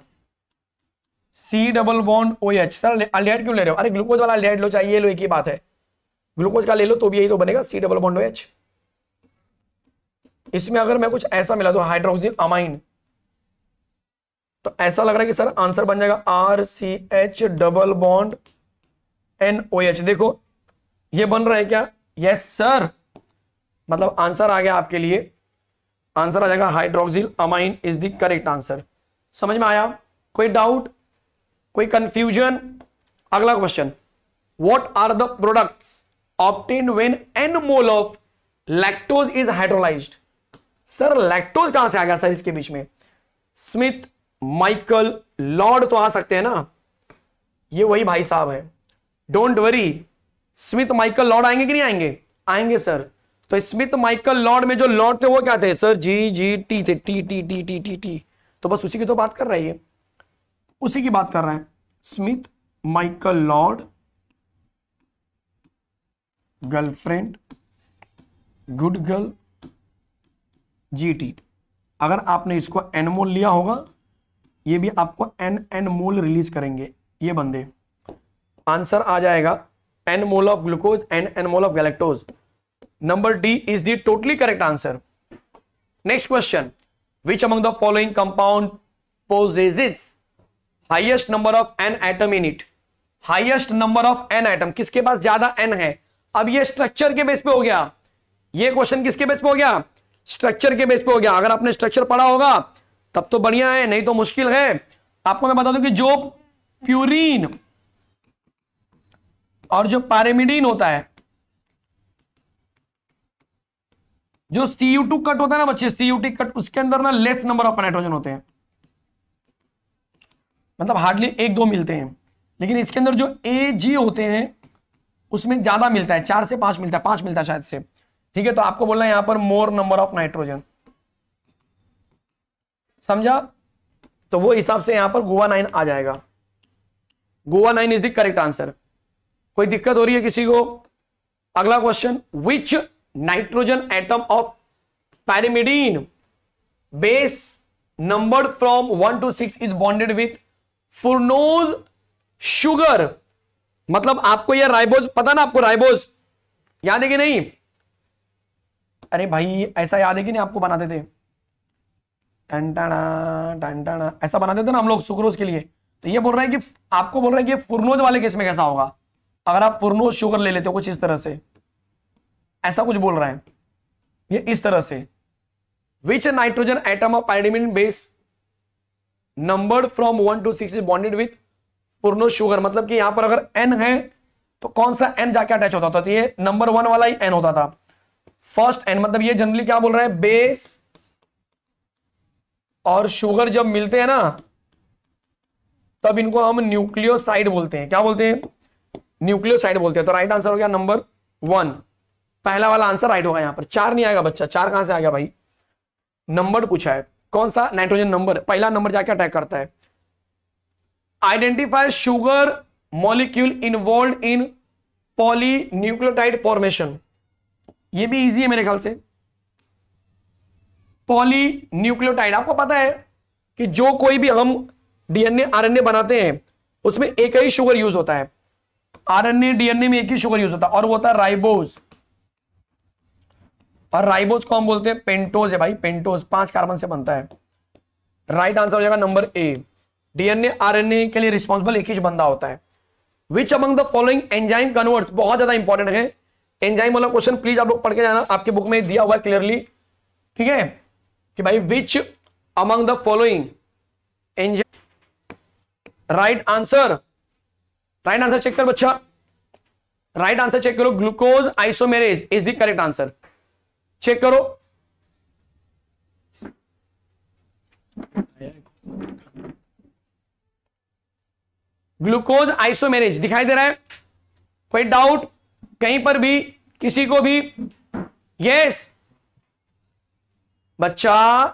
C double bond O H sir अलियाड क्यों ले रहे हो अरे ग्लूकोज वाला अलियाड लो चाहिए लो एक ही बात है ग्लूकोज का ले लो तो भी यही तो बनेगा C double bond O H इसमें अगर मैं कुछ ऐसा मिला तो हाइड्रोक्सिल अमाइन तो ऐसा लग रहा है कि सर आंसर बन जाएगा R C H double bond N O H देखो ये बन रहा है क्या यस सर मतलब आंसर आ गया आपके लिए आंसर आ जाएगा hydroxyl amine is the correct answer समझ में आया कोई डाउट कोई कंफ्यूजन अगला question what are the products obtain when N mole of lactose is hydrolysed sir lactose कहां से आ गया सर इसके बीच में स्मिथ माइकल लॉर्ड तो आ सकते हैं ना ये वही भाई साहब है don't worry Smith Michael Lord आएंगे कि नहीं आएंगे आएंगे सर तो स्मिथ माइकल लॉर्ड में जो लॉर्ड थे वो क्या थे सर जी जी टी थे T T T T T T तो बस उसी की तो बात कर रहा है ये उसी की बात कर रहा है Smith Michael Lord girlfriend good girl G T अगर आपने इसको एनमोल लिया होगा ये भी आपको एन एन मोल रिलीज करेंगे ये बंदे आंसर आ जाएगा N mole of glucose N N mole of galactose number D is the totally correct answer next question which among the following compound possesses highest number of N atom in it highest number of N atom किसके पास ज्यादा N है अब ये structure के base पे हो गया ये क्वेश्चन किसके बेस पे हो गया स्ट्रक्चर के बेस पे हो गया अगर आपने स्ट्रक्चर पढ़ा होगा तब तो बढ़िया है नहीं तो मुश्किल है आपको मैं बता दूं कि जो प्यूरिन और जो पारेमिडीन होता है जो सीयू टू कट होता है ना बच्चे सीयू टी कट उसके अंदर ना लेस नंबर ऑफ नाइट्रोजन होते हैं मतलब हार्डली एक दो मिलते हैं लेकिन इसके अंदर जो ए जी होते हैं उसमें ज्यादा मिलता है चार से पांच मिलता है पांच मिलता है शायद से ठीक है तो आपको बोलना है यहां पर मोर नंबर ऑफ नाइट्रोजन समझा तो वो हिसाब से यहां पर गोवा नाइन आ जाएगा guanine is the correct answer कोई दिक्कत हो रही है किसी को अगला question which nitrogen atom of pyrimidine base numbered from one to six is bonded with furanose sugar मतलब आपको यह राइबोज पता ना आपको राइबोज याद है कि नहीं अरे भाई ऐसा याद है कि नहीं आपको बनाते थे टंटाना ऐसा बना देते ना हम लोग सुक्रोज के लिए तो ये बोल रहा है कि आपको बोल रहा है कि फुरनोज वाले केस में कैसा होगा अगर आप फुरनोज शुगर ले लेते हो कुछ इस तरह से ऐसा कुछ बोल रहा है ये इस तरह से which nitrogen atom of pyrimidine base number from one to six is bonded with furanose sugar मतलब कि यहां पर अगर एन है तो कौन सा एन जाके अटैच होता था तो ये नंबर वन वाला ही एन होता था फर्स्ट एन मतलब ये जनरली क्या बोल रहा है बेस और शुगर जब मिलते हैं ना तब इनको हम न्यूक्लियोसाइड बोलते हैं क्या बोलते हैं न्यूक्लियोसाइड बोलते हैं तो राइट आंसर हो गया नंबर वन पहला वाला आंसर राइट होगा यहां पर चार नहीं आएगा बच्चा चार कहां से आ गया भाई नंबर पूछा है कौन सा नाइट्रोजन नंबर पहला नंबर जाके अटैक करता है identify sugar molecule involve in polynucleotide formation ये भी इजी है मेरे ख्याल से पॉली न्यूक्लियोटाइड आपको पता है कि जो कोई भी हम डीएनए आरएनए बनाते हैं उसमें एक ही शुगर यूज होता है आरएनए डीएनए में एक ही शुगर यूज होता है और वो होता है राइबोज और राइबोज को हम बोलते हैं पेंटोज है भाई पेंटोज पांच कार्बन से बनता है राइट आंसर हो जाएगा नंबर ए डीएनए आरएनए के लिए रिस्पॉन्सिबल एक ही बंदा होता है which among the following enzyme converts बहुत ज्यादा इंपॉर्टेंट है एंजाइम वाला क्वेश्चन प्लीज आप लोग पढ़ के जाना आपके बुक में दिया हुआ है क्लियरली ठीक है कि भाई which among the following angel right answer right answer check कर बच्चा राइट आंसर चेक करो glucose isomerase is the correct answer check करो ग्लूकोज आइसोमेरेज दिखाई दे रहा है कोई डाउट कहीं पर भी किसी को भी यस yes, बच्चा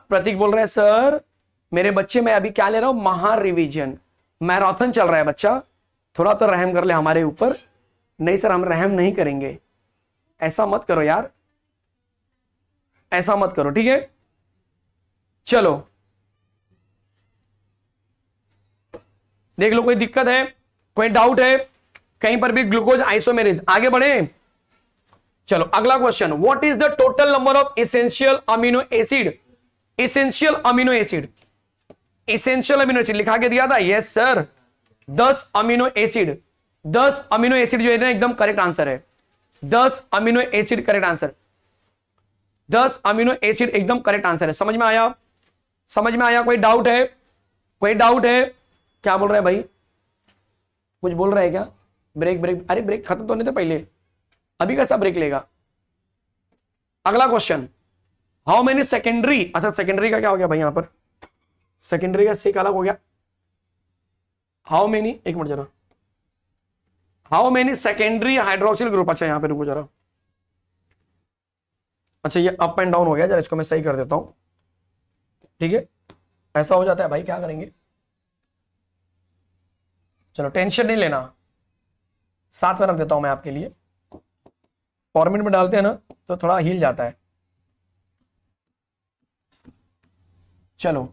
प्रतीक बोल रहे हैं सर मेरे बच्चे मैं अभी क्या ले रहा हूं महा रिविजन मैराथन चल रहा है बच्चा थोड़ा तो रहम कर ले हमारे ऊपर नहीं सर हम रहम नहीं करेंगे ऐसा मत करो यार ऐसा मत करो ठीक है चलो देख लो कोई दिक्कत है कोई डाउट है कहीं पर भी ग्लूकोज आइसोमेरिज आगे बढ़े चलो अगला question what is the total number of essential amino acid essential amino acid essential amino acid लिखा के दिया था यस सर दस अमीनो एसिड दस अमीनो एसिड जो है ना एकदम करेक्ट आंसर है दस अमीनो एसिड करेक्ट आंसर दस अमीनो एसिड एकदम करेक्ट आंसर है समझ में आया समझ में आया कोई डाउट है कोई डाउट है क्या बोल रहे हैं भाई कुछ बोल रहे हैं क्या ब्रेक ब्रेक अरे ब्रेक खत्म तो नहीं था पहले अभी कैसा ब्रेक लेगा अगला क्वेश्चन हाउ मेनी सेकेंडरी अच्छा सेकेंडरी का क्या हो गया भाई यहां पर सेकेंडरी का सिक अलग हो गया हाउ मेनी एक मिनट जरा how many secondary hydroxyl group अच्छा यहां पर रुको जरा अच्छा ये अप एंड डाउन हो गया जरा इसको मैं सही कर देता हूं ठीक है ऐसा हो जाता है भाई क्या करेंगे चलो टेंशन नहीं लेना साथ में रख देता हूं मैं आपके लिए फॉर्मेट में डालते हैं ना तो थोड़ा हिल जाता है चलो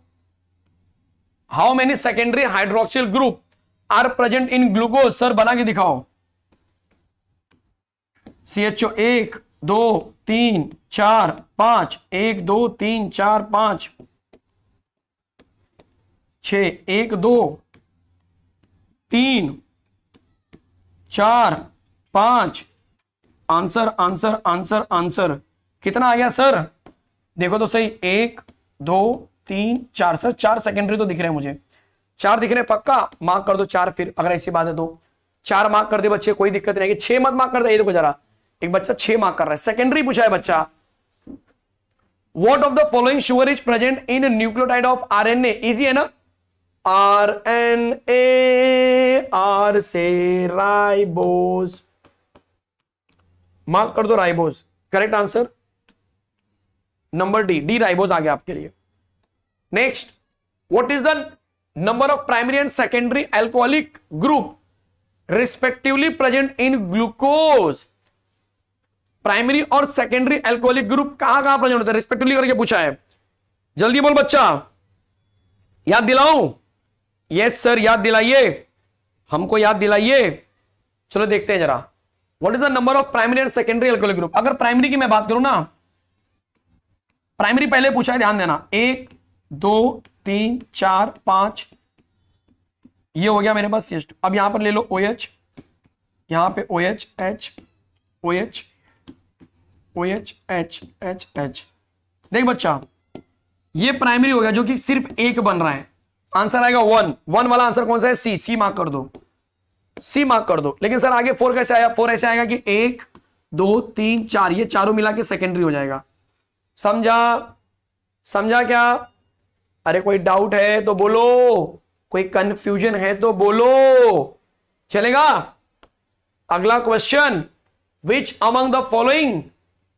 how many secondary hydroxyl group are present in glucose sir बना के दिखाओ सी एच ओ एक दो तीन चार पांच एक दो तीन चार पांच छ एक दो तीन चार पांच आंसर आंसर आंसर आंसर कितना आ गया सर देखो तो सही एक दो तीन चार सर चार सेकेंडरी तो दिख रहे हैं मुझे चार दिख रहे पक्का मार्क कर दो चार फिर अगर ऐसी बात है तो चार मार्क कर दे बच्चे कोई दिक्कत नहीं है छह मत मार्क कर दे ये देखो जरा एक बच्चा छह मार्क कर रहा है सेकेंडरी पूछा है बच्चा what of the following sugar is present in nucleotide of R N easy है ना आर एन ए आर से राइबोस मार्क कर दो ribose correct answer number D D ribose आ गया आपके लिए next what is the number of primary and secondary alcoholic group respectively present in glucose primary और सेकेंडरी एल्कोहलिक ग्रुप कहां कहां प्रेजेंट होता है रिस्पेक्टिवली करके पूछा है जल्दी बोल बच्चा याद दिलाऊं यस सर याद दिलाइए हमको याद दिलाइए चलो देखते हैं जरा what is the number of primary and secondary alcoholic group अगर प्राइमरी की मैं बात करूं ना प्राइमरी पहले पूछा है ध्यान देना एक दो तीन चार पांच ये हो गया मेरे पास सी अब यहां पर ले लो ओ एच यहां पे O H H O H O H H H H देख बच्चा ये प्राइमरी हो गया जो कि सिर्फ एक बन रहा है आंसर आएगा वन वन वाला आंसर कौन सा है सी सी मार्क कर दो सी मार्क कर दो लेकिन सर आगे फोर कैसे आया फोर ऐसे आएगा कि एक दो तीन चार ये चारों मिला के सेकेंडरी हो जाएगा समझा समझा क्या अरे कोई डाउट है तो बोलो कोई कंफ्यूजन है तो बोलो चलेगा अगला question which among the following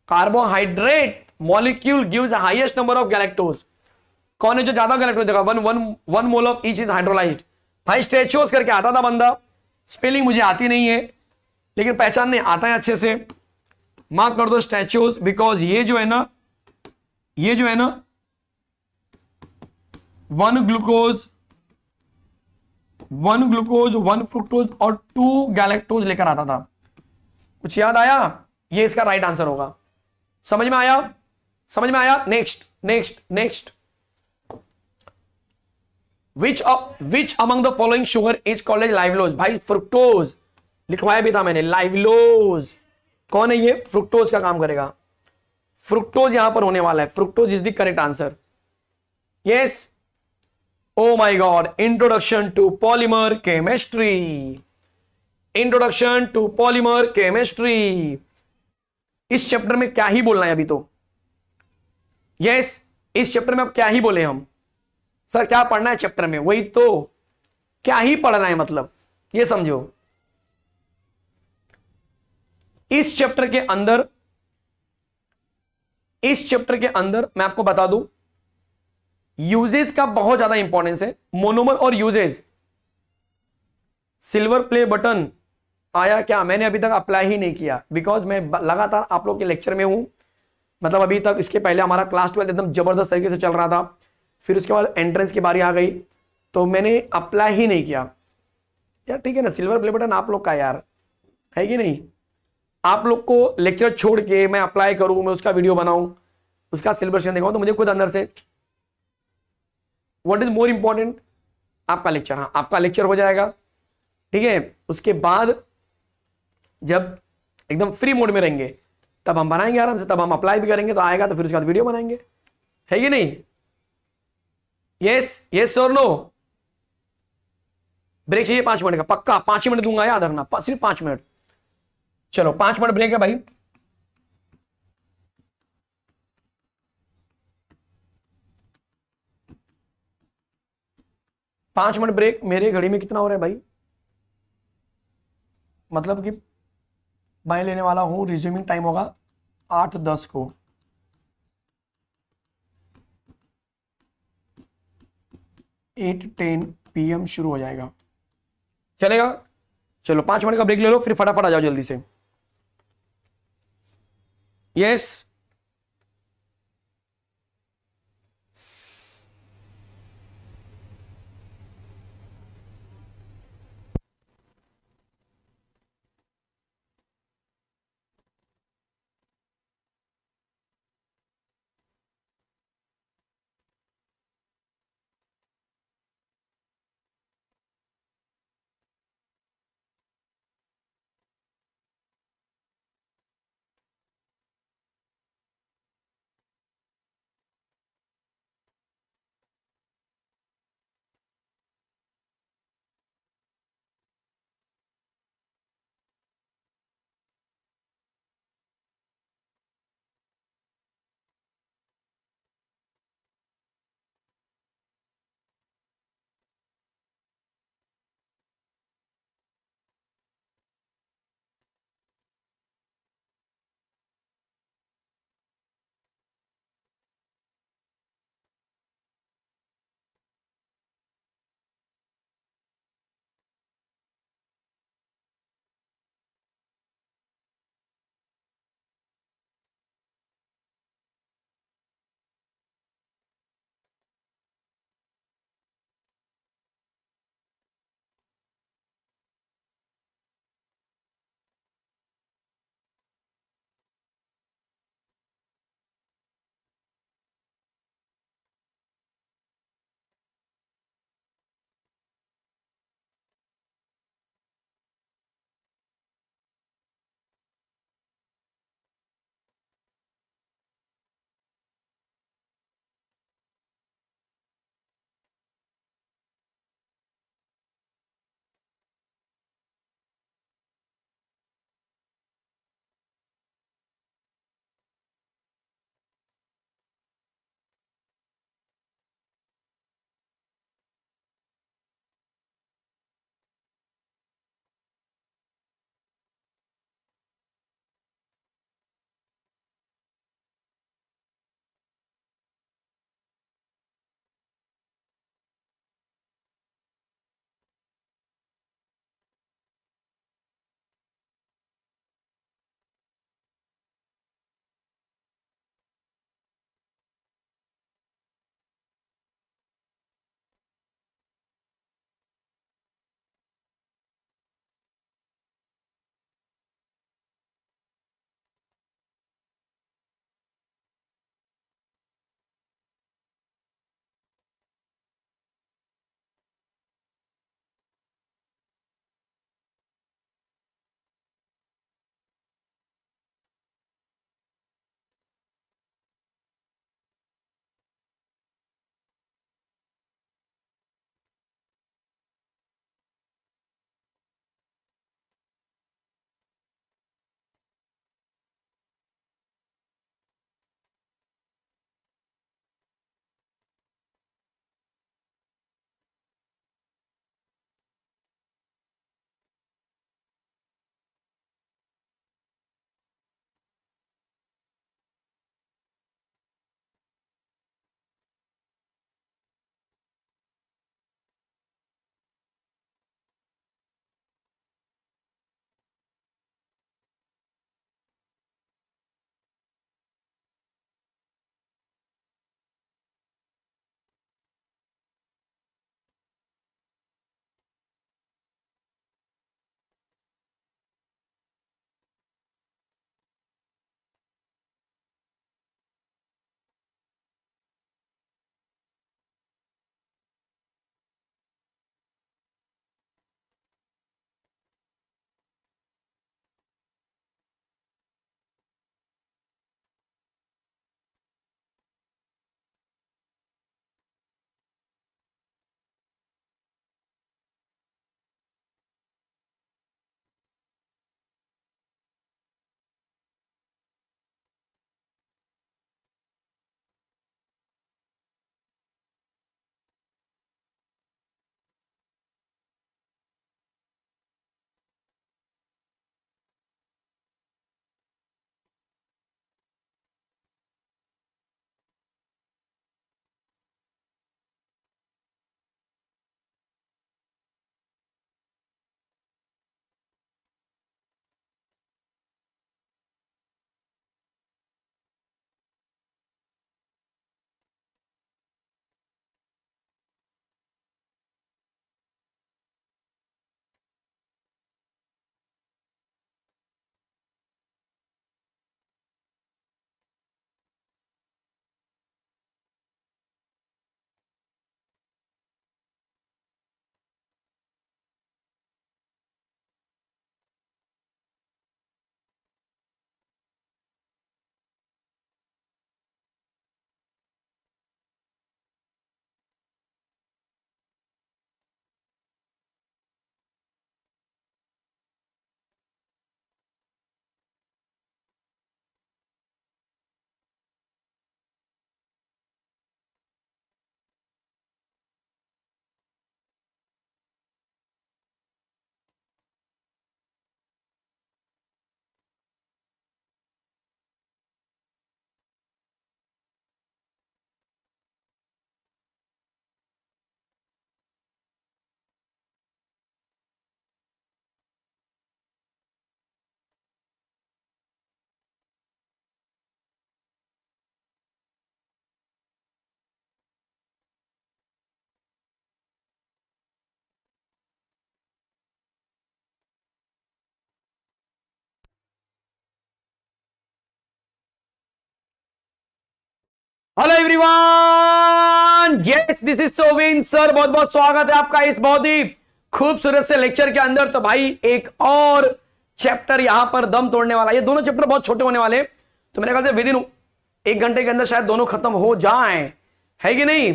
carbohydrate molecule gives highest number of galactose कौन है जो ज्यादा गैलेक्टोज देगा one one one mole of each is hydrolysed भाई स्टेचुअस करके आता था बंदा स्पेलिंग मुझे आती नहीं है लेकिन पहचानने आता है अच्छे से माफ कर दो स्टैचूज बिकॉज ये जो है ना ये जो है ना one glucose one glucose one fructose और टू गैलेक्टोज लेकर आता था कुछ याद आया ये इसका राइट आंसर होगा समझ में आया समझ में आया next next next which which among the following sugar is called laevulose भाई फ्रुक्टोज लिखवाया भी था मैंने लाइवलोज कौन है ये फ्रुक्टोज का काम करेगा फ्रुक्टोज यहां पर होने वाला है fructose is the correct answer yes oh my god introduction to polymer chemistry introduction to polymer chemistry इस चैप्टर में क्या ही बोलना है अभी तो यस yes, इस चैप्टर में अब क्या ही बोले हम सर क्या पढ़ना है चैप्टर में वही तो क्या ही पढ़ना है मतलब ये समझो इस चैप्टर के अंदर इस चैप्टर के अंदर मैं आपको बता दूं यूजेज का बहुत ज्यादा इंपॉर्टेंस है मोनोमर और यूजेज सिल्वर प्ले बटन आया क्या मैंने अभी तक अप्लाई ही नहीं किया बिकॉज मैं लगातार आप लोग के लेक्चर में हूं मतलब अभी तक इसके पहले हमारा क्लास ट्वेल्थ एकदम जबरदस्त तरीके से चल रहा था फिर उसके बाद एंट्रेंस की बारी आ गई तो मैंने अप्लाई ही नहीं किया यार ठीक है ना सिल्वर प्ले बटन आप लोग का यार है कि नहीं आप लोग को लेक्चर छोड़ के मैं अप्लाई करूं मैं उसका वीडियो बनाऊं उसका सिलेबस देखाऊं तो मुझे खुद अंदर से व्हाट इज मोर इंपॉर्टेंट आपका लेक्चर हाँ आपका लेक्चर हो जाएगा ठीक है उसके बाद जब एकदम फ्री मोड में रहेंगे तब हम बनाएंगे आराम से तब हम अप्लाई भी करेंगे तो आएगा तो फिर उसके बाद वीडियो बनाएंगे है कि नहीं यस यस और नो ब्रेक चाहिए पांच मिनट का पक्का पांच मिनट दूंगा याद रखना सिर्फ पांच मिनट चलो पांच मिनट ब्रेक है भाई पांच मिनट ब्रेक मेरे घड़ी में कितना हो रहा है भाई मतलब कि मैं लेने वाला हूं रिज्यूमिंग टाइम होगा आठ दस को एट टेन पी एम शुरू हो जाएगा चलेगा चलो पांच मिनट का ब्रेक ले लो फिर फटाफट आ जाओ जल्दी से yes hello everyone yes this is Sovin sir बहुत बहुत स्वागत है आपका इस बहुत ही खूबसूरत से लेक्चर के अंदर तो भाई एक और चैप्टर यहां पर दम तोड़ने वाला ये दोनों चैप्टर बहुत छोटे होने वाले तो मेरे ख्याल से विद इन एक घंटे के अंदर शायद दोनों खत्म हो जाए है कि नहीं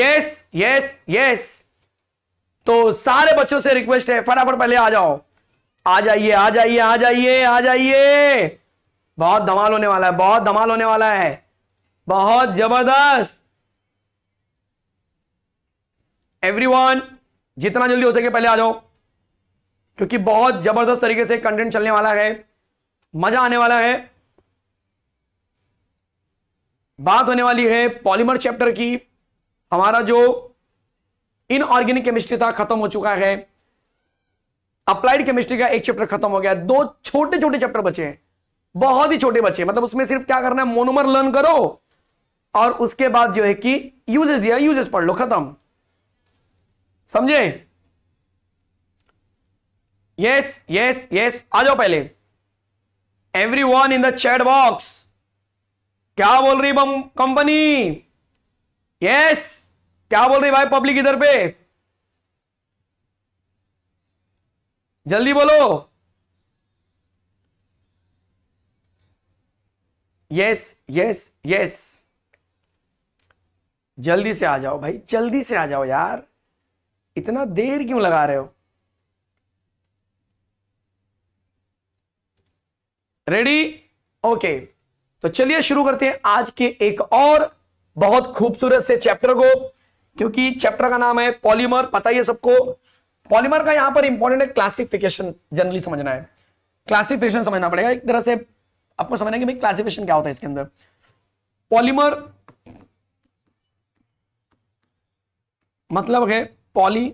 यस यस यस तो सारे बच्चों से रिक्वेस्ट है फटाफट पहले आ जाओ आ जाइए आ जाइए आ जाइए आ जाइए बहुत धमाल होने वाला है बहुत धमाल होने वाला है बहुत जबरदस्त एवरीवन जितना जल्दी हो सके पहले आ जाओ क्योंकि बहुत जबरदस्त तरीके से कंटेंट चलने वाला है मजा आने वाला है बात होने वाली है पॉलीमर चैप्टर की हमारा जो इनऑर्गेनिक केमिस्ट्री था खत्म हो चुका है अप्लाइड केमिस्ट्री का एक चैप्टर खत्म हो गया दो छोटे छोटे चैप्टर बचे हैं बहुत ही छोटे बच्चे मतलब उसमें सिर्फ क्या करना है मोनोमर लर्न करो और उसके बाद जो है कि यूजेस दिया यूजेस पढ़ लो खत्म समझे यस यस यस आ जाओ पहले everyone in the chat box क्या बोल रही कंपनी यस क्या बोल रही भाई पब्लिक इधर पे जल्दी बोलो यस यस यस जल्दी से आ जाओ भाई जल्दी से आ जाओ यार इतना देर क्यों लगा रहे हो रेडी ओके तो चलिए शुरू करते हैं आज के एक और बहुत खूबसूरत से चैप्टर को क्योंकि चैप्टर का नाम है पॉलीमर पता ही है सबको पॉलीमर का यहां पर इंपॉर्टेंट है क्लासिफिकेशन जनरली समझना है क्लासिफिकेशन समझना पड़ेगा एक तरह से आपको समझना है कि भाई क्लासिफिकेशन क्या होता है इसके अंदर पॉलीमर मतलब है पॉली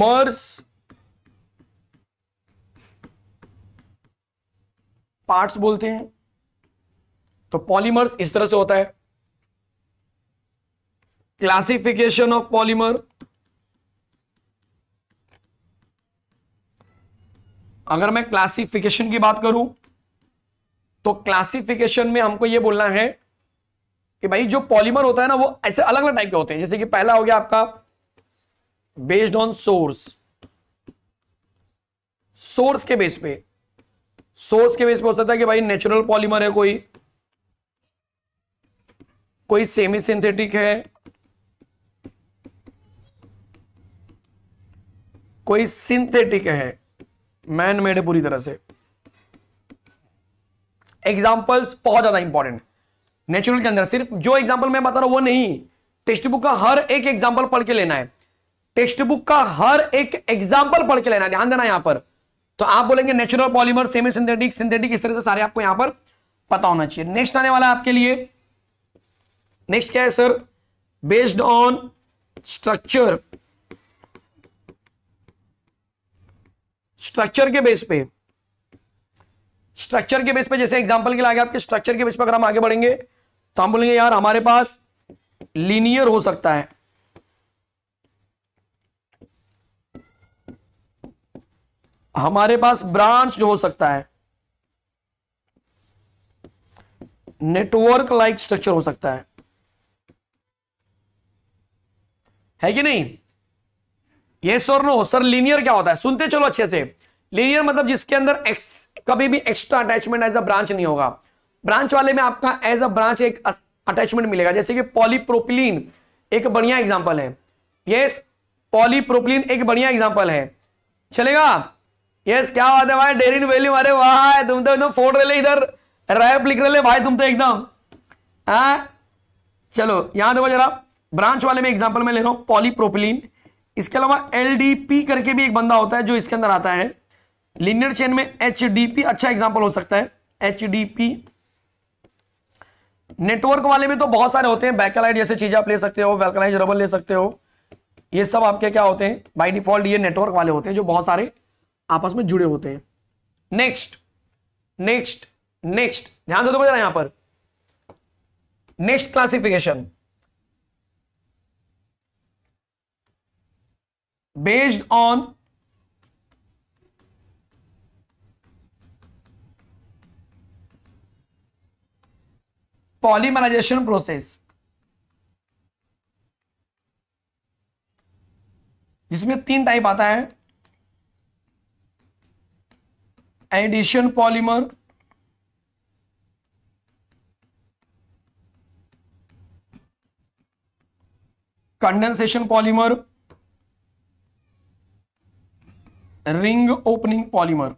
मर्स पार्ट्स बोलते हैं तो पॉलीमर्स इस तरह से होता है क्लासिफिकेशन ऑफ पॉलीमर अगर मैं क्लासिफिकेशन की बात करूं तो क्लासिफिकेशन में हमको यह बोलना है कि भाई जो पॉलीमर होता है ना वो ऐसे अलग अलग टाइप के होते हैं जैसे कि पहला हो गया आपका बेस्ड ऑन सोर्स सोर्स के बेस पे सोर्स के बेस पे हो सकता है कि भाई नेचुरल पॉलीमर है कोई कोई सेमी सिंथेटिक है कोई सिंथेटिक है मैन मेड है पूरी तरह से एग्जाम्पल्स बहुत ज्यादा इंपॉर्टेंट है नेचुरल के अंदर सिर्फ जो एग्जाम्पल मैं बता रहा हूं वो नहीं टेक्स्ट बुक का हर एक एग्जाम्पल पढ़ के लेना है टेक्स्ट बुक का हर एक एग्जाम्पल पढ़ के लेना है ध्यान देना यहां पर तो आप बोलेंगे natural polymer semi synthetic synthetic इस तरह से सारे आपको यहां पर पता होना चाहिए नेक्स्ट आने वाला आपके लिए नेक्स्ट क्या है sir based on structure structure के बेस पे स्ट्रक्चर के बेस पे जैसे एग्जांपल के लिए आगे आपके स्ट्रक्चर के बेस पर अगर हम आगे बढ़ेंगे तो हम बोलेंगे यार हमारे पास लीनियर हो सकता है हमारे पास ब्रांच जो हो सकता है नेटवर्क लाइक स्ट्रक्चर हो सकता है है कि नहीं ये सर नो सर लीनियर क्या होता है सुनते चलो अच्छे से लीनियर मतलब जिसके अंदर एक्स कभी भी extra attachment as a branch नहीं होगा ब्रांच वाले में आपका एज अ ब्रांच एक अटैचमेंट मिलेगा जैसे कि पॉलीप्रोपिलीन एक बढ़िया एग्जाम्पल है यस पॉलीप्रोपिलीन एक बढ़िया एग्जाम्पल है चलेगा यस क्या बात है भाई डेरिन वैल्यू अरे वाह तुम तो एकदम फोड़ रहे इधर रैप लिख रहे भाई तुम तो एकदम चलो यहां देखो जरा ब्रांच वाले में एग्जाम्पल में ले रहा हूं पॉलीप्रोपिलीन इसके अलावा एलडीपी करके भी एक बंदा होता है जो इसके अंदर आता है लिनियर चेन में एच अच्छा एग्जाम्पल हो सकता है एच नेटवर्क वाले में तो बहुत सारे होते हैं बैकलाइट जैसे चीजें आप ले सकते हो वेल्कनाइज रबल ले सकते हो ये सब आपके क्या होते हैं बाई डिफॉल्ट ये नेटवर्क वाले होते हैं जो बहुत सारे आपस में जुड़े होते हैं नेक्स्ट नेक्स्ट नेक्स्ट ध्यान से तो यहां पर next classification based on polymerisation process जिसमें तीन टाइप आता है addition polymer condensation polymer ring opening polymer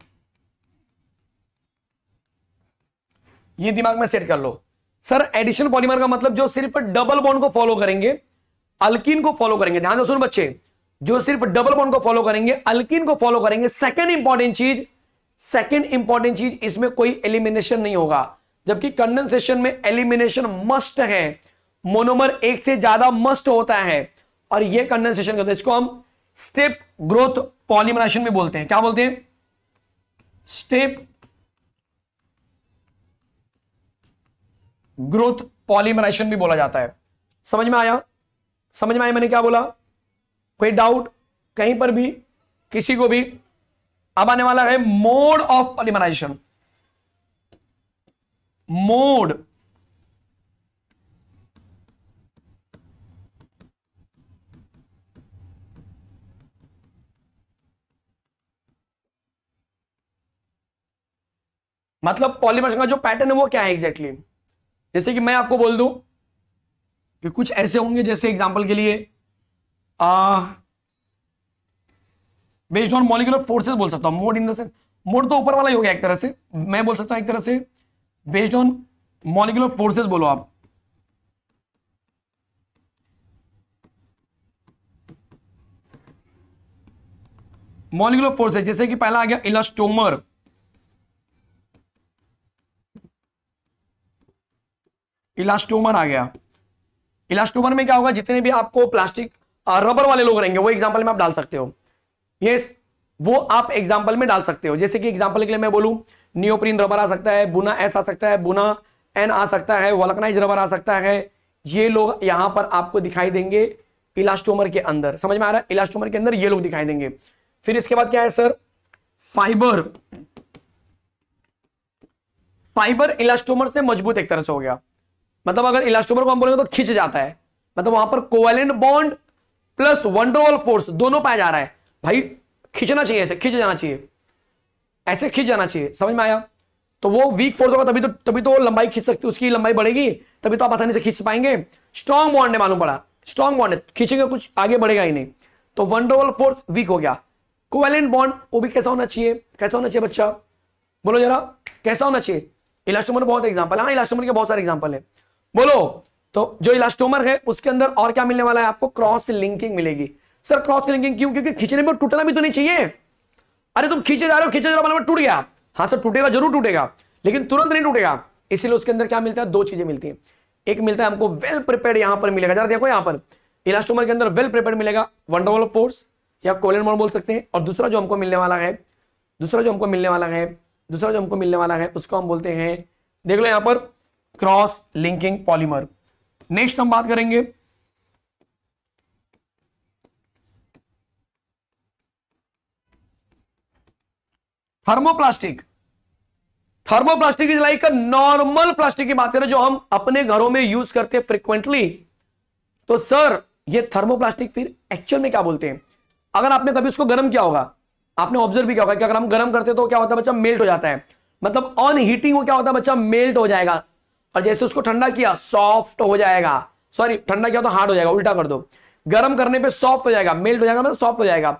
ये दिमाग में सेट कर लो सर एडिशनल पॉलीमर का मतलब जो सिर्फ डबल बॉन्ड को फॉलो करेंगे अल्किन को फॉलो करेंगे ध्यान से सुन बच्चे जो सिर्फ डबल बॉन्ड को फॉलो करेंगे अल्किन को फॉलो करेंगे सेकेंड इंपॉर्टेंट चीज सेकेंड इंपॉर्टेंट चीज इसमें कोई एलिमिनेशन नहीं होगा जबकि कंडेंसेशन में एलिमिनेशन मस्ट है मोनोमर एक से ज्यादा मस्ट होता है और यह कंडेंसेशन करते हैं इसको हम स्टेप ग्रोथ पॉलीमराइजेशन भी बोलते हैं क्या बोलते हैं स्टेप ग्रोथ पॉलीमराइजेशन भी बोला जाता है समझ में आया समझ में आया मैंने क्या बोला कोई डाउट कहीं पर भी किसी को भी अब आने वाला है मोड ऑफ पॉलीमराइजेशन मोड मतलब पॉलीमराइजेशन का जो पैटर्न है वो क्या है एग्जैक्टली exactly? जैसे कि मैं आपको बोल दूं कि कुछ ऐसे होंगे जैसे एग्जाम्पल के लिए बेस्ड ऑन मॉलिकुलर फोर्सेस बोल सकता हूं mode in the sense mode तो ऊपर वाला ही हो गया एक तरह से मैं बोल सकता हूं एक तरह से बेस्ड ऑन मॉलिकुलर फोर्सेस बोलो आप मॉलिकुलर फोर्सेस जैसे कि पहला आ गया इलास्टोमर इलास्टोमर आ गया इलास्टोमर में क्या होगा जितने भी आपको प्लास्टिक रबर वाले लोग रहेंगे वो एग्जाम्पल में आप डाल सकते हो ये yes, वो आप एग्जाम्पल में डाल सकते हो जैसे कि एग्जाम्पल के लिए मैं बोलूँ नियोप्रीन रबर आ सकता है बुना एस आ सकता है बुना एन आ सकता है वलकनाइज रबर आ सकता है ये लोग यहां पर आपको दिखाई देंगे इलास्टोमर के अंदर समझ में आ रहा है इलास्टोमर के अंदर ये लोग दिखाई देंगे फिर इसके बाद क्या है सर फाइबर फाइबर इलास्टोमर से मजबूत एक तरह से हो गया मतलब अगर इलास्टोमर को हम बोलेंगे तो खिंच जाता है मतलब वहां पर covalent bond plus van der Waals force दोनों पाया जा रहा है भाई खींचना चाहिए ऐसे खींच जाना चाहिए ऐसे खींच जाना चाहिए समझ में आया तो वो वीक फोर्स होगा तभी तो तभी तो लंबाई खींच सकती उसकी लंबाई बढ़ेगी तभी तो आप आसानी से खींच पाएंगे स्ट्रॉन्ग बॉन्ड है मालूम पड़ा स्ट्रॉन्ग बॉन्ड है खींचेंगे कुछ आगे बढ़ेगा ही नहीं तो वंडरवॉल फोर्स वीक हो गया कोवेलेंट बॉन्ड वो भी कैसा होना चाहिए कैसा होना चाहिए बच्चा बोलो जरा कैसा होना चाहिए इलास्टोमर बहुत एग्जाम्पल हाँ इलास्टोमर के बहुत सारे एग्जाम्पल है बोलो तो जो इलास्टोमर है उसके अंदर और क्या मिलने वाला है आपको क्रॉस लिंकिंग मिलेगी सर क्रॉस लिंकिंग क्यों क्योंकि खींचने में टूटना भी तो नहीं चाहिए अरे तुम खींचे जा रहे हो खींचे जा रहे हो मतलब टूट गया हाँ सर टूटेगा जरूर टूटेगा लेकिन तुरंत नहीं टूटेगा इसीलिए उसके अंदर क्या मिलता है दो चीजें मिलती हैं एक मिलता है हमको वेल प्रिपेयर यहां पर मिलेगा जरा देखो यहां पर इलास्टोमर के अंदर वेल प्रिपेयर मिलेगा वंडरवॉल ऑफ फोर्स या कोलन मोड बोल सकते हैं और दूसरा जो हमको मिलने वाला है दूसरा जो हमको मिलने वाला है दूसरा जो हमको मिलने वाला है उसको हम बोलते हैं देख लो यहां पर क्रॉस लिंकिंग पॉलीमर नेक्स्ट हम बात करेंगे thermoplastic thermoplastic is like normal plastic की बात करें जो हम अपने घरों में यूज करते हैं फ्रिक्वेंटली तो सर ये थर्मोप्लास्टिक फिर एक्चुअल में क्या बोलते हैं अगर आपने कभी उसको गर्म किया होगा आपने ऑब्जर्व भी किया होगा कि अगर हम गर्म करते हैं तो क्या होता है बच्चा मेल्ट हो जाता है मतलब ऑन हीटिंग वो क्या होता है बच्चा मेल्ट हो जाएगा और जैसे उसको ठंडा किया सॉफ्ट हो जाएगा सॉरी ठंडा किया तो हार्ड हो जाएगा उल्टा कर दो गर्म करने पे सॉफ्ट हो जाएगा मेल्ट हो जाएगा मतलब सॉफ्ट हो जाएगा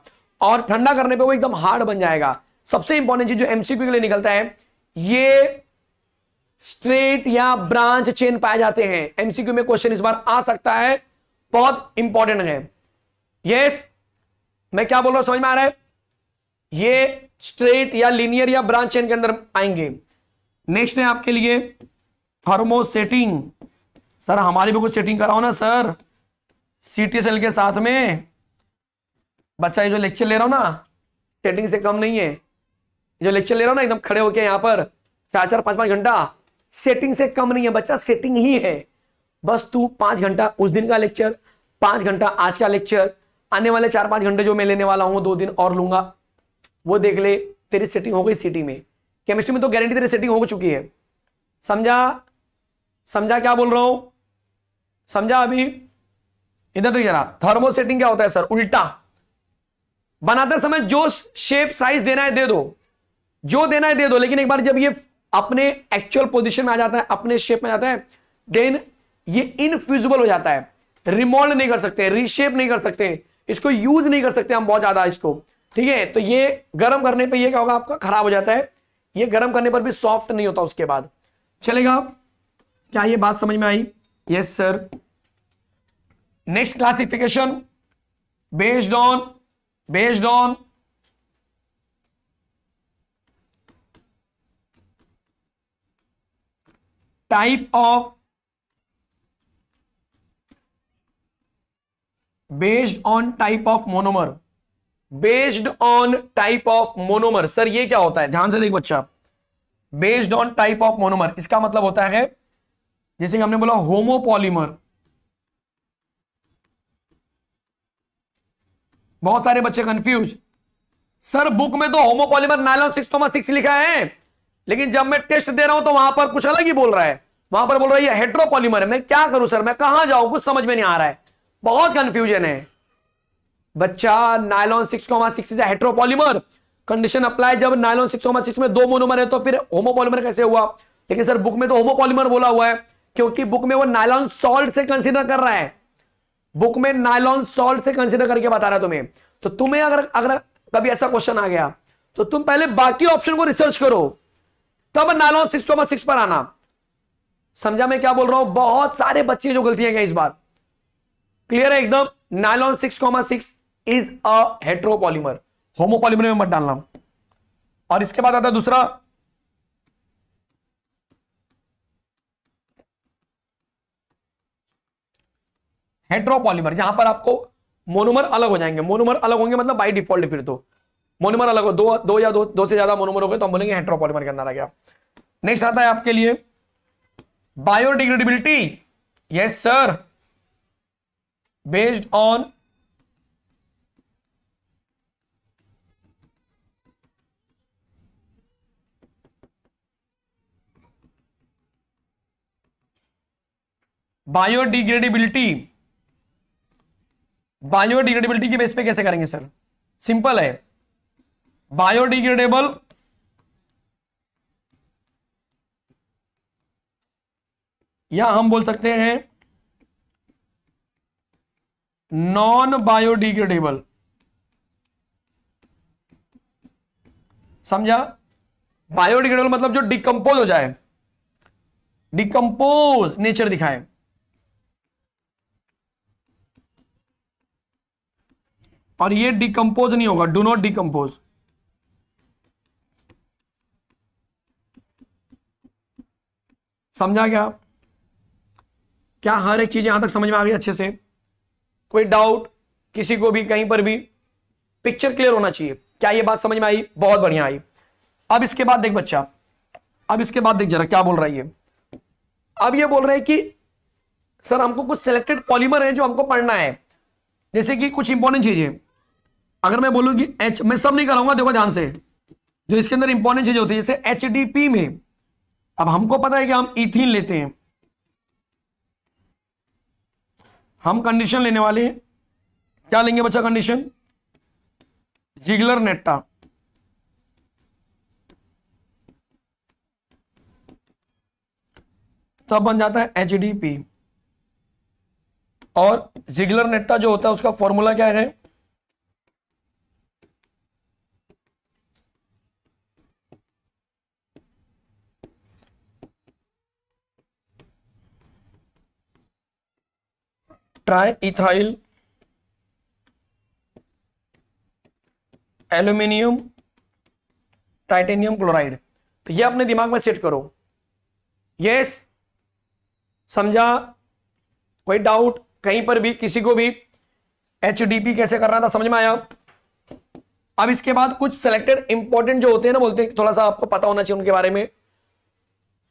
और ठंडा करने पे वो एकदम हार्ड बन जाएगा सबसे इंपॉर्टेंट चीज जो एमसीक्यू के लिए निकलता है ये स्ट्रेट या ब्रांच चेन पाए जाते हैं एमसीक्यू में क्वेश्चन इस बार आ सकता है बहुत इंपॉर्टेंट है यस yes, मैं क्या बोल रहा हूं समझ में आ रहा है ये स्ट्रेट या लीनियर या ब्रांच चेन के अंदर आएंगे नेक्स्ट है आपके लिए थर्मो सेटिंग सर हमारी भी कुछ सेटिंग कराओ ना सर सीटीएसएल के साथ में बच्चा ये जो लेक्चर ले रहा हूँ ना सेटिंग से कम नहीं है जो लेक्चर ले रहा हूँ ना एकदम खड़े होके यहाँ पर चार चार पांच पांच घंटा सेटिंग से कम नहीं है बच्चा सेटिंग ही है बस तू पांच घंटा उस दिन का लेक्चर पांच घंटा आज का लेक्चर आने वाले चार पांच घंटे जो मैं लेने वाला हूँ दो दिन और लूंगा वो देख ले तेरी सेटिंग हो गई सिटी में केमिस्ट्री में तो गारंटी तेरी सेटिंग हो चुकी है समझा समझा क्या बोल रहा हूं समझा अभी इधर देखिए ना थर्मोसेटिंग क्या होता है सर उल्टा बनाते समय जो शेप साइज देना है दे दो जो देना है दे दो लेकिन एक बार जब ये अपने एक्चुअल पोजीशन में आ जाता है अपने शेप में जाता है देन ये इनफ्यूजिबल हो जाता है रिमोल्ड नहीं कर सकते रिशेप नहीं कर सकते इसको यूज नहीं कर सकते हम बहुत ज्यादा इसको ठीक है तो ये गर्म करने पर यह क्या होगा आपका खराब हो जाता है ये गर्म करने पर भी सॉफ्ट नहीं होता उसके बाद चलेगा क्या ये बात समझ में आई yes sir next classification based on based on type of based on type of monomer based on type of monomer sir ये क्या होता है ध्यान से देख बच्चा based on type of monomer इसका मतलब होता है जैसे कि हमने बोला होमोपॉलीमर बहुत सारे बच्चे कंफ्यूज सर बुक में तो homopolymer nylon six comma six लिखा है लेकिन जब मैं टेस्ट दे रहा हूं तो वहां पर कुछ अलग ही बोल रहा है वहां पर बोल रहा है ये हेट्रोपॉलीमर है मैं क्या करूं सर मैं कहां जाऊं कुछ समझ में नहीं आ रहा है बहुत कंफ्यूजन है बच्चा nylon six comma six is heteropolymer condition apply जब नाइलॉन सिक्स कॉमा सिक्स में दो मोनोमर है तो फिर होमोपॉलीमर कैसे हुआ लेकिन सर बुक में तो होमोपॉलीमर बोला हुआ है क्योंकि बुक में वो नायलॉन सॉल्ट से कंसिडर कर रहा है बुक में नायलॉन सॉल्ट से कंसिडर करके बता रहा है तुम्हें तो तुम्हें अगर अगर कभी ऐसा क्वेश्चन आ गया तो तुम पहले बाकी ऑप्शन को रिसर्च करो तब नायलॉन सिक्स टोमा सिक्स पर आना समझा मैं क्या बोल रहा हूं बहुत सारे बच्चे जो गलतियां क्या इस बार क्लियर है एकदम nylon six comma six is heteropolymer homopolymer में मत डालना और इसके बाद आता दूसरा हेड्रोपॉलीमर जहां पर आपको मोनोमर अलग हो जाएंगे मोनोमर अलग होंगे मतलब बाई डिफॉल्ट फिर तो मोनोमर अलग हो दो दो या दो दो से ज्यादा मोनोमर हो गए तो हम बोलेंगे हेट्रोपॉलीमर के अंदर आ गया नेक्स्ट आता है आपके लिए biodegradability yes sir based on biodegradability biodegradability के बेस पे कैसे करेंगे सर सिंपल है बायोडिग्रेडेबल या हम बोल सकते हैं नॉन बायोडिग्रेडेबल समझा बायोडिग्रेडेबल मतलब जो डिकम्पोज हो जाए डिकम्पोज नेचर दिखाए और ये डिकम्पोज नहीं होगा डू नॉट डिकम्पोज समझा क्या क्या हर एक चीज यहां तक समझ में आ गई अच्छे से कोई डाउट किसी को भी कहीं पर भी पिक्चर क्लियर होना चाहिए क्या ये बात समझ में आई बहुत बढ़िया आई अब इसके बाद देख बच्चा अब इसके बाद देख जरा क्या बोल रहा है ये अब ये बोल रहे हैं कि सर हमको कुछ सिलेक्टेड पॉलीमर है जो हमको पढ़ना है जैसे कि कुछ इंपॉर्टेंट चीजें अगर मैं बोलूं कि एच मैं सब नहीं कराऊंगा देखो ध्यान से जो इसके अंदर इंपॉर्टेंट चीज होती है जैसे एच में अब हमको पता है कि हम इथिन लेते हैं हम कंडीशन लेने वाले हैं क्या लेंगे बच्चा कंडीशन जिगलर नेट्टा तब बन जाता है एच और जिगलर नेट्टा जो होता है उसका फॉर्मूला क्या है triethyl aluminium titanium chloride तो ये अपने दिमाग में सेट करो यस समझा कोई डाउट कहीं पर भी किसी को भी एच कैसे करना था समझ में आया अब इसके बाद कुछ सिलेक्टेड इंपॉर्टेंट जो होते हैं ना बोलते हैं थोड़ा सा आपको पता होना चाहिए उनके बारे में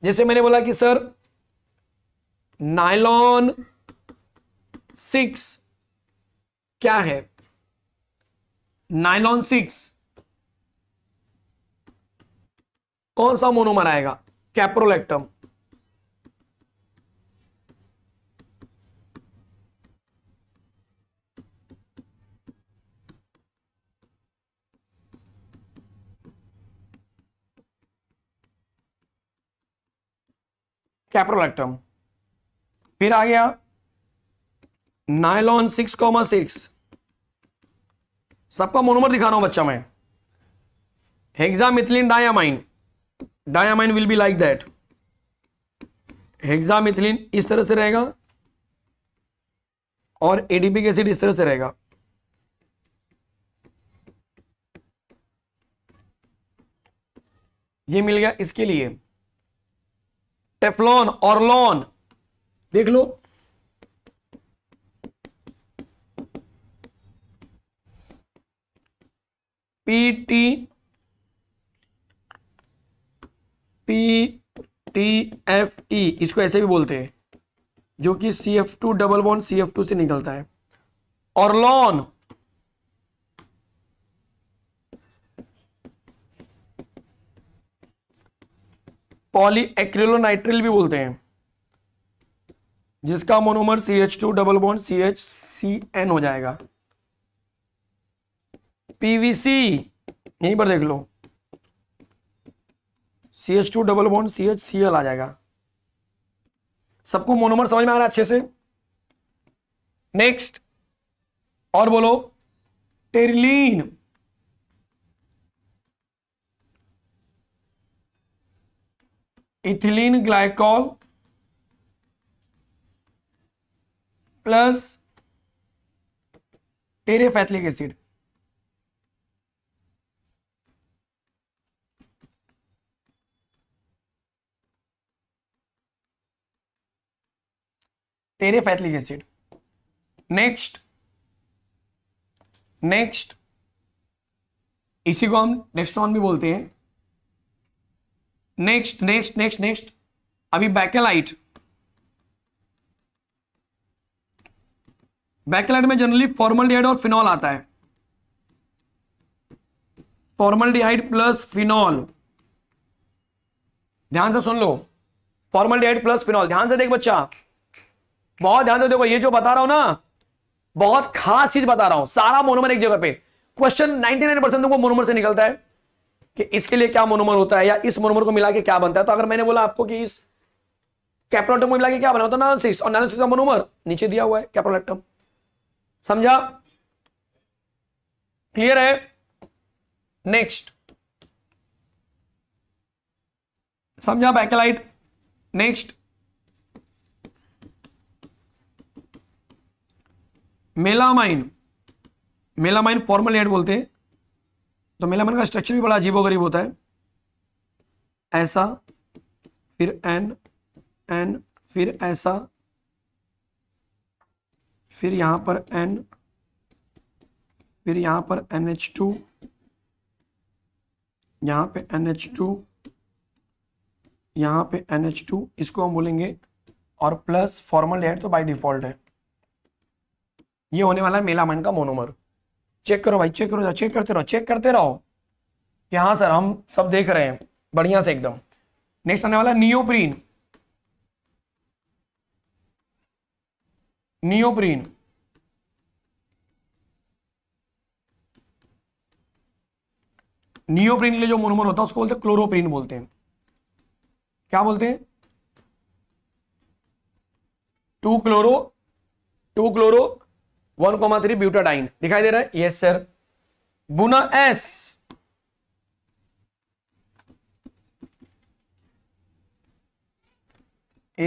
जैसे मैंने बोला कि सर नायलॉन सिक्स क्या है नाइलॉन सिक्स कौन सा मोनोमर आएगा कैप्रोलेक्टम कैप्रोलेक्टम फिर आ गया नायलॉन सिक्स कॉमा सिक्स सबका मोनोमर दिखा रहा हूं बच्चा मैं hexamethylene diamine diamine will be like that hexamethylene इस तरह से रहेगा और एडीपी एसिड इस तरह से रहेगा ये मिल गया इसके लिए टेफलॉन ऑर्लॉन देख लो P T P T F E इसको ऐसे भी बोलते हैं जो कि C F two double bond C F two से निकलता है लॉन पॉली एक्रिलोनाइट्रिल भी बोलते हैं जिसका monomer C H two double bond C H C N हो जाएगा पीवीसी यहीं पर देख लो C H two double bond C H C L आ जाएगा सबको मोनोमर समझ में आ रहा है अच्छे से नेक्स्ट और बोलो Terylene ethylene glycol plus terephthalic acid terephthalic acid next next इसी को हम डेक्स्ट्रॉन भी बोलते हैं नेक्स्ट नेक्स्ट नेक्स्ट नेक्स्ट अभी बैकेलाइट बैकेलाइट में जनरली फॉर्मल डिहाइड और फिनॉल आता है फॉर्मल डिहाइड प्लस फिनॉल ध्यान से सुन लो फॉर्मल डिहाइड प्लस फिनॉल ध्यान से देख बच्चा बहुत ध्यान दो देखो ये जो बता रहा हूं ना बहुत खास चीज बता रहा हूं सारा मोनोमर एक जगह पे क्वेश्चन 99 परसेंट तुमको मोनोमर से निकलता है कि इसके लिए क्या मोनोमर होता है या इस मोनोमर को मिला के क्या बनता है तो अगर मैंने बोला आपको कि इस कैप्रोलेक्टम को मिला के क्या बना तो है और नानसिक्स का मोनोमर नीचे दिया हुआ है कैप्रोलेक्टम समझा क्लियर है नेक्स्ट समझा Bakelite next melamine melamine formaldehyde बोलते हैं तो मेलामाइन का स्ट्रक्चर भी बड़ा अजीबो गरीब होता है ऐसा फिर एन एन फिर ऐसा फिर यहां पर एन फिर यहां पर एन एच टू यहां पर एन एच टू यहां पर एन एच टू इसको हम बोलेंगे और प्लस फॉर्मल एड तो बाय डिफॉल्ट है ये होने वाला है मेलामाइन का मोनोमर चेक करो भाई चेक करो चेक करते रहो चेक करते रहो कि हाँ सर हम सब देख रहे हैं बढ़िया से एकदम नेक्स्ट आने वाला नियोप्रीन नियोप्रीन नियोप्रीन के लिए जो मोनोमर होता है उसको बोलते हैं क्लोरोप्रीन बोलते हैं क्या बोलते हैं two chloro two chloro one comma three butadiene दिखाई दे रहा है यस सर बुना एस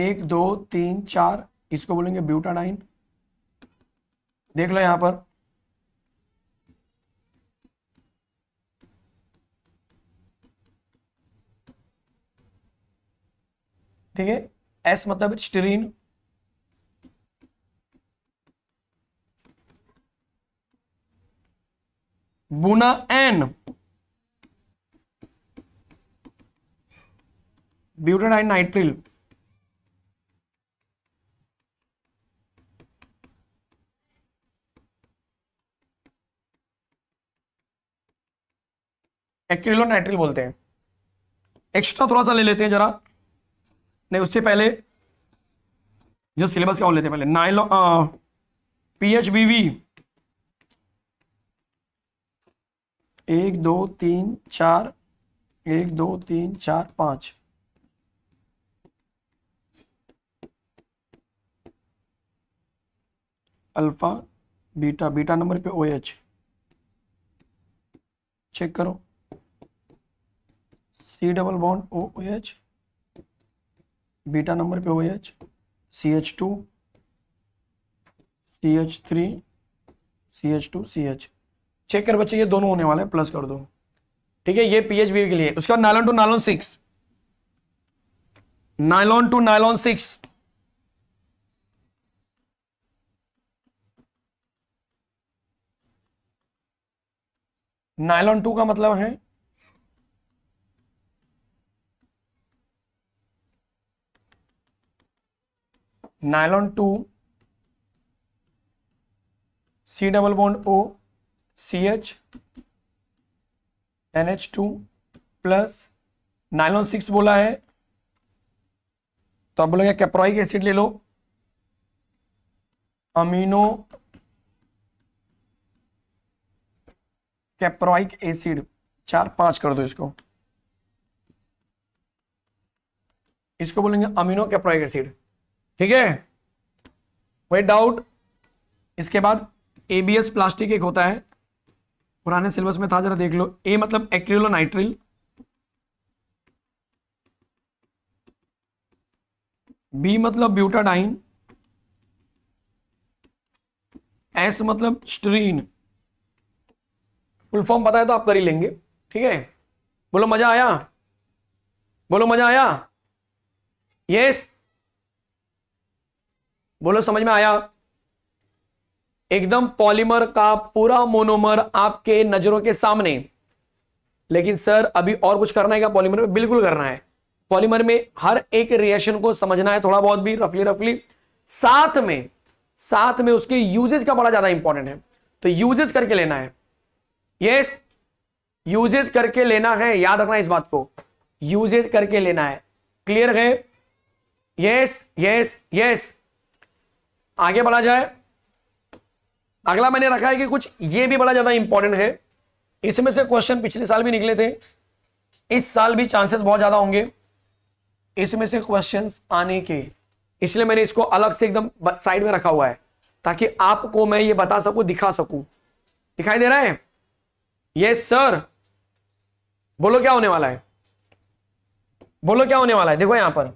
एक दो तीन चार इसको बोलेंगे ब्यूटाडाइन देख लो यहां पर ठीक है एस मतलब स्टीरीन गुना N butadiene nitrile acrylonitrile बोलते हैं एक्स्ट्रा थोड़ा सा ले लेते हैं जरा नहीं उससे पहले जो सिलेबस क्या हो लेते हैं पहले नाइलो पीएचबीवी uh, एक दो तीन चार एक दो तीन चार पाँच अल्फा बीटा बीटा नंबर पे ओ एच चेक करो C double bond O O H beta number पे O H C H two C H three C H two C H छः कर बच्चे ये दोनों होने वाले हैं प्लस कर दो ठीक है ये पीएच के लिए उसके बाद nylon two nylon six nylon two nylon six nylon two का मतलब है nylon two C double bond O C H N H two plus nylon six बोला है तो आप बोलोगे कैप्रोइक एसिड ले लो अमीनो कैप्रोइक एसिड चार पांच कर दो इसको इसको बोलेंगे अमीनो कैप्रोइक एसिड ठीक है वे डाउट इसके बाद एबीएस प्लास्टिक एक होता है पुराने सिलेबस में था जरा देख लो ए मतलब एक्रिलो नाइट्रिल बी मतलब ब्यूटाडाइन एस मतलब स्ट्रीन फुल फॉर्म पता है तो आप कर ही लेंगे ठीक है बोलो मजा आया बोलो मजा आया यस बोलो समझ में आया एकदम पॉलीमर का पूरा मोनोमर आपके नजरों के सामने लेकिन सर अभी और कुछ करना है क्या पॉलीमर में बिल्कुल करना है पॉलीमर में हर एक रिएक्शन को समझना है थोड़ा बहुत भी रफली रफली साथ में साथ में उसके यूजेज का बड़ा ज्यादा इंपॉर्टेंट है तो यूजेज करके लेना है यस यूजेज करके लेना है याद रखना इस बात को यूजेज करके लेना है क्लियर है यस यस यस आगे बढ़ा जाए अगला मैंने रखा है कि कुछ ये भी बड़ा ज़्यादा इंपॉर्टेंट है इसमें से क्वेश्चन पिछले साल भी निकले थे इस साल भी चांसेस बहुत ज़्यादा होंगे इसमें से क्वेश्चंस आने के इसलिए मैंने इसको अलग से एकदम साइड में रखा हुआ है ताकि आपको मैं ये बता सकूं दिखा सकूं दिखाई दे रहा है ये सर बोलो क्या होने वाला है बोलो क्या होने वाला है देखो यहां पर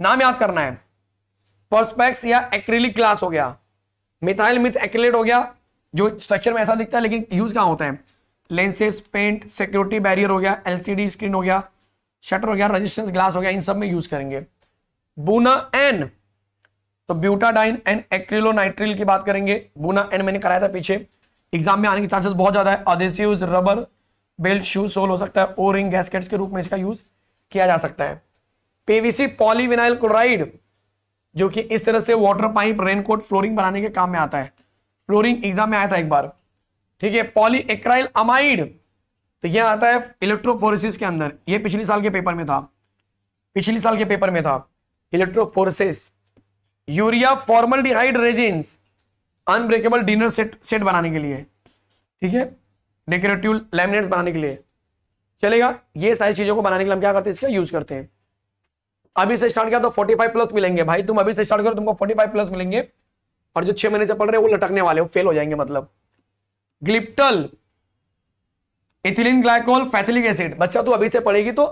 नाम याद करना है पर्सपेक्स या एक्रिलिक क्लास हो गया मिथाइल मिथ एक्लेट हो गया जो स्ट्रक्चर में ऐसा दिखता है लेकिन यूज कहाँ होता है लेंसेस पेंट सिक्योरिटी बैरियर हो गया एलसीडी स्क्रीन हो गया शटर हो गया रजिस्टेंस ग्लास हो गया इन सब में यूज करेंगे बूना एन तो ब्यूटाडाइन एक्रिलो नाइट्रिल की बात करेंगे बूना एन मैंने कराया था पीछे एग्जाम में आने के चांसेस बहुत ज्यादा है adhesive rubber belt shoes sole हो सकता है ओ रिंग गैसकेट्स के रूप में इसका यूज किया जा सकता है पीवीसी पॉलीविनाइल क्लोराइड जो कि इस तरह से वाटर पाइप रेनकोट फ्लोरिंग बनाने के काम में आता है फ्लोरिंग एग्जाम में आया था एक बार ठीक है पॉली एक्राइल अमाइड तो यह आता है इलेक्ट्रोफोरिस के अंदर यह पिछले साल के पेपर में था पिछले साल के पेपर में था electrophoresis urea formaldehyde resins unbreakable dinner set set बनाने के लिए ठीक है डेकोरेटिव लेमिनेट्स बनाने के लिए चलेगा ये सारी चीजों को बनाने के लिए हम क्या करते हैं इसका यूज करते हैं अभी से स्टार्ट किया तो 45 प्लस मिलेंगे भाई तुम अभी से स्टार्ट करो तुमको 45 प्लस मिलेंगे और जो छह महीने से पढ़ रहे हैं वो लटकने वाले वो फेल हो जाएंगे मतलब glyptal ethylene glycol phthalic acid बच्चा तू अभी से पढ़ेगी तो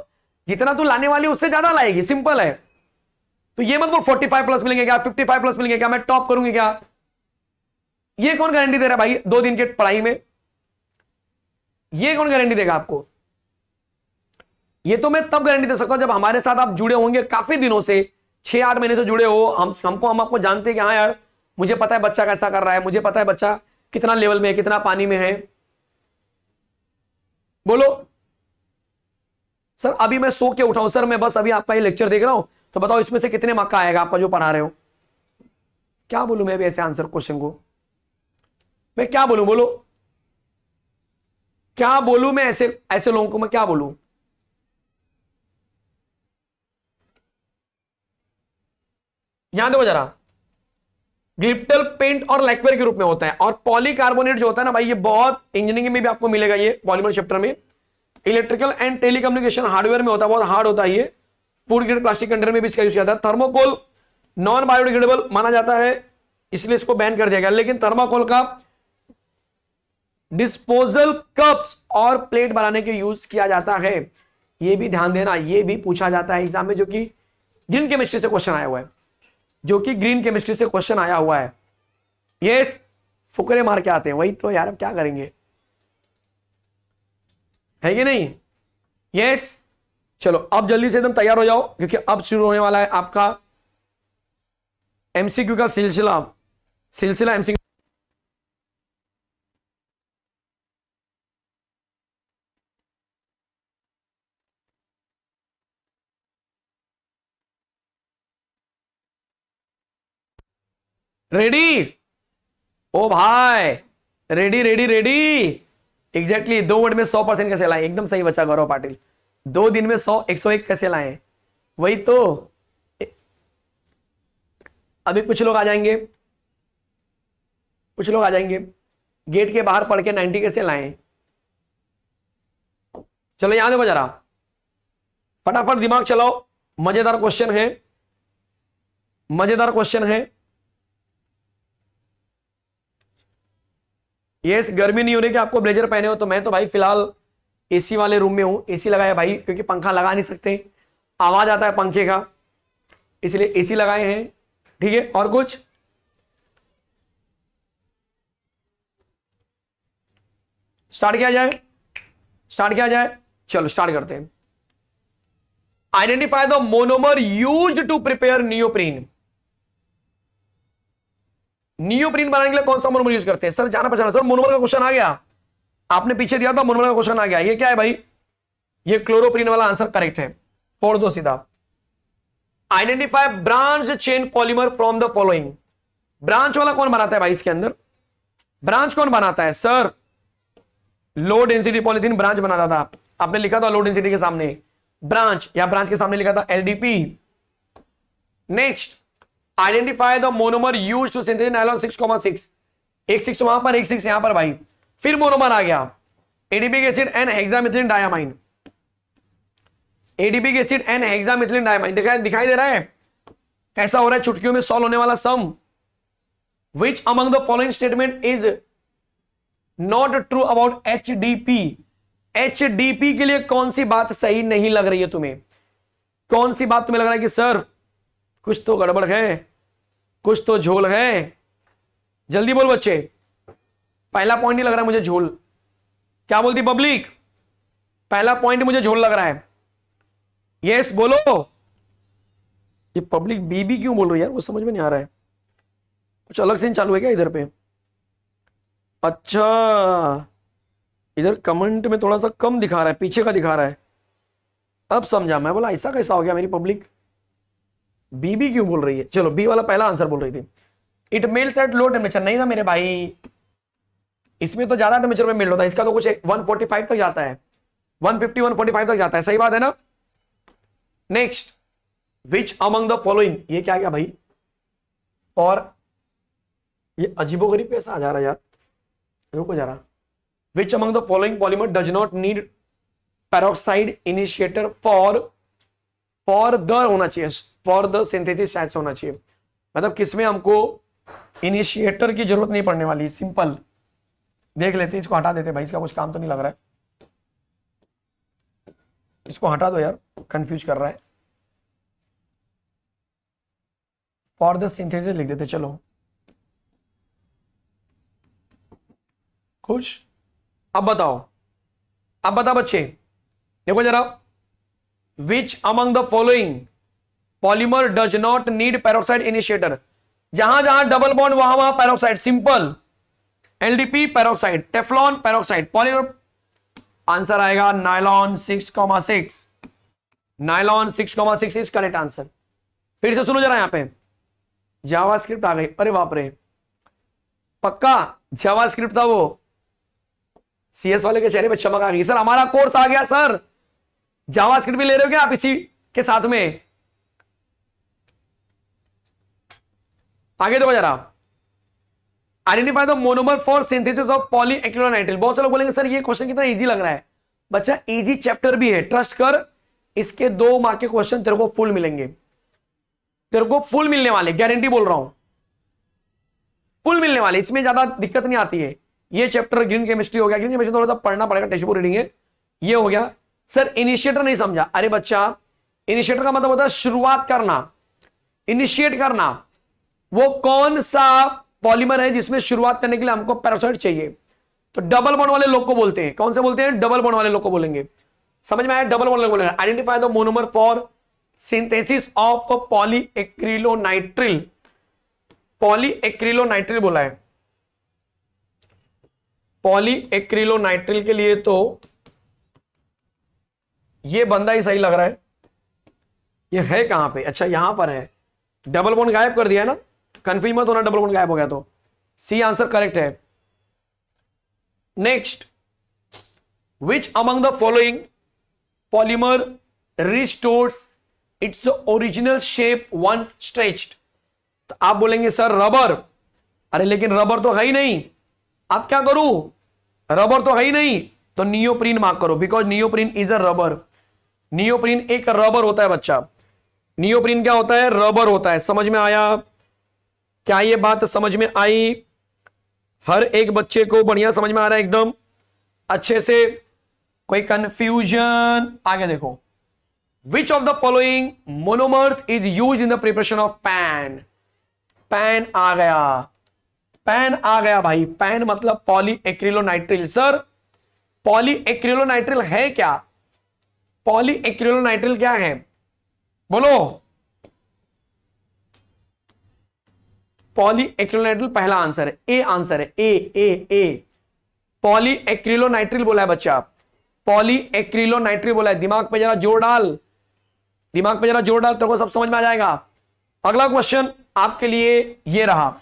जितना तू लाने वाली उससे ज्यादा लाएगी सिंपल है तो ये मत बोल 45 प्लस मिलेंगे क्या 55 प्लस मिलेंगे क्या मैं टॉप करूंगी क्या ये कौन गारंटी दे रहा है भाई दो दिन के पढ़ाई में ये कौन गारंटी देगा आपको ये तो मैं तब गारंटी दे सकता हूं जब हमारे साथ आप जुड़े होंगे काफी दिनों से छह आठ महीने से जुड़े हो हम हमको हम आपको जानते हैं कि हाँ यार मुझे पता है बच्चा कैसा कर रहा है मुझे पता है बच्चा कितना लेवल में है कितना पानी में है बोलो सर अभी मैं सो के उठाऊ सर मैं बस अभी आपका ये लेक्चर देख रहा हूं तो बताओ इसमें से कितने मक्का आएगा आपका जो पढ़ा रहे हो क्या बोलू मैं अभी ऐसे आंसर क्वेश्चन को मैं क्या बोलू बोलो क्या बोलू मैं ऐसे ऐसे लोगों को मैं क्या बोलू यहां देखो जरा ग्लिप्टल पेंट और लैक्वेर के रूप में होता है और पॉलीकार्बोनेट जो होता है ना भाई ये बहुत इंजीनियरिंग में भी आपको मिलेगा ये पॉलीमर चैप्टर में इलेक्ट्रिकल एंड टेलीकम्युनिकेशन हार्डवेयर में होता है बहुत हार्ड होता है ये फूड ग्रेड प्लास्टिक कंटेनर में भी इसका यूज किया जाता है थर्मोकोल नॉन बायोडिग्रेडेबल माना जाता है इसलिए इसको बैन कर दिया गया लेकिन थर्माकोल का डिस्पोजल कप्स और प्लेट बनाने के यूज किया जाता है ये भी ध्यान देना ये भी पूछा जाता है एग्जाम में जो कि जिन केमिस्ट्री से क्वेश्चन आया हुआ है जो कि ग्रीन केमिस्ट्री से क्वेश्चन आया हुआ है यस फुकरे मार के आते हैं वही तो यार अब क्या करेंगे है कि नहीं यस चलो अब जल्दी से एकदम तैयार हो जाओ क्योंकि अब शुरू होने वाला है आपका एमसीक्यू का सिलसिला सिलसिला एमसीक्यू रेडी ओ भाई रेडी रेडी रेडी एग्जैक्टली दो वर्ड में सौ परसेंट कैसे लाए एकदम सही बच्चा गौरव पाटिल दो दिन में सौ एक सौ एक कैसे लाए वही तो अभी कुछ लोग आ जाएंगे कुछ लोग आ जाएंगे गेट के बाहर पढ़ के नाइन्टी कैसे लाए चलो याद देखो जरा फटाफट दिमाग चलाओ मजेदार क्वेश्चन है मजेदार क्वेश्चन है ये गर्मी नहीं हो रही कि आपको ब्लेजर पहने हो तो मैं तो भाई फिलहाल एसी वाले रूम में हूँ एसी लगाया भाई क्योंकि पंखा लगा नहीं सकते आवाज़ आता है पंखे का इसलिए एसी लगाए हैं ठीक है और कुछ स्टार्ट किया जाए स्टार्ट किया जाए चलो स्टार्ट करते हैं identify the monomer use to prepare neoprene neoprene बनाने के लिए कौन सा मोनोमर यूज करते हैं सर जाना पहचान सर मोनोमर का क्वेश्चन आ गया आपने पीछे दिया था मोनोमर का क्वेश्चन आ गया ये क्या है भाई ये क्लोरोप्रीन वाला आंसर करेक्ट है फोड़ दो सीधा identify branch chain polymer from the following branch वाला कौन बनाता है भाई इसके अंदर ब्रांच कौन बनाता है sir low density polythene branch बनाता था आपने लिखा था लो डेंसिटी के सामने ब्रांच या ब्रांच के सामने लिखा था LDP next identify the monomer use to synthesis nylon six nylon six एक सिक्स वहां पर एक सिक्स यहां पर भाई फिर मोनोमर आ गया adipic acid and hexamethylene diamine adipic acid and hexamethylene diamine दिखाई दिखाई दे रहा है कैसा हो रहा है चुटकियों में सॉल्व होने वाला some which among the following statement is not true about H D P H D P के लिए कौन सी बात सही नहीं लग रही है तुम्हें कौन सी बात तुम्हें लग रहा है कि सर कुछ तो गड़बड़ है कुछ तो झोल है जल्दी बोल बच्चे पहला पॉइंट नहीं लग रहा है मुझे झोल क्या बोलती पब्लिक पहला पॉइंट मुझे झोल लग रहा है यस बोलो ये पब्लिक बीबी क्यों बोल रही है यार वो समझ में नहीं आ रहा है कुछ अलग सीन चालू है क्या इधर पे अच्छा इधर कमेंट में थोड़ा सा कम दिखा रहा है पीछे का दिखा रहा है अब समझा मैं बोला ऐसा कैसा हो गया मेरी पब्लिक बीबी क्यों बोल रही है चलो बी वाला पहला आंसर बोल रही थी it melts at low temperature नहीं ना मेरे भाई इसमें तो ज्यादा टेम्परेचर में मेल्ट होता है इसका तो कुछ 145 तक जाता है 150 145 तक जाता है सही बात है ना next which among the following ये क्या क्या भाई और ये अजीबो गरीब कैसा आ जा रहा यार रुको जा रहा which among the following polymer does not need peroxide initiator for for the होना चाहिए फॉर द सिंथेसिस शायद होना चाहिए मतलब किसमें हमको इनिशिएटर की जरूरत नहीं पड़ने वाली सिंपल देख लेते इसको हटा देते भाई इसका कुछ काम तो नहीं लग रहा है इसको हटा दो यार कंफ्यूज कर रहा है फॉर द सिंथेसिस लिख देते चलो खुश अब बताओ अब बताओ बच्चे देखो जरा which among the following polymer does not need peroxide initiator जहां जहां डबल बॉन्ड वहां वहां peroxide simple LDP peroxide Teflon peroxide polymer answer आएगा nylon six comma six nylon six comma six is correct answer फिर से सुनो जरा यहां पे जावास्क्रिप्ट आ गई अरे बाप रे पक्का जावास्क्रिप्ट था वो सीएस वाले के चेहरे पे चमक आ गई सर हमारा कोर्स आ गया सर जावास्क्रिप्ट भी ले रहे हो क्या आप इसी के साथ में आगे देखो जरा identify the monomer for synthesis of polyacrylonitrile बहुत से लोग बोलेंगे सर ये क्वेश्चन कितना इजी लग रहा है बच्चा इजी चैप्टर भी है ट्रस्ट कर इसके दो मार्क के क्वेश्चन तेरे को फुल मिलेंगे तेरे को फुल मिलने वाले गारंटी बोल रहा हूं फुल मिलने वाले इसमें ज्यादा दिक्कत नहीं आती है ये चैप्टर ग्रीन केमिस्ट्री हो गया ग्रीन केमिस्ट्री थोड़ा सा पढ़ना पड़ेगा टेक्सटबुक रीडिंग है ये हो गया सर इनिशिएटर नहीं समझा अरे बच्चा इनिशिएटर का मतलब होता है शुरुआत करना इनिशिएट करना वो कौन सा पॉलीमर है जिसमें शुरुआत करने के लिए हमको पैरासाइट चाहिए तो डबल बॉन्ड वाले लोग को बोलते हैं कौन से बोलते हैं डबल बॉन्ड वाले लोग को बोलेंगे समझ में आया डबल बॉन्ड वाले बोलेंगे identify the monomer for synthesis of polyacrylonitrile nitrile बोला है नाइट्रिल के लिए तो ये बंदा ही सही लग रहा है ये है कहां पे अच्छा यहां पर है डबल बॉन्ड गायब कर दिया है ना कंफ्यूज मत होना डबल वन गायब हो गया तो सी आंसर करेक्ट है next which among the following polymer restores its original shape once stretched तो आप बोलेंगे सर रबर अरे लेकिन रबर तो है ही नहीं आप क्या करूं रबर तो है ही नहीं तो नियोप्रीन मार्क करो because neoprene is a rubber neoprene एक रबर होता है बच्चा नियोप्रीन क्या होता है रबर होता है समझ में आया क्या ये बात समझ में आई हर एक बच्चे को बढ़िया समझ में आ रहा है एकदम अच्छे से कोई कंफ्यूजन आगे देखो which of the following monomers is use in the preparation of PAN PAN आ गया पैन आ गया भाई पैन मतलब poly nitrile sir poly acrylonitrile है क्या पॉली नाइट्रिल क्या है बोलो पॉलीएक्रिलोनाइट्रिल पहला आंसर है ए आंसर है ए ए ए पॉलीएक्रिलोनाइट्रिल बोला है बच्चा पॉलीएक्रिलोनाइट्रिल बोला है दिमाग पे जरा जोर डाल दिमाग पे जरा जोर डाल तेरे को सब समझ में आ जाएगा अगला क्वेश्चन आपके लिए ये रहा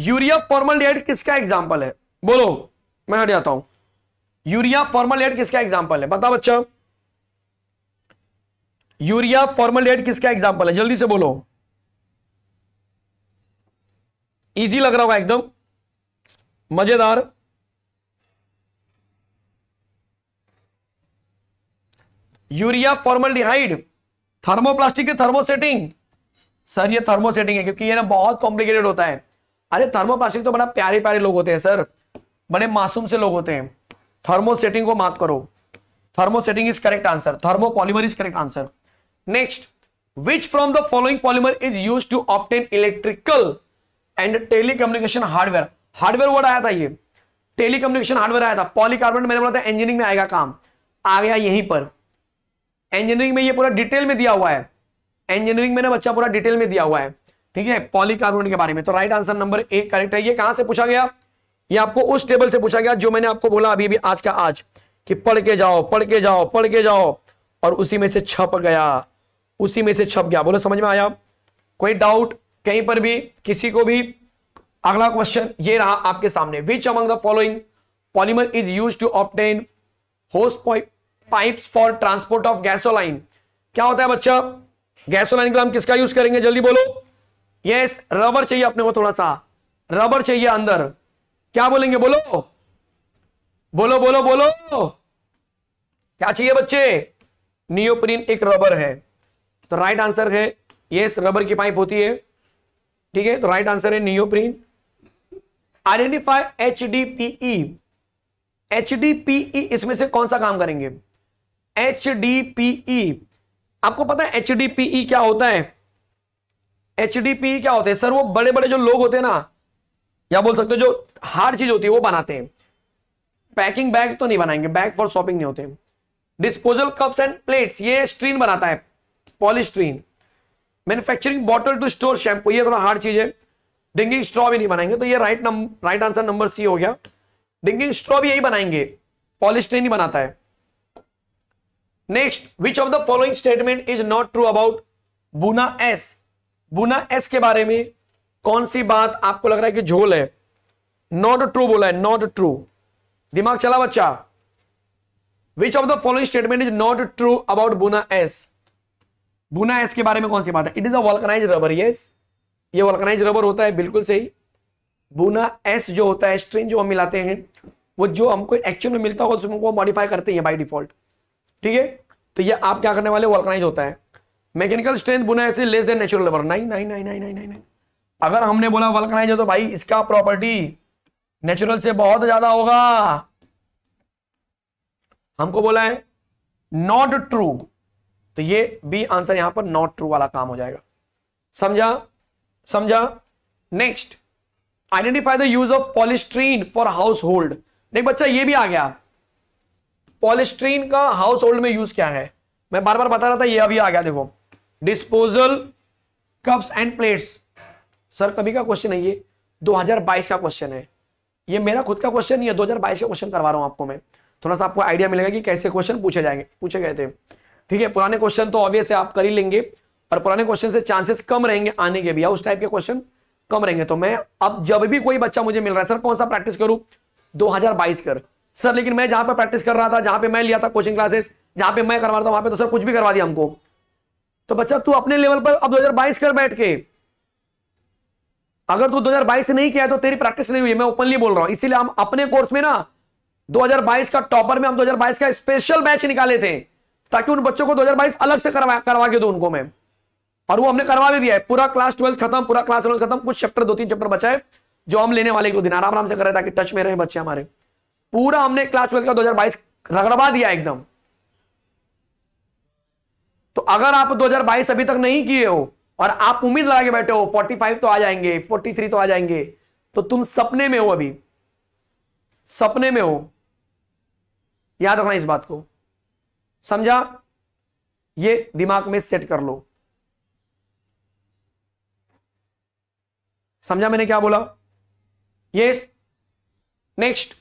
यूरिया फॉर्मल डेड किसका एग्जाम्पल है बोलो मैं हट जाता हूं यूरिया फॉर्मल एड किसका एग्जाम्पल है बता बच्चा यूरिया फॉर्मल एड किसका एग्जाम्पल है जल्दी से बोलो इजी लग रहा होगा एकदम मजेदार यूरिया फॉर्मलडिहाइड थर्मोप्लास्टिक की थर्मोसेटिंग सर ये थर्मोसेटिंग है क्योंकि ये ना बहुत कॉम्प्लिकेटेड होता है अरे थर्मोप्लास्टिक तो बड़ा प्यारे प्यारे लोग होते हैं सर बड़े मासूम से लोग होते हैं थर्मोसेटिंग को माफ करो thermosetting is correct answer thermopolymer is correct answer next which from the following polymer is use to obtain electrical and telecommunication hardware hardware word आया था ये टेली कम्युनिकेशन हार्डवेयर आया था पॉलीकार्बोनेट मैंने बोला था इंजीनियरिंग में आएगा काम आ गया यहीं पर इंजीनियरिंग में ये पूरा डिटेल में दिया हुआ है इंजीनियरिंग में बच्चा पूरा डिटेल में दिया हुआ है ठीक है पॉलीकार्बोनेट के बारे में तो राइट आंसर नंबर एक करेक्ट है ये कहां से पूछा गया ये आपको उस टेबल से पूछा गया जो मैंने आपको बोला अभी अभी आज का आज कि पढ़ के जाओ पढ़ के जाओ पढ़ के जाओ और उसी में से छप गया उसी में से छप गया बोलो समझ में आया कोई डाउट कहीं पर भी किसी को भी अगला क्वेश्चन ये रहा आपके सामने which among the following polymer is use to obtain hose pipe for transport of gasoline क्या होता है बच्चा गैसोलाइन के लिए हम किसका यूज करेंगे जल्दी बोलो यस yes, रबर चाहिए अपने को थोड़ा सा रबर चाहिए अंदर क्या बोलेंगे बोलो बोलो बोलो बोलो क्या चाहिए बच्चे नियोप्रीन एक रबर है तो राइट आंसर है यस रबर की पाइप होती है ठीक है तो राइट आंसर है neoprene identify H D PE H D PE इसमें से कौन सा काम करेंगे एच डी पीई आपको पता है एच डी पीई क्या होता है एच डी पीई क्या होता है सर वो बड़े बड़े जो लोग होते हैं ना या बोल सकते हो जो हार्ड चीज होती है वो बनाते हैं पैकिंग बैग तो नहीं बनाएंगे बैग फॉर शॉपिंग नहीं होते डिस्पोजल कप्स एंड प्लेट्स ये स्ट्रीन बनाता है polystyrene manufacturing bottle to store shampoo ये थोड़ा हार्ड चीज है डिंगिंग स्ट्रॉ भी नहीं बनाएंगे तो ये right number right answer number C हो गया डिंगिंग स्ट्रॉ भी यही बनाएंगे पॉलिश नहीं बनाता है next which of the following statement is not true about buna S buna S के बारे में कौन सी बात आपको लग रहा है कि झोल है नॉट ट्रू बोला है नॉट ट्रू दिमाग चला बच्चा which of the following statement is not true about buna S buna S के बारे में कौन सी बात है it is vulcanize rubber yes ये वॉल्कनाइज रबर होता है बिल्कुल सही बुना एस जो होता है स्ट्रिंग जो हम मिलाते हैं वो जो हमको एक्चुअल में मिलता होगा उसमें मॉडिफाई करते हैं बाई डिफॉल्ट ठीक है तो ये आप क्या करने वाले वर्कनाइज होता है मैकेनिकल स्ट्रेंथ बुना ऐसे लेस देन नेचुरल रबर नहीं नहीं नहीं नहीं नहीं नहीं अगर हमने बोला वर्कनाइज है तो भाई इसका प्रॉपर्टी नेचुरल से बहुत ज्यादा होगा हमको बोला है नॉट ट्रू तो ये बी आंसर यहां पर नॉट ट्रू वाला काम हो जाएगा समझा समझा next identify the use of polystyrene for household देख बच्चा ये भी आ गया पॉलिस्ट्रीन का हाउस होल्ड में यूज क्या है मैं बार बार बता रहा था ये अभी आ गया देखो disposal cups and plates sir कभी का क्वेश्चन है ये 2022 का क्वेश्चन है ये मेरा खुद का क्वेश्चन नहीं है 2022 का क्वेश्चन करवा रहा हूं आपको मैं थोड़ा सा आपको आइडिया मिलेगा कि कैसे क्वेश्चन पूछे जाएंगे पूछे गए थे ठीक है पुराने क्वेश्चन तो ऑब्वियस है आप कर ही लेंगे और पुराने क्वेश्चन से चांसेस कम रहेंगे आने के भी उस टाइप के क्वेश्चन कम रहेंगे तो मैं अब जब भी कोई बच्चा मुझे मिल रहा है सर कौन सा प्रैक्टिस करूं दो कर सर लेकिन मैं जहां पर प्रैक्टिस कर रहा था जहां पर मैं लिया था कोचिंग क्लासेस जहां पर मैं करवा था वहां पर तो सर कुछ भी करवा दिया हमको तो बच्चा तू अपने लेवल पर अब दो कर बैठ के अगर तू 2022 नहीं किया तो तेरी प्रैक्टिस नहीं हुई मैं ओपनली बोल रहा हूं इसीलिए हम अपने कोर्स में ना 2022 का टॉपर में हम 2022 का स्पेशल बैच निकाले थे ताकि उन बच्चों को 2022 अलग से करवा करवा के दो उनको मैं और वो हमने करवा भी दिया है पूरा क्लास ट्वेल्थ खत्म पूरा क्लास ट्वेल्थ खत्म कुछ चैप्टर दो तीन चैप्टर बचाए जो हम लेने वाले दिन आराम आराम से कर रहे ताकि टच में रहे बच्चे हमारे पूरा हमने क्लास ट्वेल्थ का 2022 रगड़वा दिया एकदम तो अगर आप 2022 अभी तक नहीं किए हो और आप उम्मीद लगा के बैठे हो 45 तो आ जाएंगे 43 तो आ जाएंगे तो तुम सपने में हो अभी सपने में हो याद रखना इस बात को समझा ये दिमाग में सेट कर लो समझा मैंने क्या बोला yes next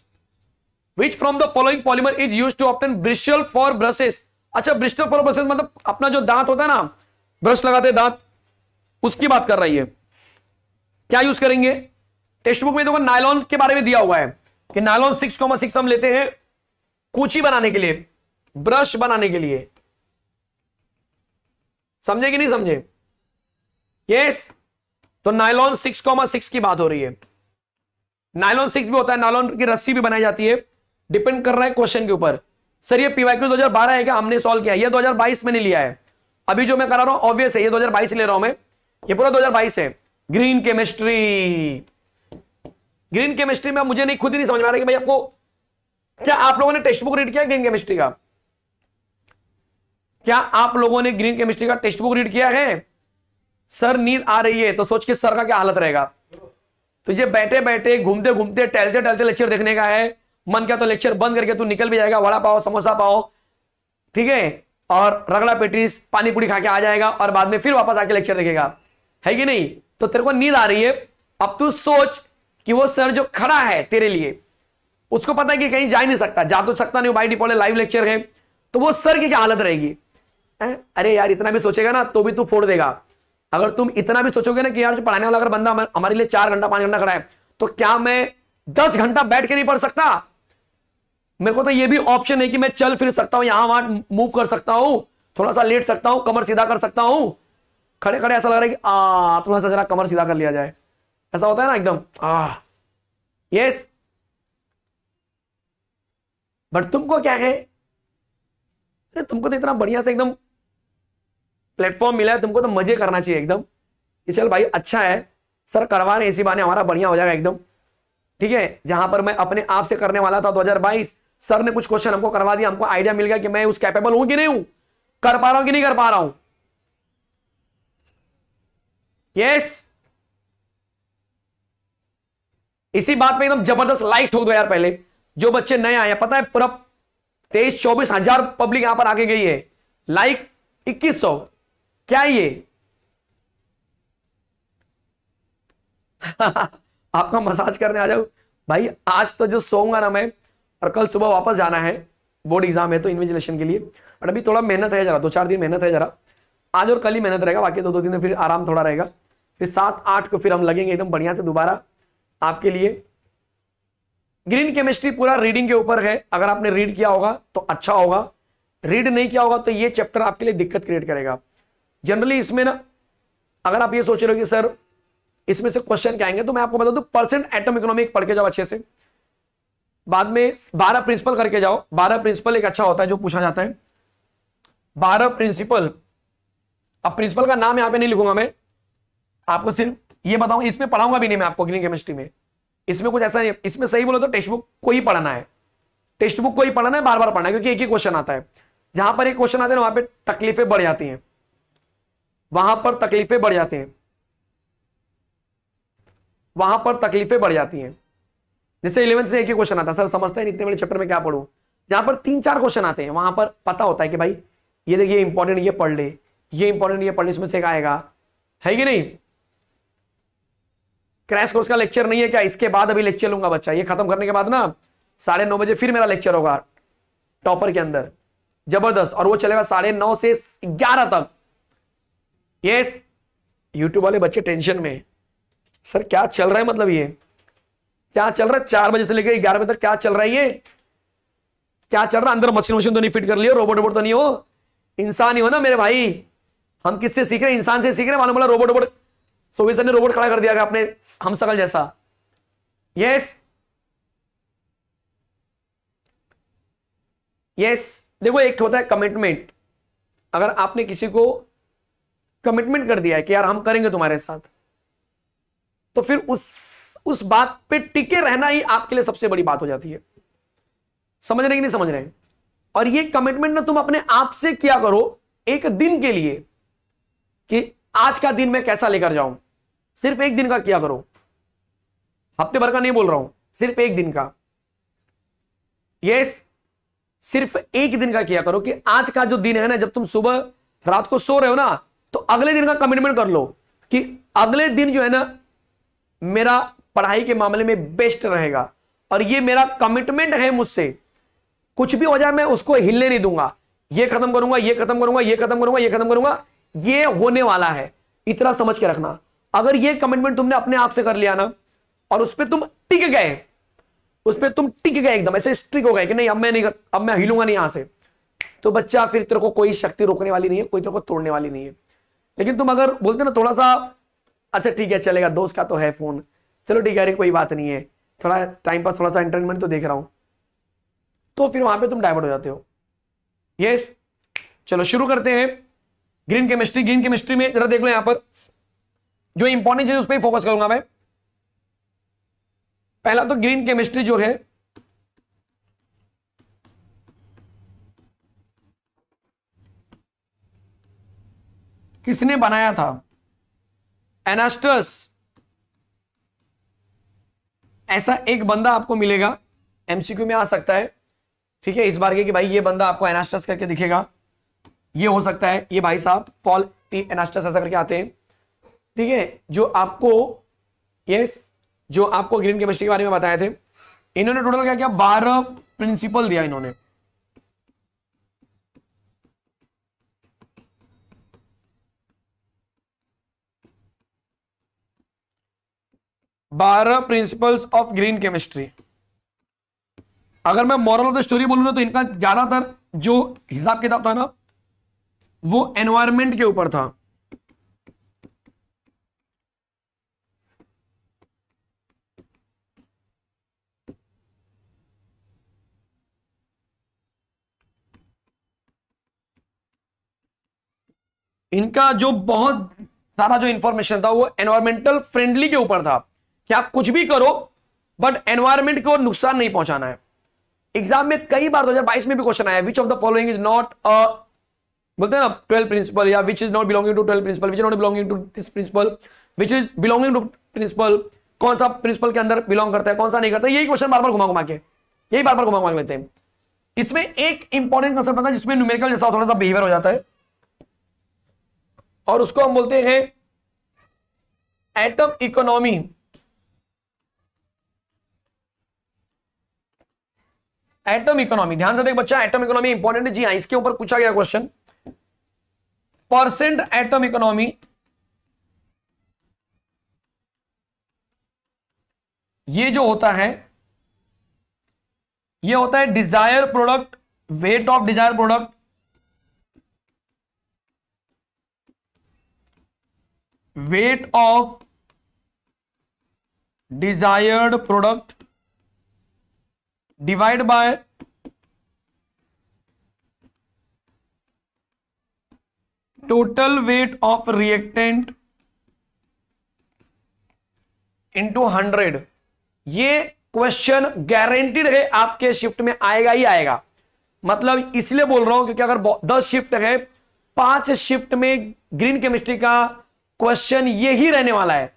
which from the following polymer is use to obtain bristle for brushes अच्छा ब्रिस्टल फॉर ब्रशेस मतलब अपना जो दांत होता है ना ब्रश लगाते दांत उसकी बात कर रही है क्या यूज करेंगे टेक्स्ट बुक में देखो नायलॉन के बारे में दिया हुआ है कि नायलॉन सिक्स सिक्स हम लेते हैं कूची बनाने के लिए ब्रश बनाने के लिए समझे कि नहीं समझे यस तो नायलॉन सिक्स कॉमा सिक्स की बात हो रही है नायलॉन सिक्स भी होता है नायलॉन की रस्सी भी बनाई जाती है डिपेंड कर रहा है क्वेश्चन के ऊपर सर ये पीवाईक्यू 2012 है क्या हमने सॉल्व किया ये 2022 में नहीं लिया है अभी जो मैं करा रहा हूं ऑब्वियस है ये 2022 ले रहा हूं मैं ये पूरा 2022 है ग्रीन केमिस्ट्री ग्रीन केमिस्ट्री में मुझे नहीं खुद ही नहीं समझ में आ रहा कि भाई आपको क्या अच्छा, आप लोगों ने टेक्स्ट बुक रीड किया ग्रीन केमिस्ट्री का क्या आप लोगों ने ग्रीन केमिस्ट्री का टेक्स्ट बुक रीड किया है सर नींद आ रही है तो सोच के सर का क्या हालत रहेगा तो ये बैठे बैठे घूमते घूमते टहलते टहलते लेक्चर देखने का है मन क्या तो लेक्चर बंद करके तू निकल भी जाएगा वड़ा पाओ समोसा पाओ ठीक है और रगड़ा पेटिस पानी पूरी खा के आ जाएगा और बाद में फिर वापस आके लेक्चर देखेगा है कि नहीं तो तेरे को नींद आ रही है अब तू सोच कि वो सर जो खड़ा है तेरे लिए उसको पता है कि कहीं जा ही नहीं सकता जा तो सकता नहीं बाई डिफॉल्ट लाइव लेक्चर है तो वो सर की क्या हालत रहेगी अरे यार इतना भी सोचेगा ना तो भी तू फोड़ देगा अगर तुम इतना भी सोचोगे ना कि यार जो पढ़ाने वाला अगर बंदा हमारे लिए चार घंटा पांच घंटा खड़ा है तो क्या मैं दस घंटा बैठ के नहीं पढ़ सकता मेरे को तो ये भी ऑप्शन है कि मैं चल फिर सकता हूं यहां वहां मूव कर सकता हूं थोड़ा सा लेट सकता हूं कमर सीधा कर सकता हूं खड़े खड़े ऐसा लग रहा है कि आ थोड़ा सा जरा कमर सीधा कर लिया जाए ऐसा होता है ना एकदम आ यस बट तुमको क्या है अरे तुमको तो इतना बढ़िया से एकदम प्लेटफॉर्म मिला है तुमको तो मजे करना चाहिए एकदम कि चल भाई अच्छा है सर करवा रहे इसी बहाने हमारा बढ़िया हो जाएगा एकदम ठीक है जहां पर मैं अपने आप से करने वाला था 2022 सर ने कुछ क्वेश्चन हमको करवा दिया हमको आइडिया मिल गया कि मैं उस कैपेबल हूं कि नहीं हूं कर पा रहा हूं कि नहीं कर पा रहा हूं यस इसी बात पे एकदम जबरदस्त लाइक ठोक दो यार पहले जो बच्चे नए आए पता है पूरा तेईस चौबीस हजार पब्लिक यहां पर आगे गई है लाइक इक्कीस सौ क्या ये [laughs] आपका मसाज करने आ जाओ भाई आज तो जो सोऊंगा ना मैं और कल सुबह वापस जाना है बोर्ड एग्जाम है तो इन्विजिलेशन के लिए और अभी थोड़ा मेहनत है जरा दो चार दिन मेहनत है जरा आज और कल ही मेहनत रहेगा बाकी दो तो दो दिन फिर आराम थोड़ा रहेगा फिर सात आठ को फिर हम लगेंगे एकदम बढ़िया से दोबारा आपके लिए ग्रीन केमिस्ट्री पूरा रीडिंग के ऊपर है अगर आपने रीड किया होगा तो अच्छा होगा रीड नहीं किया होगा तो ये चैप्टर आपके लिए दिक्कत क्रिएट करेगा जनरली इसमें ना अगर आप ये सोच रहे हो कि सर इसमें से क्वेश्चन क्या आएंगे तो मैं आपको बता दू परसेंट एटम इकोनॉमिक पढ़ के जाओ अच्छे से बाद में बारह प्रिंसिपल करके जाओ बारह प्रिंसिपल एक अच्छा होता है जो पूछा जाता है बारह प्रिंसिपल अब प्रिंसिपल का नाम यहां पे नहीं लिखूंगा मैं आपको सिर्फ ये बताऊंगा इसमें पढ़ाऊंगा भी नहीं मैं आपको केमिस्ट्री में इसमें कुछ ऐसा नहीं इसमें सही बोलो तो टेक्स्ट बुक को ही पढ़ना है टेक्स्ट बुक को ही पढ़ना है बार बार पढ़ना है क्योंकि एक ही क्वेश्चन आता है जहां पर एक क्वेश्चन आता है ना वहां पर तकलीफें बढ़ जाती हैं वहां पर तकलीफें बढ़ जाती हैं वहां पर तकलीफें बढ़ जाती हैं जैसे इलेवंथ से एक ही क्वेश्चन आता सर समझते हैं इतने बड़े चैप्टर में क्या पढ़ू यहां पर तीन चार क्वेश्चन आते हैं वहां पर पता होता है कि भाई ये देखिए इंपॉर्टेंट ये पढ़ ले ये इंपॉर्टेंट ये पढ़ ले इसमें से आएगा है कि नहीं क्रैश कोर्स का लेक्चर नहीं है क्या इसके बाद अभी लेक्चर लूंगा बच्चा ये खत्म करने के बाद ना साढ़े नौ बजे फिर मेरा लेक्चर होगा टॉपर के अंदर जबरदस्त और वो चलेगा साढ़े नौ से ग्यारह तक यस यूट्यूब वाले बच्चे टेंशन में सर क्या चल रहा है मतलब ये क्या चल रहा है चार बजे से लेकर ग्यारह बजे तक क्या चल रहा है ये क्या चल रहा है अंदर मशीन मशीन तो नहीं फिट कर लिया रोबोट वोबोट तो नहीं हो इंसान ही हो ना मेरे भाई हम किससे सीख रहे हैं इंसान से सीख रहे हैं मालूम रोबोट वोबोट सोवी सर ने रोबोट खड़ा कर दिया अपने हम सकल जैसा यस यस देखो एक होता है कमिटमेंट अगर आपने किसी को कमिटमेंट कर दिया है कि यार हम करेंगे तुम्हारे साथ तो फिर उस उस बात पे टिके रहना ही आपके लिए सबसे बड़ी बात हो जाती है समझ रहे कि नहीं समझ रहे और ये कमिटमेंट ना तुम अपने आप से क्या करो एक दिन के लिए कि आज का दिन मैं कैसा लेकर जाऊं सिर्फ एक दिन का किया करो हफ्ते भर का नहीं बोल रहा हूं सिर्फ एक दिन का यस सिर्फ एक दिन का किया करो कि आज का जो दिन है ना जब तुम सुबह रात को सो रहे हो ना तो अगले दिन का कमिटमेंट कर लो कि अगले दिन जो है ना मेरा पढ़ाई के मामले में बेस्ट रहेगा और ये मेरा कमिटमेंट है मुझसे कुछ भी हो जाए मैं उसको हिलने नहीं दूंगा ये खत्म करूंगा ये खत्म करूंगा ये खत्म करूंगा ये खत्म करूंगा ये होने वाला है इतना समझ के रखना अगर ये कमिटमेंट तुमने अपने आप से कर लिया ना और उस पर तुम टिक गए उस पर तुम टिक गए एकदम ऐसे स्ट्रिक हो गए कि नहीं अब मैं नहीं अब मैं हिलूंगा नहीं यहां से तो बच्चा फिर तेरे को कोई शक्ति रोकने वाली नहीं है कोई तेरे को तोड़ने वाली नहीं है लेकिन तुम अगर बोलते ना थोड़ा सा अच्छा ठीक है चलेगा दोस्त का तो है फोन चलो ठीक है अरे कोई बात नहीं है थोड़ा टाइम पास थोड़ा सा एंटरटेनमेंट तो देख रहा हूं तो फिर वहां पे तुम डाइवर्ट हो जाते हो यस yes. चलो शुरू करते हैं ग्रीन केमिस्ट्री ग्रीन केमिस्ट्री में जरा देख लो यहां पर जो इंपॉर्टेंट चीज उस पर फोकस करूंगा मैं पहला तो ग्रीन केमिस्ट्री जो है किसने बनाया था एनास्टस ऐसा एक बंदा आपको मिलेगा एमसीक्यू में आ सकता है ठीक है इस बार के कि भाई ये बंदा आपको एनास्टस करके दिखेगा ये हो सकता है ये भाई साहब पॉल टी एनास्टस ऐसा करके आते हैं ठीक है जो आपको यस जो आपको ग्रीन केमिस्ट्री के बारे में बताए थे इन्होंने टोटल क्या क्या बारह प्रिंसिपल दिया इन्होंने बारह प्रिंसिपल्स ऑफ ग्रीन केमिस्ट्री अगर मैं मॉरल ऑफ द स्टोरी बोलूँ ना तो इनका ज्यादातर जो हिसाब किताब था ना वो एनवायरमेंट के ऊपर था इनका जो बहुत सारा जो इंफॉर्मेशन था वो एनवायरमेंटल फ्रेंडली के ऊपर था कि आप कुछ भी करो बट एनवायरमेंट को नुकसान नहीं पहुंचाना है एग्जाम में कई बार 2022 में भी क्वेश्चन आया which of the following is not a बोलते हैं ना ट्वेल्थ प्रिंसिपल या which is not belonging to twelve principle which not belonging to this principle which is belonging to principle कौन सा प्रिंसिपल के अंदर बिलोंग करता है कौन सा नहीं करता है यही क्वेश्चन बार बार घुमा घुमा के यही बार बार घुमा घुमा लेते हैं इसमें एक इंपॉर्टेंट कंसेप्ट होता है जिसमें न्यूमेरिकल जैसा थोड़ा सा बिहेवियर हो जाता है और उसको हम बोलते हैं एटम इकोनॉमी एटम इकोनॉमी ध्यान से देख बच्चा एटम इकोनॉमी इंपॉर्टेंट है जी हाँ इसके ऊपर पूछा गया क्वेश्चन परसेंट एटम इकोनॉमी ये जो होता है ये होता है desire product weight of desire product weight of desired product divide by total weight of reactant into hundred ये क्वेश्चन गारंटीड है आपके शिफ्ट में आएगा ही आएगा मतलब इसलिए बोल रहा हूं क्योंकि अगर दस शिफ्ट है पांच शिफ्ट में ग्रीन केमिस्ट्री का क्वेश्चन ये ही रहने वाला है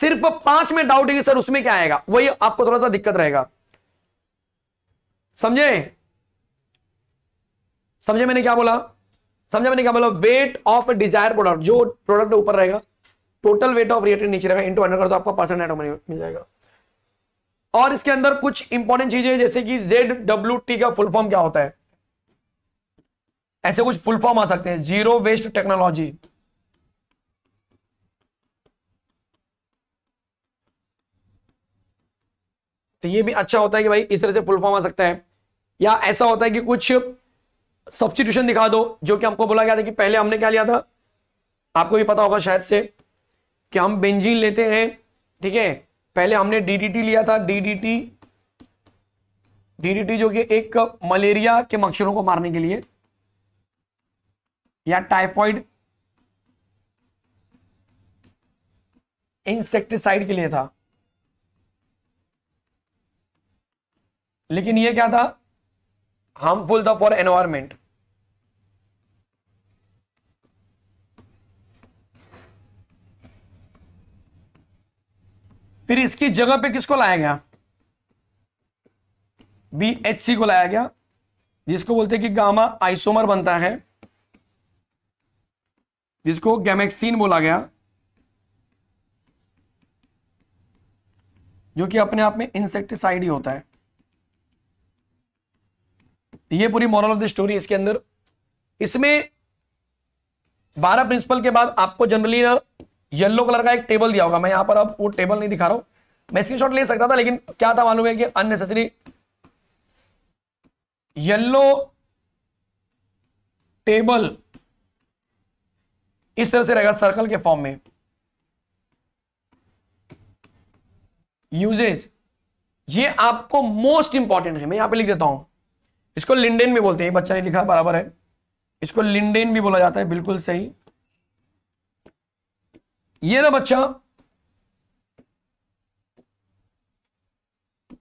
सिर्फ पांच में डाउट है कि सर उसमें क्या आएगा वही आपको थोड़ा सा दिक्कत रहेगा समझे समझे मैंने क्या बोला समझे मैंने क्या बोला वेट ऑफ डिजायर प्रोडक्ट जो प्रोडक्ट ऊपर रहेगा टोटल वेट ऑफ रिएक्टेड नीचे रहेगा इंटू अंडर कर दो आपका परसेंट आइटम मिल जाएगा और इसके अंदर कुछ इंपॉर्टेंट चीजें जैसे कि जेड डब्ल्यू टी का फुल फॉर्म क्या होता है ऐसे कुछ फुल फॉर्म आ सकते हैं जीरो वेस्ट टेक्नोलॉजी तो ये भी अच्छा होता है कि भाई इस तरह से फुल फॉर्म आ सकता है या ऐसा होता है कि कुछ सब्सटीट्यूशन दिखा दो जो कि हमको बोला गया था कि पहले हमने क्या लिया था आपको भी पता होगा शायद से कि हम बेंजीन लेते हैं ठीक है पहले हमने डीडीटी लिया था डीडीटी डीडीटी जो कि एक मलेरिया के मच्छरों को मारने के लिए या टाइफॉइड इंसेक्टिसाइड के लिए था लेकिन ये क्या था हार्मफुल था फॉर एनवायरमेंट फिर इसकी जगह पे किसको लाया गया बी एच सी को लाया गया जिसको बोलते हैं कि गामा आइसोमर बनता है जिसको गैमेक्सीन बोला गया जो कि अपने आप में इंसेक्टिसाइड ही होता है ये पूरी मॉरल ऑफ द स्टोरी इसके अंदर इसमें बारह प्रिंसिपल के बाद आपको जनरली ना येलो कलर का एक टेबल दिया होगा मैं यहां पर अब वो टेबल नहीं दिखा रहा हूं मैं स्क्रीनशॉट ले सकता था लेकिन क्या था मालूम है कि अननेसेसरी येलो टेबल इस तरह से रहेगा सर्कल के फॉर्म में यूजेज ये आपको मोस्ट इंपॉर्टेंट है मैं यहां पे लिख देता हूं इसको लिंडेन भी बोलते हैं बच्चा ने लिखा बराबर है इसको लिंडेन भी बोला जाता है बिल्कुल सही ये ना बच्चा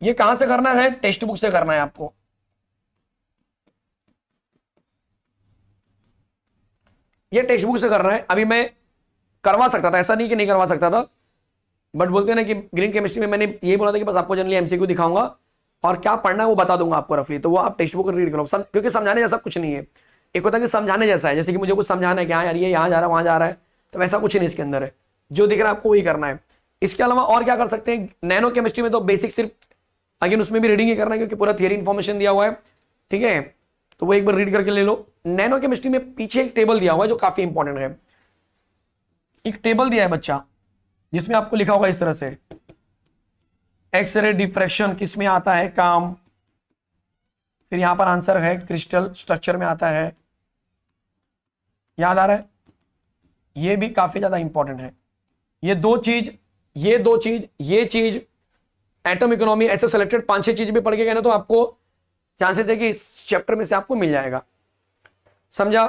ये कहां से करना है टेक्स्ट बुक से करना है आपको ये टेक्स्ट बुक से करना है अभी मैं करवा सकता था ऐसा नहीं कि नहीं करवा सकता था बट बोलते हैं ना कि ग्रीन केमिस्ट्री में मैंने ये बोला था कि बस आपको जनरली एमसीक्यू दिखाऊंगा और क्या पढ़ना है वो बता दूंगा आपको रफली तो वो आप टेक्स्ट बुक रीड करो सम, क्योंकि समझाने जैसा कुछ नहीं है एक होता है कि समझाने जैसा है जैसे कि मुझे कुछ समझाना है कि हाँ यार ये यहाँ जा रहा है वहाँ जा रहा है तो वैसा कुछ नहीं इसके अंदर है जो दिख रहा है आपको वही करना है इसके अलावा और क्या कर सकते हैं नैनो केमिस्ट्री में तो बेसिक सिर्फ अगेन उसमें भी रीडिंग ही करना है क्योंकि पूरा थियरी इन्फॉर्मेशन दिया हुआ है ठीक है तो वो एक बार रीड करके ले लो नैनो केमिस्ट्री में पीछे एक टेबल दिया हुआ है जो काफी इंपॉर्टेंट है एक टेबल दिया है बच्चा जिसमें आपको लिखा होगा इस तरह से एक्सरे डिफ्रेक्शन किस में आता है काम फिर यहां पर आंसर है क्रिस्टल स्ट्रक्चर में आता है याद आ रहा है ये भी काफी ज्यादा इंपॉर्टेंट है ये दो चीज ये दो चीज ये चीज एटम इकोनॉमी ऐसे सिलेक्टेड पांच छह चीज भी पढ़ के गए ना तो आपको चांसेस है कि इस चैप्टर में से आपको मिल जाएगा समझा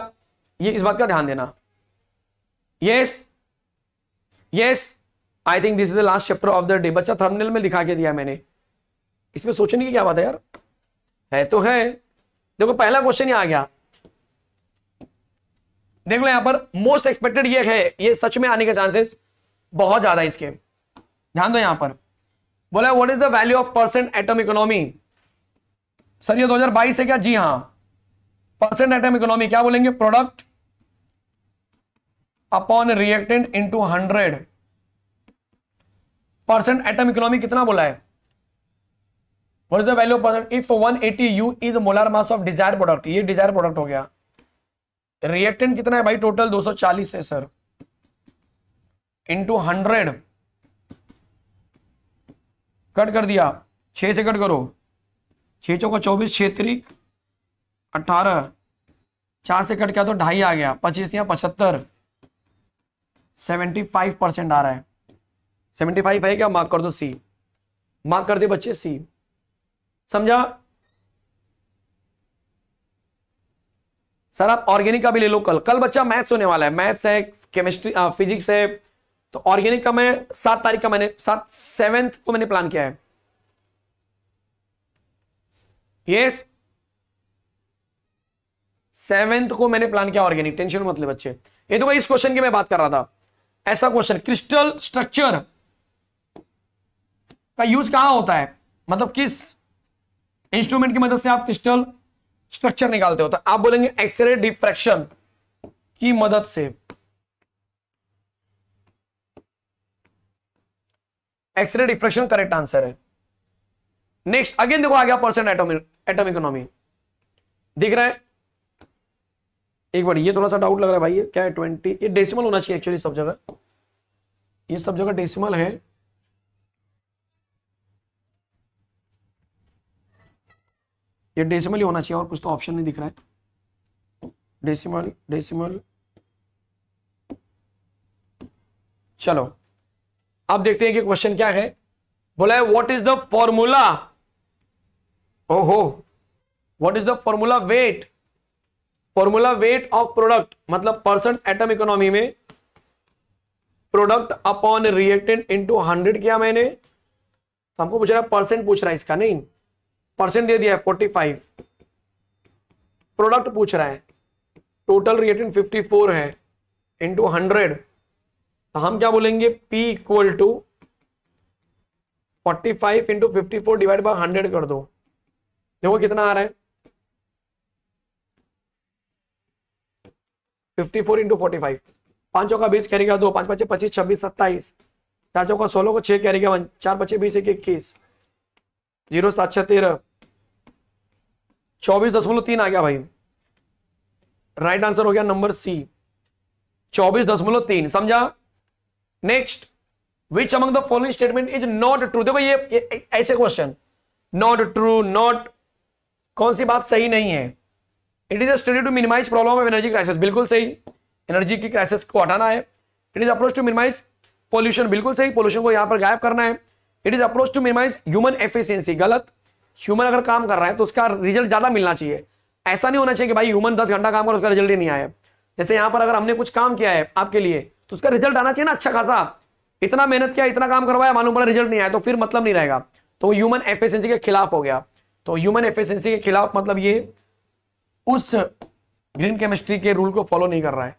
ये इस बात का ध्यान देना yes yes I think this is the last chapter of the day बच्चा थर्मिनल में लिखा के दिया मैंने इसमें सोचने की क्या बात है यार है तो है देखो पहला क्वेश्चन ही आ गया देख लो यहां पर मोस्ट एक्सपेक्टेड ये है ये सच में आने के चांसेस बहुत ज्यादा इसके ध्यान दो यहां पर बोला what is the value of percent atom economy sir ये 2022 है क्या जी हां परसेंट एटम इकोनॉमी क्या बोलेंगे product upon reactant into hundred percent atom economy कितना बोला है what is the value of percent if 180 u is molar mass of ये डिजायर प्रोडक्ट हो गया रिएक्टेंट कितना है भाई टोटल 240 है सर इनटू 100 कट कर दिया 6 से कट करो 6 चौका चौबीस 6 अठारह चार से कट किया तो ढाई आ गया पच्चीस या सेवेंटी फाइव परसेंट आ रहा है सेवेंटी फाइव है क्या मार्क कर दो सी मार्क कर दे बच्चे सी समझा सर आप ऑर्गेनिक का भी ले लो कल कल बच्चा मैथ्स होने वाला है मैथ्स है केमिस्ट्री फिजिक्स है तो ऑर्गेनिक का मैं सात तारीख का मैंने सात सेवेंथ को मैंने प्लान किया है यस सेवेंथ को मैंने प्लान किया ऑर्गेनिक टेंशन मत ले बच्चे ये तो भाई इस क्वेश्चन की मैं बात कर रहा था ऐसा क्वेश्चन क्रिस्टल स्ट्रक्चर का यूज कहां होता है मतलब किस इंस्ट्रूमेंट की मदद से आप क्रिस्टल स्ट्रक्चर निकालते हो तो आप बोलेंगे एक्सरे डिफ्रैक्शन की मदद से एक्सरे डिफ्रैक्शन करेक्ट आंसर है नेक्स्ट अगेन देखो आ गया परसेंट एटोम इकोनॉमी दिख रहा है एक बार ये थोड़ा सा डाउट लग रहा है भाई ये क्या है ट्वेंटी ये डेसिमल होना चाहिए एक्चुअली सब जगह ये सब जगह डेसिमल है ये डेसिमल ही होना चाहिए और कुछ तो ऑप्शन नहीं दिख रहा है डेसिमल डेसिमल चलो अब देखते हैं कि क्वेश्चन क्या है बोला है व्हाट इज द फॉर्मूला ओहो what is the formula weight formula weight of product मतलब परसेंट एटम इकोनॉमी में product upon reactant into hundred किया मैंने तो हमको पूछ रहा है परसेंट पूछ रहा है इसका नहीं परसेंट दे दिया है फोर्टी फाइव प्रोडक्ट पूछ रहा है टोटल रिएक्टेंट फिफ्टी फोर है इंटू हंड्रेड तो हम क्या बोलेंगे P equal to forty five into fifty four divide by hundred कर दो देखो कितना आ रहा है fifty four into forty five पांचों का बीस कैरी गया दो पांच पच्चीस पच्चीस छब्बीस सत्ताईस चार चौका सोलह को छह कैरी गया चार पच्चीस बीस एक इक्कीस जीरो सात छह तेरह चौबीस दशमलव तीन आ गया भाई राइट आंसर हो गया नंबर सी चौबीस दशमलव तीन समझा next which among the following statement is not true देखो ये ऐसे क्वेश्चन नॉट ट्रू नॉट कौन सी बात सही नहीं है it is a study to minimize problem of energy crisis बिल्कुल सही एनर्जी की क्राइसिस को हटाना है it is approach to minimize pollution बिल्कुल सही पोल्यूशन को यहां पर गायब करना है it is approach to minimize human efficiency गलत ह्यूमन अगर काम कर रहा है तो उसका रिजल्ट ज्यादा मिलना चाहिए ऐसा नहीं होना चाहिए कि भाई ह्यूमन दस घंटा काम कर उसका रिजल्ट ही नहीं आया जैसे यहां पर अगर हमने कुछ काम किया है आपके लिए तो उसका रिजल्ट आना चाहिए ना अच्छा खासा इतना मेहनत किया इतना काम करवाया मालूम पड़ा रिजल्ट नहीं आया तो फिर मतलब नहीं रहेगा तो ह्यूमन एफिशियंसी के खिलाफ हो गया तो ह्यूमन एफिशियंसी के खिलाफ मतलब ये उस ग्रीन केमिस्ट्री के रूल को फॉलो नहीं कर रहा है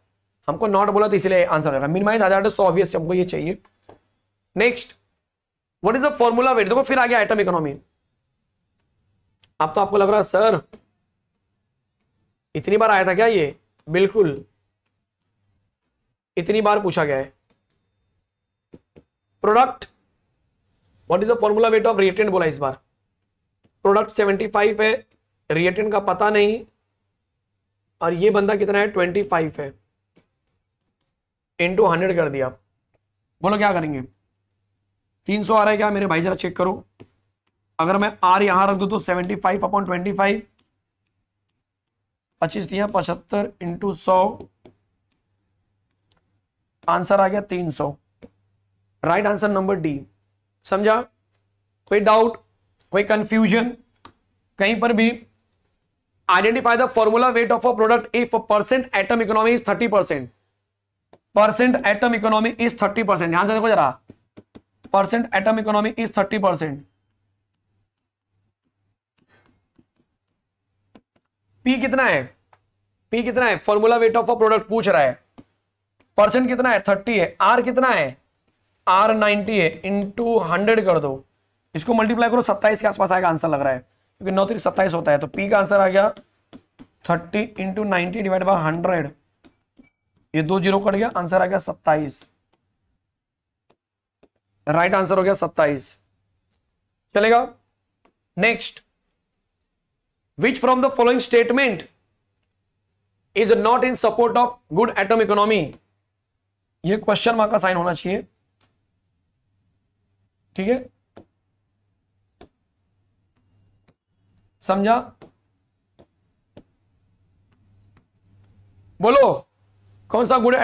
हमको नॉट बोला तो इसलिए आंसर होगा मिनिमाइज आधार तो ऑब्वियस हमको ये चाहिए next what is the formula weight देखो फिर आगे आइटम इकोनॉमी अब तो आपको लग रहा है सर इतनी बार आया था क्या ये बिल्कुल इतनी बार पूछा गया है product what is the formula weight of reactant बोला इस बार प्रोडक्ट 75 है रिएटेंट का पता नहीं और ये बंदा कितना है 25 है इनटू 100 कर दिया बोलो क्या करेंगे तीन सौ आ रहा है क्या मेरे भाई जरा चेक करो अगर मैं आर यहां रख दू तो seventy five upon twenty five पच्चीस दिया पचहत्तर इंटू सौ आंसर आ गया तीन सौ राइट आंसर नंबर डी समझा कोई डाउट कोई कंफ्यूजन कहीं पर भी identify the formula weight of a product if percent atom economy is thirty percent percent atom economy is thirty percent ध्यान से देखो जरा percent atom economy is thirty percent P कितना है पी कितना है formula weight of a product पूछ रहा है परसेंट कितना है थर्टी है आर कितना है आर नाइनटी है इंटू हंड्रेड कर दो इसको मल्टीप्लाई करो सत्ताईस के आसपास आएगा आंसर लग रहा है क्योंकि नौ तीन सत्ताईस होता है तो पी का आंसर आ गया thirty into ninety divide by hundred ये दो जीरो कट गया आंसर आ गया सत्ताईस राइट आंसर हो गया सत्ताईस चलेगा next which from the following statement is not in support of good atom economy ये क्वेश्चन मार्क का साइन होना चाहिए ठीक है समझा बोलो कौन सा गुड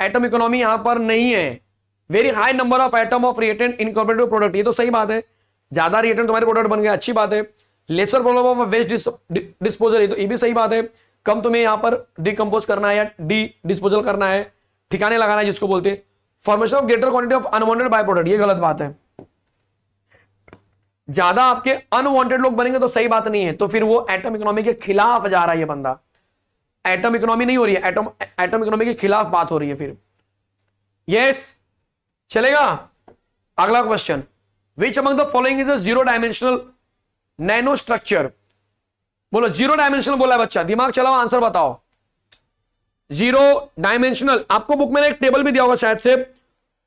एटम इकोनॉमी यहां पर नहीं है very high number of atom of reactant incorporative product ये तो सही बात है ज्यादा रिएटेंट तुम्हारे प्रोडक्ट बन गया अच्छी बात है lesser problem of waste disposal ये तो ये भी सही बात है कम तुम्हें यहाँ पर डिकम्पोज करना है या डी डिस्पोजल करना है ठिकाने लगाना है जिसको बोलते हैं formation of greater quantity of unwanted byproduct ये गलत बात है ज्यादा आपके अनवांटेड लोग बनेंगे तो सही बात नहीं है तो फिर वो एटम इकोनॉमी के खिलाफ जा रहा है ये बंदा एटम इकोनॉमी नहीं हो रही है एटम एटम इकोनॉमी के खिलाफ बात हो रही है फिर यस yes, चलेगा अगला question which among the following is a zero dimensional nanostructure बोलो जीरो डायमेंशनल बोला है बच्चा दिमाग चलाओ आंसर बताओ जीरो डायमेंशनल आपको बुक में एक टेबल भी दिया होगा शायद से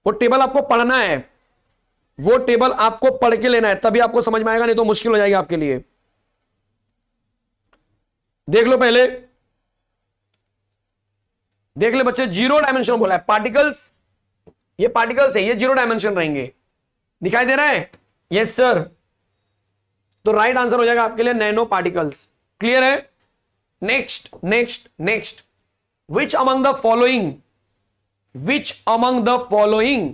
वो टेबल आपको पढ़ना है वो टेबल आपको पढ़ के लेना है तभी आपको समझ में आएगा नहीं तो मुश्किल हो जाएगी आपके लिए देख लो पहले देख ले बच्चे जीरो डायमेंशनल बोला है पार्टिकल्स ये पार्टिकल्स है ये जीरो डायमेंशन रहेंगे दिखाई दे रहा है यस सर तो राइट आंसर हो जाएगा आपके लिए नैनो पार्टिकल्स क्लियर है next next next which among the following which among the following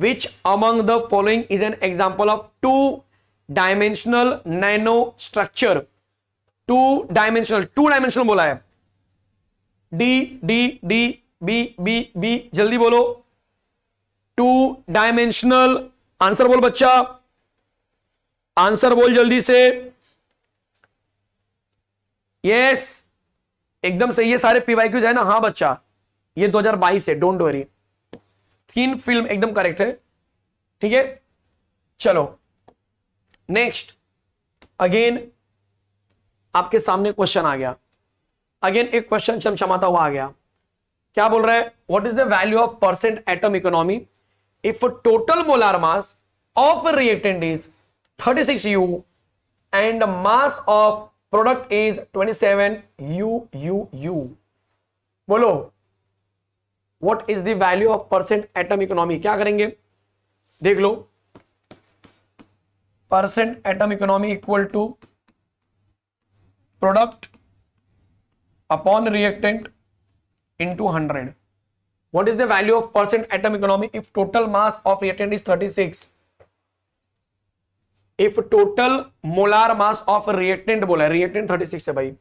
which among the following is an example of two dimensional nanostructure two dimensional two dimensional बोला है D D D B B B जल्दी बोलो two dimensional answer बोल बच्चा answer बोल जल्दी से yes एकदम सही है सारे क्यू जाए ना हाँ बच्चा ये 2022 है डोंट वरी तीन फिल्म एकदम करेक्ट है ठीक है चलो नेक्स्ट अगेन आपके सामने क्वेश्चन आ गया अगेन एक क्वेश्चन चमचमाता हुआ आ गया क्या बोल रहा है what is the value of percent atom economy if total molar mass of reactant is 36 U and mass of product is 27 seven U U U बोलो what is value of percent atom economy क्या करेंगे देख लो percent atom economy equal to product upon reactant into hundred what is the value of percent atom economy if total mass of reactant is 36 if total molar mass of reactant बोला है reactant 36 है भाई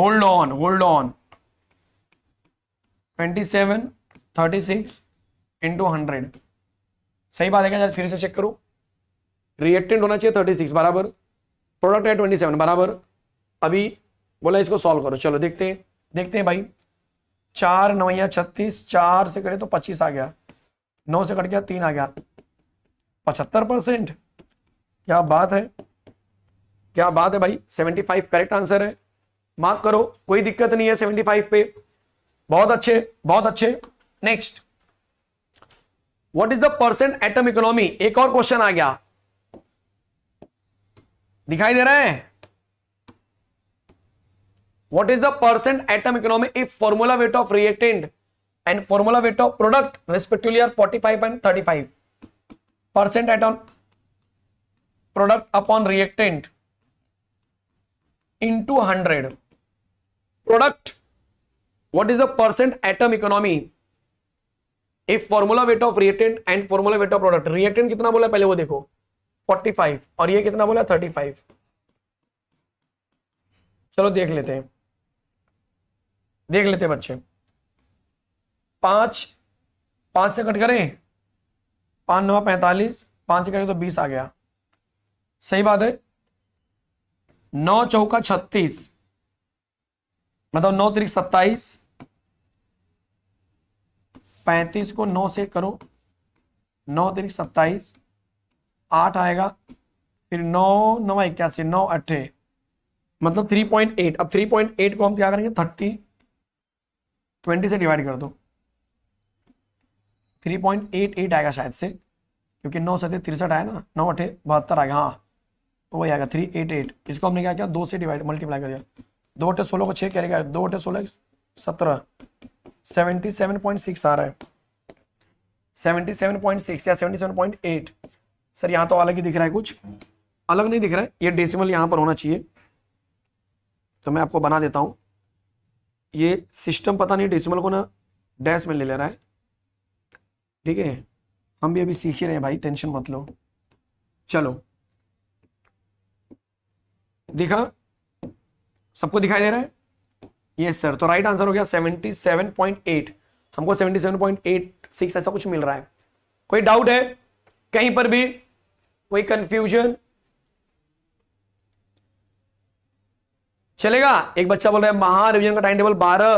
hold on hold on 27 36 into 100 सही बात है क्या फिर से चेक करो रिएक्टेंट होना चाहिए 36 बराबर प्रोडक्ट है 27 बराबर अभी बोला इसको सॉल्व करो चलो देखते हैं देखते हैं भाई चार नवैया छत्तीस चार से करे तो पच्चीस आ गया नौ से कट गया तीन आ गया पचहत्तर परसेंट क्या बात है क्या बात है भाई सेवेंटी फाइव करेक्ट आंसर है मार्क करो कोई दिक्कत नहीं है सेवेंटी फाइव पे बहुत अच्छे बहुत अच्छे next what is the percent atom economy एक और क्वेश्चन आ गया दिखाई दे रहा है what is the percent atom economy if formula weight of reactant and formula weight of product respectively are 45 and 35 percent atom product upon reactant into 100 product what is the percent atom economy if formula weight of reactant and formula weight of product reactant कितना बोला पहले वो देखो 45 और ये कितना बोला 35 चलो देख लेते हैं देख लेते बच्चे पांच पांच से कट करें पांच नवा पैंतालीस पांच से करें तो बीस आ गया सही बात है नौ चौका छत्तीस मतलब नौ तरीक सत्ताईस पैंतीस को नौ से करो नौ तरीक सत्ताईस आठ आएगा फिर नौ नवा इक्यासी नौ अट्ठे मतलब थ्री पॉइंट एट अब थ्री पॉइंट एट को हम क्या करेंगे थर्टी ट्वेंटी से डिवाइड कर दो थ्री पॉइंट एट एट आएगा शायद से क्योंकि नौ सत्य तिरसठ आया ना नौ अठे बहत्तर आएगा हाँ तो वही आएगा थ्री एट एट इसको हमने क्या किया दो से डिवाइड मल्टीप्लाई कर दिया दो अठे सोलह को छः करेगा दो अठे सोलह सत्रह सेवेंटी सेवन पॉइंट सिक्स आ रहा है सेवेंटी सेवन पॉइंट सिक्स या seventy seven point eight sir यहाँ तो अलग ही दिख रहा है कुछ अलग नहीं दिख रहा है ये डेसिमल यहाँ पर होना चाहिए तो मैं आपको बना देता हूँ ये सिस्टम पता नहीं डेसिमल को ना डैश में ले ले रहा है ठीक है हम भी अभी सीख ही रहे हैं भाई टेंशन मत लो चलो देखा सबको दिखाई दे रहा है ये सर तो राइट आंसर हो गया 77.8 हमको 77.86 ऐसा कुछ मिल रहा है कोई डाउट है कहीं पर भी कोई कंफ्यूजन चलेगा एक बच्चा बोल रहा है महा रिविजन का टाइम टेबल बारह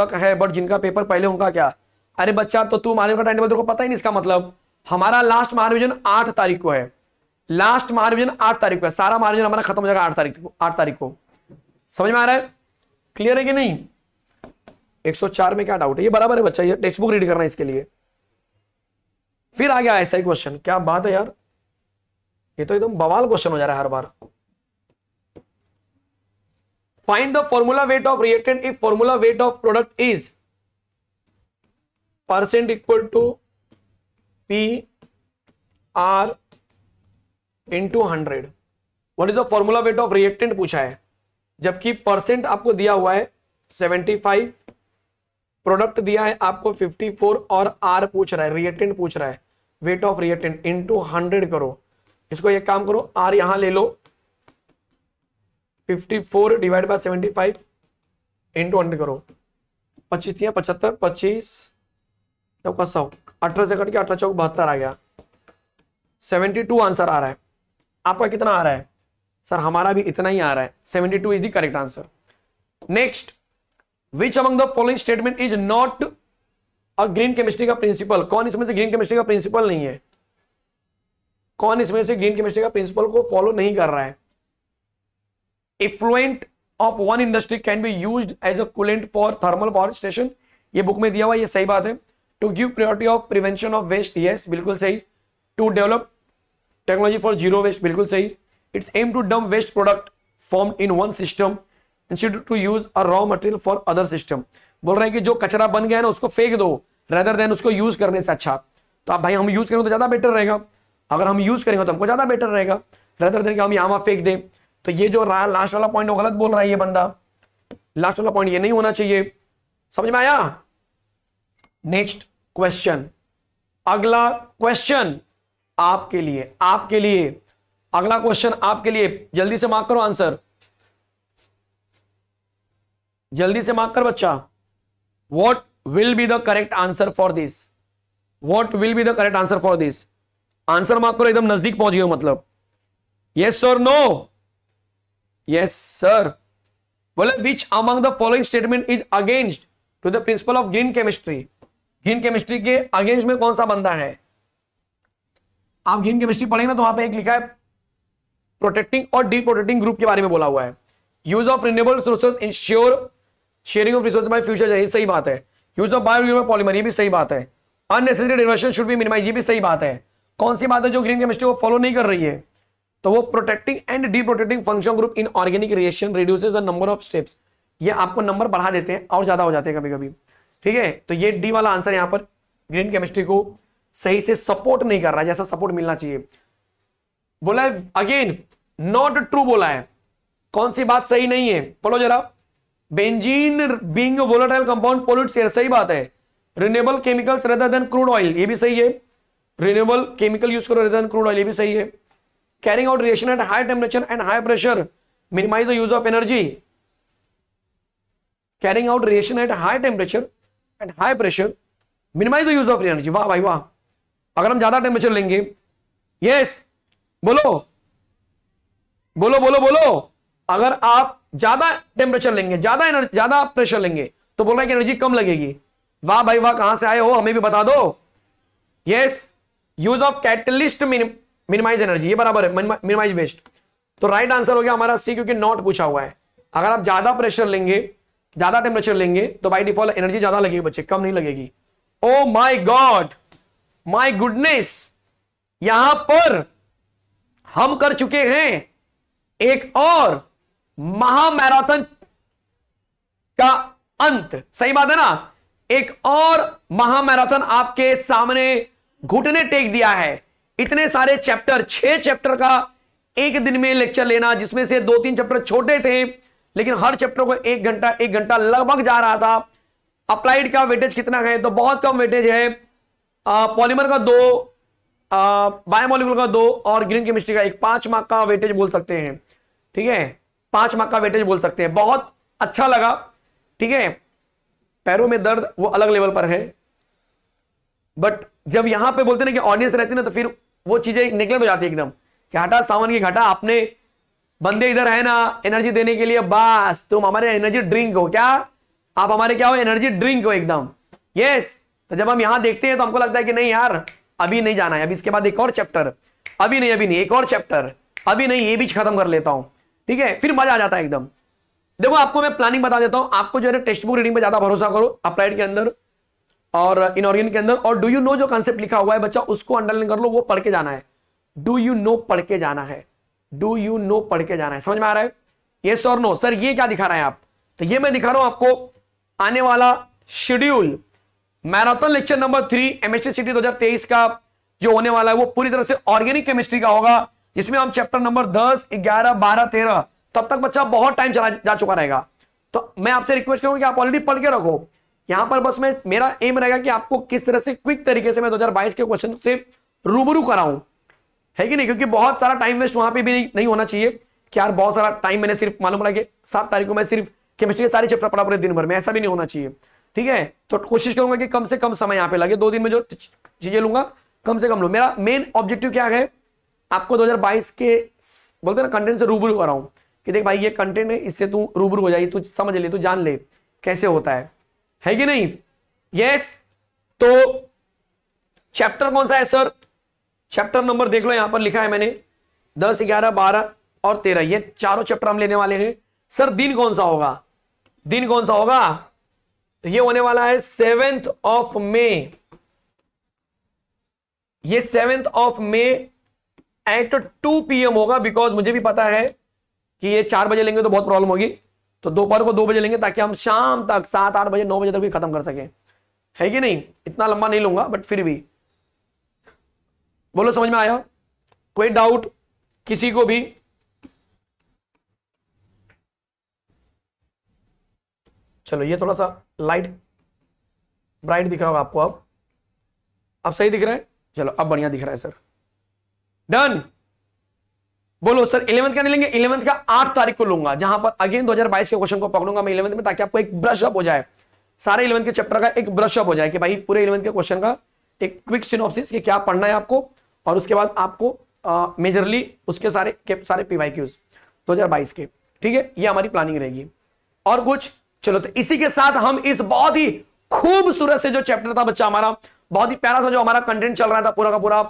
तक है बट जिनका पेपर पहले उनका क्या अरे बच्चा तो तू महारिविजन का टाइम टेबल को पता ही नहीं इसका मतलब हमारा लास्ट महारिविजन आठ तारीख को है लास्ट महारिविजन आठ तारीख को है सारा महारिविजन हमारा खत्म हो जाएगा आठ तारीख को आठ तारीख को समझ में आ रहा है क्लियर है कि नहीं 104 में क्या डाउट है ये बराबर है बच्चा ये टेक्स्ट बुक रीड करना इसके लिए फिर आ गया ऐसा ही क्वेश्चन क्या बात है यार ये तो एकदम बवाल क्वेश्चन हो जा रहा है हर बार find the formula weight of reactant if formula weight of product is percent equal to P R into hundred what is the formula weight of reactant पूछा है जबकि परसेंट आपको दिया हुआ है सेवेंटी फाइव प्रोडक्ट दिया है आपको फिफ्टी फोर और आर पूछ रहा है रिएक्टेंट पूछ रहा है weight of reactant into hundred करो इसको एक काम करो आर यहां ले लो fifty four divide by seventy five into hundred करो पच्चीस दिया पचहत्तर पच्चीस चौका तो सौ अठारह सेकंड के अठारह चौक बहत्तर आ गया सेवेंटी टू आंसर आ रहा है आपका कितना आ रहा है सर हमारा भी इतना ही आ रहा है seventy two is the correct answer next which among the following statement is not a green chemistry का प्रिंसिपल कौन इसमें से ग्रीन केमिस्ट्री का प्रिंसिपल नहीं है कौन इसमें से ग्रीन केमिस्ट्री का प्रिंसिपल को फॉलो नहीं कर रहा है effluent of one industry can be use as a coolant for thermal power station ये बुक में दिया हुआ ये सही बात है to give priority of prevention of waste yes बिल्कुल सही to develop technology for zero waste बिल्कुल सही it's aim to dump waste product from in one system institute to use a raw material for other system बोल रहे हैं कि जो कचरा बन गया है ना उसको फेंक दो रेदर देन उसको यूज करने से अच्छा तो आप भाई हम यूज करेंगे तो ज्यादा बेटर रहेगा अगर हम यूज करेंगे तो हमको ज्यादा बेटर रहेगा रेदर देन कि हम यहाँ फेंक दें तो ये जो रहा लास्ट वाला पॉइंट वो गलत बोल रहा है ये बंदा लास्ट वाला पॉइंट ये नहीं होना चाहिए समझ में आया नेक्स्ट क्वेश्चन अगला क्वेश्चन आपके लिए आपके लिए अगला क्वेश्चन आपके लिए जल्दी से मार्क करो आंसर जल्दी से मार्क कर बच्चा what will be the correct answer for this what will be the correct answer for this answer mark करो एकदम नजदीक पहुंच गए मतलब यस और no yes sir well which among the following statement is against to the principle of green chemistry green chemistry के against में कौन सा बंदा है आप ग्रीन केमिस्ट्री पढ़ेंगे ना तो वहां पे एक लिखा है प्रोटेक्टिंग और डी प्रोटेक्टिंग ग्रुप के बारे में बोला हुआ है use of renewable resource ensure sharing of resource by future ये सही बात है यूज ऑफ बायोग्रेडेबल पॉलीमर ये भी सही बात है unnecessary diversion should be minimize ये भी सही बात है कौन सी बात है जो ग्रीन केमिस्ट्री को फॉलो नहीं कर रही है तो वो protecting and deprotecting function group in organic reaction reduces the number of steps ये आपको नंबर बढ़ा देते हैं और ज्यादा हो जाते हैं कभी कभी ठीक है तो ये डी वाला आंसर यहाँ पर ग्रीन केमिस्ट्री को सही से सपोर्ट नहीं कर रहा जैसा सपोर्ट मिलना चाहिए बोला है अगेन नॉट ट्रू बोला है कौन सी बात सही नहीं है बोलो जरा benzene being volatile compound pollute air सही बात है renewable chemicals rather than crude oil ये भी सही है रिन्यूएबल केमिकल यूज करो रेदर देन क्रूड ऑयल ये भी सही है carrying out reaction at high temperature and high pressure minimize the use of energy carrying out reaction at high temperature and high pressure minimize the use of energy वाह भाई वाह अगर हम ज्यादा टेम्परेचर लेंगे यस बोलो बोलो बोलो बोलो अगर आप ज्यादा टेम्परेचर लेंगे ज्यादा एनर्जी ज्यादा प्रेशर लेंगे तो बोल रहा है कि एनर्जी कम लगेगी वाह भाई वाह कहां से आए हो हमें भी बता दो yes use of catalyst minimize energy ये बराबर है मिनिमाइज वेस्ट तो राइट आंसर हो गया हमारा सी क्योंकि नॉट पूछा हुआ है अगर आप ज्यादा प्रेशर लेंगे ज्यादा टेम्परेचर लेंगे तो बाई डिफॉल्ट एनर्जी ज्यादा लगेगी बच्चे कम नहीं लगेगी ओ माई गॉड माई गुडनेस यहां पर हम कर चुके हैं एक और महामैराथन का अंत सही बात है ना एक और महामैराथन आपके सामने घुटने टेक दिया है इतने सारे चैप्टर छह चैप्टर का एक दिन में लेक्चर लेना जिसमें से दो तीन चैप्टर छोटे थे लेकिन हर चैप्टर को एक घंटा एक घंटा लगभग जा रहा था अप्लाइड का वेटेज कितना है तो बहुत कम वेटेज है पॉलीमर का दो बायोमोलिकुल का दो और ग्रीन केमिस्ट्री का एक पांच मार्क का वेटेज बोल सकते हैं ठीक है पांच मार्क का वेटेज बोल सकते हैं बहुत अच्छा लगा ठीक है पैरों में दर्द वो अलग लेवल पर है बट जब यहां पे बोलते ना कि ऑडियंस रहती ना तो फिर वो चीजें निकल में जाती है एकदम कि हटा सावन की घटा आपने बंदे इधर है ना एनर्जी देने के लिए बस तुम हमारे एनर्जी ड्रिंक हो क्या आप हमारे क्या हो एनर्जी ड्रिंक हो एकदम यस तो जब हम यहां देखते हैं तो हमको लगता है कि नहीं यार अभी नहीं जाना है अभी इसके बाद एक और चैप्टर अभी नहीं अभी नहीं एक और चैप्टर अभी नहीं ये भी खत्म कर लेता हूं ठीक है फिर मजा आ जाता है एकदम देखो आपको मैं प्लानिंग बता देता हूं आपको जो है टेक्स्ट बुक रीडिंग पर ज्यादा भरोसा करो अप्लाइड के अंदर और इन इनऑर्गेनिक के अंदर और डू यू नो जो कॉन्सेप्ट लिखा हुआ है बच्चा उसको अंडरलाइन कर लो वो पढ़ के जाना है डू यू नो पढ़ के जाना है डू यू नो पढ़ के जाना है समझ में आ रहा है ये सर नो सर ये क्या दिखा रहे हैं आप तो ये मैं दिखा रहा हूं आपको आने वाला schedule marathon lecture number three MSc city 2023 का जो होने वाला है वो पूरी तरह से ऑर्गेनिक केमिस्ट्री का होगा जिसमें हम चैप्टर नंबर दस ग्यारह बारह तेरह तब तक बच्चा बहुत टाइम चला जा चुका रहेगा तो मैं आपसे रिक्वेस्ट करूंगा कि आप ऑलरेडी पढ़ के रखो यहां पर बस मैं मेरा एम रहेगा कि आपको किस तरह से क्विक तरीके से मैं 2022 के क्वेश्चन से रूबरू कराऊं है कि नहीं क्योंकि बहुत सारा टाइम वेस्ट वहां पे भी नहीं, नहीं होना चाहिए कि यार बहुत सारा टाइम मैंने सिर्फ मालूम पड़ा कि सात तारीख को मैं सिर्फ केमिस्ट्री के सारे चैप्टर पढ़ा पूरे दिन भर में ऐसा भी नहीं होना चाहिए ठीक है तो कोशिश करूंगा कि कम से कम समय यहाँ पे लगे दो दिन में जो चीजें लूंगा कम से कम लू मेरा मेन ऑब्जेक्टिव क्या है आपको 2022 के बोलते ना कंटेंट से रूबरू कराऊं कि देख भाई ये कंटेंट है इससे तू रूबरू हो जाए तू समझ ले तू जान ले कैसे होता है है कि नहीं यस तो चैप्टर कौन सा है सर चैप्टर नंबर देख लो यहां पर लिखा है मैंने दस ग्यारह बारह और तेरह ये चारों चैप्टर हम लेने वाले हैं सर दिन कौन सा होगा दिन कौन सा होगा तो ये होने वाला है सेवेंथ ऑफ मे ये seventh of May at two PM होगा बिकॉज मुझे भी पता है कि ये चार बजे लेंगे तो बहुत प्रॉब्लम होगी तो दोपहर को दो बजे लेंगे ताकि हम शाम तक सात आठ बजे नौ बजे तक भी खत्म कर सकें है कि नहीं इतना लंबा नहीं लूंगा बट फिर भी बोलो समझ में आया कोई डाउट किसी को भी चलो ये थोड़ा सा लाइट ब्राइट दिख रहा होगा आपको अब अब सही दिख रहा है चलो अब बढ़िया दिख रहा है सर डन बोलो सर इलेवंथ का नहीं लेंगे इलेवंथ का आठ तारीख को लूंगा जहां पर अगेन 2022 के क्वेश्चन को पकड़ूंगा मैं इलेवंथ में ताकि आपको एक ब्रश अप हो जाए सारे इलेवंथ के चैप्टर का एक ब्रश अप हो जाए कि भाई पूरे इलेवंथ के क्वेश्चन का एक क्विक सिनोप्सिस कि क्या पढ़ना है आपको और उसके बाद आपको आ, मेजरली उसके सारे के सारे पी वाई क्यूज दो के ठीक है ये हमारी प्लानिंग रहेगी और कुछ चलो तो इसी के साथ हम इस बहुत ही खूबसूरत से जो चैप्टर था बच्चा हमारा बहुत ही प्यारा सा जो हमारा कंटेंट चल रहा था पूरा का पूरा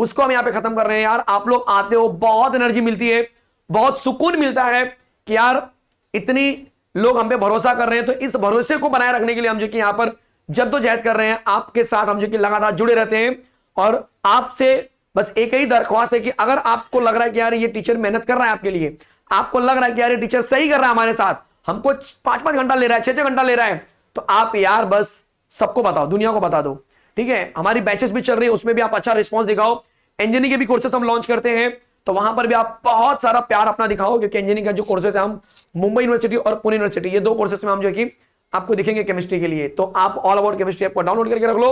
उसको हम यहां पे खत्म कर रहे हैं यार आप लोग आते हो बहुत एनर्जी मिलती है बहुत सुकून मिलता है कि यार इतनी लोग हम पे भरोसा कर रहे हैं तो इस भरोसे को बनाए रखने के लिए हम जो कि यहाँ पर जद्दोजहद कर रहे हैं आपके साथ हम जो कि लगातार जुड़े रहते हैं और आपसे बस एक ही दरख्वास्त है कि अगर आपको लग रहा है कि यार ये टीचर मेहनत कर रहा है आपके लिए आपको लग रहा है कि यार ये टीचर सही कर रहा है हमारे साथ हमको पांच पांच घंटा ले रहा है छह छह घंटा ले रहा है तो आप यार बस सबको बताओ दुनिया को बता दो ठीक है हमारी बैचेस भी चल रही है उसमें भी आप अच्छा रिस्पॉन्स दिखाओ इंजीनियरिंग के भी कोर्सेस हम लॉन्च करते हैं तो वहां पर भी आप बहुत सारा प्यार अपना दिखाओ क्योंकि इंजीनियरिंग का जो कोर्सेस है हम मुंबई यूनिवर्सिटी और पुणे यूनिवर्सिटी ये दो कोर्सेस में हम जो कि आपको दिखेंगे केमिस्ट्री के लिए तो आप ऑल अबाउट केमिस्ट्री ऐप को डाउनलोड करके रख लो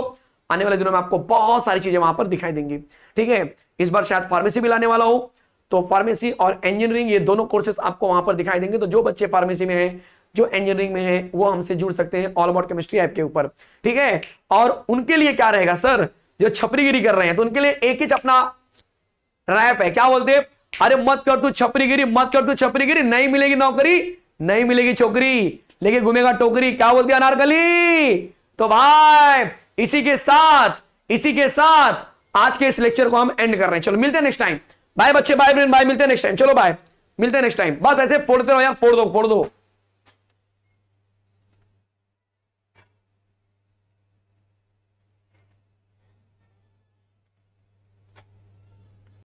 आने वाले दिनों में आपको बहुत सारी चीजें वहां पर दिखाई देंगी ठीक है इस बार शायद फार्मेसी भी लाने वाला हो तो फार्मेसी और इंजीनियरिंग ये दोनों कोर्सेस आपको वहां पर दिखाई देंगे तो जो बच्चे फार्मेसी में है जो इंजीनियरिंग में है वो हमसे जुड़ सकते हैं ऑल अबाउट केमिस्ट्री ऐप के ऊपर ठीक है और उनके लिए क्या रहेगा सर जो छपरीगिरी कर रहे हैं तो उनके लिए एक ही अपना रैप है क्या बोलते अरे मत कर तू छपरीगिरी मत कर तू छपरीगिरी नहीं मिलेगी नौकरी नहीं मिलेगी छोकरी लेके घूमेगा टोकरी क्या बोलती अनारकली तो भाई इसी के साथ इसी के साथ आज के इस लेक्चर को हम एंड कर रहे हैं चलो मिलते हैं नेक्स्ट टाइम बाय बच्चे बाय बाय मिलते हैं नेक्स्ट टाइम चलो बाय मिलते हैं नेक्स्ट टाइम बस ऐसे फोड़ते रहो यार फोड़ दो फोड़ दो